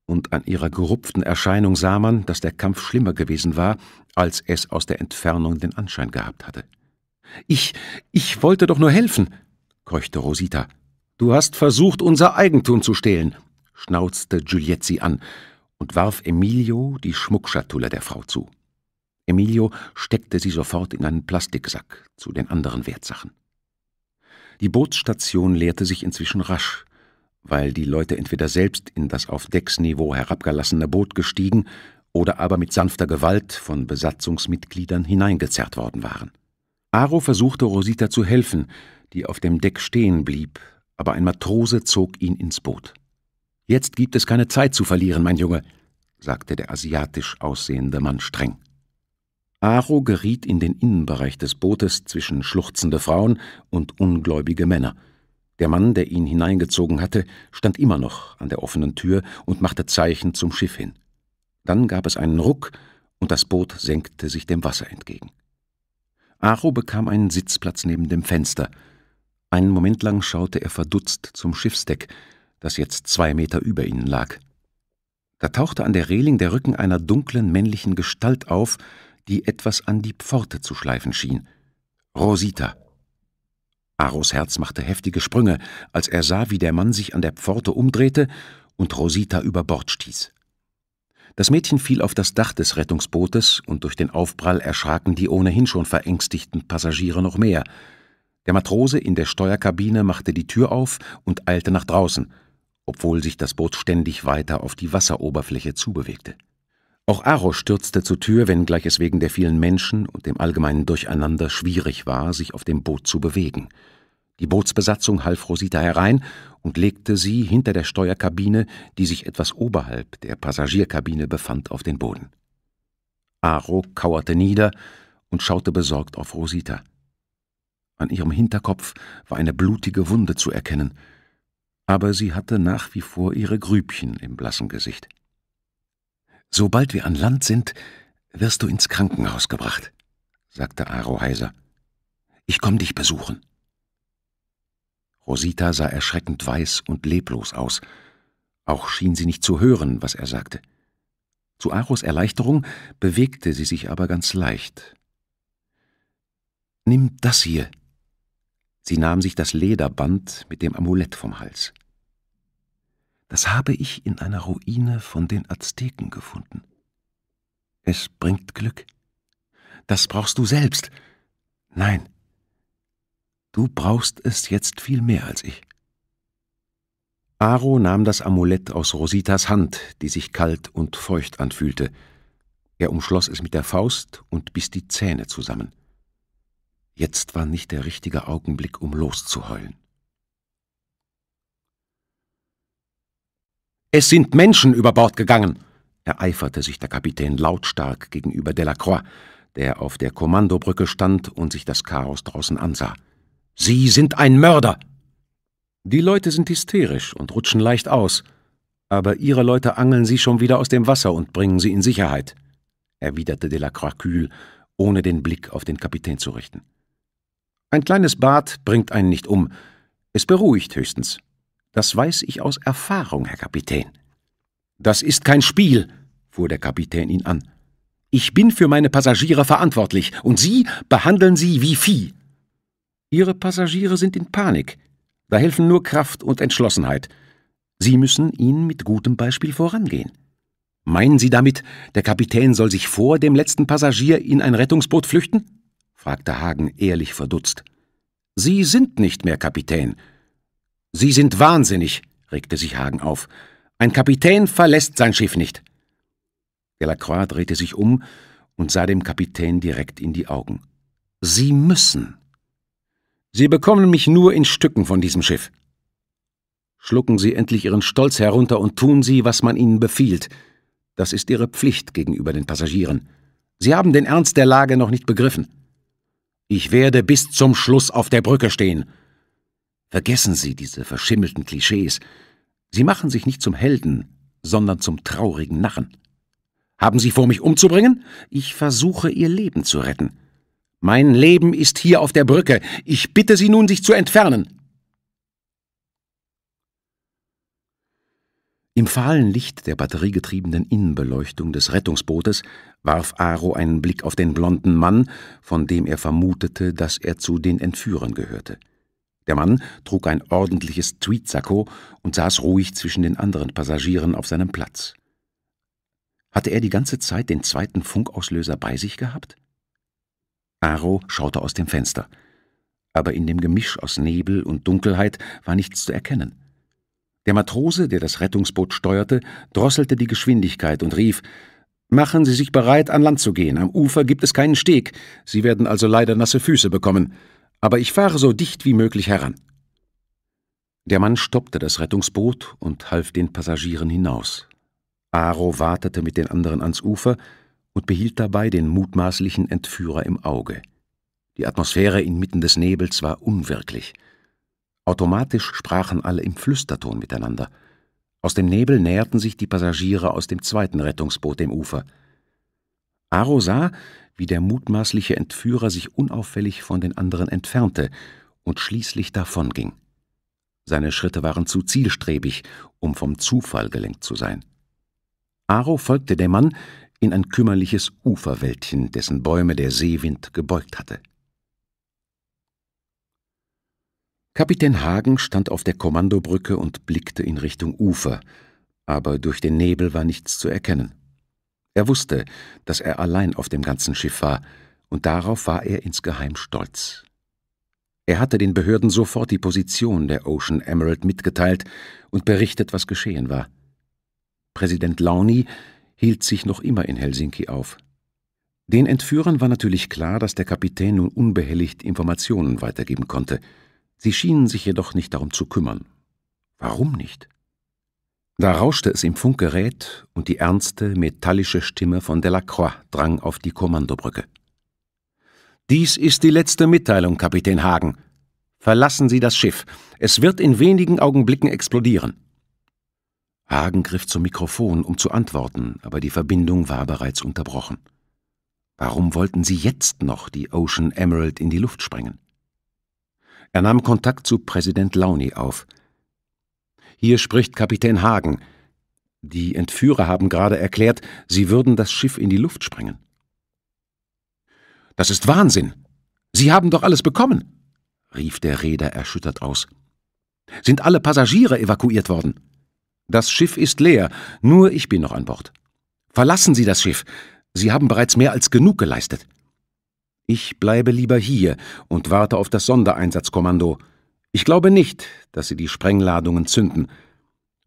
und an ihrer gerupften Erscheinung sah man, dass der Kampf schlimmer gewesen war, als es aus der Entfernung den Anschein gehabt hatte. Ich, ich wollte doch nur helfen, keuchte Rosita. Du hast versucht, unser Eigentum zu stehlen, schnauzte Giuliette sie an und warf Emilio die Schmuckschatulle der Frau zu. Emilio steckte sie sofort in einen Plastiksack zu den anderen Wertsachen. Die Bootsstation leerte sich inzwischen rasch, weil die Leute entweder selbst in das auf Decksniveau herabgelassene Boot gestiegen oder aber mit sanfter Gewalt von Besatzungsmitgliedern hineingezerrt worden waren. Aro versuchte Rosita zu helfen, die auf dem Deck stehen blieb, aber ein Matrose zog ihn ins Boot. Jetzt gibt es keine Zeit zu verlieren, mein Junge, sagte der asiatisch aussehende Mann streng. Aro geriet in den Innenbereich des Bootes zwischen schluchzende Frauen und ungläubige Männer. Der Mann, der ihn hineingezogen hatte, stand immer noch an der offenen Tür und machte Zeichen zum Schiff hin. Dann gab es einen Ruck, und das Boot senkte sich dem Wasser entgegen. Aro bekam einen Sitzplatz neben dem Fenster. Einen Moment lang schaute er verdutzt zum Schiffsdeck, das jetzt zwei Meter über ihnen lag. Da tauchte an der Reling der Rücken einer dunklen männlichen Gestalt auf, die etwas an die Pforte zu schleifen schien. Rosita. Aros Herz machte heftige Sprünge, als er sah, wie der Mann sich an der Pforte umdrehte und Rosita über Bord stieß. Das Mädchen fiel auf das Dach des Rettungsbootes und durch den Aufprall erschraken die ohnehin schon verängstigten Passagiere noch mehr. Der Matrose in der Steuerkabine machte die Tür auf und eilte nach draußen, obwohl sich das Boot ständig weiter auf die Wasseroberfläche zubewegte. Auch Aro stürzte zur Tür, wenngleich es wegen der vielen Menschen und dem allgemeinen Durcheinander schwierig war, sich auf dem Boot zu bewegen. Die Bootsbesatzung half Rosita herein und legte sie hinter der Steuerkabine, die sich etwas oberhalb der Passagierkabine befand, auf den Boden. Aro kauerte nieder und schaute besorgt auf Rosita. An ihrem Hinterkopf war eine blutige Wunde zu erkennen, aber sie hatte nach wie vor ihre Grübchen im blassen Gesicht. Sobald wir an Land sind, wirst du ins Krankenhaus gebracht, sagte Aro heiser. Ich komm dich besuchen. Rosita sah erschreckend weiß und leblos aus. Auch schien sie nicht zu hören, was er sagte. Zu Aros Erleichterung bewegte sie sich aber ganz leicht. Nimm das hier. Sie nahm sich das Lederband mit dem Amulett vom Hals. Das habe ich in einer Ruine von den Azteken gefunden. Es bringt Glück. Das brauchst du selbst. Nein, du brauchst es jetzt viel mehr als ich. Aro nahm das Amulett aus Rositas Hand, die sich kalt und feucht anfühlte. Er umschloss es mit der Faust und biss die Zähne zusammen. Jetzt war nicht der richtige Augenblick, um loszuheulen. Es sind Menschen über Bord gegangen, ereiferte sich der Kapitän lautstark gegenüber Delacroix, der auf der Kommandobrücke stand und sich das Chaos draußen ansah. Sie sind ein Mörder! Die Leute sind hysterisch und rutschen leicht aus, aber ihre Leute angeln sie schon wieder aus dem Wasser und bringen sie in Sicherheit, erwiderte Delacroix kühl, ohne den Blick auf den Kapitän zu richten. Ein kleines Bad bringt einen nicht um, es beruhigt höchstens. Das weiß ich aus Erfahrung, Herr Kapitän. Das ist kein Spiel, fuhr der Kapitän ihn an. Ich bin für meine Passagiere verantwortlich, und Sie behandeln sie wie Vieh. Ihre Passagiere sind in Panik. Da helfen nur Kraft und Entschlossenheit. Sie müssen ihnen mit gutem Beispiel vorangehen. Meinen Sie damit, der Kapitän soll sich vor dem letzten Passagier in ein Rettungsboot flüchten? fragte Hagen ehrlich verdutzt. Sie sind nicht mehr Kapitän, Sie sind wahnsinnig, regte sich Hagen auf. Ein Kapitän verlässt sein Schiff nicht. Delacroix drehte sich um und sah dem Kapitän direkt in die Augen. Sie müssen. Sie bekommen mich nur in Stücken von diesem Schiff. Schlucken Sie endlich Ihren Stolz herunter und tun Sie, was man Ihnen befiehlt. Das ist Ihre Pflicht gegenüber den Passagieren. Sie haben den Ernst der Lage noch nicht begriffen. Ich werde bis zum Schluss auf der Brücke stehen. Vergessen Sie diese verschimmelten Klischees. Sie machen sich nicht zum Helden, sondern zum traurigen Narren. Haben Sie vor, mich umzubringen? Ich versuche, Ihr Leben zu retten. Mein Leben ist hier auf der Brücke. Ich bitte Sie nun, sich zu entfernen. Im fahlen Licht der batteriegetriebenen Innenbeleuchtung des Rettungsbootes warf Aro einen Blick auf den blonden Mann, von dem er vermutete, dass er zu den Entführern gehörte. Der Mann trug ein ordentliches Tweetsacko und saß ruhig zwischen den anderen Passagieren auf seinem Platz. Hatte er die ganze Zeit den zweiten Funkauslöser bei sich gehabt? Aro schaute aus dem Fenster. Aber in dem Gemisch aus Nebel und Dunkelheit war nichts zu erkennen. Der Matrose, der das Rettungsboot steuerte, drosselte die Geschwindigkeit und rief Machen Sie sich bereit, an Land zu gehen. Am Ufer gibt es keinen Steg. Sie werden also leider nasse Füße bekommen aber ich fahre so dicht wie möglich heran. Der Mann stoppte das Rettungsboot und half den Passagieren hinaus. Aro wartete mit den anderen ans Ufer und behielt dabei den mutmaßlichen Entführer im Auge. Die Atmosphäre inmitten des Nebels war unwirklich. Automatisch sprachen alle im Flüsterton miteinander. Aus dem Nebel näherten sich die Passagiere aus dem zweiten Rettungsboot dem Ufer. Aro sah, wie der mutmaßliche Entführer sich unauffällig von den anderen entfernte und schließlich davonging. Seine Schritte waren zu zielstrebig, um vom Zufall gelenkt zu sein. Aro folgte dem Mann in ein kümmerliches Uferwäldchen, dessen Bäume der Seewind gebeugt hatte. Kapitän Hagen stand auf der Kommandobrücke und blickte in Richtung Ufer, aber durch den Nebel war nichts zu erkennen. Er wusste, dass er allein auf dem ganzen Schiff war, und darauf war er insgeheim stolz. Er hatte den Behörden sofort die Position der Ocean Emerald mitgeteilt und berichtet, was geschehen war. Präsident Launi hielt sich noch immer in Helsinki auf. Den Entführern war natürlich klar, dass der Kapitän nun unbehelligt Informationen weitergeben konnte. Sie schienen sich jedoch nicht darum zu kümmern. Warum nicht? Da rauschte es im Funkgerät und die ernste, metallische Stimme von Delacroix drang auf die Kommandobrücke. Dies ist die letzte Mitteilung, Kapitän Hagen. Verlassen Sie das Schiff. Es wird in wenigen Augenblicken explodieren. Hagen griff zum Mikrofon, um zu antworten, aber die Verbindung war bereits unterbrochen. Warum wollten sie jetzt noch die Ocean Emerald in die Luft sprengen? Er nahm Kontakt zu Präsident Launi auf – hier spricht Kapitän Hagen. Die Entführer haben gerade erklärt, sie würden das Schiff in die Luft sprengen. Das ist Wahnsinn. Sie haben doch alles bekommen, rief der Reeder erschüttert aus. Sind alle Passagiere evakuiert worden? Das Schiff ist leer, nur ich bin noch an Bord. Verlassen Sie das Schiff. Sie haben bereits mehr als genug geleistet. Ich bleibe lieber hier und warte auf das Sondereinsatzkommando, ich glaube nicht, dass sie die Sprengladungen zünden.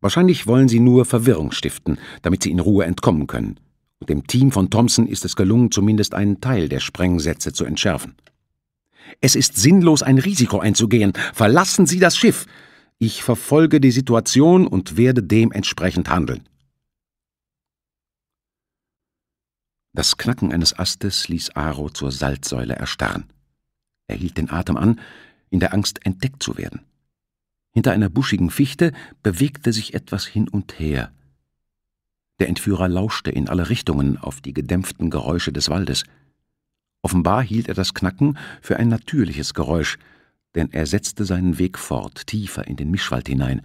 Wahrscheinlich wollen sie nur Verwirrung stiften, damit sie in Ruhe entkommen können. Und dem Team von Thompson ist es gelungen, zumindest einen Teil der Sprengsätze zu entschärfen. Es ist sinnlos, ein Risiko einzugehen. Verlassen Sie das Schiff. Ich verfolge die Situation und werde dementsprechend handeln. Das Knacken eines Astes ließ Aro zur Salzsäule erstarren. Er hielt den Atem an, in der Angst entdeckt zu werden. Hinter einer buschigen Fichte bewegte sich etwas hin und her. Der Entführer lauschte in alle Richtungen auf die gedämpften Geräusche des Waldes. Offenbar hielt er das Knacken für ein natürliches Geräusch, denn er setzte seinen Weg fort, tiefer in den Mischwald hinein.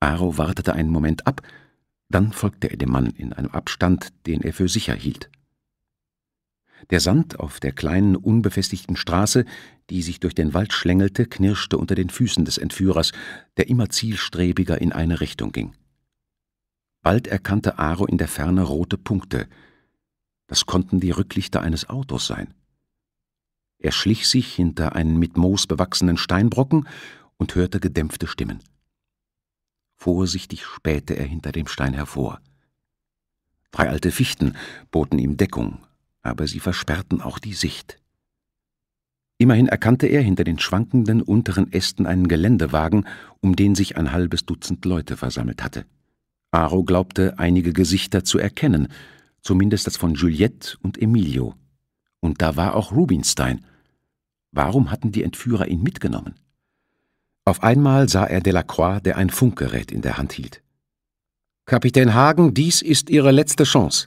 Aro wartete einen Moment ab, dann folgte er dem Mann in einem Abstand, den er für sicher hielt. Der Sand auf der kleinen, unbefestigten Straße, die sich durch den Wald schlängelte, knirschte unter den Füßen des Entführers, der immer zielstrebiger in eine Richtung ging. Bald erkannte Aro in der Ferne rote Punkte. Das konnten die Rücklichter eines Autos sein. Er schlich sich hinter einen mit Moos bewachsenen Steinbrocken und hörte gedämpfte Stimmen. Vorsichtig spähte er hinter dem Stein hervor. Drei alte Fichten boten ihm Deckung aber sie versperrten auch die Sicht. Immerhin erkannte er hinter den schwankenden unteren Ästen einen Geländewagen, um den sich ein halbes Dutzend Leute versammelt hatte. Aro glaubte, einige Gesichter zu erkennen, zumindest das von Juliette und Emilio. Und da war auch Rubinstein. Warum hatten die Entführer ihn mitgenommen? Auf einmal sah er Delacroix, der ein Funkgerät in der Hand hielt. Kapitän Hagen, dies ist Ihre letzte Chance.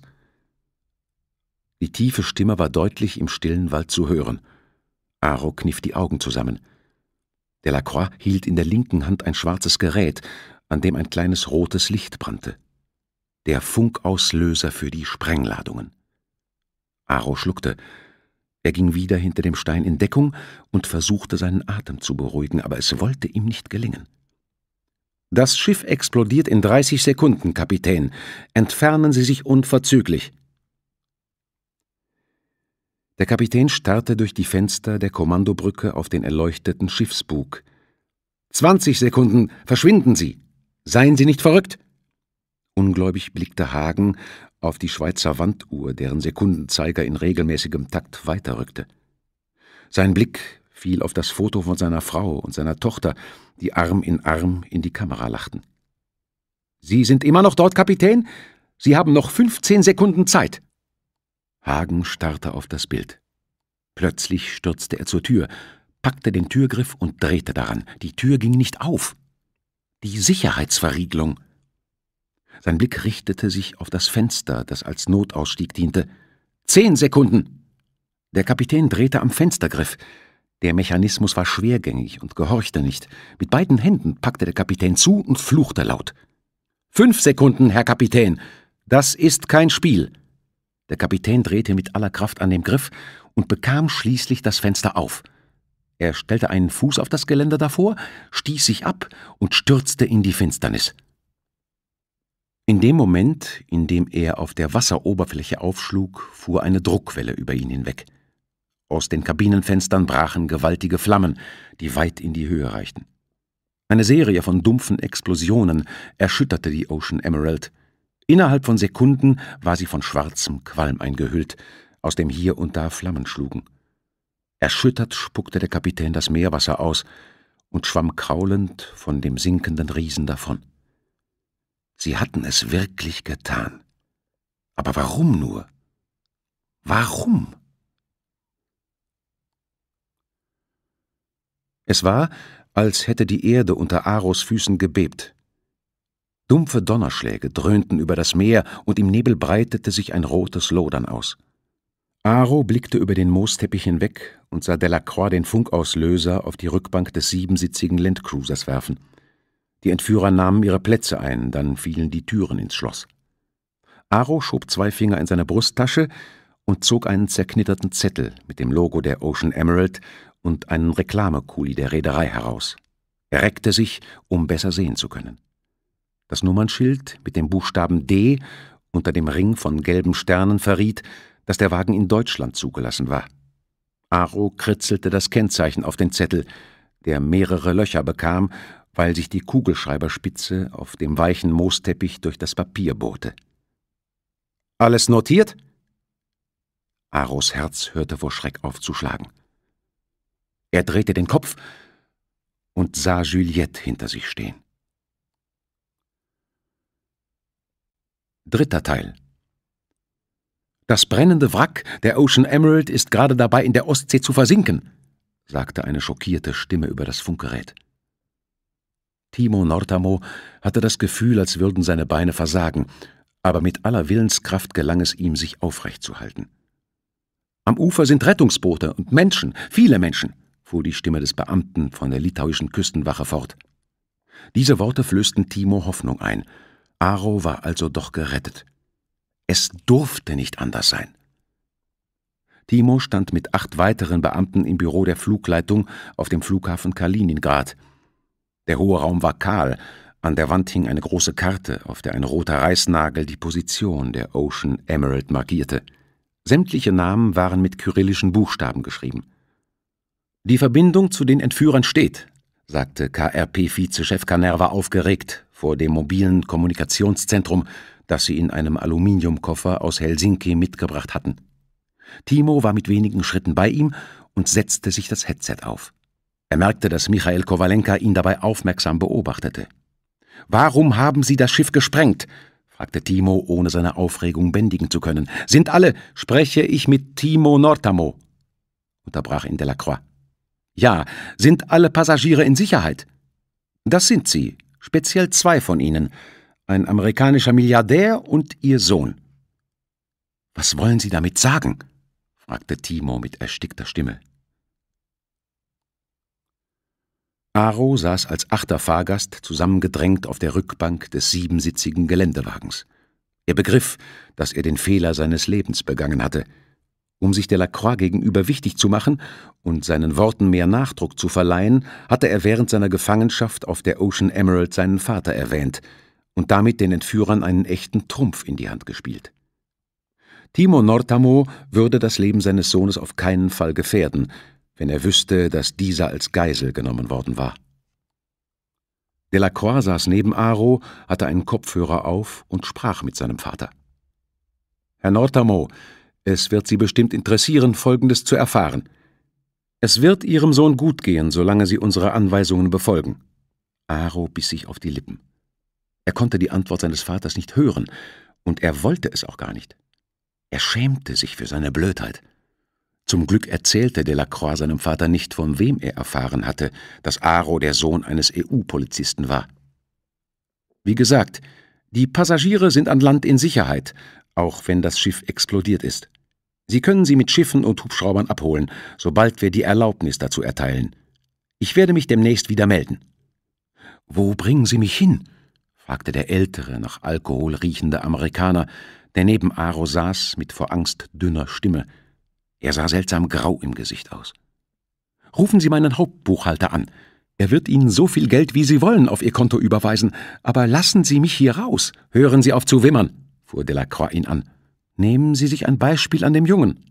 Die tiefe Stimme war deutlich im stillen Wald zu hören. Aro kniff die Augen zusammen. Delacroix hielt in der linken Hand ein schwarzes Gerät, an dem ein kleines rotes Licht brannte. Der Funkauslöser für die Sprengladungen. Aro schluckte. Er ging wieder hinter dem Stein in Deckung und versuchte seinen Atem zu beruhigen, aber es wollte ihm nicht gelingen. Das Schiff explodiert in 30 Sekunden, Kapitän. Entfernen Sie sich unverzüglich. Der Kapitän starrte durch die Fenster der Kommandobrücke auf den erleuchteten Schiffsbug. Zwanzig Sekunden, verschwinden Sie! Seien Sie nicht verrückt! Ungläubig blickte Hagen auf die Schweizer Wanduhr, deren Sekundenzeiger in regelmäßigem Takt weiterrückte. Sein Blick fiel auf das Foto von seiner Frau und seiner Tochter, die Arm in Arm in die Kamera lachten. Sie sind immer noch dort, Kapitän? Sie haben noch fünfzehn Sekunden Zeit. Hagen starrte auf das Bild. Plötzlich stürzte er zur Tür, packte den Türgriff und drehte daran. Die Tür ging nicht auf. Die Sicherheitsverriegelung. Sein Blick richtete sich auf das Fenster, das als Notausstieg diente. Zehn Sekunden! Der Kapitän drehte am Fenstergriff. Der Mechanismus war schwergängig und gehorchte nicht. Mit beiden Händen packte der Kapitän zu und fluchte laut. Fünf Sekunden, Herr Kapitän! Das ist kein Spiel! Der Kapitän drehte mit aller Kraft an dem Griff und bekam schließlich das Fenster auf. Er stellte einen Fuß auf das Geländer davor, stieß sich ab und stürzte in die Finsternis. In dem Moment, in dem er auf der Wasseroberfläche aufschlug, fuhr eine Druckwelle über ihn hinweg. Aus den Kabinenfenstern brachen gewaltige Flammen, die weit in die Höhe reichten. Eine Serie von dumpfen Explosionen erschütterte die Ocean Emerald. Innerhalb von Sekunden war sie von schwarzem Qualm eingehüllt, aus dem hier und da Flammen schlugen. Erschüttert spuckte der Kapitän das Meerwasser aus und schwamm kraulend von dem sinkenden Riesen davon. Sie hatten es wirklich getan. Aber warum nur? Warum? Es war, als hätte die Erde unter Aros Füßen gebebt. Dumpfe Donnerschläge dröhnten über das Meer und im Nebel breitete sich ein rotes Lodern aus. Aro blickte über den Moosteppich hinweg und sah Delacroix den Funkauslöser auf die Rückbank des siebensitzigen Landcruisers werfen. Die Entführer nahmen ihre Plätze ein, dann fielen die Türen ins Schloss. Aro schob zwei Finger in seine Brusttasche und zog einen zerknitterten Zettel mit dem Logo der Ocean Emerald und einen Reklamekuli der Reederei heraus. Er reckte sich, um besser sehen zu können. Das Nummernschild mit dem Buchstaben D unter dem Ring von gelben Sternen verriet, dass der Wagen in Deutschland zugelassen war. Aro kritzelte das Kennzeichen auf den Zettel, der mehrere Löcher bekam, weil sich die Kugelschreiberspitze auf dem weichen Moosteppich durch das Papier bohrte. Alles notiert? Aros Herz hörte vor Schreck aufzuschlagen. Er drehte den Kopf und sah Juliette hinter sich stehen. Dritter Teil. Das brennende Wrack der Ocean Emerald ist gerade dabei, in der Ostsee zu versinken, sagte eine schockierte Stimme über das Funkgerät. Timo Nortamo hatte das Gefühl, als würden seine Beine versagen, aber mit aller Willenskraft gelang es ihm, sich aufrechtzuhalten. Am Ufer sind Rettungsboote und Menschen, viele Menschen, fuhr die Stimme des Beamten von der litauischen Küstenwache fort. Diese Worte flößten Timo Hoffnung ein – Aro war also doch gerettet. Es durfte nicht anders sein. Timo stand mit acht weiteren Beamten im Büro der Flugleitung auf dem Flughafen Kaliningrad. Der hohe Raum war kahl, an der Wand hing eine große Karte, auf der ein roter Reißnagel die Position der Ocean Emerald markierte. Sämtliche Namen waren mit kyrillischen Buchstaben geschrieben. Die Verbindung zu den Entführern steht, sagte krp vizechef chef Kanerva aufgeregt vor dem mobilen Kommunikationszentrum, das sie in einem Aluminiumkoffer aus Helsinki mitgebracht hatten. Timo war mit wenigen Schritten bei ihm und setzte sich das Headset auf. Er merkte, dass Michael Kowalenka ihn dabei aufmerksam beobachtete. Warum haben Sie das Schiff gesprengt? fragte Timo, ohne seine Aufregung bändigen zu können. Sind alle, spreche ich mit Timo Nortamo, unterbrach ihn Delacroix. Ja, sind alle Passagiere in Sicherheit? Das sind sie, Speziell zwei von ihnen, ein amerikanischer Milliardär und ihr Sohn. Was wollen Sie damit sagen? fragte Timo mit erstickter Stimme. Aro saß als achter Fahrgast zusammengedrängt auf der Rückbank des siebensitzigen Geländewagens. Er begriff, dass er den Fehler seines Lebens begangen hatte – um sich Delacroix gegenüber wichtig zu machen und seinen Worten mehr Nachdruck zu verleihen, hatte er während seiner Gefangenschaft auf der Ocean Emerald seinen Vater erwähnt und damit den Entführern einen echten Trumpf in die Hand gespielt. Timo Nortamo würde das Leben seines Sohnes auf keinen Fall gefährden, wenn er wüsste, dass dieser als Geisel genommen worden war. Delacroix saß neben Aro, hatte einen Kopfhörer auf und sprach mit seinem Vater. Herr Nortamo, es wird Sie bestimmt interessieren, Folgendes zu erfahren. Es wird Ihrem Sohn gut gehen, solange Sie unsere Anweisungen befolgen. Aro biss sich auf die Lippen. Er konnte die Antwort seines Vaters nicht hören, und er wollte es auch gar nicht. Er schämte sich für seine Blödheit. Zum Glück erzählte Delacroix seinem Vater nicht, von wem er erfahren hatte, dass Aro der Sohn eines EU-Polizisten war. Wie gesagt, die Passagiere sind an Land in Sicherheit, auch wenn das Schiff explodiert ist. Sie können sie mit Schiffen und Hubschraubern abholen, sobald wir die Erlaubnis dazu erteilen. Ich werde mich demnächst wieder melden. Wo bringen Sie mich hin? fragte der ältere, nach Alkohol riechende Amerikaner, der neben Aro saß, mit vor Angst dünner Stimme. Er sah seltsam grau im Gesicht aus. Rufen Sie meinen Hauptbuchhalter an. Er wird Ihnen so viel Geld, wie Sie wollen, auf Ihr Konto überweisen, aber lassen Sie mich hier raus. Hören Sie auf zu wimmern, fuhr Delacroix ihn an. Nehmen Sie sich ein Beispiel an dem Jungen.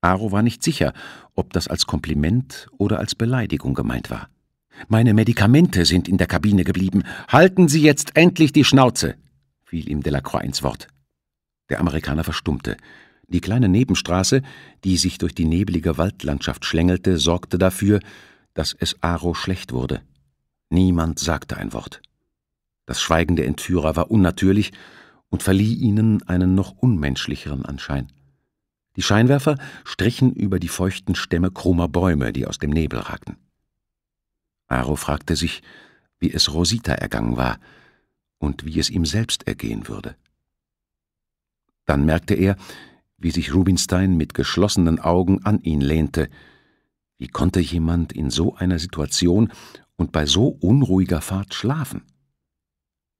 Aro war nicht sicher, ob das als Kompliment oder als Beleidigung gemeint war. Meine Medikamente sind in der Kabine geblieben. Halten Sie jetzt endlich die Schnauze, fiel ihm Delacroix ins Wort. Der Amerikaner verstummte. Die kleine Nebenstraße, die sich durch die neblige Waldlandschaft schlängelte, sorgte dafür, dass es Aro schlecht wurde. Niemand sagte ein Wort. Das Schweigen der Entführer war unnatürlich und verlieh ihnen einen noch unmenschlicheren Anschein. Die Scheinwerfer strichen über die feuchten Stämme krummer Bäume, die aus dem Nebel ragten. Aro fragte sich, wie es Rosita ergangen war und wie es ihm selbst ergehen würde. Dann merkte er, wie sich Rubinstein mit geschlossenen Augen an ihn lehnte. Wie konnte jemand in so einer Situation und bei so unruhiger Fahrt schlafen?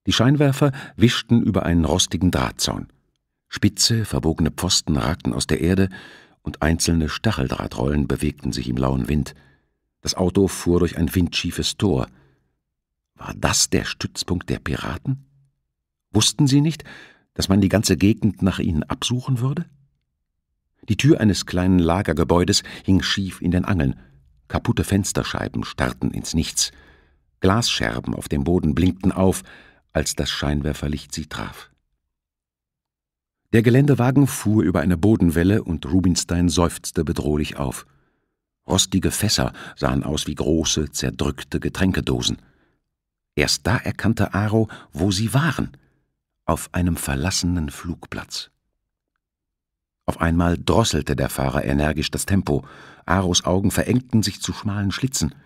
Die Scheinwerfer wischten über einen rostigen Drahtzaun. Spitze, verbogene Pfosten ragten aus der Erde und einzelne Stacheldrahtrollen bewegten sich im lauen Wind. Das Auto fuhr durch ein windschiefes Tor. War das der Stützpunkt der Piraten? Wussten sie nicht, dass man die ganze Gegend nach ihnen absuchen würde? Die Tür eines kleinen Lagergebäudes hing schief in den Angeln. Kaputte Fensterscheiben starrten ins Nichts. Glasscherben auf dem Boden blinkten auf, als das Scheinwerferlicht sie traf. Der Geländewagen fuhr über eine Bodenwelle und Rubinstein seufzte bedrohlich auf. Rostige Fässer sahen aus wie große, zerdrückte Getränkedosen. Erst da erkannte Aro, wo sie waren – auf einem verlassenen Flugplatz. Auf einmal drosselte der Fahrer energisch das Tempo. Aros Augen verengten sich zu schmalen Schlitzen –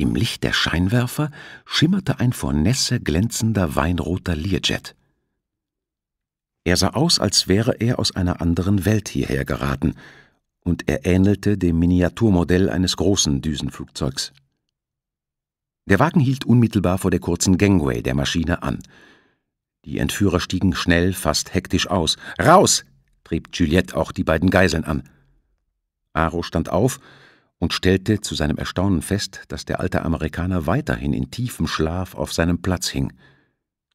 im Licht der Scheinwerfer schimmerte ein vor Nässe glänzender weinroter Learjet. Er sah aus, als wäre er aus einer anderen Welt hierher geraten, und er ähnelte dem Miniaturmodell eines großen Düsenflugzeugs. Der Wagen hielt unmittelbar vor der kurzen Gangway der Maschine an. Die Entführer stiegen schnell, fast hektisch aus. Raus! trieb Juliette auch die beiden Geiseln an. Aro stand auf und stellte zu seinem Erstaunen fest, dass der alte Amerikaner weiterhin in tiefem Schlaf auf seinem Platz hing.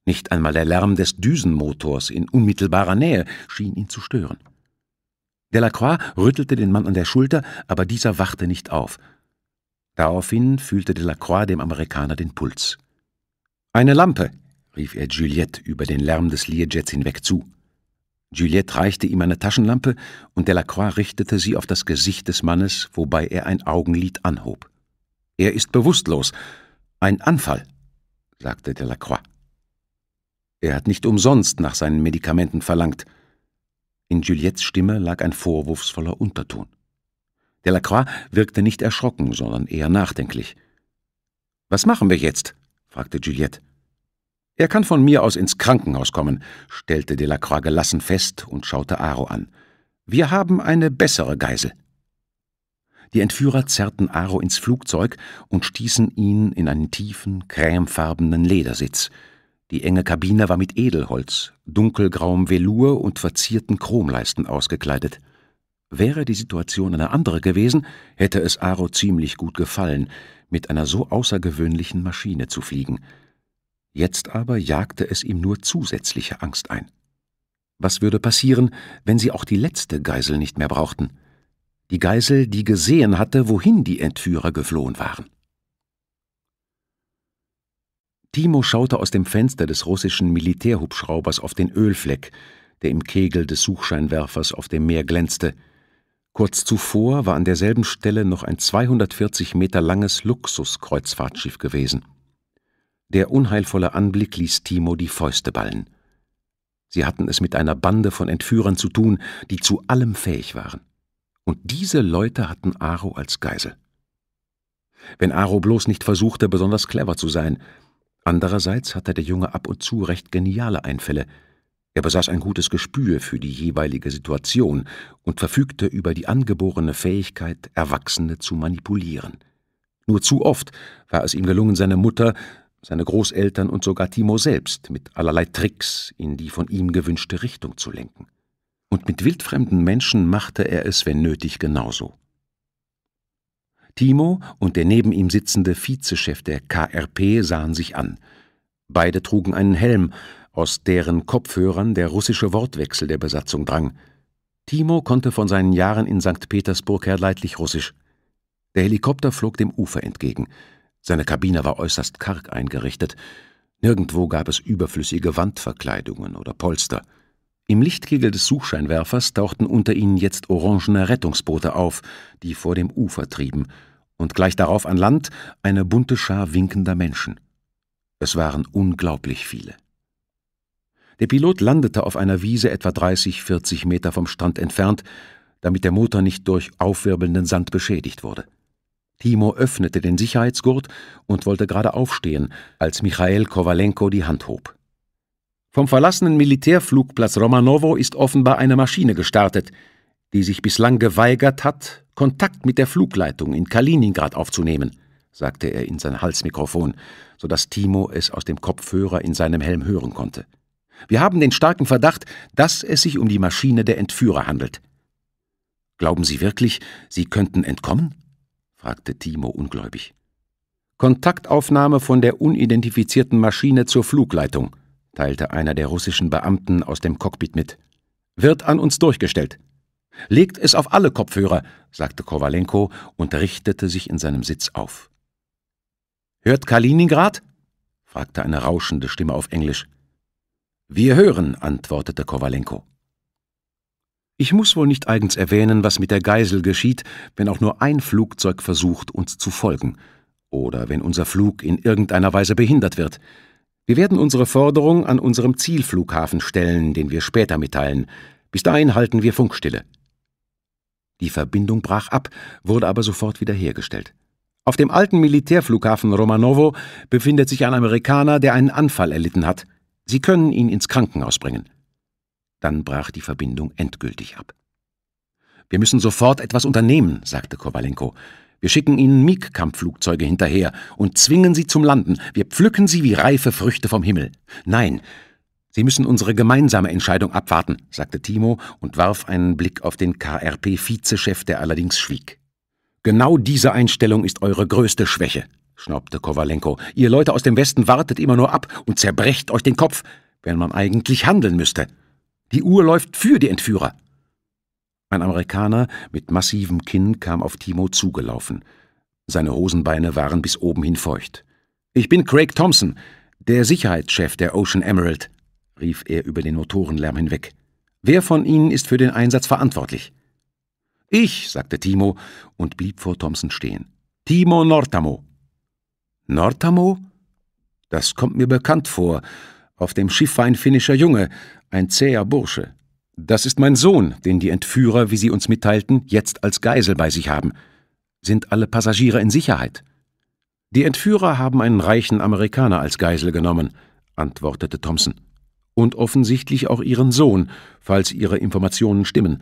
Nicht einmal der Lärm des Düsenmotors in unmittelbarer Nähe schien ihn zu stören. Delacroix rüttelte den Mann an der Schulter, aber dieser wachte nicht auf. Daraufhin fühlte Delacroix dem Amerikaner den Puls. »Eine Lampe!« rief er Juliette über den Lärm des Learjets hinweg zu. Juliette reichte ihm eine Taschenlampe und Delacroix richtete sie auf das Gesicht des Mannes, wobei er ein Augenlid anhob. Er ist bewusstlos. Ein Anfall, sagte Delacroix. Er hat nicht umsonst nach seinen Medikamenten verlangt. In Juliettes Stimme lag ein vorwurfsvoller Unterton. Delacroix wirkte nicht erschrocken, sondern eher nachdenklich. Was machen wir jetzt? fragte Juliette. Er kann von mir aus ins Krankenhaus kommen, stellte Delacroix gelassen fest und schaute Aro an. Wir haben eine bessere Geisel. Die Entführer zerrten Aro ins Flugzeug und stießen ihn in einen tiefen, cremefarbenen Ledersitz. Die enge Kabine war mit Edelholz, dunkelgrauem Velour und verzierten Chromleisten ausgekleidet. Wäre die Situation eine andere gewesen, hätte es Aro ziemlich gut gefallen, mit einer so außergewöhnlichen Maschine zu fliegen – Jetzt aber jagte es ihm nur zusätzliche Angst ein. Was würde passieren, wenn sie auch die letzte Geisel nicht mehr brauchten? Die Geisel, die gesehen hatte, wohin die Entführer geflohen waren. Timo schaute aus dem Fenster des russischen Militärhubschraubers auf den Ölfleck, der im Kegel des Suchscheinwerfers auf dem Meer glänzte. Kurz zuvor war an derselben Stelle noch ein 240 Meter langes Luxuskreuzfahrtschiff gewesen. Der unheilvolle Anblick ließ Timo die Fäuste ballen. Sie hatten es mit einer Bande von Entführern zu tun, die zu allem fähig waren. Und diese Leute hatten Aro als Geisel. Wenn Aro bloß nicht versuchte, besonders clever zu sein. Andererseits hatte der Junge ab und zu recht geniale Einfälle. Er besaß ein gutes Gespür für die jeweilige Situation und verfügte über die angeborene Fähigkeit, Erwachsene zu manipulieren. Nur zu oft war es ihm gelungen, seine Mutter, seine Großeltern und sogar Timo selbst mit allerlei Tricks in die von ihm gewünschte Richtung zu lenken. Und mit wildfremden Menschen machte er es, wenn nötig, genauso. Timo und der neben ihm sitzende Vizechef der KRP sahen sich an. Beide trugen einen Helm, aus deren Kopfhörern der russische Wortwechsel der Besatzung drang. Timo konnte von seinen Jahren in St. Petersburg her leidlich Russisch. Der Helikopter flog dem Ufer entgegen. Seine Kabine war äußerst karg eingerichtet. Nirgendwo gab es überflüssige Wandverkleidungen oder Polster. Im Lichtkegel des Suchscheinwerfers tauchten unter ihnen jetzt orangene Rettungsboote auf, die vor dem Ufer trieben, und gleich darauf an Land eine bunte Schar winkender Menschen. Es waren unglaublich viele. Der Pilot landete auf einer Wiese etwa 30, 40 Meter vom Strand entfernt, damit der Motor nicht durch aufwirbelnden Sand beschädigt wurde. Timo öffnete den Sicherheitsgurt und wollte gerade aufstehen, als Michael Kowalenko die Hand hob. Vom verlassenen Militärflugplatz Romanowo ist offenbar eine Maschine gestartet, die sich bislang geweigert hat, Kontakt mit der Flugleitung in Kaliningrad aufzunehmen, sagte er in sein Halsmikrofon, so dass Timo es aus dem Kopfhörer in seinem Helm hören konnte. Wir haben den starken Verdacht, dass es sich um die Maschine der Entführer handelt. Glauben Sie wirklich, Sie könnten entkommen? fragte Timo ungläubig. Kontaktaufnahme von der unidentifizierten Maschine zur Flugleitung, teilte einer der russischen Beamten aus dem Cockpit mit. Wird an uns durchgestellt. Legt es auf alle Kopfhörer, sagte Kowalenko und richtete sich in seinem Sitz auf. Hört Kaliningrad? fragte eine rauschende Stimme auf Englisch. Wir hören, antwortete Kowalenko. Ich muss wohl nicht eigens erwähnen, was mit der Geisel geschieht, wenn auch nur ein Flugzeug versucht, uns zu folgen, oder wenn unser Flug in irgendeiner Weise behindert wird. Wir werden unsere Forderung an unserem Zielflughafen stellen, den wir später mitteilen. Bis dahin halten wir Funkstille. Die Verbindung brach ab, wurde aber sofort wiederhergestellt. Auf dem alten Militärflughafen Romanovo befindet sich ein Amerikaner, der einen Anfall erlitten hat. Sie können ihn ins Krankenhaus bringen. Dann brach die Verbindung endgültig ab. Wir müssen sofort etwas unternehmen, sagte Kowalenko. Wir schicken ihnen MiG-Kampfflugzeuge hinterher und zwingen sie zum Landen. Wir pflücken sie wie reife Früchte vom Himmel. Nein, Sie müssen unsere gemeinsame Entscheidung abwarten, sagte Timo und warf einen Blick auf den KRP-Vizechef, der allerdings schwieg. Genau diese Einstellung ist eure größte Schwäche, schnaubte Kowalenko. Ihr Leute aus dem Westen wartet immer nur ab und zerbrecht euch den Kopf, wenn man eigentlich handeln müsste. Die Uhr läuft für die Entführer. Ein Amerikaner mit massivem Kinn kam auf Timo zugelaufen. Seine Hosenbeine waren bis oben hin feucht. Ich bin Craig Thompson, der Sicherheitschef der Ocean Emerald, rief er über den Motorenlärm hinweg. Wer von Ihnen ist für den Einsatz verantwortlich? Ich, sagte Timo und blieb vor Thompson stehen. Timo Nortamo. Nortamo? Das kommt mir bekannt vor. Auf dem Schiff war ein finnischer Junge, ein zäher Bursche. Das ist mein Sohn, den die Entführer, wie sie uns mitteilten, jetzt als Geisel bei sich haben. Sind alle Passagiere in Sicherheit? Die Entführer haben einen reichen Amerikaner als Geisel genommen, antwortete Thompson. Und offensichtlich auch ihren Sohn, falls ihre Informationen stimmen.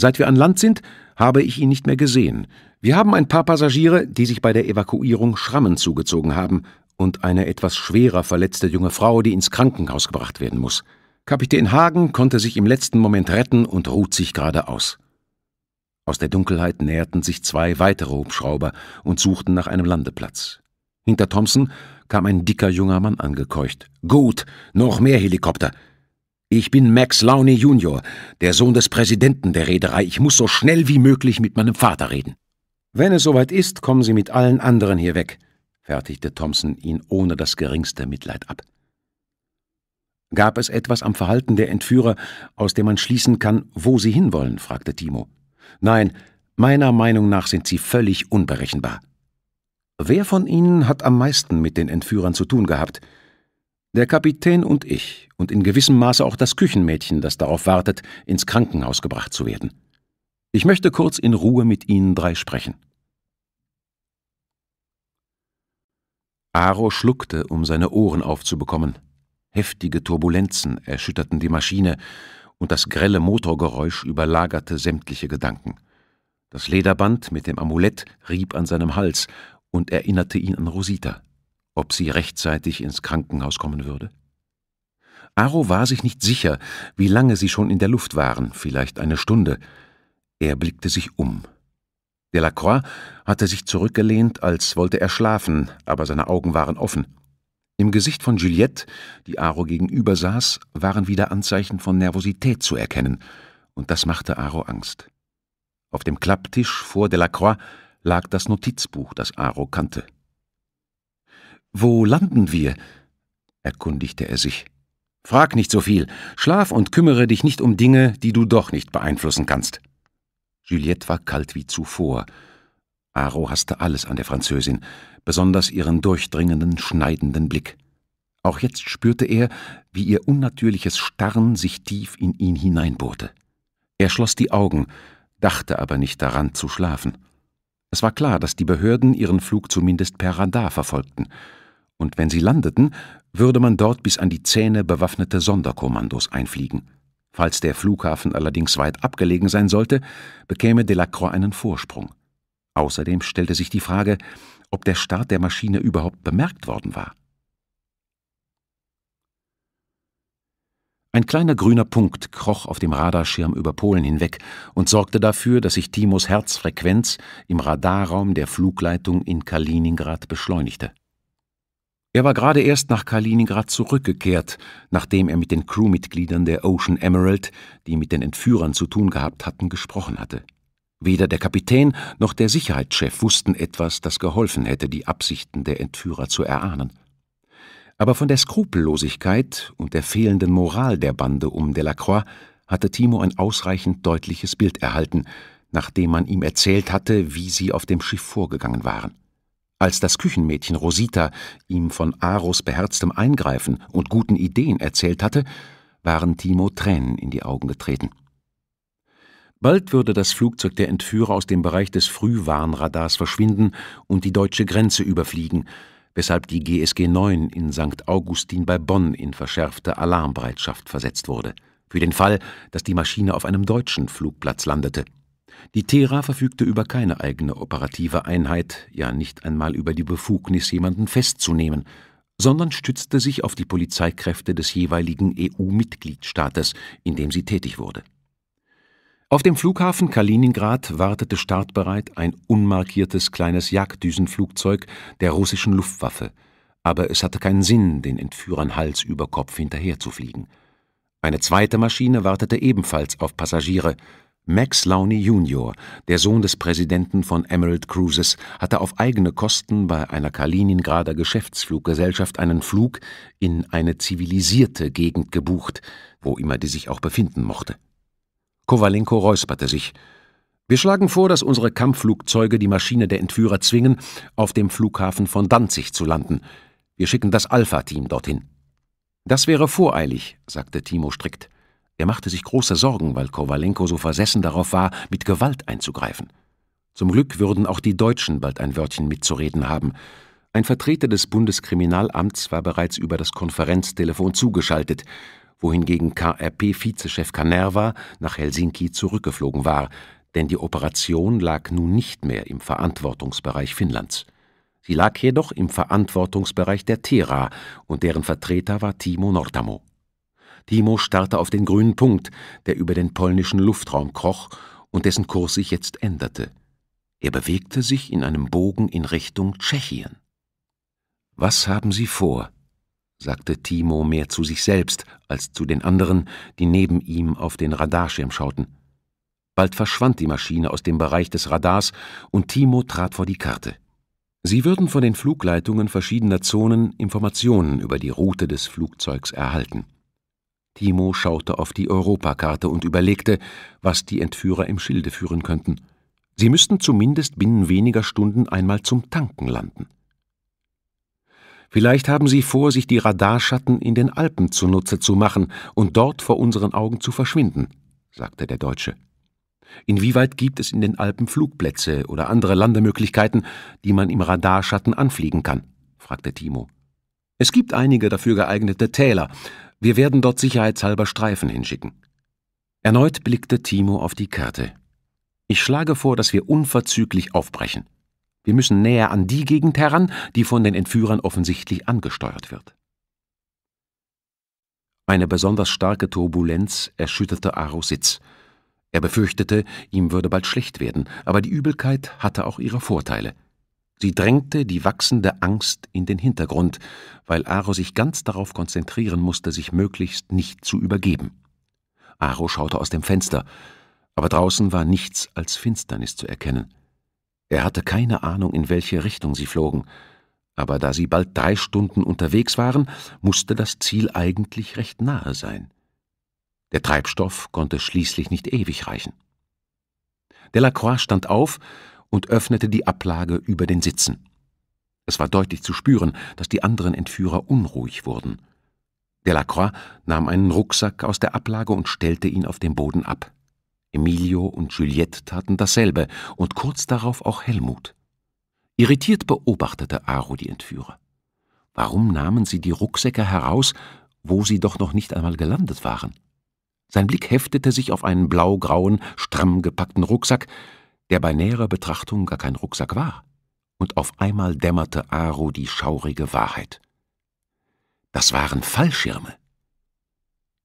Seit wir an Land sind, habe ich ihn nicht mehr gesehen. Wir haben ein paar Passagiere, die sich bei der Evakuierung Schrammen zugezogen haben, und eine etwas schwerer verletzte junge Frau, die ins Krankenhaus gebracht werden muss. Kapitän Hagen konnte sich im letzten Moment retten und ruht sich gerade aus. Aus der Dunkelheit näherten sich zwei weitere Hubschrauber und suchten nach einem Landeplatz. Hinter Thompson kam ein dicker junger Mann angekeucht. Gut, noch mehr Helikopter. Ich bin Max Launey Junior, der Sohn des Präsidenten der Reederei. Ich muss so schnell wie möglich mit meinem Vater reden. Wenn es soweit ist, kommen Sie mit allen anderen hier weg, fertigte Thompson ihn ohne das geringste Mitleid ab. Gab es etwas am Verhalten der Entführer, aus dem man schließen kann, wo sie hinwollen? fragte Timo. Nein, meiner Meinung nach sind sie völlig unberechenbar. Wer von Ihnen hat am meisten mit den Entführern zu tun gehabt? Der Kapitän und ich und in gewissem Maße auch das Küchenmädchen, das darauf wartet, ins Krankenhaus gebracht zu werden. Ich möchte kurz in Ruhe mit Ihnen drei sprechen. Aro schluckte, um seine Ohren aufzubekommen. Heftige Turbulenzen erschütterten die Maschine, und das grelle Motorgeräusch überlagerte sämtliche Gedanken. Das Lederband mit dem Amulett rieb an seinem Hals und erinnerte ihn an Rosita, ob sie rechtzeitig ins Krankenhaus kommen würde. Aro war sich nicht sicher, wie lange sie schon in der Luft waren, vielleicht eine Stunde. Er blickte sich um. Delacroix hatte sich zurückgelehnt, als wollte er schlafen, aber seine Augen waren offen. Im Gesicht von Juliette, die Aro gegenüber saß, waren wieder Anzeichen von Nervosität zu erkennen, und das machte Aro Angst. Auf dem Klapptisch vor Delacroix lag das Notizbuch, das Aro kannte. »Wo landen wir?« erkundigte er sich. »Frag nicht so viel. Schlaf und kümmere dich nicht um Dinge, die du doch nicht beeinflussen kannst.« Juliette war kalt wie zuvor. Aro hasste alles an der Französin, besonders ihren durchdringenden, schneidenden Blick. Auch jetzt spürte er, wie ihr unnatürliches Starren sich tief in ihn hineinbohrte. Er schloss die Augen, dachte aber nicht daran zu schlafen. Es war klar, dass die Behörden ihren Flug zumindest per Radar verfolgten, und wenn sie landeten, würde man dort bis an die Zähne bewaffnete Sonderkommandos einfliegen. Falls der Flughafen allerdings weit abgelegen sein sollte, bekäme Delacroix einen Vorsprung. Außerdem stellte sich die Frage, ob der Start der Maschine überhaupt bemerkt worden war. Ein kleiner grüner Punkt kroch auf dem Radarschirm über Polen hinweg und sorgte dafür, dass sich Timos Herzfrequenz im Radarraum der Flugleitung in Kaliningrad beschleunigte. Er war gerade erst nach Kaliningrad zurückgekehrt, nachdem er mit den Crewmitgliedern der Ocean Emerald, die mit den Entführern zu tun gehabt hatten, gesprochen hatte. Weder der Kapitän noch der Sicherheitschef wussten etwas, das geholfen hätte, die Absichten der Entführer zu erahnen. Aber von der Skrupellosigkeit und der fehlenden Moral der Bande um Delacroix hatte Timo ein ausreichend deutliches Bild erhalten, nachdem man ihm erzählt hatte, wie sie auf dem Schiff vorgegangen waren. Als das Küchenmädchen Rosita ihm von Aros beherztem Eingreifen und guten Ideen erzählt hatte, waren Timo Tränen in die Augen getreten. Bald würde das Flugzeug der Entführer aus dem Bereich des Frühwarnradars verschwinden und die deutsche Grenze überfliegen, weshalb die GSG 9 in St. Augustin bei Bonn in verschärfte Alarmbereitschaft versetzt wurde, für den Fall, dass die Maschine auf einem deutschen Flugplatz landete. Die Tera verfügte über keine eigene operative Einheit, ja nicht einmal über die Befugnis, jemanden festzunehmen, sondern stützte sich auf die Polizeikräfte des jeweiligen EU-Mitgliedstaates, in dem sie tätig wurde auf dem Flughafen Kaliningrad wartete startbereit ein unmarkiertes kleines Jagddüsenflugzeug der russischen Luftwaffe, aber es hatte keinen Sinn, den Entführern Hals über Kopf hinterherzufliegen. Eine zweite Maschine wartete ebenfalls auf Passagiere. Max Lowney Jr., der Sohn des Präsidenten von Emerald Cruises, hatte auf eigene Kosten bei einer Kaliningrader Geschäftsfluggesellschaft einen Flug in eine zivilisierte Gegend gebucht, wo immer die sich auch befinden mochte. Kowalenko räusperte sich. Wir schlagen vor, dass unsere Kampfflugzeuge die Maschine der Entführer zwingen, auf dem Flughafen von Danzig zu landen. Wir schicken das Alpha-Team dorthin. Das wäre voreilig, sagte Timo strikt. Er machte sich große Sorgen, weil Kowalenko so versessen darauf war, mit Gewalt einzugreifen. Zum Glück würden auch die Deutschen bald ein Wörtchen mitzureden haben. Ein Vertreter des Bundeskriminalamts war bereits über das Konferenztelefon zugeschaltet wohingegen KRP-Vizechef Kanerva nach Helsinki zurückgeflogen war, denn die Operation lag nun nicht mehr im Verantwortungsbereich Finnlands. Sie lag jedoch im Verantwortungsbereich der Tera und deren Vertreter war Timo Nortamo. Timo starrte auf den grünen Punkt, der über den polnischen Luftraum kroch und dessen Kurs sich jetzt änderte. Er bewegte sich in einem Bogen in Richtung Tschechien. Was haben Sie vor? sagte Timo mehr zu sich selbst als zu den anderen, die neben ihm auf den Radarschirm schauten. Bald verschwand die Maschine aus dem Bereich des Radars und Timo trat vor die Karte. Sie würden von den Flugleitungen verschiedener Zonen Informationen über die Route des Flugzeugs erhalten. Timo schaute auf die Europakarte und überlegte, was die Entführer im Schilde führen könnten. Sie müssten zumindest binnen weniger Stunden einmal zum Tanken landen. Vielleicht haben sie vor, sich die Radarschatten in den Alpen zunutze zu machen und dort vor unseren Augen zu verschwinden, sagte der Deutsche. Inwieweit gibt es in den Alpen Flugplätze oder andere Landemöglichkeiten, die man im Radarschatten anfliegen kann? fragte Timo. Es gibt einige dafür geeignete Täler. Wir werden dort sicherheitshalber Streifen hinschicken. Erneut blickte Timo auf die Karte. Ich schlage vor, dass wir unverzüglich aufbrechen. Wir müssen näher an die Gegend heran, die von den Entführern offensichtlich angesteuert wird. Eine besonders starke Turbulenz erschütterte Aros Sitz. Er befürchtete, ihm würde bald schlecht werden, aber die Übelkeit hatte auch ihre Vorteile. Sie drängte die wachsende Angst in den Hintergrund, weil Aro sich ganz darauf konzentrieren musste, sich möglichst nicht zu übergeben. Aro schaute aus dem Fenster, aber draußen war nichts als Finsternis zu erkennen. Er hatte keine Ahnung, in welche Richtung sie flogen, aber da sie bald drei Stunden unterwegs waren, musste das Ziel eigentlich recht nahe sein. Der Treibstoff konnte schließlich nicht ewig reichen. Delacroix stand auf und öffnete die Ablage über den Sitzen. Es war deutlich zu spüren, dass die anderen Entführer unruhig wurden. Delacroix nahm einen Rucksack aus der Ablage und stellte ihn auf dem Boden ab. Emilio und Juliette taten dasselbe und kurz darauf auch Helmut. Irritiert beobachtete Aro die Entführer. Warum nahmen sie die Rucksäcke heraus, wo sie doch noch nicht einmal gelandet waren? Sein Blick heftete sich auf einen blaugrauen, stramm gepackten Rucksack, der bei näherer Betrachtung gar kein Rucksack war. Und auf einmal dämmerte Aro die schaurige Wahrheit. Das waren Fallschirme.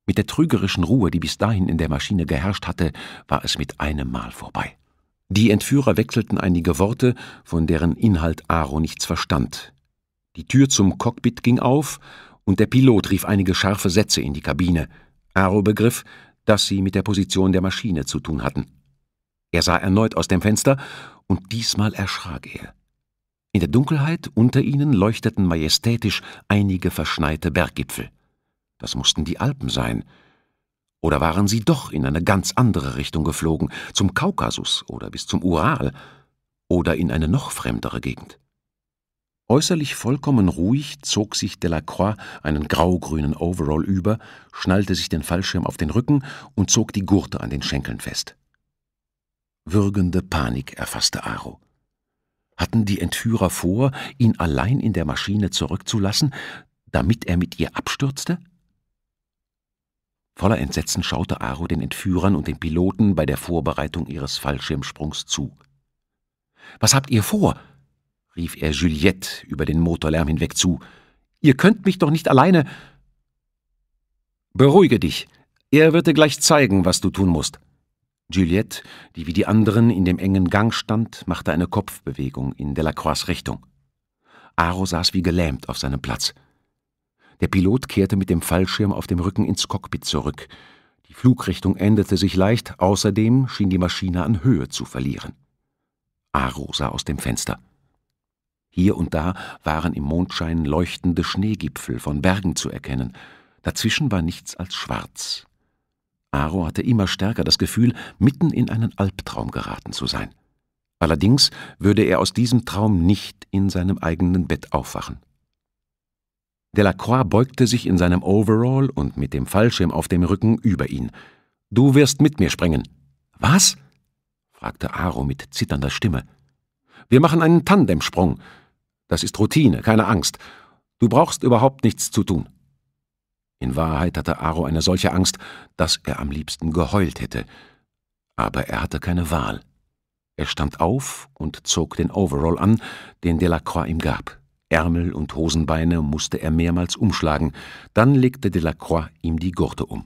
Mit der trügerischen Ruhe, die bis dahin in der Maschine geherrscht hatte, war es mit einem Mal vorbei. Die Entführer wechselten einige Worte, von deren Inhalt Aro nichts verstand. Die Tür zum Cockpit ging auf, und der Pilot rief einige scharfe Sätze in die Kabine. Aro begriff, dass sie mit der Position der Maschine zu tun hatten. Er sah erneut aus dem Fenster, und diesmal erschrak er. In der Dunkelheit unter ihnen leuchteten majestätisch einige verschneite Berggipfel. Das mussten die Alpen sein. Oder waren sie doch in eine ganz andere Richtung geflogen, zum Kaukasus oder bis zum Ural oder in eine noch fremdere Gegend? Äußerlich vollkommen ruhig zog sich Delacroix einen graugrünen Overall über, schnallte sich den Fallschirm auf den Rücken und zog die Gurte an den Schenkeln fest. Würgende Panik erfasste Aro. Hatten die Entführer vor, ihn allein in der Maschine zurückzulassen, damit er mit ihr abstürzte? Voller Entsetzen schaute Aro den Entführern und den Piloten bei der Vorbereitung ihres Fallschirmsprungs zu. Was habt ihr vor? rief er Juliette über den Motorlärm hinweg zu. Ihr könnt mich doch nicht alleine. Beruhige dich. Er wird dir gleich zeigen, was du tun musst. Juliette, die wie die anderen in dem engen Gang stand, machte eine Kopfbewegung in Delacroix Richtung. Aro saß wie gelähmt auf seinem Platz. Der Pilot kehrte mit dem Fallschirm auf dem Rücken ins Cockpit zurück. Die Flugrichtung änderte sich leicht, außerdem schien die Maschine an Höhe zu verlieren. Aro sah aus dem Fenster. Hier und da waren im Mondschein leuchtende Schneegipfel von Bergen zu erkennen. Dazwischen war nichts als schwarz. Aro hatte immer stärker das Gefühl, mitten in einen Albtraum geraten zu sein. Allerdings würde er aus diesem Traum nicht in seinem eigenen Bett aufwachen. Delacroix beugte sich in seinem Overall und mit dem Fallschirm auf dem Rücken über ihn. »Du wirst mit mir springen.« »Was?« fragte Aro mit zitternder Stimme. »Wir machen einen Tandemsprung. Das ist Routine, keine Angst. Du brauchst überhaupt nichts zu tun.« In Wahrheit hatte Aro eine solche Angst, dass er am liebsten geheult hätte. Aber er hatte keine Wahl. Er stand auf und zog den Overall an, den Delacroix ihm gab. Ärmel und Hosenbeine musste er mehrmals umschlagen, dann legte Delacroix ihm die Gurte um.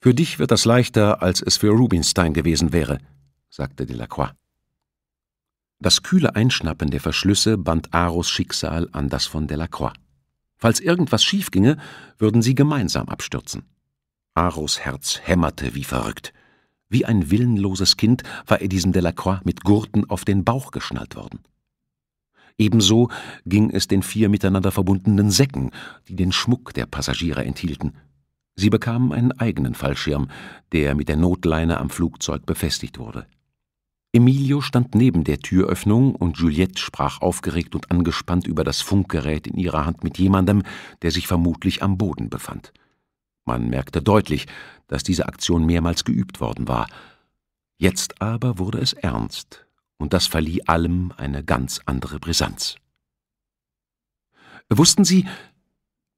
»Für dich wird das leichter, als es für Rubinstein gewesen wäre«, sagte Delacroix. Das kühle Einschnappen der Verschlüsse band Aros Schicksal an das von Delacroix. Falls irgendwas schief ginge, würden sie gemeinsam abstürzen. Aros Herz hämmerte wie verrückt. Wie ein willenloses Kind war er diesem Delacroix mit Gurten auf den Bauch geschnallt worden. Ebenso ging es den vier miteinander verbundenen Säcken, die den Schmuck der Passagiere enthielten. Sie bekamen einen eigenen Fallschirm, der mit der Notleine am Flugzeug befestigt wurde. Emilio stand neben der Türöffnung und Juliette sprach aufgeregt und angespannt über das Funkgerät in ihrer Hand mit jemandem, der sich vermutlich am Boden befand. Man merkte deutlich, dass diese Aktion mehrmals geübt worden war. Jetzt aber wurde es ernst und das verlieh allem eine ganz andere Brisanz. Wussten Sie,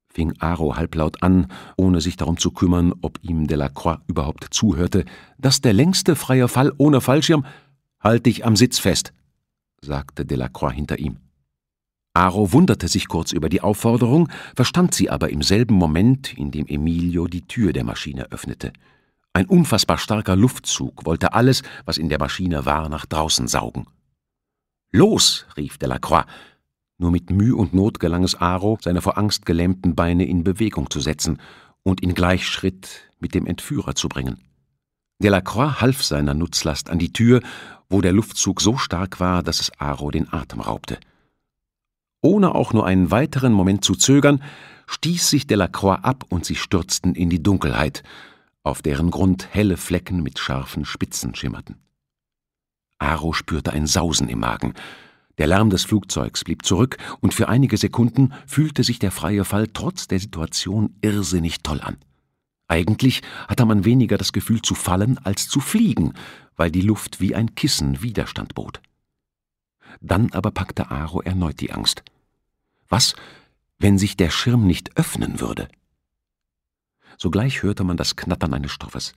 fing Aro halblaut an, ohne sich darum zu kümmern, ob ihm Delacroix überhaupt zuhörte, dass der längste freie Fall ohne Fallschirm Halt dich am Sitz fest, sagte Delacroix hinter ihm. Aro wunderte sich kurz über die Aufforderung, verstand sie aber im selben Moment, in dem Emilio die Tür der Maschine öffnete. Ein unfassbar starker Luftzug wollte alles, was in der Maschine war, nach draußen saugen. Los! rief Delacroix. Nur mit Mühe und Not gelang es Aro, seine vor Angst gelähmten Beine in Bewegung zu setzen und in Gleichschritt mit dem Entführer zu bringen. Delacroix half seiner Nutzlast an die Tür, wo der Luftzug so stark war, dass es Aro den Atem raubte. Ohne auch nur einen weiteren Moment zu zögern, stieß sich Delacroix ab und sie stürzten in die Dunkelheit – auf deren Grund helle Flecken mit scharfen Spitzen schimmerten. Aro spürte ein Sausen im Magen. Der Lärm des Flugzeugs blieb zurück, und für einige Sekunden fühlte sich der freie Fall trotz der Situation irrsinnig toll an. Eigentlich hatte man weniger das Gefühl zu fallen als zu fliegen, weil die Luft wie ein Kissen Widerstand bot. Dann aber packte Aro erneut die Angst. Was, wenn sich der Schirm nicht öffnen würde? Sogleich hörte man das Knattern eines Stoffes.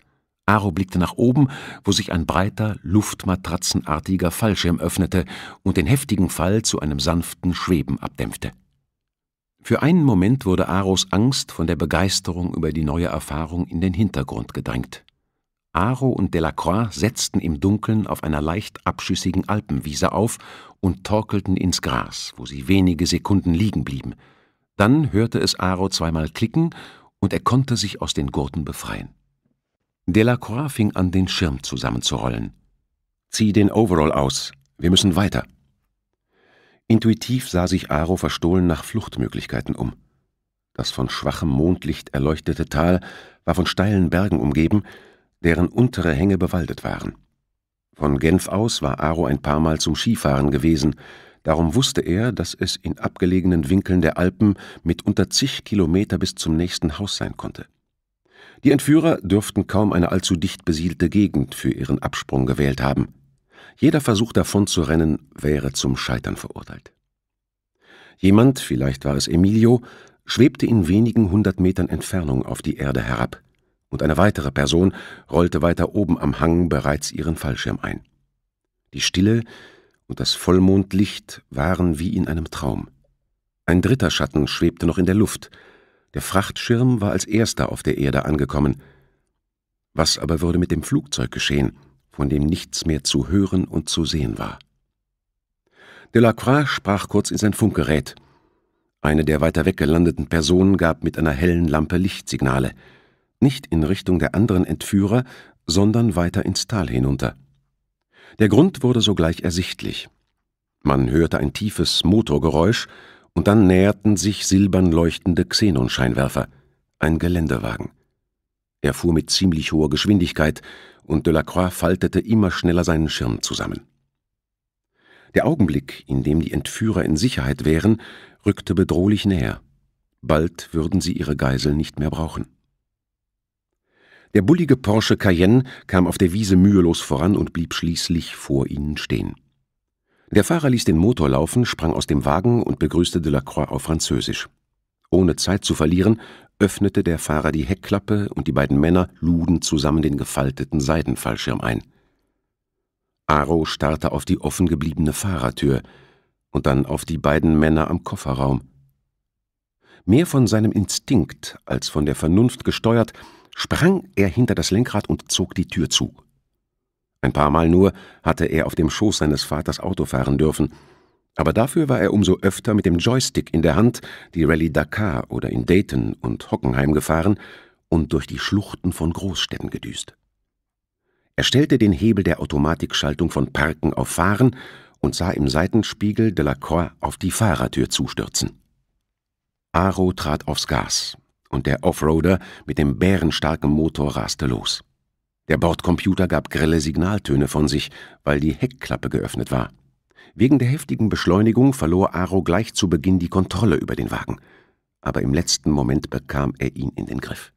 Aro blickte nach oben, wo sich ein breiter, luftmatratzenartiger Fallschirm öffnete und den heftigen Fall zu einem sanften Schweben abdämpfte. Für einen Moment wurde Aros Angst von der Begeisterung über die neue Erfahrung in den Hintergrund gedrängt. Aro und Delacroix setzten im Dunkeln auf einer leicht abschüssigen Alpenwiese auf und torkelten ins Gras, wo sie wenige Sekunden liegen blieben. Dann hörte es Aro zweimal klicken und er konnte sich aus den Gurten befreien. Delacroix fing an, den Schirm zusammenzurollen. Zieh den Overall aus, wir müssen weiter. Intuitiv sah sich Aro verstohlen nach Fluchtmöglichkeiten um. Das von schwachem Mondlicht erleuchtete Tal war von steilen Bergen umgeben, deren untere Hänge bewaldet waren. Von Genf aus war Aro ein paar Mal zum Skifahren gewesen, Darum wusste er, dass es in abgelegenen Winkeln der Alpen mitunter zig Kilometer bis zum nächsten Haus sein konnte. Die Entführer dürften kaum eine allzu dicht besiedelte Gegend für ihren Absprung gewählt haben. Jeder Versuch davonzurennen wäre zum Scheitern verurteilt. Jemand, vielleicht war es Emilio, schwebte in wenigen hundert Metern Entfernung auf die Erde herab, und eine weitere Person rollte weiter oben am Hang bereits ihren Fallschirm ein. Die Stille, und das Vollmondlicht waren wie in einem Traum. Ein dritter Schatten schwebte noch in der Luft. Der Frachtschirm war als erster auf der Erde angekommen. Was aber würde mit dem Flugzeug geschehen, von dem nichts mehr zu hören und zu sehen war? Delacroix sprach kurz in sein Funkgerät. Eine der weiter weg gelandeten Personen gab mit einer hellen Lampe Lichtsignale. Nicht in Richtung der anderen Entführer, sondern weiter ins Tal hinunter. Der Grund wurde sogleich ersichtlich. Man hörte ein tiefes Motorgeräusch, und dann näherten sich silbern leuchtende Xenonscheinwerfer. Ein Geländewagen. Er fuhr mit ziemlich hoher Geschwindigkeit, und Delacroix faltete immer schneller seinen Schirm zusammen. Der Augenblick, in dem die Entführer in Sicherheit wären, rückte bedrohlich näher. Bald würden sie ihre Geisel nicht mehr brauchen. Der bullige Porsche Cayenne kam auf der Wiese mühelos voran und blieb schließlich vor ihnen stehen. Der Fahrer ließ den Motor laufen, sprang aus dem Wagen und begrüßte Delacroix auf Französisch. Ohne Zeit zu verlieren, öffnete der Fahrer die Heckklappe und die beiden Männer luden zusammen den gefalteten Seidenfallschirm ein. Aro starrte auf die offen gebliebene Fahrertür und dann auf die beiden Männer am Kofferraum. Mehr von seinem Instinkt als von der Vernunft gesteuert, sprang er hinter das Lenkrad und zog die Tür zu. Ein paar Mal nur hatte er auf dem Schoß seines Vaters Auto fahren dürfen, aber dafür war er umso öfter mit dem Joystick in der Hand die Rallye Dakar oder in Dayton und Hockenheim gefahren und durch die Schluchten von Großstädten gedüst. Er stellte den Hebel der Automatikschaltung von Parken auf Fahren und sah im Seitenspiegel Delacroix auf die Fahrertür zustürzen. Aro trat aufs Gas, und der Offroader mit dem bärenstarken Motor raste los. Der Bordcomputer gab grelle Signaltöne von sich, weil die Heckklappe geöffnet war. Wegen der heftigen Beschleunigung verlor Aro gleich zu Beginn die Kontrolle über den Wagen, aber im letzten Moment bekam er ihn in den Griff.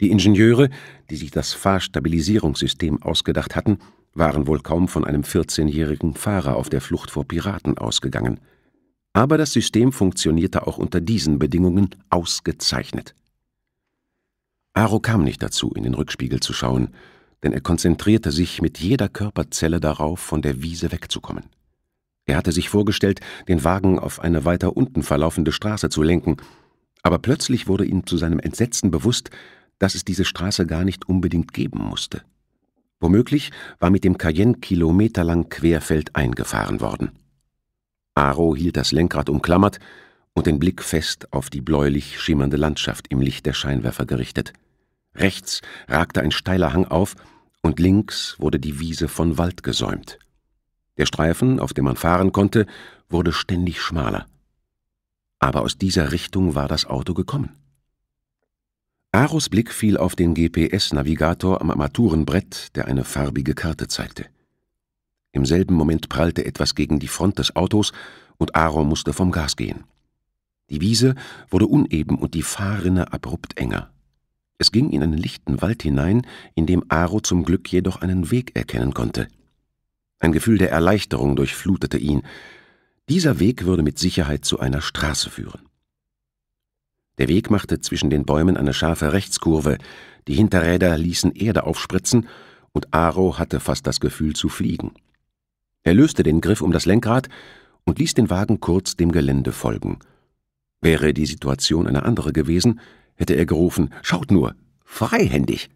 Die Ingenieure, die sich das Fahrstabilisierungssystem ausgedacht hatten, waren wohl kaum von einem 14-jährigen Fahrer auf der Flucht vor Piraten ausgegangen – aber das System funktionierte auch unter diesen Bedingungen ausgezeichnet. Aro kam nicht dazu, in den Rückspiegel zu schauen, denn er konzentrierte sich mit jeder Körperzelle darauf, von der Wiese wegzukommen. Er hatte sich vorgestellt, den Wagen auf eine weiter unten verlaufende Straße zu lenken, aber plötzlich wurde ihm zu seinem Entsetzen bewusst, dass es diese Straße gar nicht unbedingt geben musste. Womöglich war mit dem Cayenne kilometerlang querfeld eingefahren worden. Aro hielt das Lenkrad umklammert und den Blick fest auf die bläulich schimmernde Landschaft im Licht der Scheinwerfer gerichtet. Rechts ragte ein steiler Hang auf, und links wurde die Wiese von Wald gesäumt. Der Streifen, auf dem man fahren konnte, wurde ständig schmaler. Aber aus dieser Richtung war das Auto gekommen. Aros Blick fiel auf den GPS-Navigator am Armaturenbrett, der eine farbige Karte zeigte. Im selben Moment prallte etwas gegen die Front des Autos und Aro musste vom Gas gehen. Die Wiese wurde uneben und die Fahrrinne abrupt enger. Es ging in einen lichten Wald hinein, in dem Aro zum Glück jedoch einen Weg erkennen konnte. Ein Gefühl der Erleichterung durchflutete ihn. Dieser Weg würde mit Sicherheit zu einer Straße führen. Der Weg machte zwischen den Bäumen eine scharfe Rechtskurve, die Hinterräder ließen Erde aufspritzen, und Aro hatte fast das Gefühl zu fliegen. Er löste den Griff um das Lenkrad und ließ den Wagen kurz dem Gelände folgen. Wäre die Situation eine andere gewesen, hätte er gerufen, Schaut nur, freihändig!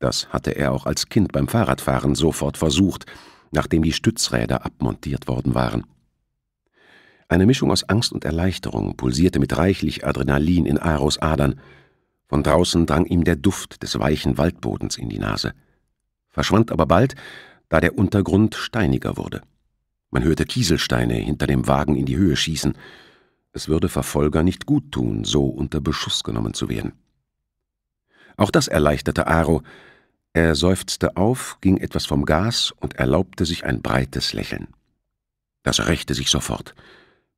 Das hatte er auch als Kind beim Fahrradfahren sofort versucht, nachdem die Stützräder abmontiert worden waren. Eine Mischung aus Angst und Erleichterung pulsierte mit reichlich Adrenalin in Aros Adern. Von draußen drang ihm der Duft des weichen Waldbodens in die Nase. Verschwand aber bald, da der Untergrund steiniger wurde. Man hörte Kieselsteine hinter dem Wagen in die Höhe schießen. Es würde Verfolger nicht gut tun, so unter Beschuss genommen zu werden. Auch das erleichterte Aro. Er seufzte auf, ging etwas vom Gas und erlaubte sich ein breites Lächeln. Das rächte sich sofort.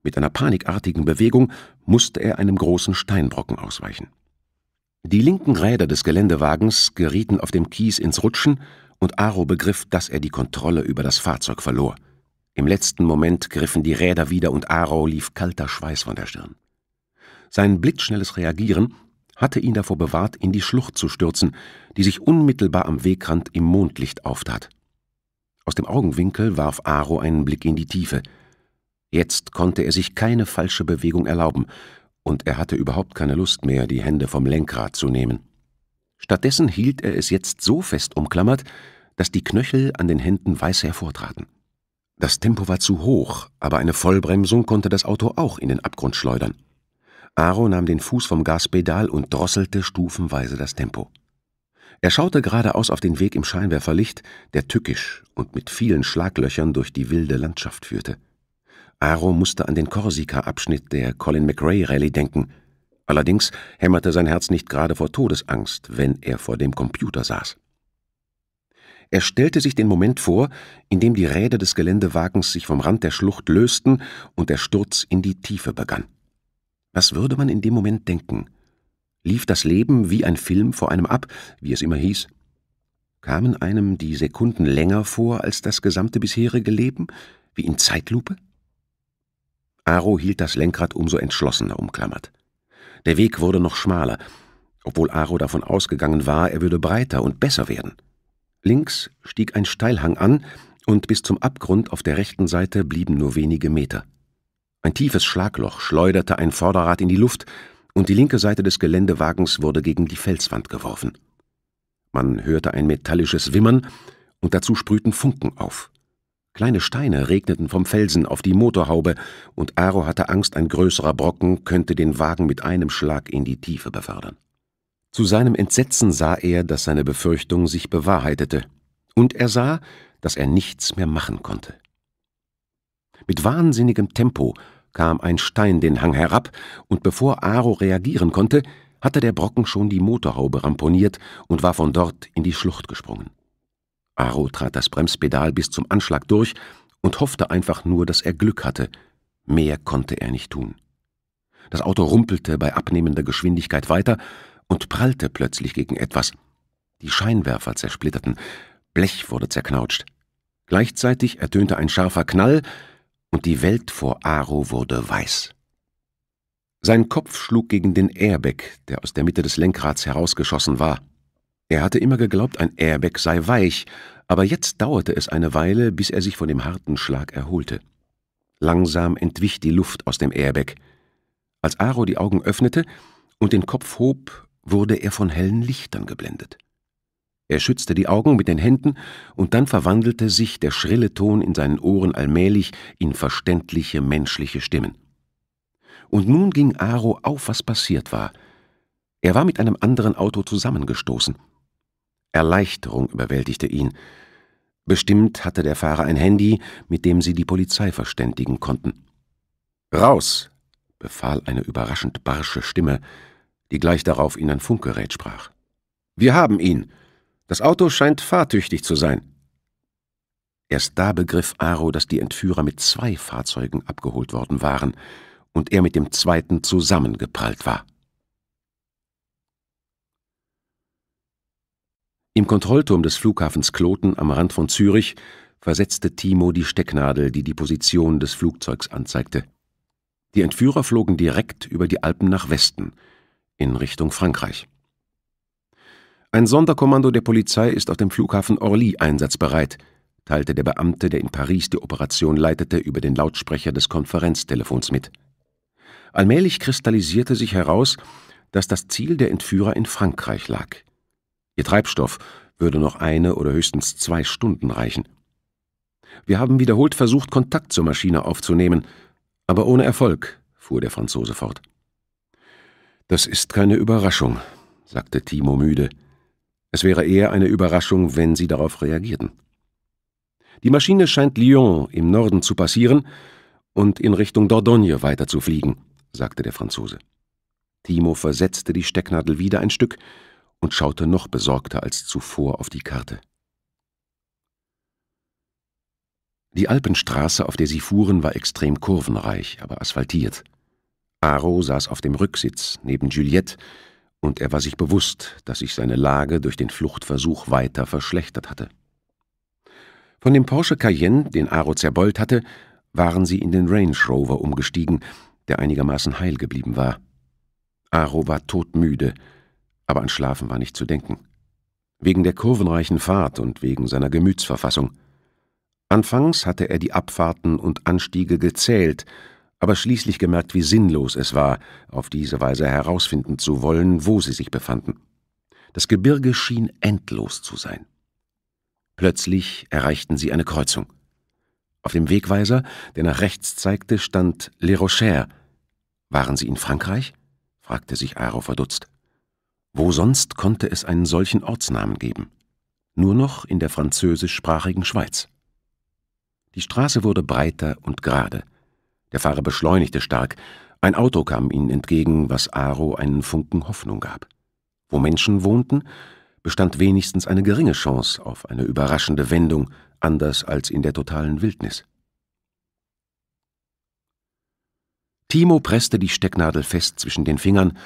Mit einer panikartigen Bewegung musste er einem großen Steinbrocken ausweichen. Die linken Räder des Geländewagens gerieten auf dem Kies ins Rutschen und Aro begriff, dass er die Kontrolle über das Fahrzeug verlor. Im letzten Moment griffen die Räder wieder und Aro lief kalter Schweiß von der Stirn. Sein blitzschnelles Reagieren hatte ihn davor bewahrt, in die Schlucht zu stürzen, die sich unmittelbar am Wegrand im Mondlicht auftat. Aus dem Augenwinkel warf Aro einen Blick in die Tiefe. Jetzt konnte er sich keine falsche Bewegung erlauben, und er hatte überhaupt keine Lust mehr, die Hände vom Lenkrad zu nehmen. Stattdessen hielt er es jetzt so fest umklammert, dass die Knöchel an den Händen weiß hervortraten. Das Tempo war zu hoch, aber eine Vollbremsung konnte das Auto auch in den Abgrund schleudern. Aro nahm den Fuß vom Gaspedal und drosselte stufenweise das Tempo. Er schaute geradeaus auf den Weg im Scheinwerferlicht, der tückisch und mit vielen Schlaglöchern durch die wilde Landschaft führte. Aro musste an den Korsika-Abschnitt der Colin McRae Rallye denken. Allerdings hämmerte sein Herz nicht gerade vor Todesangst, wenn er vor dem Computer saß. Er stellte sich den Moment vor, in dem die Räder des Geländewagens sich vom Rand der Schlucht lösten und der Sturz in die Tiefe begann. Was würde man in dem Moment denken? Lief das Leben wie ein Film vor einem ab, wie es immer hieß? Kamen einem die Sekunden länger vor als das gesamte bisherige Leben, wie in Zeitlupe? Aro hielt das Lenkrad umso entschlossener umklammert. Der Weg wurde noch schmaler, obwohl Aro davon ausgegangen war, er würde breiter und besser werden. Links stieg ein Steilhang an, und bis zum Abgrund auf der rechten Seite blieben nur wenige Meter. Ein tiefes Schlagloch schleuderte ein Vorderrad in die Luft, und die linke Seite des Geländewagens wurde gegen die Felswand geworfen. Man hörte ein metallisches Wimmern, und dazu sprühten Funken auf. Kleine Steine regneten vom Felsen auf die Motorhaube, und Aro hatte Angst, ein größerer Brocken könnte den Wagen mit einem Schlag in die Tiefe befördern. Zu seinem Entsetzen sah er, dass seine Befürchtung sich bewahrheitete, und er sah, dass er nichts mehr machen konnte. Mit wahnsinnigem Tempo kam ein Stein den Hang herab, und bevor Aro reagieren konnte, hatte der Brocken schon die Motorhaube ramponiert und war von dort in die Schlucht gesprungen. Aro trat das Bremspedal bis zum Anschlag durch und hoffte einfach nur, dass er Glück hatte. Mehr konnte er nicht tun. Das Auto rumpelte bei abnehmender Geschwindigkeit weiter, und prallte plötzlich gegen etwas. Die Scheinwerfer zersplitterten, Blech wurde zerknautscht. Gleichzeitig ertönte ein scharfer Knall, und die Welt vor Aro wurde weiß. Sein Kopf schlug gegen den Airbag, der aus der Mitte des Lenkrads herausgeschossen war. Er hatte immer geglaubt, ein Airbag sei weich, aber jetzt dauerte es eine Weile, bis er sich von dem harten Schlag erholte. Langsam entwich die Luft aus dem Airbag. Als Aro die Augen öffnete und den Kopf hob, wurde er von hellen Lichtern geblendet. Er schützte die Augen mit den Händen, und dann verwandelte sich der schrille Ton in seinen Ohren allmählich in verständliche menschliche Stimmen. Und nun ging Aro auf, was passiert war. Er war mit einem anderen Auto zusammengestoßen. Erleichterung überwältigte ihn. Bestimmt hatte der Fahrer ein Handy, mit dem sie die Polizei verständigen konnten. Raus! befahl eine überraschend barsche Stimme, die gleich darauf in ein Funkgerät sprach. Wir haben ihn. Das Auto scheint fahrtüchtig zu sein. Erst da begriff Aro, dass die Entführer mit zwei Fahrzeugen abgeholt worden waren und er mit dem zweiten zusammengeprallt war. Im Kontrollturm des Flughafens Kloten am Rand von Zürich versetzte Timo die Stecknadel, die die Position des Flugzeugs anzeigte. Die Entführer flogen direkt über die Alpen nach Westen in Richtung Frankreich. Ein Sonderkommando der Polizei ist auf dem Flughafen Orly einsatzbereit, teilte der Beamte, der in Paris die Operation leitete, über den Lautsprecher des Konferenztelefons mit. Allmählich kristallisierte sich heraus, dass das Ziel der Entführer in Frankreich lag. Ihr Treibstoff würde noch eine oder höchstens zwei Stunden reichen. Wir haben wiederholt versucht, Kontakt zur Maschine aufzunehmen, aber ohne Erfolg, fuhr der Franzose fort. Das ist keine Überraschung, sagte Timo müde. Es wäre eher eine Überraschung, wenn Sie darauf reagierten. Die Maschine scheint Lyon im Norden zu passieren und in Richtung Dordogne weiterzufliegen, sagte der Franzose. Timo versetzte die Stecknadel wieder ein Stück und schaute noch besorgter als zuvor auf die Karte. Die Alpenstraße, auf der sie fuhren, war extrem kurvenreich, aber asphaltiert. Aro saß auf dem Rücksitz neben Juliette, und er war sich bewusst, dass sich seine Lage durch den Fluchtversuch weiter verschlechtert hatte. Von dem Porsche Cayenne, den Aro zerbeult hatte, waren sie in den Range Rover umgestiegen, der einigermaßen heil geblieben war. Aro war todmüde, aber an Schlafen war nicht zu denken. Wegen der kurvenreichen Fahrt und wegen seiner Gemütsverfassung. Anfangs hatte er die Abfahrten und Anstiege gezählt aber schließlich gemerkt, wie sinnlos es war, auf diese Weise herausfinden zu wollen, wo sie sich befanden. Das Gebirge schien endlos zu sein. Plötzlich erreichten sie eine Kreuzung. Auf dem Wegweiser, der nach rechts zeigte, stand Le Rocher. Waren sie in Frankreich? fragte sich Aro verdutzt. Wo sonst konnte es einen solchen Ortsnamen geben? Nur noch in der französischsprachigen Schweiz. Die Straße wurde breiter und gerade. Der Fahrer beschleunigte stark. Ein Auto kam ihnen entgegen, was Aro einen Funken Hoffnung gab. Wo Menschen wohnten, bestand wenigstens eine geringe Chance auf eine überraschende Wendung, anders als in der totalen Wildnis. Timo presste die Stecknadel fest zwischen den Fingern,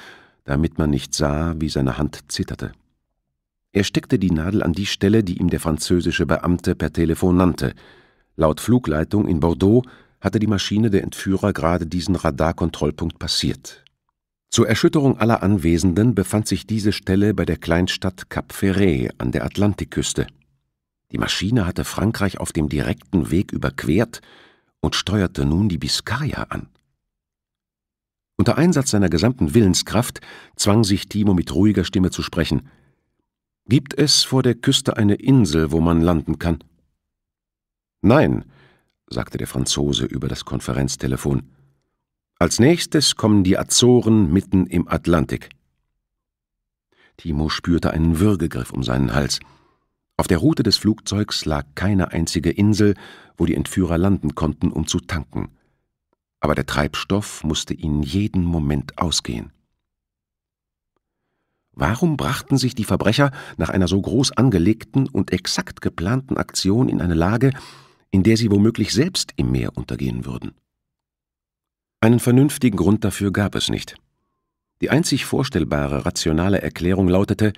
damit man nicht sah, wie seine Hand zitterte. Er steckte die Nadel an die Stelle, die ihm der französische Beamte per Telefon nannte, laut Flugleitung in Bordeaux hatte die Maschine der Entführer gerade diesen Radarkontrollpunkt passiert. Zur Erschütterung aller Anwesenden befand sich diese Stelle bei der Kleinstadt Cap Ferret an der Atlantikküste. Die Maschine hatte Frankreich auf dem direkten Weg überquert und steuerte nun die Biscaya an. Unter Einsatz seiner gesamten Willenskraft zwang sich Timo mit ruhiger Stimme zu sprechen. Gibt es vor der Küste eine Insel, wo man landen kann? Nein, sagte der Franzose über das Konferenztelefon. Als nächstes kommen die Azoren mitten im Atlantik. Timo spürte einen Würgegriff um seinen Hals. Auf der Route des Flugzeugs lag keine einzige Insel, wo die Entführer landen konnten, um zu tanken. Aber der Treibstoff musste ihnen jeden Moment ausgehen. Warum brachten sich die Verbrecher nach einer so groß angelegten und exakt geplanten Aktion in eine Lage, in der sie womöglich selbst im Meer untergehen würden. Einen vernünftigen Grund dafür gab es nicht. Die einzig vorstellbare rationale Erklärung lautete,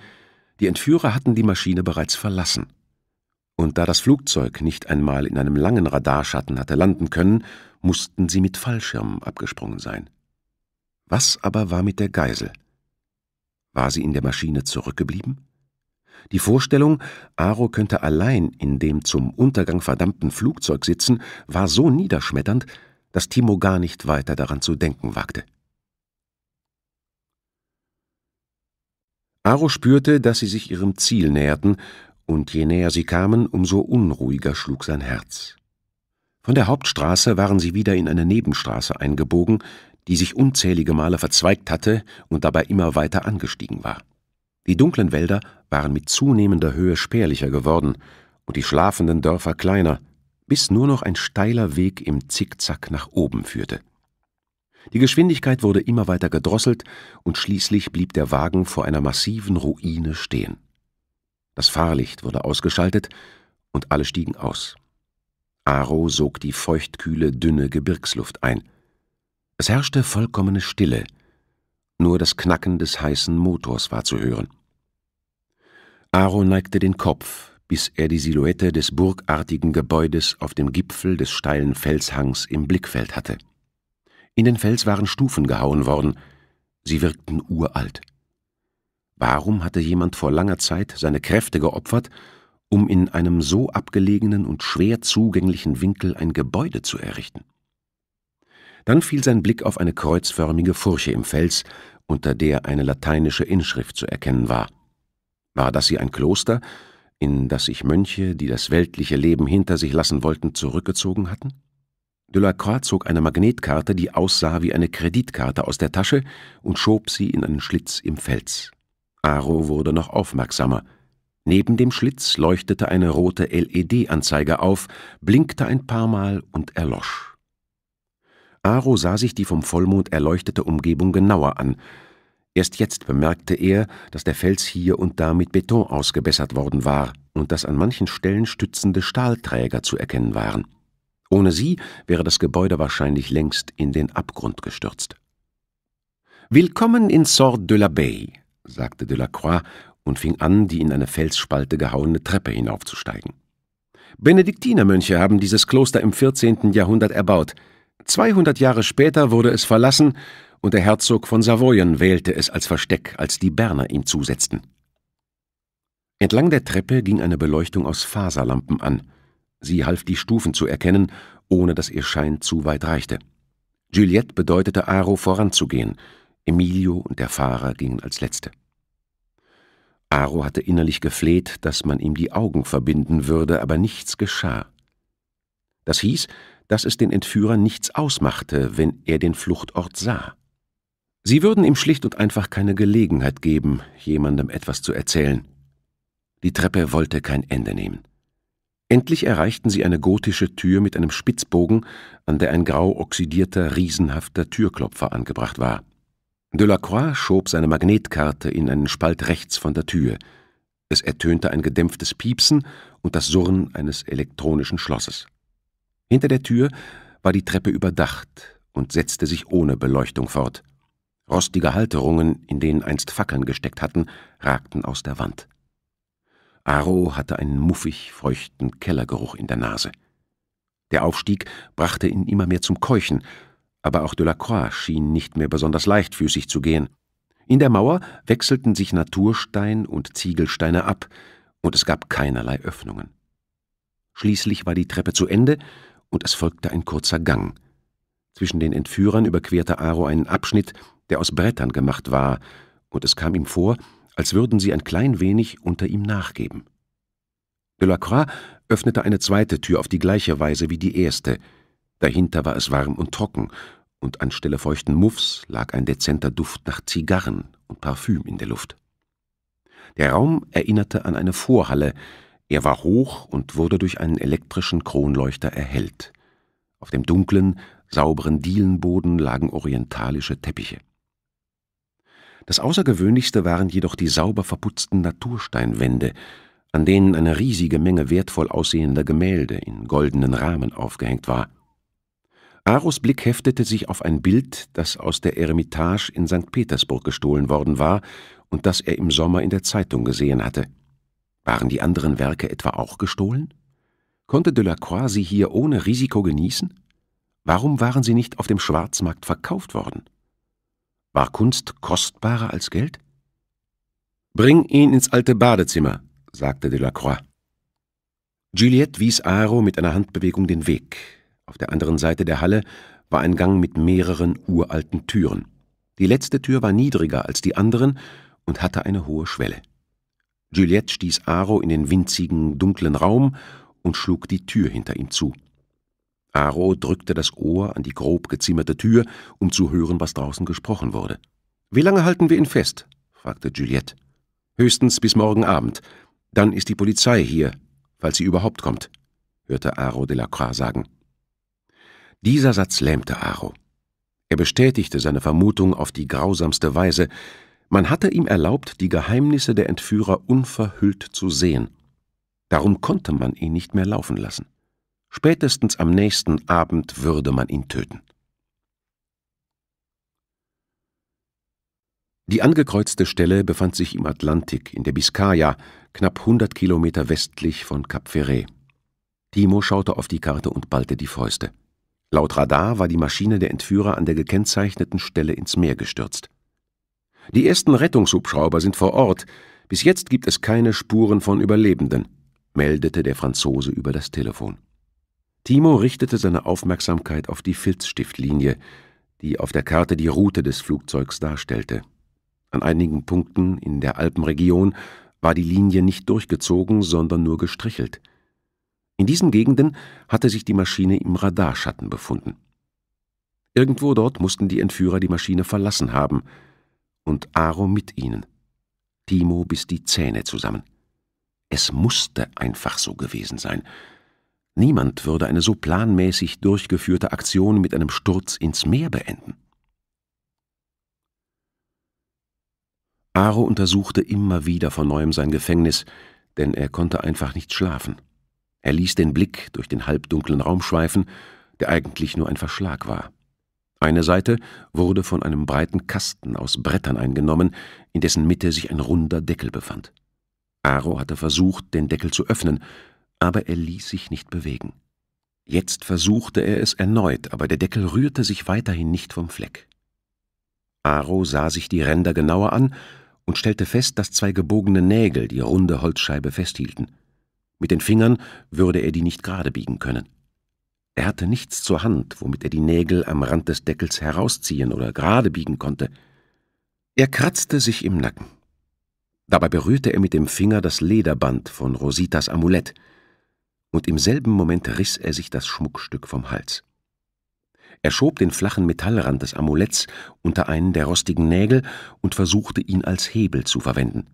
die Entführer hatten die Maschine bereits verlassen. Und da das Flugzeug nicht einmal in einem langen Radarschatten hatte landen können, mussten sie mit Fallschirmen abgesprungen sein. Was aber war mit der Geisel? War sie in der Maschine zurückgeblieben? Die Vorstellung, Aro könnte allein in dem zum Untergang verdammten Flugzeug sitzen, war so niederschmetternd, dass Timo gar nicht weiter daran zu denken wagte. Aro spürte, dass sie sich ihrem Ziel näherten, und je näher sie kamen, umso unruhiger schlug sein Herz. Von der Hauptstraße waren sie wieder in eine Nebenstraße eingebogen, die sich unzählige Male verzweigt hatte und dabei immer weiter angestiegen war. Die dunklen Wälder waren mit zunehmender Höhe spärlicher geworden und die schlafenden Dörfer kleiner, bis nur noch ein steiler Weg im Zickzack nach oben führte. Die Geschwindigkeit wurde immer weiter gedrosselt und schließlich blieb der Wagen vor einer massiven Ruine stehen. Das Fahrlicht wurde ausgeschaltet und alle stiegen aus. Aro sog die feuchtkühle, dünne Gebirgsluft ein. Es herrschte vollkommene Stille – nur das Knacken des heißen Motors war zu hören. Aro neigte den Kopf, bis er die Silhouette des burgartigen Gebäudes auf dem Gipfel des steilen Felshangs im Blickfeld hatte. In den Fels waren Stufen gehauen worden, sie wirkten uralt. Warum hatte jemand vor langer Zeit seine Kräfte geopfert, um in einem so abgelegenen und schwer zugänglichen Winkel ein Gebäude zu errichten? Dann fiel sein Blick auf eine kreuzförmige Furche im Fels, unter der eine lateinische Inschrift zu erkennen war. War das hier ein Kloster, in das sich Mönche, die das weltliche Leben hinter sich lassen wollten, zurückgezogen hatten? Delacroix zog eine Magnetkarte, die aussah wie eine Kreditkarte, aus der Tasche und schob sie in einen Schlitz im Fels. Aro wurde noch aufmerksamer. Neben dem Schlitz leuchtete eine rote LED-Anzeige auf, blinkte ein paar Mal und erlosch. Aro sah sich die vom Vollmond erleuchtete Umgebung genauer an. Erst jetzt bemerkte er, dass der Fels hier und da mit Beton ausgebessert worden war und dass an manchen Stellen stützende Stahlträger zu erkennen waren. Ohne sie wäre das Gebäude wahrscheinlich längst in den Abgrund gestürzt. Willkommen in Sort de la Bay, sagte Delacroix und fing an, die in eine Felsspalte gehauene Treppe hinaufzusteigen. Benediktinermönche haben dieses Kloster im 14. Jahrhundert erbaut – 200 Jahre später wurde es verlassen und der Herzog von Savoyen wählte es als Versteck, als die Berner ihm zusetzten. Entlang der Treppe ging eine Beleuchtung aus Faserlampen an. Sie half die Stufen zu erkennen, ohne dass ihr Schein zu weit reichte. Juliette bedeutete Aro voranzugehen. Emilio und der Fahrer gingen als Letzte. Aro hatte innerlich gefleht, dass man ihm die Augen verbinden würde, aber nichts geschah. Das hieß, dass es den Entführer nichts ausmachte, wenn er den Fluchtort sah. Sie würden ihm schlicht und einfach keine Gelegenheit geben, jemandem etwas zu erzählen. Die Treppe wollte kein Ende nehmen. Endlich erreichten sie eine gotische Tür mit einem Spitzbogen, an der ein grau oxidierter, riesenhafter Türklopfer angebracht war. Delacroix schob seine Magnetkarte in einen Spalt rechts von der Tür. Es ertönte ein gedämpftes Piepsen und das Surren eines elektronischen Schlosses. Hinter der Tür war die Treppe überdacht und setzte sich ohne Beleuchtung fort. Rostige Halterungen, in denen einst Fackeln gesteckt hatten, ragten aus der Wand. Aro hatte einen muffig feuchten Kellergeruch in der Nase. Der Aufstieg brachte ihn immer mehr zum Keuchen, aber auch Delacroix schien nicht mehr besonders leichtfüßig zu gehen. In der Mauer wechselten sich Naturstein und Ziegelsteine ab, und es gab keinerlei Öffnungen. Schließlich war die Treppe zu Ende, und es folgte ein kurzer Gang. Zwischen den Entführern überquerte Aro einen Abschnitt, der aus Brettern gemacht war, und es kam ihm vor, als würden sie ein klein wenig unter ihm nachgeben. Delacroix öffnete eine zweite Tür auf die gleiche Weise wie die erste. Dahinter war es warm und trocken, und anstelle feuchten Muffs lag ein dezenter Duft nach Zigarren und Parfüm in der Luft. Der Raum erinnerte an eine Vorhalle, er war hoch und wurde durch einen elektrischen Kronleuchter erhellt. Auf dem dunklen, sauberen Dielenboden lagen orientalische Teppiche. Das Außergewöhnlichste waren jedoch die sauber verputzten Natursteinwände, an denen eine riesige Menge wertvoll aussehender Gemälde in goldenen Rahmen aufgehängt war. Aros Blick heftete sich auf ein Bild, das aus der Eremitage in St. Petersburg gestohlen worden war und das er im Sommer in der Zeitung gesehen hatte. Waren die anderen Werke etwa auch gestohlen? Konnte Delacroix sie hier ohne Risiko genießen? Warum waren sie nicht auf dem Schwarzmarkt verkauft worden? War Kunst kostbarer als Geld? Bring ihn ins alte Badezimmer, sagte Delacroix. Juliette wies Aro mit einer Handbewegung den Weg. Auf der anderen Seite der Halle war ein Gang mit mehreren uralten Türen. Die letzte Tür war niedriger als die anderen und hatte eine hohe Schwelle. Juliette stieß Aro in den winzigen, dunklen Raum und schlug die Tür hinter ihm zu. Aro drückte das Ohr an die grob gezimmerte Tür, um zu hören, was draußen gesprochen wurde. Wie lange halten wir ihn fest? fragte Juliette. Höchstens bis morgen Abend. Dann ist die Polizei hier, falls sie überhaupt kommt, hörte Aro Delacroix sagen. Dieser Satz lähmte Aro. Er bestätigte seine Vermutung auf die grausamste Weise, man hatte ihm erlaubt, die Geheimnisse der Entführer unverhüllt zu sehen. Darum konnte man ihn nicht mehr laufen lassen. Spätestens am nächsten Abend würde man ihn töten. Die angekreuzte Stelle befand sich im Atlantik, in der Biskaya, knapp 100 Kilometer westlich von Cap Ferré. Timo schaute auf die Karte und ballte die Fäuste. Laut Radar war die Maschine der Entführer an der gekennzeichneten Stelle ins Meer gestürzt. Die ersten Rettungshubschrauber sind vor Ort. Bis jetzt gibt es keine Spuren von Überlebenden, meldete der Franzose über das Telefon. Timo richtete seine Aufmerksamkeit auf die Filzstiftlinie, die auf der Karte die Route des Flugzeugs darstellte. An einigen Punkten in der Alpenregion war die Linie nicht durchgezogen, sondern nur gestrichelt. In diesen Gegenden hatte sich die Maschine im Radarschatten befunden. Irgendwo dort mussten die Entführer die Maschine verlassen haben – und Aro mit ihnen. Timo biss die Zähne zusammen. Es musste einfach so gewesen sein. Niemand würde eine so planmäßig durchgeführte Aktion mit einem Sturz ins Meer beenden. Aro untersuchte immer wieder von neuem sein Gefängnis, denn er konnte einfach nicht schlafen. Er ließ den Blick durch den halbdunklen Raum schweifen, der eigentlich nur ein Verschlag war. Eine Seite wurde von einem breiten Kasten aus Brettern eingenommen, in dessen Mitte sich ein runder Deckel befand. Aro hatte versucht, den Deckel zu öffnen, aber er ließ sich nicht bewegen. Jetzt versuchte er es erneut, aber der Deckel rührte sich weiterhin nicht vom Fleck. Aro sah sich die Ränder genauer an und stellte fest, dass zwei gebogene Nägel die runde Holzscheibe festhielten. Mit den Fingern würde er die nicht gerade biegen können. Er hatte nichts zur Hand, womit er die Nägel am Rand des Deckels herausziehen oder gerade biegen konnte. Er kratzte sich im Nacken. Dabei berührte er mit dem Finger das Lederband von Rositas Amulett, und im selben Moment riss er sich das Schmuckstück vom Hals. Er schob den flachen Metallrand des Amuletts unter einen der rostigen Nägel und versuchte ihn als Hebel zu verwenden.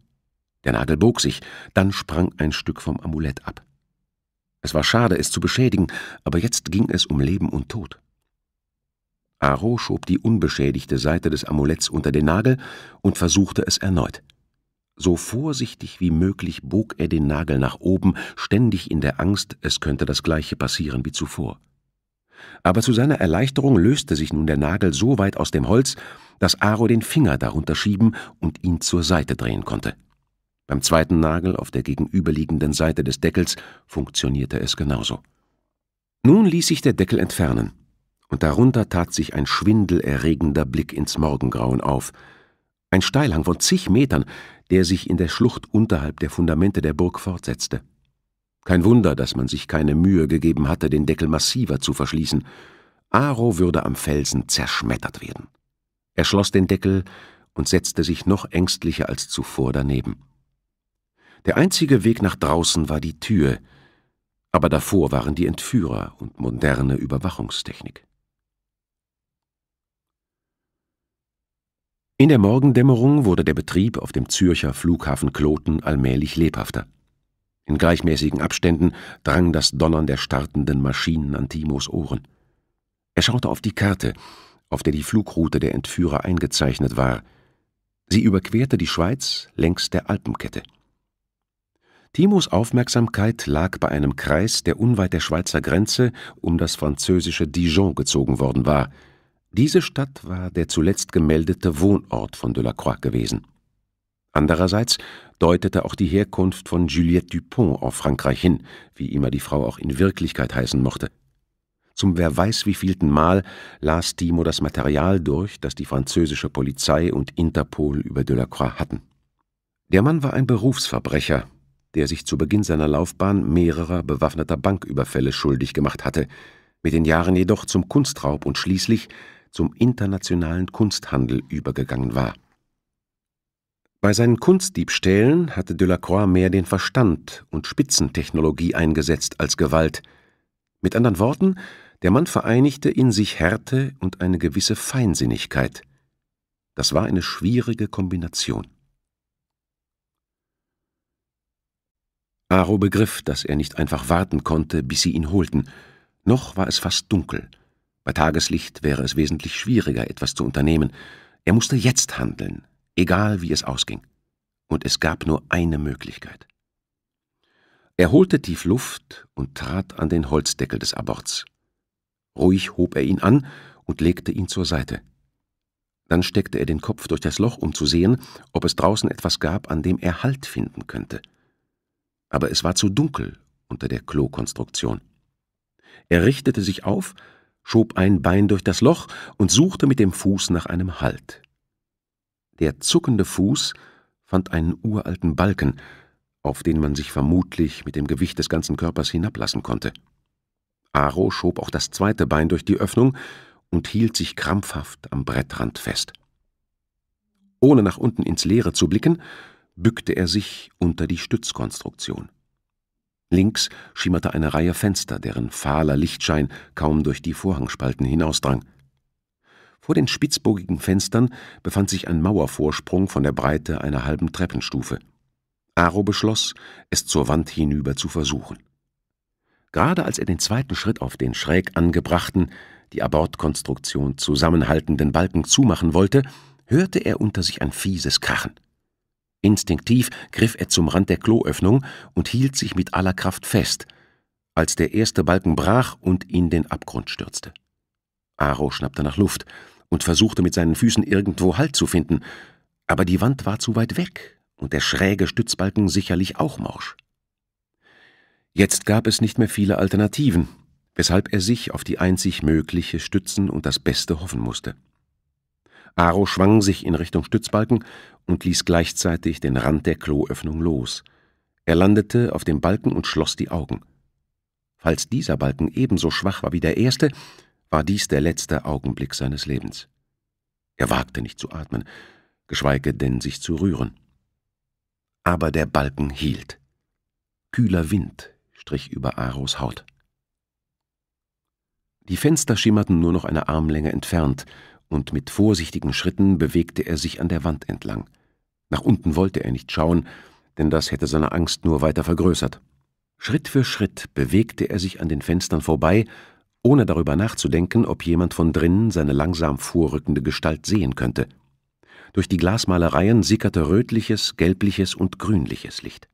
Der Nagel bog sich, dann sprang ein Stück vom Amulett ab. Es war schade, es zu beschädigen, aber jetzt ging es um Leben und Tod. Aro schob die unbeschädigte Seite des Amuletts unter den Nagel und versuchte es erneut. So vorsichtig wie möglich bog er den Nagel nach oben, ständig in der Angst, es könnte das gleiche passieren wie zuvor. Aber zu seiner Erleichterung löste sich nun der Nagel so weit aus dem Holz, dass Aro den Finger darunter schieben und ihn zur Seite drehen konnte. Beim zweiten Nagel auf der gegenüberliegenden Seite des Deckels funktionierte es genauso. Nun ließ sich der Deckel entfernen, und darunter tat sich ein schwindelerregender Blick ins Morgengrauen auf. Ein Steilhang von zig Metern, der sich in der Schlucht unterhalb der Fundamente der Burg fortsetzte. Kein Wunder, dass man sich keine Mühe gegeben hatte, den Deckel massiver zu verschließen. Aro würde am Felsen zerschmettert werden. Er schloss den Deckel und setzte sich noch ängstlicher als zuvor daneben. Der einzige Weg nach draußen war die Tür, aber davor waren die Entführer und moderne Überwachungstechnik. In der Morgendämmerung wurde der Betrieb auf dem Zürcher Flughafen Kloten allmählich lebhafter. In gleichmäßigen Abständen drang das Donnern der startenden Maschinen an Timos Ohren. Er schaute auf die Karte, auf der die Flugroute der Entführer eingezeichnet war. Sie überquerte die Schweiz längs der Alpenkette. Timos Aufmerksamkeit lag bei einem Kreis, der unweit der Schweizer Grenze um das französische Dijon gezogen worden war. Diese Stadt war der zuletzt gemeldete Wohnort von Delacroix gewesen. Andererseits deutete auch die Herkunft von Juliette Dupont auf Frankreich hin, wie immer die Frau auch in Wirklichkeit heißen mochte. Zum wer weiß wievielten Mal las Timo das Material durch, das die französische Polizei und Interpol über Delacroix hatten. Der Mann war ein Berufsverbrecher, der sich zu Beginn seiner Laufbahn mehrerer bewaffneter Banküberfälle schuldig gemacht hatte, mit den Jahren jedoch zum Kunstraub und schließlich zum internationalen Kunsthandel übergegangen war. Bei seinen Kunstdiebstählen hatte Delacroix mehr den Verstand und Spitzentechnologie eingesetzt als Gewalt. Mit anderen Worten, der Mann vereinigte in sich Härte und eine gewisse Feinsinnigkeit. Das war eine schwierige Kombination. Aro begriff, dass er nicht einfach warten konnte, bis sie ihn holten. Noch war es fast dunkel. Bei Tageslicht wäre es wesentlich schwieriger, etwas zu unternehmen. Er musste jetzt handeln, egal wie es ausging. Und es gab nur eine Möglichkeit. Er holte tief Luft und trat an den Holzdeckel des Aborts. Ruhig hob er ihn an und legte ihn zur Seite. Dann steckte er den Kopf durch das Loch, um zu sehen, ob es draußen etwas gab, an dem er Halt finden könnte aber es war zu dunkel unter der Klokonstruktion. Er richtete sich auf, schob ein Bein durch das Loch und suchte mit dem Fuß nach einem Halt. Der zuckende Fuß fand einen uralten Balken, auf den man sich vermutlich mit dem Gewicht des ganzen Körpers hinablassen konnte. Aro schob auch das zweite Bein durch die Öffnung und hielt sich krampfhaft am Brettrand fest. Ohne nach unten ins Leere zu blicken, bückte er sich unter die Stützkonstruktion. Links schimmerte eine Reihe Fenster, deren fahler Lichtschein kaum durch die Vorhangspalten hinausdrang. Vor den spitzbogigen Fenstern befand sich ein Mauervorsprung von der Breite einer halben Treppenstufe. Aro beschloss, es zur Wand hinüber zu versuchen. Gerade als er den zweiten Schritt auf den schräg angebrachten, die Abortkonstruktion zusammenhaltenden Balken zumachen wollte, hörte er unter sich ein fieses Krachen. Instinktiv griff er zum Rand der Kloöffnung und hielt sich mit aller Kraft fest, als der erste Balken brach und in den Abgrund stürzte. Aro schnappte nach Luft und versuchte mit seinen Füßen irgendwo Halt zu finden, aber die Wand war zu weit weg und der schräge Stützbalken sicherlich auch morsch. Jetzt gab es nicht mehr viele Alternativen, weshalb er sich auf die einzig mögliche stützen und das Beste hoffen musste. Aro schwang sich in Richtung Stützbalken und ließ gleichzeitig den Rand der Kloöffnung los. Er landete auf dem Balken und schloss die Augen. Falls dieser Balken ebenso schwach war wie der erste, war dies der letzte Augenblick seines Lebens. Er wagte nicht zu atmen, geschweige denn sich zu rühren. Aber der Balken hielt. Kühler Wind strich über Aros Haut. Die Fenster schimmerten nur noch eine Armlänge entfernt und mit vorsichtigen Schritten bewegte er sich an der Wand entlang. Nach unten wollte er nicht schauen, denn das hätte seine Angst nur weiter vergrößert. Schritt für Schritt bewegte er sich an den Fenstern vorbei, ohne darüber nachzudenken, ob jemand von drinnen seine langsam vorrückende Gestalt sehen könnte. Durch die Glasmalereien sickerte rötliches, gelbliches und grünliches Licht.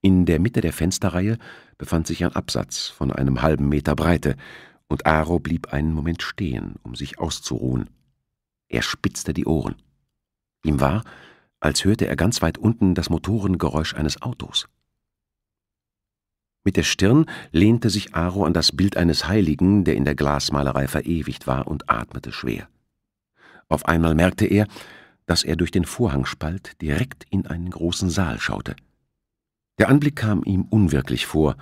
In der Mitte der Fensterreihe befand sich ein Absatz von einem halben Meter Breite, und Aro blieb einen Moment stehen, um sich auszuruhen. Er spitzte die Ohren. Ihm war, als hörte er ganz weit unten das Motorengeräusch eines Autos. Mit der Stirn lehnte sich Aro an das Bild eines Heiligen, der in der Glasmalerei verewigt war, und atmete schwer. Auf einmal merkte er, dass er durch den Vorhangspalt direkt in einen großen Saal schaute. Der Anblick kam ihm unwirklich vor,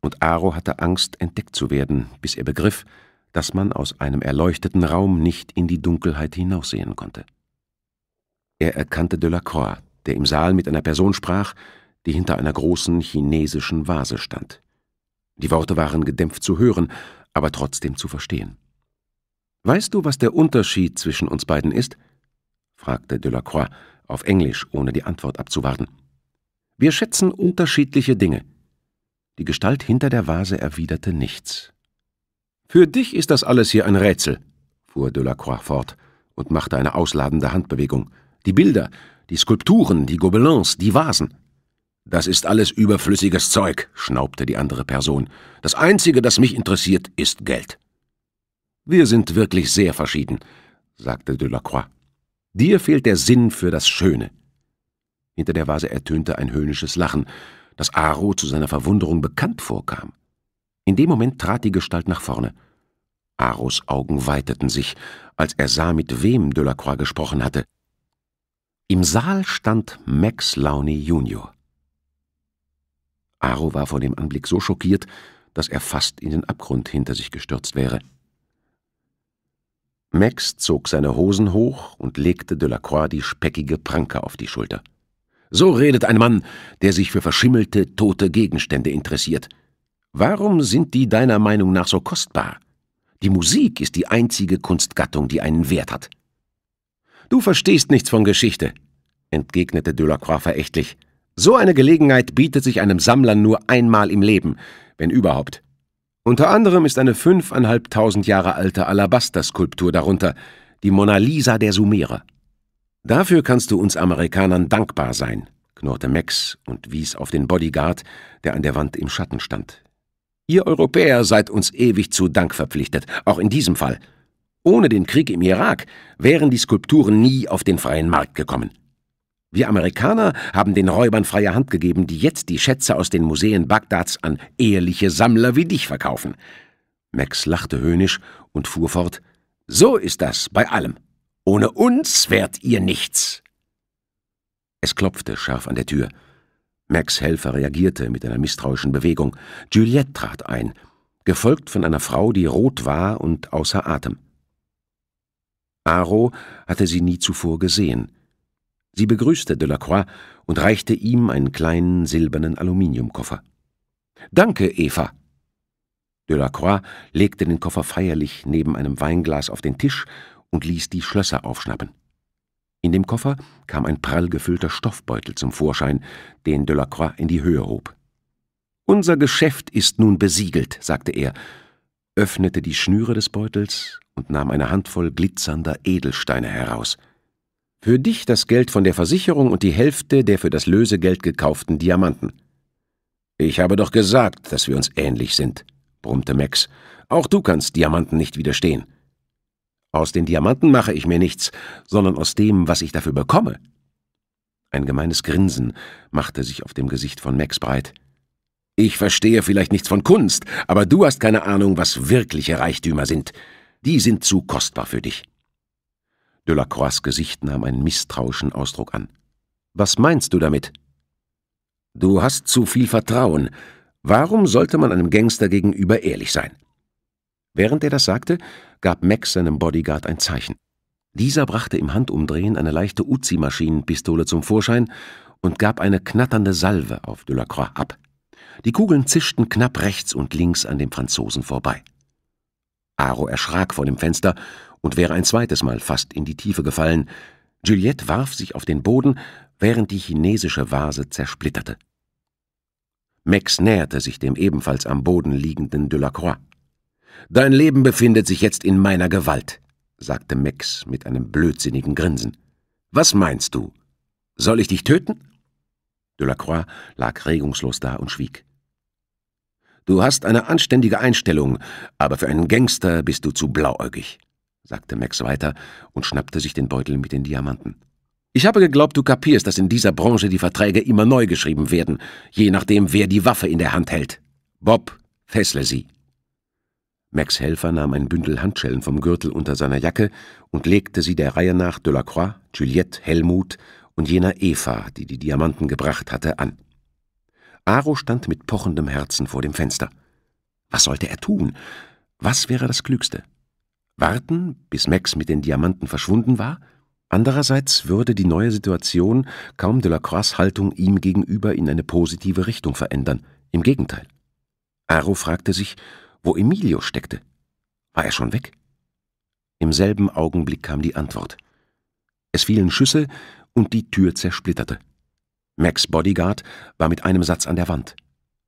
und Aro hatte Angst, entdeckt zu werden, bis er begriff, dass man aus einem erleuchteten Raum nicht in die Dunkelheit hinaussehen konnte. Er erkannte Delacroix, der im Saal mit einer Person sprach, die hinter einer großen chinesischen Vase stand. Die Worte waren gedämpft zu hören, aber trotzdem zu verstehen. »Weißt du, was der Unterschied zwischen uns beiden ist?« fragte Delacroix, auf Englisch, ohne die Antwort abzuwarten. »Wir schätzen unterschiedliche Dinge.« die Gestalt hinter der Vase erwiderte nichts. Für dich ist das alles hier ein Rätsel, fuhr Delacroix fort und machte eine ausladende Handbewegung. Die Bilder, die Skulpturen, die Gobelins, die Vasen. Das ist alles überflüssiges Zeug, schnaubte die andere Person. Das Einzige, das mich interessiert, ist Geld. Wir sind wirklich sehr verschieden, sagte Delacroix. Dir fehlt der Sinn für das Schöne. Hinter der Vase ertönte ein höhnisches Lachen, dass Aro zu seiner Verwunderung bekannt vorkam. In dem Moment trat die Gestalt nach vorne. Aros Augen weiteten sich, als er sah, mit wem Delacroix gesprochen hatte. Im Saal stand Max Launey Junior. Aro war vor dem Anblick so schockiert, dass er fast in den Abgrund hinter sich gestürzt wäre. Max zog seine Hosen hoch und legte Delacroix die speckige Pranke auf die Schulter. So redet ein Mann, der sich für verschimmelte, tote Gegenstände interessiert. Warum sind die deiner Meinung nach so kostbar? Die Musik ist die einzige Kunstgattung, die einen Wert hat. Du verstehst nichts von Geschichte, entgegnete Delacroix verächtlich. So eine Gelegenheit bietet sich einem Sammler nur einmal im Leben, wenn überhaupt. Unter anderem ist eine fünfeinhalbtausend Jahre alte Alabasterskulptur darunter, die Mona Lisa der Sumerer. Dafür kannst du uns Amerikanern dankbar sein, knurrte Max und wies auf den Bodyguard, der an der Wand im Schatten stand. Ihr Europäer seid uns ewig zu Dank verpflichtet, auch in diesem Fall. Ohne den Krieg im Irak wären die Skulpturen nie auf den freien Markt gekommen. Wir Amerikaner haben den Räubern freie Hand gegeben, die jetzt die Schätze aus den Museen Bagdads an ehrliche Sammler wie dich verkaufen. Max lachte höhnisch und fuhr fort. So ist das bei allem. Ohne uns wärt ihr nichts. Es klopfte scharf an der Tür. Max Helfer reagierte mit einer misstrauischen Bewegung. Juliette trat ein, gefolgt von einer Frau, die rot war und außer Atem. Aro hatte sie nie zuvor gesehen. Sie begrüßte Delacroix und reichte ihm einen kleinen silbernen Aluminiumkoffer. Danke, Eva. Delacroix legte den Koffer feierlich neben einem Weinglas auf den Tisch und ließ die Schlösser aufschnappen. In dem Koffer kam ein prall gefüllter Stoffbeutel zum Vorschein, den Delacroix in die Höhe hob. Unser Geschäft ist nun besiegelt, sagte er, öffnete die Schnüre des Beutels und nahm eine Handvoll glitzernder Edelsteine heraus. Für dich das Geld von der Versicherung und die Hälfte der für das Lösegeld gekauften Diamanten. Ich habe doch gesagt, dass wir uns ähnlich sind, brummte Max. Auch du kannst Diamanten nicht widerstehen. Aus den Diamanten mache ich mir nichts, sondern aus dem, was ich dafür bekomme. Ein gemeines Grinsen machte sich auf dem Gesicht von Max breit. Ich verstehe vielleicht nichts von Kunst, aber du hast keine Ahnung, was wirkliche Reichtümer sind. Die sind zu kostbar für dich. Delacroix' Gesicht nahm einen misstrauischen Ausdruck an. Was meinst du damit? Du hast zu viel Vertrauen. Warum sollte man einem Gangster gegenüber ehrlich sein? Während er das sagte, gab Max seinem Bodyguard ein Zeichen. Dieser brachte im Handumdrehen eine leichte Uzi-Maschinenpistole zum Vorschein und gab eine knatternde Salve auf Delacroix ab. Die Kugeln zischten knapp rechts und links an dem Franzosen vorbei. Aro erschrak vor dem Fenster und wäre ein zweites Mal fast in die Tiefe gefallen. Juliette warf sich auf den Boden, während die chinesische Vase zersplitterte. Max näherte sich dem ebenfalls am Boden liegenden Delacroix. Dein Leben befindet sich jetzt in meiner Gewalt, sagte Max mit einem blödsinnigen Grinsen. Was meinst du? Soll ich dich töten? Delacroix lag regungslos da und schwieg. Du hast eine anständige Einstellung, aber für einen Gangster bist du zu blauäugig, sagte Max weiter und schnappte sich den Beutel mit den Diamanten. Ich habe geglaubt, du kapierst, dass in dieser Branche die Verträge immer neu geschrieben werden, je nachdem, wer die Waffe in der Hand hält. Bob, fessle sie. Max Helfer nahm ein Bündel Handschellen vom Gürtel unter seiner Jacke und legte sie der Reihe nach Delacroix, Juliette, Helmut und jener Eva, die die Diamanten gebracht hatte, an. Aro stand mit pochendem Herzen vor dem Fenster. Was sollte er tun? Was wäre das Klügste? Warten, bis Max mit den Diamanten verschwunden war? Andererseits würde die neue Situation kaum Delacroix' Haltung ihm gegenüber in eine positive Richtung verändern. Im Gegenteil. Aro fragte sich, wo Emilio steckte. War er schon weg? Im selben Augenblick kam die Antwort. Es fielen Schüsse und die Tür zersplitterte. Max Bodyguard war mit einem Satz an der Wand.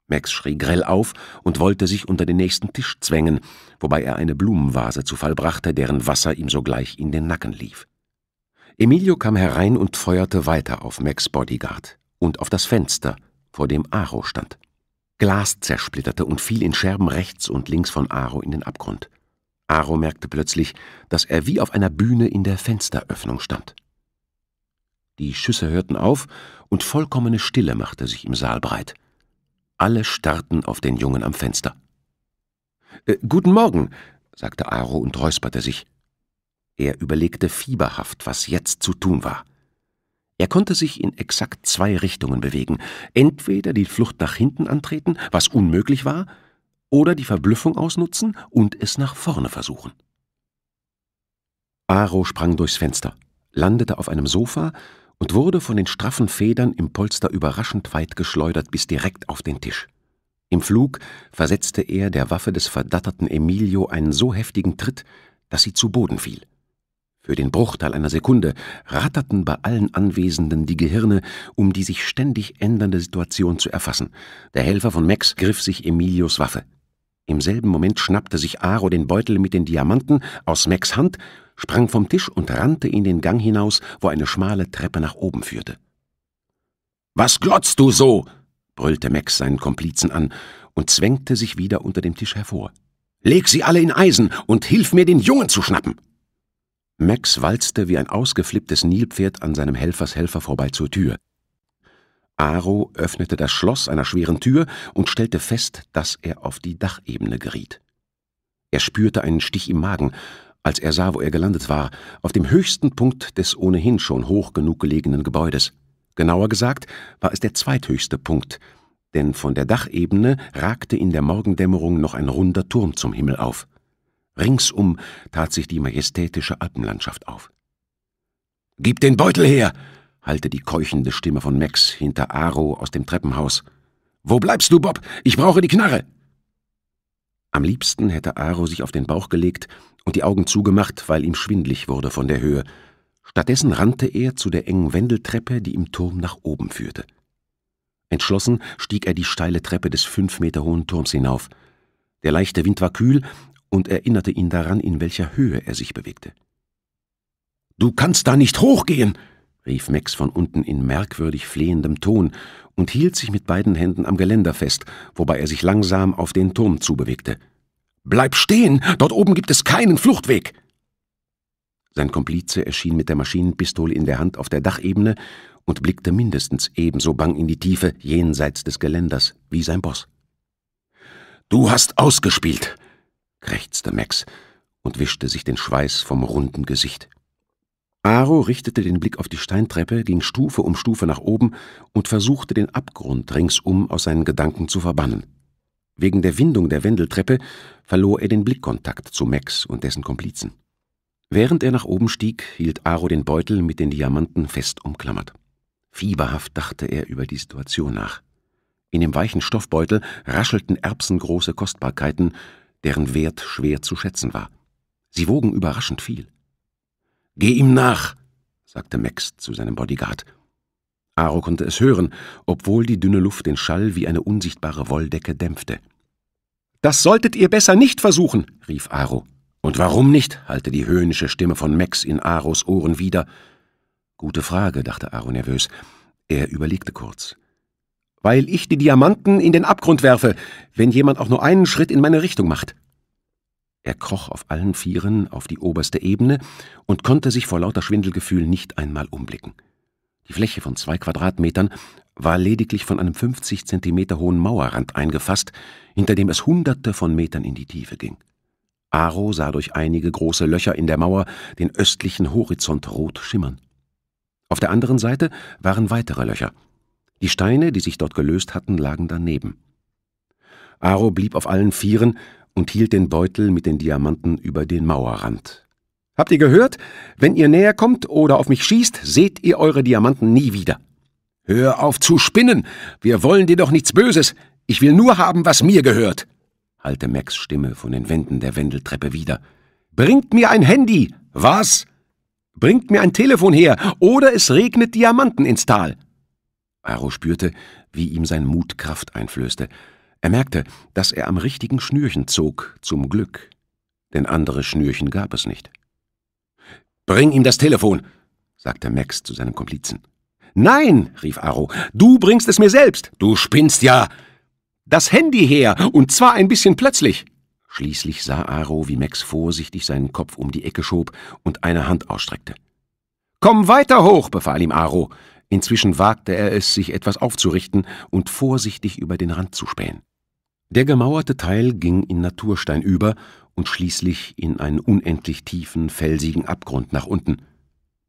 Max schrie grell auf und wollte sich unter den nächsten Tisch zwängen, wobei er eine Blumenvase zu Fall brachte, deren Wasser ihm sogleich in den Nacken lief. Emilio kam herein und feuerte weiter auf Max Bodyguard und auf das Fenster, vor dem Aro stand. Glas zersplitterte und fiel in Scherben rechts und links von Aro in den Abgrund. Aro merkte plötzlich, dass er wie auf einer Bühne in der Fensteröffnung stand. Die Schüsse hörten auf und vollkommene Stille machte sich im Saal breit. Alle starrten auf den Jungen am Fenster. Äh, guten Morgen, sagte Aro und räusperte sich. Er überlegte fieberhaft, was jetzt zu tun war. Er konnte sich in exakt zwei Richtungen bewegen, entweder die Flucht nach hinten antreten, was unmöglich war, oder die Verblüffung ausnutzen und es nach vorne versuchen. Aro sprang durchs Fenster, landete auf einem Sofa und wurde von den straffen Federn im Polster überraschend weit geschleudert bis direkt auf den Tisch. Im Flug versetzte er der Waffe des verdatterten Emilio einen so heftigen Tritt, dass sie zu Boden fiel. Für den Bruchteil einer Sekunde ratterten bei allen Anwesenden die Gehirne, um die sich ständig ändernde Situation zu erfassen. Der Helfer von Max griff sich Emilios Waffe. Im selben Moment schnappte sich Aro den Beutel mit den Diamanten aus Max Hand, sprang vom Tisch und rannte in den Gang hinaus, wo eine schmale Treppe nach oben führte. Was glotzt du so? brüllte Max seinen Komplizen an und zwängte sich wieder unter dem Tisch hervor. Leg sie alle in Eisen und hilf mir, den Jungen zu schnappen! Max walzte wie ein ausgeflipptes Nilpferd an seinem Helfershelfer vorbei zur Tür. Aro öffnete das Schloss einer schweren Tür und stellte fest, dass er auf die Dachebene geriet. Er spürte einen Stich im Magen, als er sah, wo er gelandet war, auf dem höchsten Punkt des ohnehin schon hoch genug gelegenen Gebäudes. Genauer gesagt war es der zweithöchste Punkt, denn von der Dachebene ragte in der Morgendämmerung noch ein runder Turm zum Himmel auf. Ringsum tat sich die majestätische Alpenlandschaft auf. Gib den Beutel her! hallte die keuchende Stimme von Max hinter Aro aus dem Treppenhaus. Wo bleibst du, Bob? Ich brauche die Knarre! Am liebsten hätte Aro sich auf den Bauch gelegt und die Augen zugemacht, weil ihm schwindlig wurde von der Höhe. Stattdessen rannte er zu der engen Wendeltreppe, die im Turm nach oben führte. Entschlossen stieg er die steile Treppe des fünf Meter hohen Turms hinauf. Der leichte Wind war kühl und erinnerte ihn daran, in welcher Höhe er sich bewegte. Du kannst da nicht hochgehen, rief Max von unten in merkwürdig flehendem Ton und hielt sich mit beiden Händen am Geländer fest, wobei er sich langsam auf den Turm zubewegte. Bleib stehen, dort oben gibt es keinen Fluchtweg. Sein Komplize erschien mit der Maschinenpistole in der Hand auf der Dachebene und blickte mindestens ebenso bang in die Tiefe jenseits des Geländers wie sein Boss. Du hast ausgespielt, krächzte Max und wischte sich den Schweiß vom runden Gesicht. Aro richtete den Blick auf die Steintreppe, ging Stufe um Stufe nach oben und versuchte den Abgrund ringsum aus seinen Gedanken zu verbannen. Wegen der Windung der Wendeltreppe verlor er den Blickkontakt zu Max und dessen Komplizen. Während er nach oben stieg, hielt Aro den Beutel mit den Diamanten fest umklammert. Fieberhaft dachte er über die Situation nach. In dem weichen Stoffbeutel raschelten erbsengroße Kostbarkeiten, deren Wert schwer zu schätzen war. Sie wogen überraschend viel. Geh ihm nach, sagte Max zu seinem Bodyguard. Aro konnte es hören, obwohl die dünne Luft den Schall wie eine unsichtbare Wolldecke dämpfte. Das solltet ihr besser nicht versuchen, rief Aro. Und warum nicht? hallte die höhnische Stimme von Max in Aros Ohren wieder. Gute Frage, dachte Aro nervös. Er überlegte kurz weil ich die Diamanten in den Abgrund werfe, wenn jemand auch nur einen Schritt in meine Richtung macht. Er kroch auf allen Vieren auf die oberste Ebene und konnte sich vor lauter Schwindelgefühl nicht einmal umblicken. Die Fläche von zwei Quadratmetern war lediglich von einem 50 Zentimeter hohen Mauerrand eingefasst, hinter dem es hunderte von Metern in die Tiefe ging. Aro sah durch einige große Löcher in der Mauer den östlichen Horizont rot schimmern. Auf der anderen Seite waren weitere Löcher – die Steine, die sich dort gelöst hatten, lagen daneben. Aro blieb auf allen Vieren und hielt den Beutel mit den Diamanten über den Mauerrand. Habt ihr gehört? Wenn ihr näher kommt oder auf mich schießt, seht ihr eure Diamanten nie wieder. Hör auf zu spinnen! Wir wollen dir doch nichts Böses! Ich will nur haben, was mir gehört! hallte Max Stimme von den Wänden der Wendeltreppe wieder. Bringt mir ein Handy! Was? Bringt mir ein Telefon her, oder es regnet Diamanten ins Tal! Aro spürte, wie ihm sein Mut Kraft einflößte. Er merkte, dass er am richtigen Schnürchen zog, zum Glück. Denn andere Schnürchen gab es nicht. »Bring ihm das Telefon!« sagte Max zu seinem Komplizen. »Nein«, rief Aro, »du bringst es mir selbst. Du spinnst ja. Das Handy her, und zwar ein bisschen plötzlich.« Schließlich sah Aro, wie Max vorsichtig seinen Kopf um die Ecke schob und eine Hand ausstreckte. »Komm weiter hoch«, befahl ihm Aro. Inzwischen wagte er es, sich etwas aufzurichten und vorsichtig über den Rand zu spähen. Der gemauerte Teil ging in Naturstein über und schließlich in einen unendlich tiefen, felsigen Abgrund nach unten.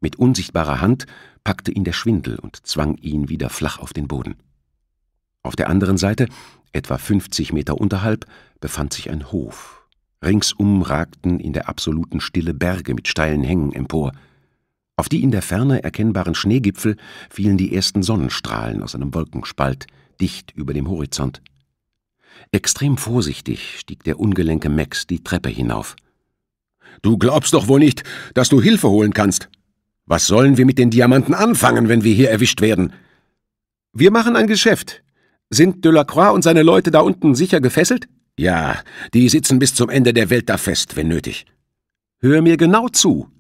Mit unsichtbarer Hand packte ihn der Schwindel und zwang ihn wieder flach auf den Boden. Auf der anderen Seite, etwa 50 Meter unterhalb, befand sich ein Hof. Ringsum ragten in der absoluten Stille Berge mit steilen Hängen empor – auf die in der Ferne erkennbaren Schneegipfel fielen die ersten Sonnenstrahlen aus einem Wolkenspalt dicht über dem Horizont. Extrem vorsichtig stieg der ungelenke Max die Treppe hinauf. Du glaubst doch wohl nicht, dass du Hilfe holen kannst. Was sollen wir mit den Diamanten anfangen, wenn wir hier erwischt werden? Wir machen ein Geschäft. Sind Delacroix und seine Leute da unten sicher gefesselt? Ja, die sitzen bis zum Ende der Welt da fest, wenn nötig. Hör mir genau zu,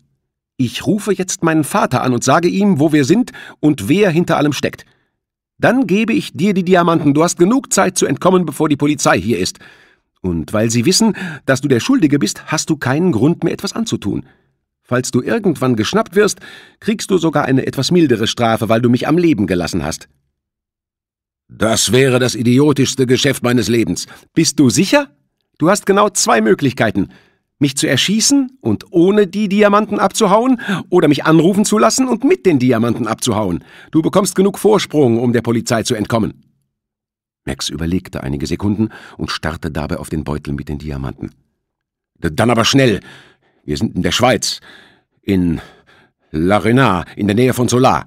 ich rufe jetzt meinen Vater an und sage ihm, wo wir sind und wer hinter allem steckt. Dann gebe ich dir die Diamanten, du hast genug Zeit zu entkommen, bevor die Polizei hier ist. Und weil sie wissen, dass du der Schuldige bist, hast du keinen Grund mehr etwas anzutun. Falls du irgendwann geschnappt wirst, kriegst du sogar eine etwas mildere Strafe, weil du mich am Leben gelassen hast. Das wäre das idiotischste Geschäft meines Lebens. Bist du sicher? Du hast genau zwei Möglichkeiten mich zu erschießen und ohne die Diamanten abzuhauen oder mich anrufen zu lassen und mit den Diamanten abzuhauen. Du bekommst genug Vorsprung, um der Polizei zu entkommen. Max überlegte einige Sekunden und starrte dabei auf den Beutel mit den Diamanten. Dann aber schnell. Wir sind in der Schweiz. In Larena, in der Nähe von Solar.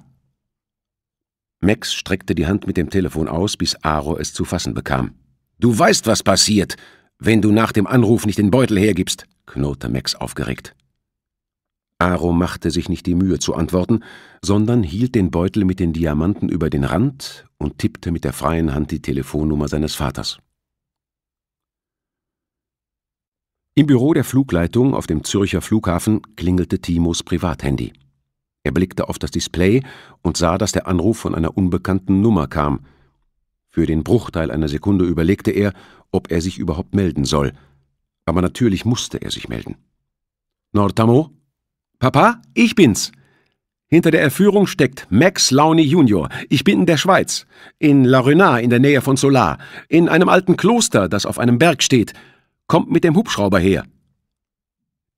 Max streckte die Hand mit dem Telefon aus, bis Aro es zu fassen bekam. Du weißt, was passiert, wenn du nach dem Anruf nicht den Beutel hergibst knurrte Max aufgeregt. Aro machte sich nicht die Mühe zu antworten, sondern hielt den Beutel mit den Diamanten über den Rand und tippte mit der freien Hand die Telefonnummer seines Vaters. Im Büro der Flugleitung auf dem Zürcher Flughafen klingelte Timos Privathandy. Er blickte auf das Display und sah, dass der Anruf von einer unbekannten Nummer kam. Für den Bruchteil einer Sekunde überlegte er, ob er sich überhaupt melden soll – aber natürlich musste er sich melden. Nortamo? Papa, ich bin's. Hinter der Erführung steckt Max Launi Junior. Ich bin in der Schweiz, in La Renard in der Nähe von Solar, in einem alten Kloster, das auf einem Berg steht. Kommt mit dem Hubschrauber her.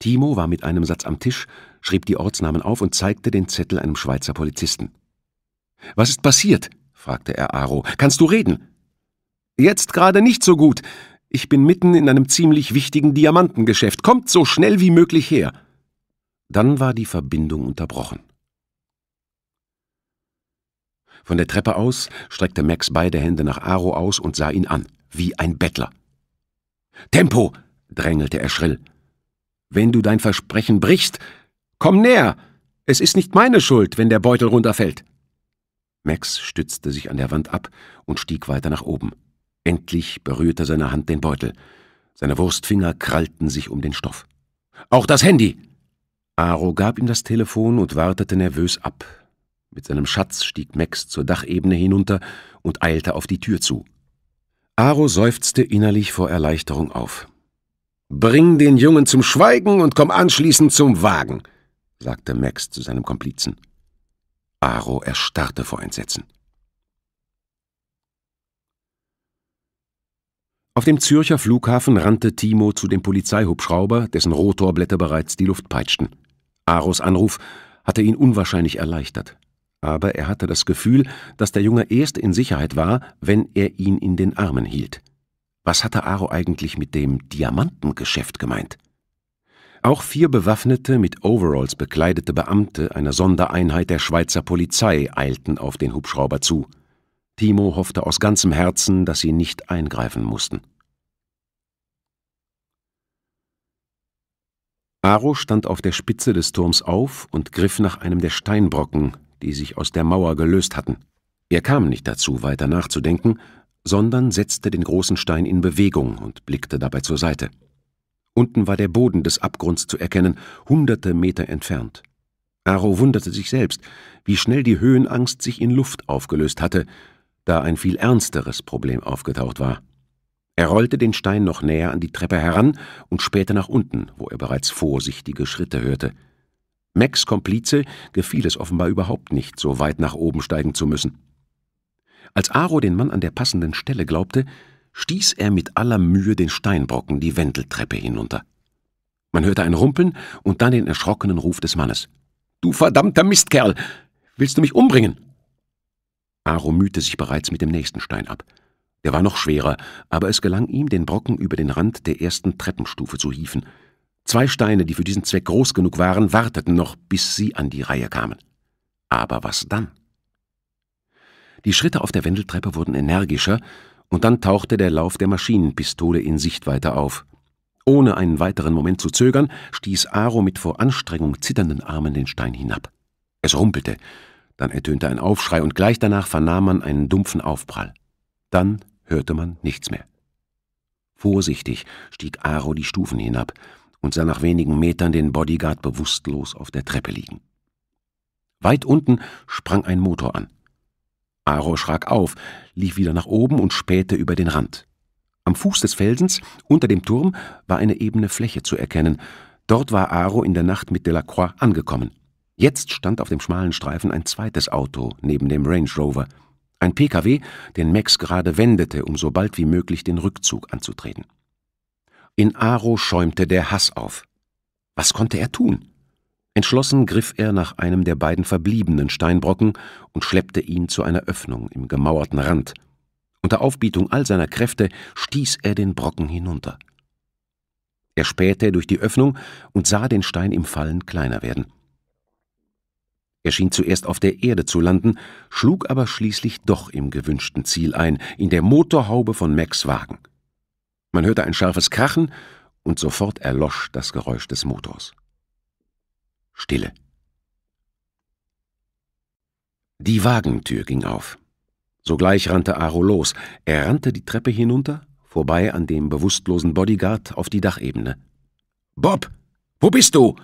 Timo war mit einem Satz am Tisch, schrieb die Ortsnamen auf und zeigte den Zettel einem Schweizer Polizisten. Was ist passiert? fragte er Aro. Kannst du reden? Jetzt gerade nicht so gut. Ich bin mitten in einem ziemlich wichtigen Diamantengeschäft. Kommt so schnell wie möglich her. Dann war die Verbindung unterbrochen. Von der Treppe aus streckte Max beide Hände nach Aro aus und sah ihn an, wie ein Bettler. Tempo! drängelte er schrill. Wenn du dein Versprechen brichst, komm näher! Es ist nicht meine Schuld, wenn der Beutel runterfällt. Max stützte sich an der Wand ab und stieg weiter nach oben. Endlich berührte seine Hand den Beutel. Seine Wurstfinger krallten sich um den Stoff. Auch das Handy! Aro gab ihm das Telefon und wartete nervös ab. Mit seinem Schatz stieg Max zur Dachebene hinunter und eilte auf die Tür zu. Aro seufzte innerlich vor Erleichterung auf. Bring den Jungen zum Schweigen und komm anschließend zum Wagen, sagte Max zu seinem Komplizen. Aro erstarrte vor Entsetzen. Auf dem Zürcher Flughafen rannte Timo zu dem Polizeihubschrauber, dessen Rotorblätter bereits die Luft peitschten. Aros Anruf hatte ihn unwahrscheinlich erleichtert. Aber er hatte das Gefühl, dass der Junge erst in Sicherheit war, wenn er ihn in den Armen hielt. Was hatte Aro eigentlich mit dem Diamantengeschäft gemeint? Auch vier bewaffnete, mit Overalls bekleidete Beamte einer Sondereinheit der Schweizer Polizei eilten auf den Hubschrauber zu – Timo hoffte aus ganzem Herzen, dass sie nicht eingreifen mussten. Aro stand auf der Spitze des Turms auf und griff nach einem der Steinbrocken, die sich aus der Mauer gelöst hatten. Er kam nicht dazu, weiter nachzudenken, sondern setzte den großen Stein in Bewegung und blickte dabei zur Seite. Unten war der Boden des Abgrunds zu erkennen, hunderte Meter entfernt. Aro wunderte sich selbst, wie schnell die Höhenangst sich in Luft aufgelöst hatte, da ein viel ernsteres Problem aufgetaucht war. Er rollte den Stein noch näher an die Treppe heran und spähte nach unten, wo er bereits vorsichtige Schritte hörte. Max Komplize gefiel es offenbar überhaupt nicht, so weit nach oben steigen zu müssen. Als Aro den Mann an der passenden Stelle glaubte, stieß er mit aller Mühe den Steinbrocken die Wendeltreppe hinunter. Man hörte ein Rumpeln und dann den erschrockenen Ruf des Mannes. Du verdammter Mistkerl! Willst du mich umbringen? Aro mühte sich bereits mit dem nächsten Stein ab. Der war noch schwerer, aber es gelang ihm, den Brocken über den Rand der ersten Treppenstufe zu hieven. Zwei Steine, die für diesen Zweck groß genug waren, warteten noch, bis sie an die Reihe kamen. Aber was dann? Die Schritte auf der Wendeltreppe wurden energischer, und dann tauchte der Lauf der Maschinenpistole in Sichtweite auf. Ohne einen weiteren Moment zu zögern, stieß Aro mit vor Anstrengung zitternden Armen den Stein hinab. Es rumpelte, dann ertönte ein Aufschrei und gleich danach vernahm man einen dumpfen Aufprall. Dann hörte man nichts mehr. Vorsichtig stieg Aro die Stufen hinab und sah nach wenigen Metern den Bodyguard bewusstlos auf der Treppe liegen. Weit unten sprang ein Motor an. Aro schrak auf, lief wieder nach oben und spähte über den Rand. Am Fuß des Felsens, unter dem Turm, war eine ebene Fläche zu erkennen. Dort war Aro in der Nacht mit Delacroix angekommen. Jetzt stand auf dem schmalen Streifen ein zweites Auto neben dem Range Rover, ein Pkw, den Max gerade wendete, um so bald wie möglich den Rückzug anzutreten. In Aro schäumte der Hass auf. Was konnte er tun? Entschlossen griff er nach einem der beiden verbliebenen Steinbrocken und schleppte ihn zu einer Öffnung im gemauerten Rand. Unter Aufbietung all seiner Kräfte stieß er den Brocken hinunter. Er spähte durch die Öffnung und sah den Stein im Fallen kleiner werden. Er schien zuerst auf der Erde zu landen, schlug aber schließlich doch im gewünschten Ziel ein, in der Motorhaube von Max Wagen. Man hörte ein scharfes Krachen und sofort erlosch das Geräusch des Motors. Stille. Die Wagentür ging auf. Sogleich rannte Aro los. Er rannte die Treppe hinunter, vorbei an dem bewusstlosen Bodyguard auf die Dachebene. Bob, wo bist du?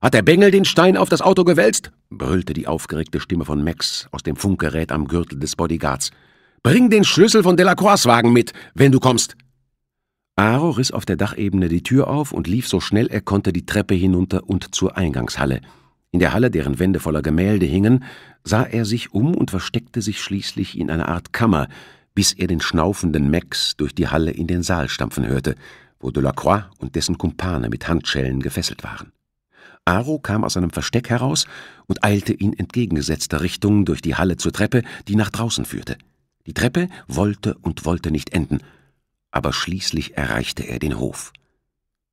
Hat der Bengel den Stein auf das Auto gewälzt? brüllte die aufgeregte Stimme von Max aus dem Funkgerät am Gürtel des Bodyguards. Bring den Schlüssel von Delacroix' Wagen mit, wenn du kommst! Aro riss auf der Dachebene die Tür auf und lief so schnell er konnte die Treppe hinunter und zur Eingangshalle. In der Halle, deren Wände voller Gemälde hingen, sah er sich um und versteckte sich schließlich in einer Art Kammer, bis er den schnaufenden Max durch die Halle in den Saal stampfen hörte, wo Delacroix und dessen Kumpane mit Handschellen gefesselt waren. Aro kam aus seinem Versteck heraus und eilte in entgegengesetzter Richtung durch die Halle zur Treppe, die nach draußen führte. Die Treppe wollte und wollte nicht enden, aber schließlich erreichte er den Hof.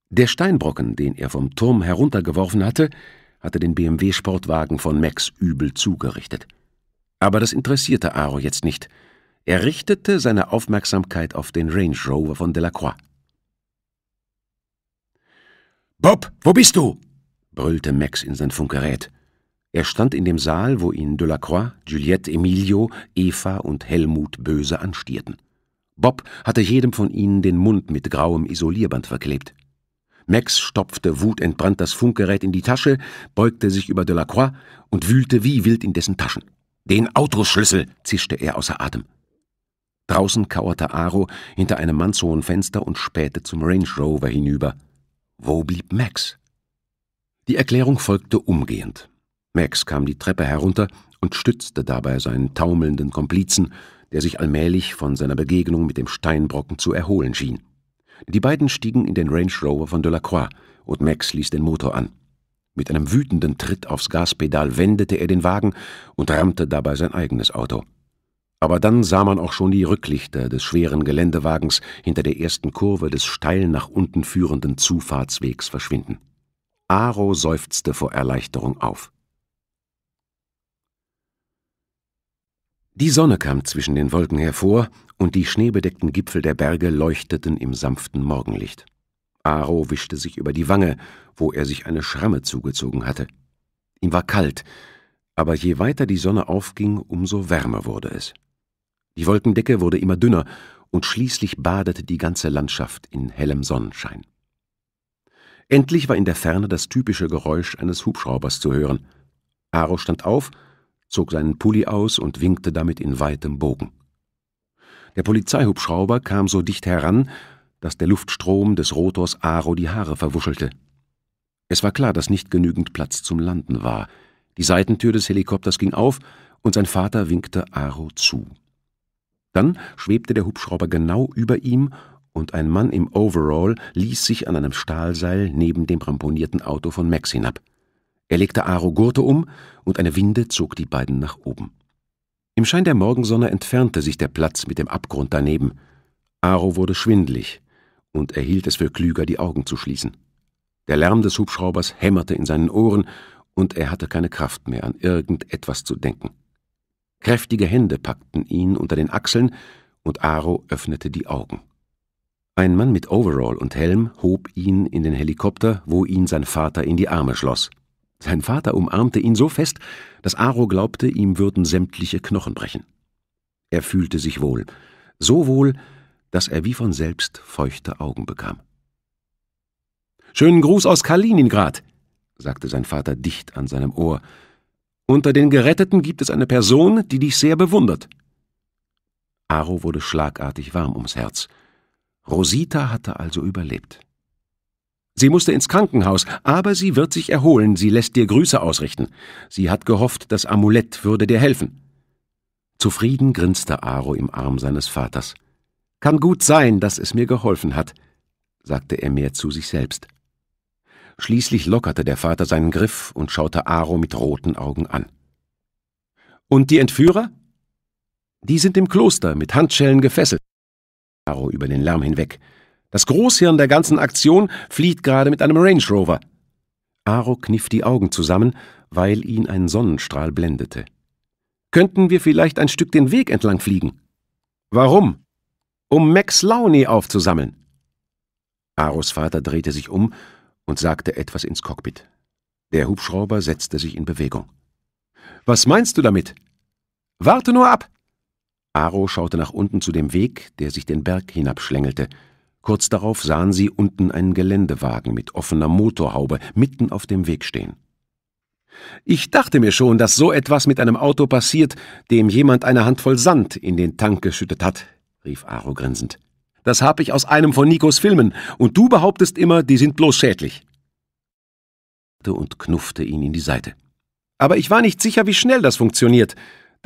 Der Steinbrocken, den er vom Turm heruntergeworfen hatte, hatte den BMW-Sportwagen von Max übel zugerichtet. Aber das interessierte Aro jetzt nicht. Er richtete seine Aufmerksamkeit auf den Range Rover von Delacroix. Bob, wo bist du? brüllte Max in sein Funkgerät. Er stand in dem Saal, wo ihn Delacroix, Juliette Emilio, Eva und Helmut böse anstierten. Bob hatte jedem von ihnen den Mund mit grauem Isolierband verklebt. Max stopfte wutentbrannt das Funkgerät in die Tasche, beugte sich über Delacroix und wühlte wie wild in dessen Taschen. Den Autoschlüssel! zischte er außer Atem. Draußen kauerte Aro hinter einem mannshohen Fenster und spähte zum Range Rover hinüber. Wo blieb Max? Die Erklärung folgte umgehend. Max kam die Treppe herunter und stützte dabei seinen taumelnden Komplizen, der sich allmählich von seiner Begegnung mit dem Steinbrocken zu erholen schien. Die beiden stiegen in den Range Rover von Delacroix und Max ließ den Motor an. Mit einem wütenden Tritt aufs Gaspedal wendete er den Wagen und rammte dabei sein eigenes Auto. Aber dann sah man auch schon die Rücklichter des schweren Geländewagens hinter der ersten Kurve des steil nach unten führenden Zufahrtswegs verschwinden. Aro seufzte vor Erleichterung auf. Die Sonne kam zwischen den Wolken hervor, und die schneebedeckten Gipfel der Berge leuchteten im sanften Morgenlicht. Aro wischte sich über die Wange, wo er sich eine Schramme zugezogen hatte. Ihm war kalt, aber je weiter die Sonne aufging, umso wärmer wurde es. Die Wolkendecke wurde immer dünner, und schließlich badete die ganze Landschaft in hellem Sonnenschein. Endlich war in der Ferne das typische Geräusch eines Hubschraubers zu hören. Aro stand auf, zog seinen Pulli aus und winkte damit in weitem Bogen. Der Polizeihubschrauber kam so dicht heran, dass der Luftstrom des Rotors Aro die Haare verwuschelte. Es war klar, dass nicht genügend Platz zum Landen war. Die Seitentür des Helikopters ging auf und sein Vater winkte Aro zu. Dann schwebte der Hubschrauber genau über ihm und ein Mann im Overall ließ sich an einem Stahlseil neben dem ramponierten Auto von Max hinab. Er legte Aro Gurte um und eine Winde zog die beiden nach oben. Im Schein der Morgensonne entfernte sich der Platz mit dem Abgrund daneben. Aro wurde schwindlig und er hielt es für klüger, die Augen zu schließen. Der Lärm des Hubschraubers hämmerte in seinen Ohren und er hatte keine Kraft mehr, an irgendetwas zu denken. Kräftige Hände packten ihn unter den Achseln und Aro öffnete die Augen. Ein Mann mit Overall und Helm hob ihn in den Helikopter, wo ihn sein Vater in die Arme schloss. Sein Vater umarmte ihn so fest, dass Aro glaubte, ihm würden sämtliche Knochen brechen. Er fühlte sich wohl, so wohl, dass er wie von selbst feuchte Augen bekam. Schönen Gruß aus Kaliningrad, sagte sein Vater dicht an seinem Ohr. Unter den Geretteten gibt es eine Person, die dich sehr bewundert. Aro wurde schlagartig warm ums Herz. Rosita hatte also überlebt. Sie musste ins Krankenhaus, aber sie wird sich erholen, sie lässt dir Grüße ausrichten. Sie hat gehofft, das Amulett würde dir helfen. Zufrieden grinste Aro im Arm seines Vaters. Kann gut sein, dass es mir geholfen hat, sagte er mehr zu sich selbst. Schließlich lockerte der Vater seinen Griff und schaute Aro mit roten Augen an. Und die Entführer? Die sind im Kloster mit Handschellen gefesselt. Caro über den Lärm hinweg. Das Großhirn der ganzen Aktion flieht gerade mit einem Range Rover. Aro kniff die Augen zusammen, weil ihn ein Sonnenstrahl blendete. Könnten wir vielleicht ein Stück den Weg entlang fliegen? Warum? Um Max Launi aufzusammeln. Aros Vater drehte sich um und sagte etwas ins Cockpit. Der Hubschrauber setzte sich in Bewegung. Was meinst du damit? Warte nur ab! Aro schaute nach unten zu dem Weg, der sich den Berg hinabschlängelte. Kurz darauf sahen sie unten einen Geländewagen mit offener Motorhaube mitten auf dem Weg stehen. Ich dachte mir schon, dass so etwas mit einem Auto passiert, dem jemand eine Handvoll Sand in den Tank geschüttet hat, rief Aro grinsend. Das habe ich aus einem von Nikos Filmen, und du behauptest immer, die sind bloß schädlich. und knuffte ihn in die Seite. Aber ich war nicht sicher, wie schnell das funktioniert,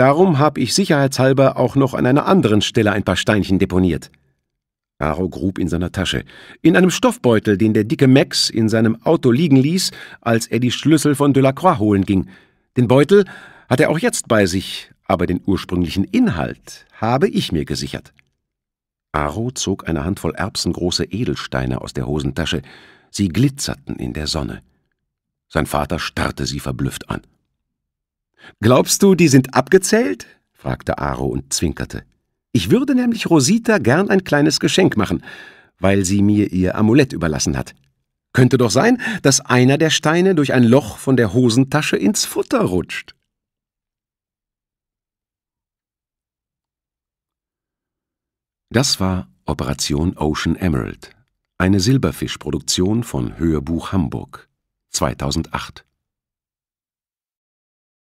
Darum habe ich sicherheitshalber auch noch an einer anderen Stelle ein paar Steinchen deponiert. Aro grub in seiner Tasche. In einem Stoffbeutel, den der dicke Max in seinem Auto liegen ließ, als er die Schlüssel von Delacroix holen ging. Den Beutel hat er auch jetzt bei sich, aber den ursprünglichen Inhalt habe ich mir gesichert. Aro zog eine Handvoll erbsengroße Edelsteine aus der Hosentasche. Sie glitzerten in der Sonne. Sein Vater starrte sie verblüfft an. Glaubst du, die sind abgezählt? fragte Aro und zwinkerte. Ich würde nämlich Rosita gern ein kleines Geschenk machen, weil sie mir ihr Amulett überlassen hat. Könnte doch sein, dass einer der Steine durch ein Loch von der Hosentasche ins Futter rutscht. Das war Operation Ocean Emerald, eine Silberfischproduktion von Hörbuch Hamburg 2008.